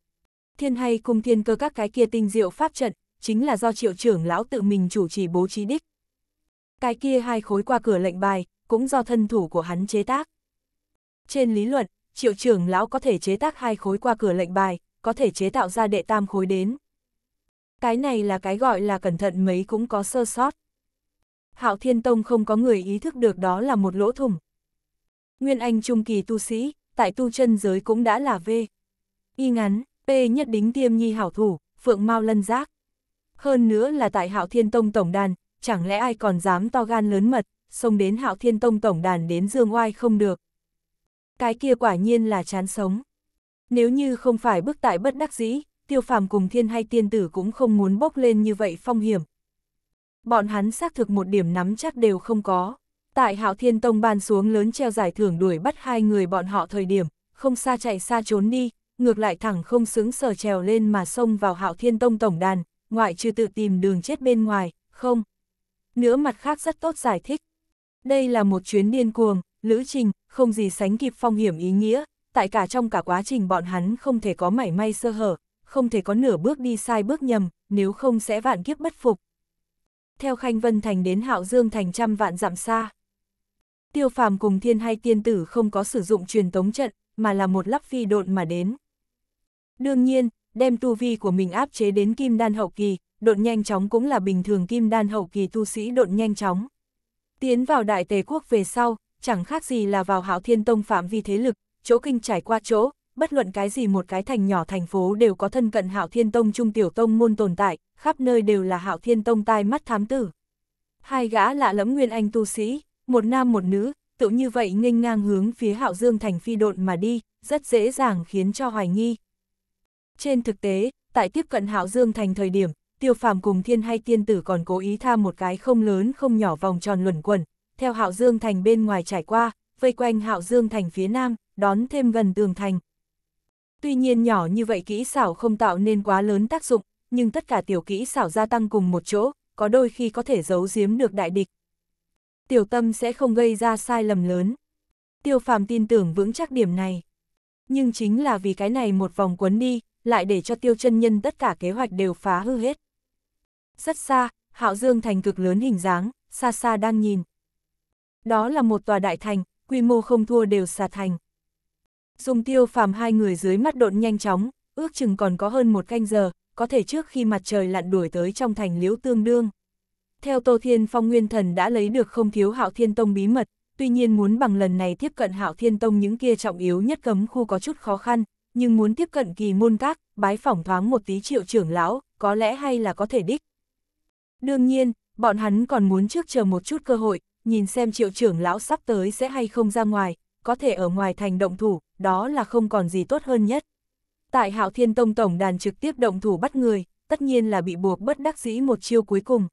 Thiên hay cùng thiên cơ các cái kia tinh diệu pháp trận, chính là do triệu trưởng lão tự mình chủ trì bố trí đích. Cái kia hai khối qua cửa lệnh bài, cũng do thân thủ của hắn chế tác. Trên lý luận, triệu trưởng lão có thể chế tác hai khối qua cửa lệnh bài, có thể chế tạo ra đệ tam khối đến. Cái này là cái gọi là cẩn thận mấy cũng có sơ sót. Hạo Thiên Tông không có người ý thức được đó là một lỗ thủng. Nguyên Anh Trung Kỳ tu sĩ, tại tu chân giới cũng đã là V. Y ngắn, P nhất đính tiêm nhi hảo thủ, phượng mau lân giác. Hơn nữa là tại Hạo Thiên Tông Tổng Đàn, chẳng lẽ ai còn dám to gan lớn mật, xông đến Hạo Thiên Tông Tổng Đàn đến dương oai không được. Cái kia quả nhiên là chán sống. Nếu như không phải bức tại bất đắc dĩ, tiêu phàm cùng thiên hay tiên tử cũng không muốn bốc lên như vậy phong hiểm, bọn hắn xác thực một điểm nắm chắc đều không có. Tại Hạo Thiên Tông ban xuống lớn treo giải thưởng đuổi bắt hai người bọn họ thời điểm, không xa chạy xa trốn đi, ngược lại thẳng không xứng sở trèo lên mà xông vào Hạo Thiên Tông tổng đàn, ngoại trừ tự tìm đường chết bên ngoài, không. Nữa mặt khác rất tốt giải thích. Đây là một chuyến điên cuồng, lữ trình, không gì sánh kịp phong hiểm ý nghĩa, tại cả trong cả quá trình bọn hắn không thể có mảy may sơ hở, không thể có nửa bước đi sai bước nhầm, nếu không sẽ vạn kiếp bất phục theo Khanh Vân Thành đến Hạo Dương Thành trăm vạn dặm xa. Tiêu phàm cùng thiên hay tiên tử không có sử dụng truyền tống trận, mà là một lắp phi độn mà đến. Đương nhiên, đem tu vi của mình áp chế đến kim đan hậu kỳ, độn nhanh chóng cũng là bình thường kim đan hậu kỳ tu sĩ độn nhanh chóng. Tiến vào đại tề quốc về sau, chẳng khác gì là vào hạo thiên tông phạm vi thế lực, chỗ kinh trải qua chỗ, bất luận cái gì một cái thành nhỏ thành phố đều có thân cận Hạo Thiên Tông trung tiểu tông môn tồn tại, khắp nơi đều là Hạo Thiên Tông tai mắt thám tử. Hai gã lạ lẫm nguyên anh tu sĩ, một nam một nữ, tự như vậy nghênh ngang hướng phía Hạo Dương thành phi độn mà đi, rất dễ dàng khiến cho hoài nghi. Trên thực tế, tại tiếp cận Hạo Dương thành thời điểm, Tiêu Phàm cùng Thiên hay tiên tử còn cố ý tha một cái không lớn không nhỏ vòng tròn luẩn quẩn, theo Hạo Dương thành bên ngoài trải qua, vây quanh Hạo Dương thành phía nam, đón thêm gần tường thành. Tuy nhiên nhỏ như vậy kỹ xảo không tạo nên quá lớn tác dụng, nhưng tất cả tiểu kỹ xảo gia tăng cùng một chỗ, có đôi khi có thể giấu giếm được đại địch. Tiểu tâm sẽ không gây ra sai lầm lớn. Tiêu phàm tin tưởng vững chắc điểm này. Nhưng chính là vì cái này một vòng quấn đi, lại để cho tiêu chân nhân tất cả kế hoạch đều phá hư hết. Rất xa, Hạo Dương thành cực lớn hình dáng, xa xa đang nhìn. Đó là một tòa đại thành, quy mô không thua đều xà thành. Dùng tiêu phàm hai người dưới mắt độn nhanh chóng, ước chừng còn có hơn một canh giờ, có thể trước khi mặt trời lặn đuổi tới trong thành liễu tương đương. Theo Tô Thiên Phong Nguyên Thần đã lấy được không thiếu Hạo Thiên Tông bí mật, tuy nhiên muốn bằng lần này tiếp cận Hạo Thiên Tông những kia trọng yếu nhất cấm khu có chút khó khăn, nhưng muốn tiếp cận kỳ môn các, bái phỏng thoáng một tí triệu trưởng lão, có lẽ hay là có thể đích. Đương nhiên, bọn hắn còn muốn trước chờ một chút cơ hội, nhìn xem triệu trưởng lão sắp tới sẽ hay không ra ngoài, có thể ở ngoài thành động thủ, đó là không còn gì tốt hơn nhất. Tại Hạo Thiên Tông Tổng đàn trực tiếp động thủ bắt người, tất nhiên là bị buộc bất đắc dĩ một chiêu cuối cùng.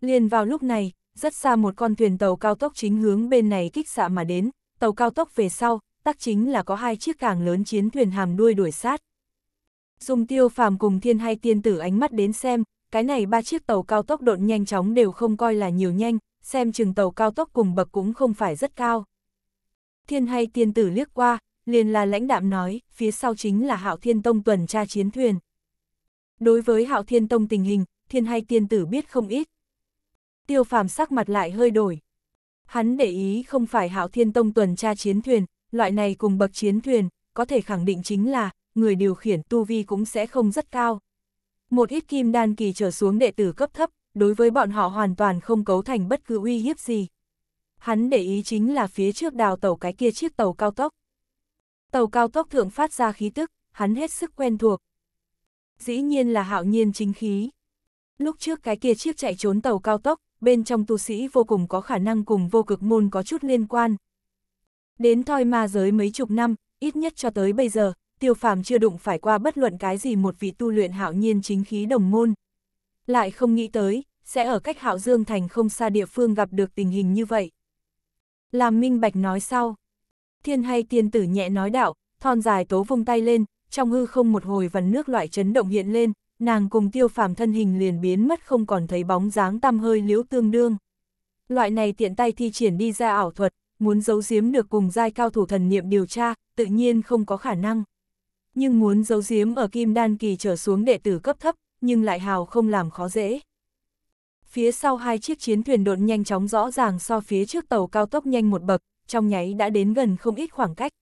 Liền vào lúc này, rất xa một con thuyền tàu cao tốc chính hướng bên này kích xạ mà đến, tàu cao tốc về sau, tác chính là có hai chiếc càng lớn chiến thuyền hàm đuôi đuổi sát. Dùng tiêu phàm cùng thiên hai tiên tử ánh mắt đến xem, cái này ba chiếc tàu cao tốc độn nhanh chóng đều không coi là nhiều nhanh, xem chừng tàu cao tốc cùng bậc cũng không phải rất cao thiên hay tiên tử liếc qua, liền là lãnh đạm nói, phía sau chính là hạo thiên tông tuần tra chiến thuyền. Đối với hạo thiên tông tình hình, thiên hay tiên tử biết không ít. Tiêu phàm sắc mặt lại hơi đổi. Hắn để ý không phải hạo thiên tông tuần tra chiến thuyền, loại này cùng bậc chiến thuyền, có thể khẳng định chính là, người điều khiển tu vi cũng sẽ không rất cao. Một ít kim đan kỳ trở xuống đệ tử cấp thấp, đối với bọn họ hoàn toàn không cấu thành bất cứ uy hiếp gì hắn để ý chính là phía trước đào tàu cái kia chiếc tàu cao tốc. Tàu cao tốc thượng phát ra khí tức, hắn hết sức quen thuộc. Dĩ nhiên là hạo nhiên chính khí. Lúc trước cái kia chiếc chạy trốn tàu cao tốc, bên trong tu sĩ vô cùng có khả năng cùng vô cực môn có chút liên quan. Đến thoi ma giới mấy chục năm, ít nhất cho tới bây giờ, tiêu phàm chưa đụng phải qua bất luận cái gì một vị tu luyện hạo nhiên chính khí đồng môn. Lại không nghĩ tới, sẽ ở cách hạo dương thành không xa địa phương gặp được tình hình như vậy. Làm minh bạch nói sau. Thiên hay tiên tử nhẹ nói đạo, thon dài tố vung tay lên, trong hư không một hồi vần nước loại chấn động hiện lên, nàng cùng tiêu phàm thân hình liền biến mất không còn thấy bóng dáng tăm hơi liễu tương đương. Loại này tiện tay thi triển đi ra ảo thuật, muốn giấu giếm được cùng giai cao thủ thần niệm điều tra, tự nhiên không có khả năng. Nhưng muốn giấu giếm ở kim đan kỳ trở xuống đệ tử cấp thấp, nhưng lại hào không làm khó dễ phía sau hai chiếc chiến thuyền đột nhanh chóng rõ ràng so phía trước tàu cao tốc nhanh một bậc, trong nháy đã đến gần không ít khoảng cách.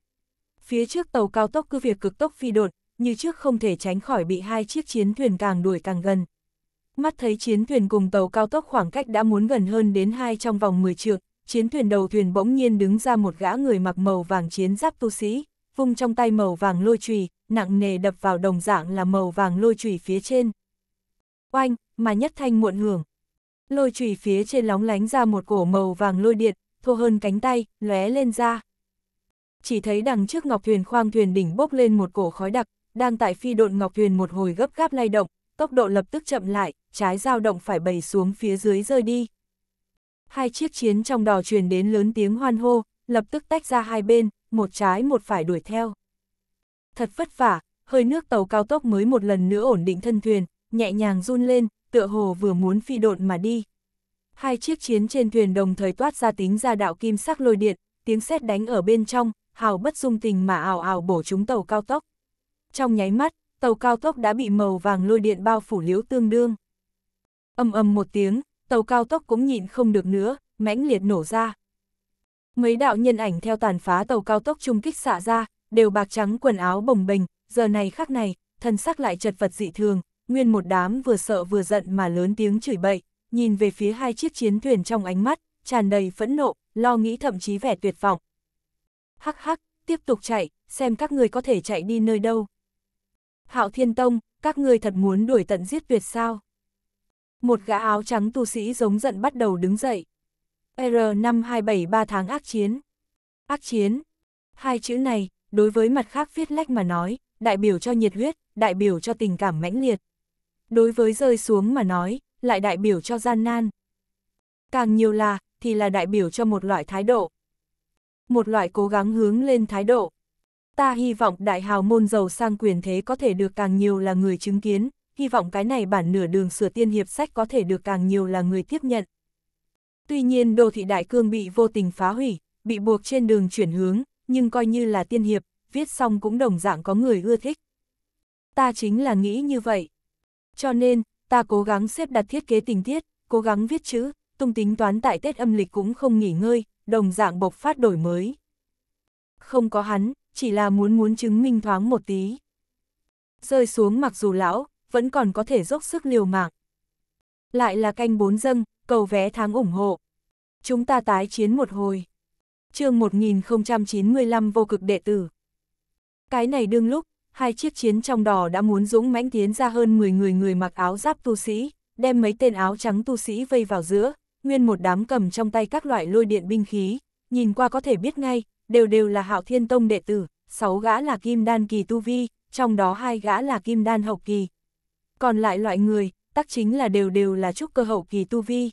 Phía trước tàu cao tốc cứ việc cực tốc phi đột, như trước không thể tránh khỏi bị hai chiếc chiến thuyền càng đuổi càng gần. Mắt thấy chiến thuyền cùng tàu cao tốc khoảng cách đã muốn gần hơn đến hai trong vòng 10 trượng, chiến thuyền đầu thuyền bỗng nhiên đứng ra một gã người mặc màu vàng chiến giáp tu sĩ, vung trong tay màu vàng lôi chùy, nặng nề đập vào đồng dạng là màu vàng lôi chùy phía trên. Oanh, mà nhất thanh muộn hưởng lôi chùy phía trên lóng lánh ra một cổ màu vàng lôi điện, thô hơn cánh tay, lóe lên ra. Chỉ thấy đằng trước ngọc thuyền khoang thuyền đỉnh bốc lên một cổ khói đặc, đang tại phi độn ngọc thuyền một hồi gấp gáp lay động, tốc độ lập tức chậm lại, trái dao động phải bày xuống phía dưới rơi đi. Hai chiếc chiến trong đò truyền đến lớn tiếng hoan hô, lập tức tách ra hai bên, một trái một phải đuổi theo. Thật vất vả, hơi nước tàu cao tốc mới một lần nữa ổn định thân thuyền, nhẹ nhàng run lên, tựa hồ vừa muốn phi độn mà đi. Hai chiếc chiến trên thuyền đồng thời toát ra tính ra đạo kim sắc lôi điện, tiếng sét đánh ở bên trong, hào bất dung tình mà ảo ảo bổ chúng tàu cao tốc. Trong nháy mắt, tàu cao tốc đã bị màu vàng lôi điện bao phủ liễu tương đương. Âm ầm một tiếng, tàu cao tốc cũng nhịn không được nữa, mãnh liệt nổ ra. Mấy đạo nhân ảnh theo tàn phá tàu cao tốc trung kích xạ ra, đều bạc trắng quần áo bồng bềnh, giờ này khác này, thân sắc lại chật vật dị thường, nguyên một đám vừa sợ vừa giận mà lớn tiếng chửi bậy, nhìn về phía hai chiếc chiến thuyền trong ánh mắt, tràn đầy phẫn nộ, lo nghĩ thậm chí vẻ tuyệt vọng. Hắc hắc, tiếp tục chạy, xem các người có thể chạy đi nơi đâu. Hạo Thiên Tông, các ngươi thật muốn đuổi tận giết tuyệt sao? Một gã áo trắng tu sĩ giống giận bắt đầu đứng dậy. R5273 tháng ác chiến. Ác chiến. Hai chữ này, đối với mặt khác viết lách mà nói, đại biểu cho nhiệt huyết, đại biểu cho tình cảm mãnh liệt đối với rơi xuống mà nói, lại đại biểu cho gian nan. Càng nhiều là, thì là đại biểu cho một loại thái độ. Một loại cố gắng hướng lên thái độ. Ta hy vọng đại hào môn giàu sang quyền thế có thể được càng nhiều là người chứng kiến, hy vọng cái này bản nửa đường sửa tiên hiệp sách có thể được càng nhiều là người tiếp nhận. Tuy nhiên đô thị đại cương bị vô tình phá hủy, bị buộc trên đường chuyển hướng, nhưng coi như là tiên hiệp, viết xong cũng đồng dạng có người ưa thích. Ta chính là nghĩ như vậy. Cho nên, ta cố gắng xếp đặt thiết kế tình tiết, cố gắng viết chữ, tung tính toán tại Tết âm lịch cũng không nghỉ ngơi, đồng dạng bộc phát đổi mới. Không có hắn, chỉ là muốn muốn chứng minh thoáng một tí. Rơi xuống mặc dù lão, vẫn còn có thể dốc sức liều mạng. Lại là canh bốn dâng, cầu vé tháng ủng hộ. Chúng ta tái chiến một hồi. chương 1095 vô cực đệ tử. Cái này đương lúc, hai chiếc chiến trong đỏ đã muốn dũng mãnh tiến ra hơn 10 người người mặc áo giáp tu sĩ, đem mấy tên áo trắng tu sĩ vây vào giữa, nguyên một đám cầm trong tay các loại lôi điện binh khí, nhìn qua có thể biết ngay, đều đều là hạo thiên tông đệ tử, sáu gã là kim đan kỳ tu vi, trong đó hai gã là kim đan hậu kỳ. Còn lại loại người, tắc chính là đều đều là trúc cơ hậu kỳ tu vi.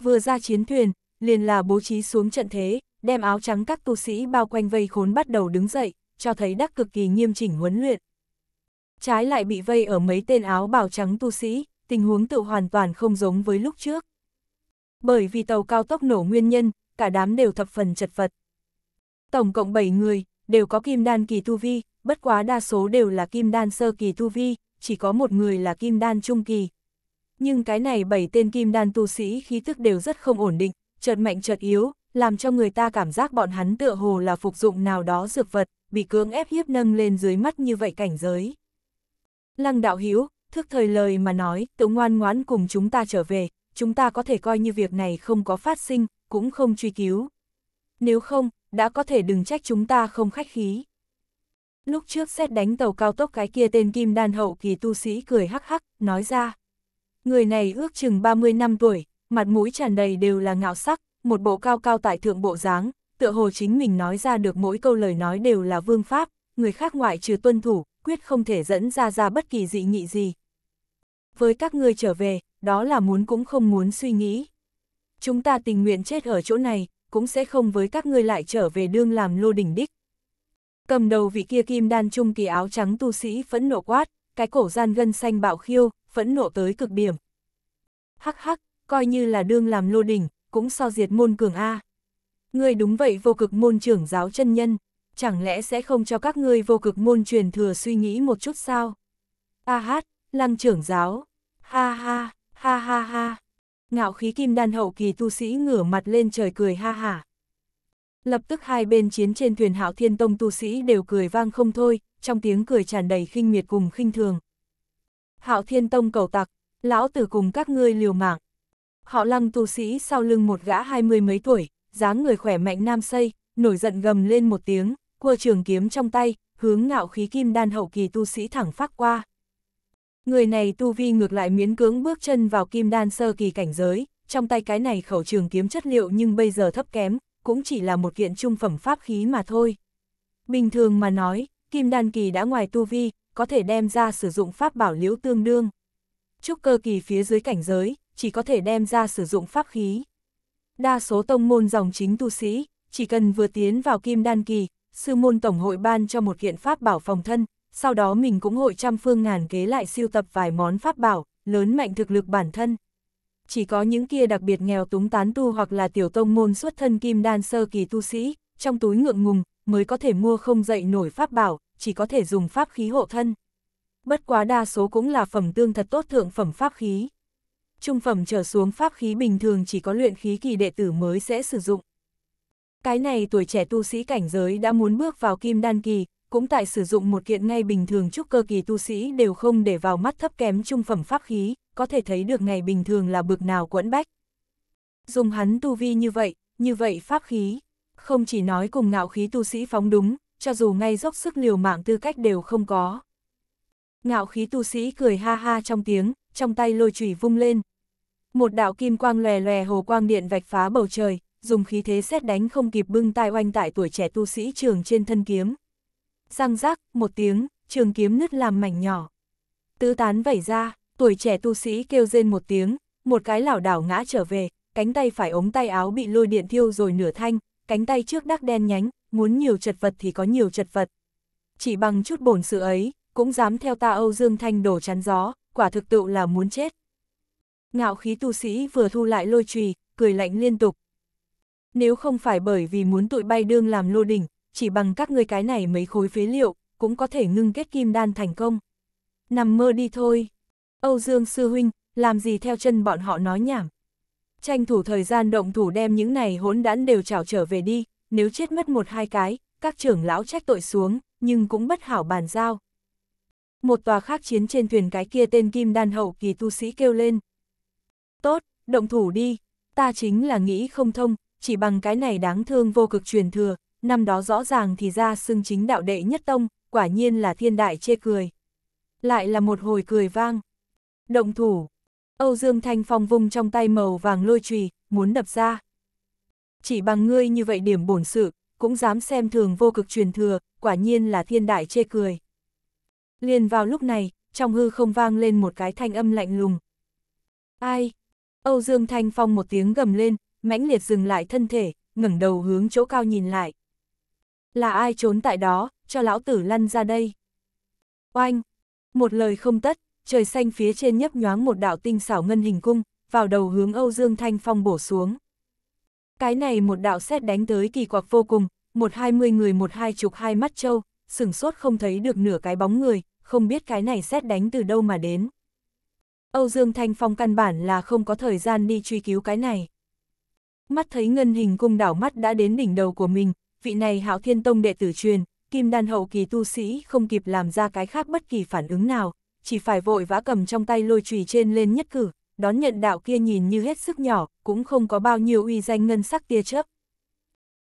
Vừa ra chiến thuyền, liền là bố trí xuống trận thế, đem áo trắng các tu sĩ bao quanh vây khốn bắt đầu đứng dậy, cho thấy đắc cực kỳ nghiêm chỉnh huấn luyện. Trái lại bị vây ở mấy tên áo bào trắng tu sĩ, tình huống tự hoàn toàn không giống với lúc trước. Bởi vì tàu cao tốc nổ nguyên nhân, cả đám đều thập phần chật vật. Tổng cộng 7 người, đều có kim đan kỳ tu vi, bất quá đa số đều là kim đan sơ kỳ tu vi, chỉ có một người là kim đan trung kỳ. Nhưng cái này bảy tên kim đan tu sĩ khí tức đều rất không ổn định, chợt mạnh chợt yếu, làm cho người ta cảm giác bọn hắn tựa hồ là phục dụng nào đó dược vật, bị cưỡng ép hiếp nâng lên dưới mắt như vậy cảnh giới. Lăng đạo Hiếu thức thời lời mà nói, tự ngoan ngoãn cùng chúng ta trở về, chúng ta có thể coi như việc này không có phát sinh, cũng không truy cứu. Nếu không, đã có thể đừng trách chúng ta không khách khí. Lúc trước xét đánh tàu cao tốc cái kia tên Kim Đan hậu kỳ tu sĩ cười hắc hắc, nói ra. Người này ước chừng 30 năm tuổi, mặt mũi tràn đầy đều là ngạo sắc, một bộ cao cao tại thượng bộ dáng, tựa hồ chính mình nói ra được mỗi câu lời nói đều là vương pháp, người khác ngoại trừ tuân thủ, quyết không thể dẫn ra ra bất kỳ dị nghị gì. Với các ngươi trở về, đó là muốn cũng không muốn suy nghĩ. Chúng ta tình nguyện chết ở chỗ này, cũng sẽ không với các ngươi lại trở về đương làm lô đỉnh đích. Cầm đầu vị kia kim đan trung kỳ áo trắng tu sĩ phẫn nộ quát, cái cổ gian gân xanh bạo khiêu, phẫn nộ tới cực điểm. Hắc hắc, coi như là đương làm lô đỉnh, cũng so diệt môn cường A. Ngươi đúng vậy vô cực môn trưởng giáo chân nhân, chẳng lẽ sẽ không cho các ngươi vô cực môn truyền thừa suy nghĩ một chút sao? A hát, lăng trưởng giáo, ha ha, ha ha ha. Ngạo khí kim đan hậu kỳ tu sĩ ngửa mặt lên trời cười ha ha. Lập tức hai bên chiến trên thuyền hạo thiên tông tu sĩ đều cười vang không thôi, trong tiếng cười tràn đầy khinh miệt cùng khinh thường. Hạo thiên tông cầu tặc, lão tử cùng các ngươi liều mạng. Họ lăng tu sĩ sau lưng một gã hai mươi mấy tuổi, dáng người khỏe mạnh nam xây, nổi giận gầm lên một tiếng, cua trường kiếm trong tay, hướng ngạo khí kim đan hậu kỳ tu sĩ thẳng phát qua. Người này tu vi ngược lại miễn cưỡng bước chân vào kim đan sơ kỳ cảnh giới, trong tay cái này khẩu trường kiếm chất liệu nhưng bây giờ thấp kém, cũng chỉ là một kiện trung phẩm pháp khí mà thôi. Bình thường mà nói, kim đan kỳ đã ngoài tu vi, có thể đem ra sử dụng pháp bảo liễu tương đương. Trúc cơ kỳ phía dưới cảnh giới, chỉ có thể đem ra sử dụng pháp khí. Đa số tông môn dòng chính tu sĩ, chỉ cần vừa tiến vào kim đan kỳ, sư môn tổng hội ban cho một kiện pháp bảo phòng thân, sau đó mình cũng hội trăm phương ngàn kế lại siêu tập vài món pháp bảo, lớn mạnh thực lực bản thân. Chỉ có những kia đặc biệt nghèo túng tán tu hoặc là tiểu tông môn xuất thân kim đan sơ kỳ tu sĩ, trong túi ngượng ngùng, mới có thể mua không dậy nổi pháp bảo, chỉ có thể dùng pháp khí hộ thân. Bất quá đa số cũng là phẩm tương thật tốt thượng phẩm pháp khí trung phẩm trở xuống pháp khí bình thường chỉ có luyện khí kỳ đệ tử mới sẽ sử dụng. Cái này tuổi trẻ tu sĩ cảnh giới đã muốn bước vào kim đan kỳ, cũng tại sử dụng một kiện ngay bình thường trúc cơ kỳ tu sĩ đều không để vào mắt thấp kém trung phẩm pháp khí, có thể thấy được ngày bình thường là bực nào quẫn bách. Dùng hắn tu vi như vậy, như vậy pháp khí, không chỉ nói cùng ngạo khí tu sĩ phóng đúng, cho dù ngay dốc sức liều mạng tư cách đều không có. Ngạo khí tu sĩ cười ha ha trong tiếng, trong tay lôi chùy vung lên, một đạo kim quang lòe lòe hồ quang điện vạch phá bầu trời, dùng khí thế xét đánh không kịp bưng tai oanh tại tuổi trẻ tu sĩ trường trên thân kiếm. Răng rác, một tiếng, trường kiếm nứt làm mảnh nhỏ. Tứ tán vẩy ra, tuổi trẻ tu sĩ kêu rên một tiếng, một cái lảo đảo ngã trở về, cánh tay phải ống tay áo bị lôi điện thiêu rồi nửa thanh, cánh tay trước đắc đen nhánh, muốn nhiều chật vật thì có nhiều chật vật. Chỉ bằng chút bổn sự ấy, cũng dám theo ta Âu Dương Thanh đổ chắn gió, quả thực tựu là muốn chết ngạo khí tu sĩ vừa thu lại lôi trùy, cười lạnh liên tục. Nếu không phải bởi vì muốn tụi bay đương làm lô đỉnh, chỉ bằng các ngươi cái này mấy khối phế liệu, cũng có thể ngưng kết kim đan thành công. Nằm mơ đi thôi. Âu Dương Sư Huynh, làm gì theo chân bọn họ nói nhảm. Tranh thủ thời gian động thủ đem những này hỗn đãn đều trảo trở về đi, nếu chết mất một hai cái, các trưởng lão trách tội xuống, nhưng cũng bất hảo bàn giao. Một tòa khác chiến trên thuyền cái kia tên Kim Đan Hậu kỳ tu sĩ kêu lên, tốt, động thủ đi, ta chính là nghĩ không thông, chỉ bằng cái này đáng thương vô cực truyền thừa, năm đó rõ ràng thì ra xưng chính đạo đệ nhất tông, quả nhiên là thiên đại chê cười. Lại là một hồi cười vang. Động thủ, Âu Dương Thanh Phong vung trong tay màu vàng lôi trùy, muốn đập ra. Chỉ bằng ngươi như vậy điểm bổn sự, cũng dám xem thường vô cực truyền thừa, quả nhiên là thiên đại chê cười. Liền vào lúc này, trong hư không vang lên một cái thanh âm lạnh lùng. Ai, Âu Dương Thanh Phong một tiếng gầm lên, mãnh liệt dừng lại thân thể, ngẩng đầu hướng chỗ cao nhìn lại. Là ai trốn tại đó, cho lão tử lăn ra đây. Oanh! Một lời không tất, trời xanh phía trên nhấp nhoáng một đạo tinh xảo ngân hình cung, vào đầu hướng Âu Dương Thanh Phong bổ xuống. Cái này một đạo xét đánh tới kỳ quặc vô cùng, một hai mươi người một hai chục hai mắt trâu, sửng sốt không thấy được nửa cái bóng người, không biết cái này xét đánh từ đâu mà đến. Âu Dương Thanh Phong căn bản là không có thời gian đi truy cứu cái này. Mắt thấy ngân hình cung đảo mắt đã đến đỉnh đầu của mình, vị này hạo thiên tông đệ tử truyền, kim đan hậu kỳ tu sĩ không kịp làm ra cái khác bất kỳ phản ứng nào, chỉ phải vội vã cầm trong tay lôi chùy trên lên nhất cử, đón nhận đạo kia nhìn như hết sức nhỏ, cũng không có bao nhiêu uy danh ngân sắc tia chớp.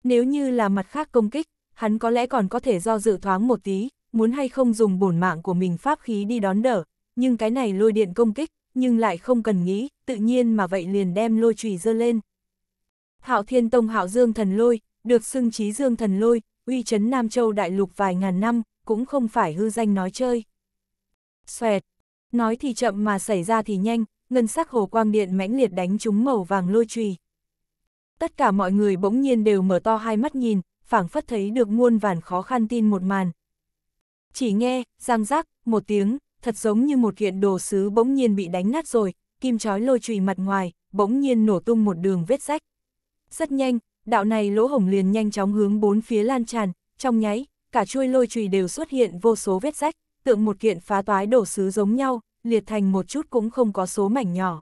Nếu như là mặt khác công kích, hắn có lẽ còn có thể do dự thoáng một tí, muốn hay không dùng bổn mạng của mình pháp khí đi đón đỡ, nhưng cái này lôi điện công kích, nhưng lại không cần nghĩ, tự nhiên mà vậy liền đem lôi chùy dơ lên. Hạo Thiên Tông Hạo Dương Thần Lôi, được xưng trí Dương Thần Lôi, uy chấn Nam Châu đại lục vài ngàn năm, cũng không phải hư danh nói chơi. Xoẹt, nói thì chậm mà xảy ra thì nhanh, ngân sắc hồ quang điện mãnh liệt đánh trúng màu vàng lôi chùy Tất cả mọi người bỗng nhiên đều mở to hai mắt nhìn, phảng phất thấy được muôn vàn khó khăn tin một màn. Chỉ nghe, giang giác, một tiếng, thật giống như một kiện đồ sứ bỗng nhiên bị đánh nát rồi, kim chói lôi chùy mặt ngoài, bỗng nhiên nổ tung một đường vết rách. Rất nhanh, đạo này lỗ hổng liền nhanh chóng hướng bốn phía lan tràn, trong nháy, cả chuôi lôi chùy đều xuất hiện vô số vết rách, tượng một kiện phá toái đồ sứ giống nhau, liệt thành một chút cũng không có số mảnh nhỏ.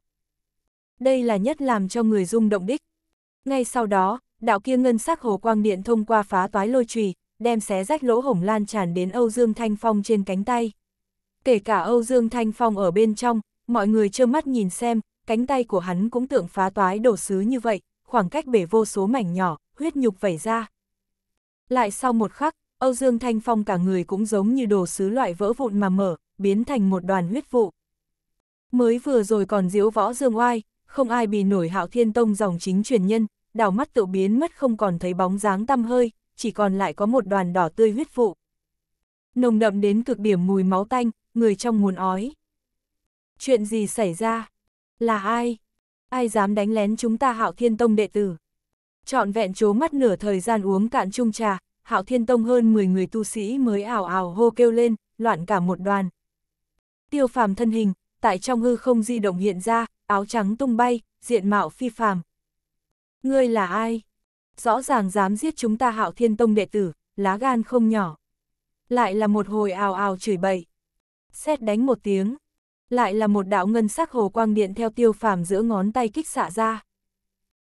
Đây là nhất làm cho người rung động đích. Ngay sau đó, đạo kia ngân sắc hồ quang điện thông qua phá toái lôi chùy đem xé rách lỗ hổng lan tràn đến Âu Dương Thanh Phong trên cánh tay kể cả Âu Dương Thanh Phong ở bên trong, mọi người trơ mắt nhìn xem, cánh tay của hắn cũng tượng phá toái đổ sứ như vậy, khoảng cách bể vô số mảnh nhỏ, huyết nhục vẩy ra. Lại sau một khắc, Âu Dương Thanh Phong cả người cũng giống như đồ sứ loại vỡ vụn mà mở, biến thành một đoàn huyết vụ. Mới vừa rồi còn diễu võ Dương Oai, không ai bị nổi hạo thiên tông dòng chính truyền nhân, đảo mắt tự biến mất không còn thấy bóng dáng tăm hơi, chỉ còn lại có một đoàn đỏ tươi huyết vụ. Nồng đậm đến cực điểm mùi máu tanh, người trong muốn ói. Chuyện gì xảy ra? Là ai? Ai dám đánh lén chúng ta Hạo Thiên Tông đệ tử? Chọn vẹn chố mắt nửa thời gian uống cạn chung trà, Hạo Thiên Tông hơn 10 người tu sĩ mới ảo ảo hô kêu lên, loạn cả một đoàn. Tiêu phàm thân hình, tại trong hư không di động hiện ra, áo trắng tung bay, diện mạo phi phàm. Ngươi là ai? Rõ ràng dám giết chúng ta Hạo Thiên Tông đệ tử, lá gan không nhỏ. Lại là một hồi ào ào chửi bậy. Xét đánh một tiếng, lại là một đạo ngân sắc hồ quang điện theo tiêu phàm giữa ngón tay kích xạ ra.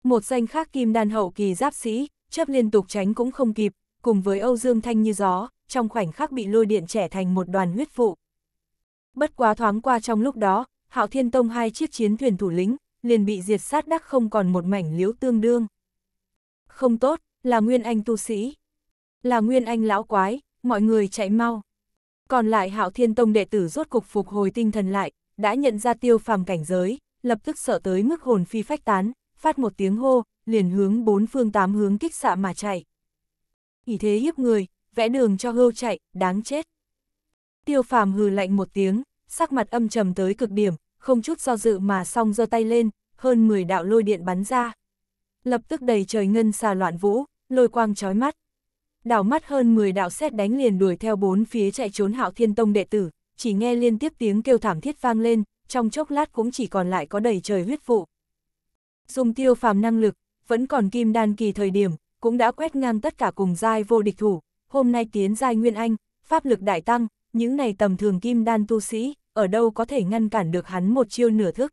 Một danh khác kim đan hậu kỳ giáp sĩ, chấp liên tục tránh cũng không kịp, cùng với Âu Dương Thanh như gió, trong khoảnh khắc bị lôi điện trẻ thành một đoàn huyết vụ. Bất quá thoáng qua trong lúc đó, Hạo Thiên Tông hai chiếc chiến thuyền thủ lĩnh, liền bị diệt sát đắc không còn một mảnh liếu tương đương. Không tốt, là Nguyên Anh tu sĩ. Là Nguyên Anh lão quái, mọi người chạy mau còn lại hạo thiên tông đệ tử rốt cục phục hồi tinh thần lại, đã nhận ra tiêu phàm cảnh giới, lập tức sợ tới mức hồn phi phách tán, phát một tiếng hô, liền hướng bốn phương tám hướng kích xạ mà chạy. ỉ thế hiếp người, vẽ đường cho hưu chạy, đáng chết. Tiêu phàm hừ lạnh một tiếng, sắc mặt âm trầm tới cực điểm, không chút do dự mà song giơ tay lên, hơn 10 đạo lôi điện bắn ra. Lập tức đầy trời ngân xà loạn vũ, lôi quang chói mắt, đảo mắt hơn 10 đạo xét đánh liền đuổi theo bốn phía chạy trốn hạo thiên tông đệ tử, chỉ nghe liên tiếp tiếng kêu thảm thiết vang lên, trong chốc lát cũng chỉ còn lại có đầy trời huyết vụ. Dùng tiêu phàm năng lực, vẫn còn kim đan kỳ thời điểm, cũng đã quét ngang tất cả cùng giai vô địch thủ, hôm nay tiến giai nguyên anh, pháp lực đại tăng, những này tầm thường kim đan tu sĩ, ở đâu có thể ngăn cản được hắn một chiêu nửa thức.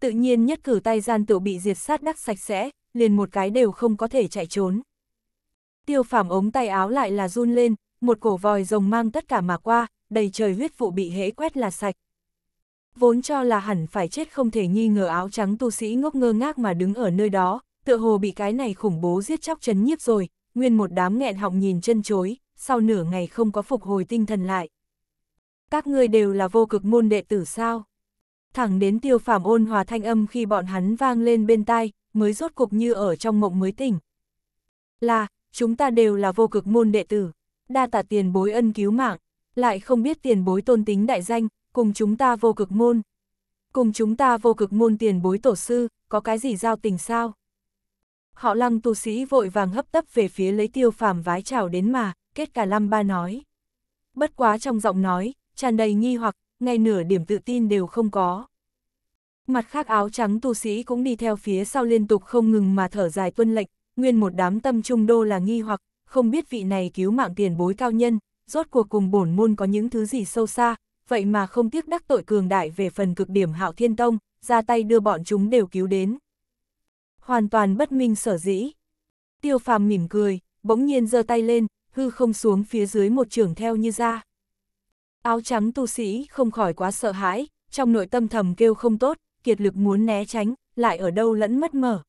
Tự nhiên nhất cử tay gian tự bị diệt sát đắc sạch sẽ, liền một cái đều không có thể chạy trốn tiêu phàm ống tay áo lại là run lên, một cổ vòi rồng mang tất cả mà qua, đầy trời huyết vụ bị hễ quét là sạch. Vốn cho là hẳn phải chết không thể nghi ngờ áo trắng tu sĩ ngốc ngơ ngác mà đứng ở nơi đó, tựa hồ bị cái này khủng bố giết chóc chấn nhiếp rồi, nguyên một đám nghẹn họng nhìn chân chối, sau nửa ngày không có phục hồi tinh thần lại. Các ngươi đều là vô cực môn đệ tử sao? Thẳng đến tiêu phàm ôn hòa thanh âm khi bọn hắn vang lên bên tai, mới rốt cục như ở trong mộng mới tỉnh. Là, chúng ta đều là vô cực môn đệ tử, đa tạ tiền bối ân cứu mạng, lại không biết tiền bối tôn tính đại danh, cùng chúng ta vô cực môn. Cùng chúng ta vô cực môn tiền bối tổ sư, có cái gì giao tình sao? Họ lăng tu sĩ vội vàng hấp tấp về phía lấy tiêu phàm vái chào đến mà, kết cả lăm ba nói. Bất quá trong giọng nói, tràn đầy nghi hoặc, ngay nửa điểm tự tin đều không có. Mặt khác áo trắng tu sĩ cũng đi theo phía sau liên tục không ngừng mà thở dài tuân lệnh, nguyên một đám tâm trung đô là nghi hoặc, không biết vị này cứu mạng tiền bối cao nhân, rốt cuộc cùng bổn môn có những thứ gì sâu xa, vậy mà không tiếc đắc tội cường đại về phần cực điểm hạo thiên tông, ra tay đưa bọn chúng đều cứu đến. Hoàn toàn bất minh sở dĩ. Tiêu phàm mỉm cười, bỗng nhiên giơ tay lên, hư không xuống phía dưới một trường theo như ra. Áo trắng tu sĩ không khỏi quá sợ hãi, trong nội tâm thầm kêu không tốt, kiệt lực muốn né tránh, lại ở đâu lẫn mất mở.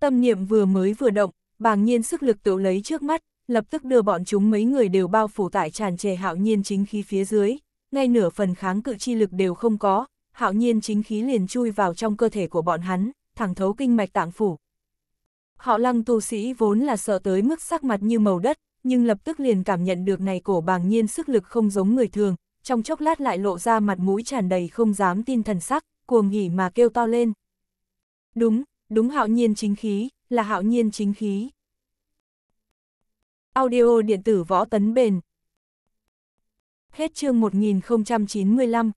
Tâm niệm vừa mới vừa động, bàng nhiên sức lực tự lấy trước mắt, lập tức đưa bọn chúng mấy người đều bao phủ tại tràn trề hạo nhiên chính khí phía dưới, ngay nửa phần kháng cự chi lực đều không có, hạo nhiên chính khí liền chui vào trong cơ thể của bọn hắn, thẳng thấu kinh mạch tạng phủ. Họ lăng tu sĩ vốn là sợ tới mức sắc mặt như màu đất, nhưng lập tức liền cảm nhận được này cổ bàng nhiên sức lực không giống người thường, trong chốc lát lại lộ ra mặt mũi tràn đầy không dám tin thần sắc, cuồng hỉ mà kêu to lên. Đúng, đúng hạo nhiên chính khí, là hạo nhiên chính khí. Audio điện tử võ tấn bền. Hết chương 1095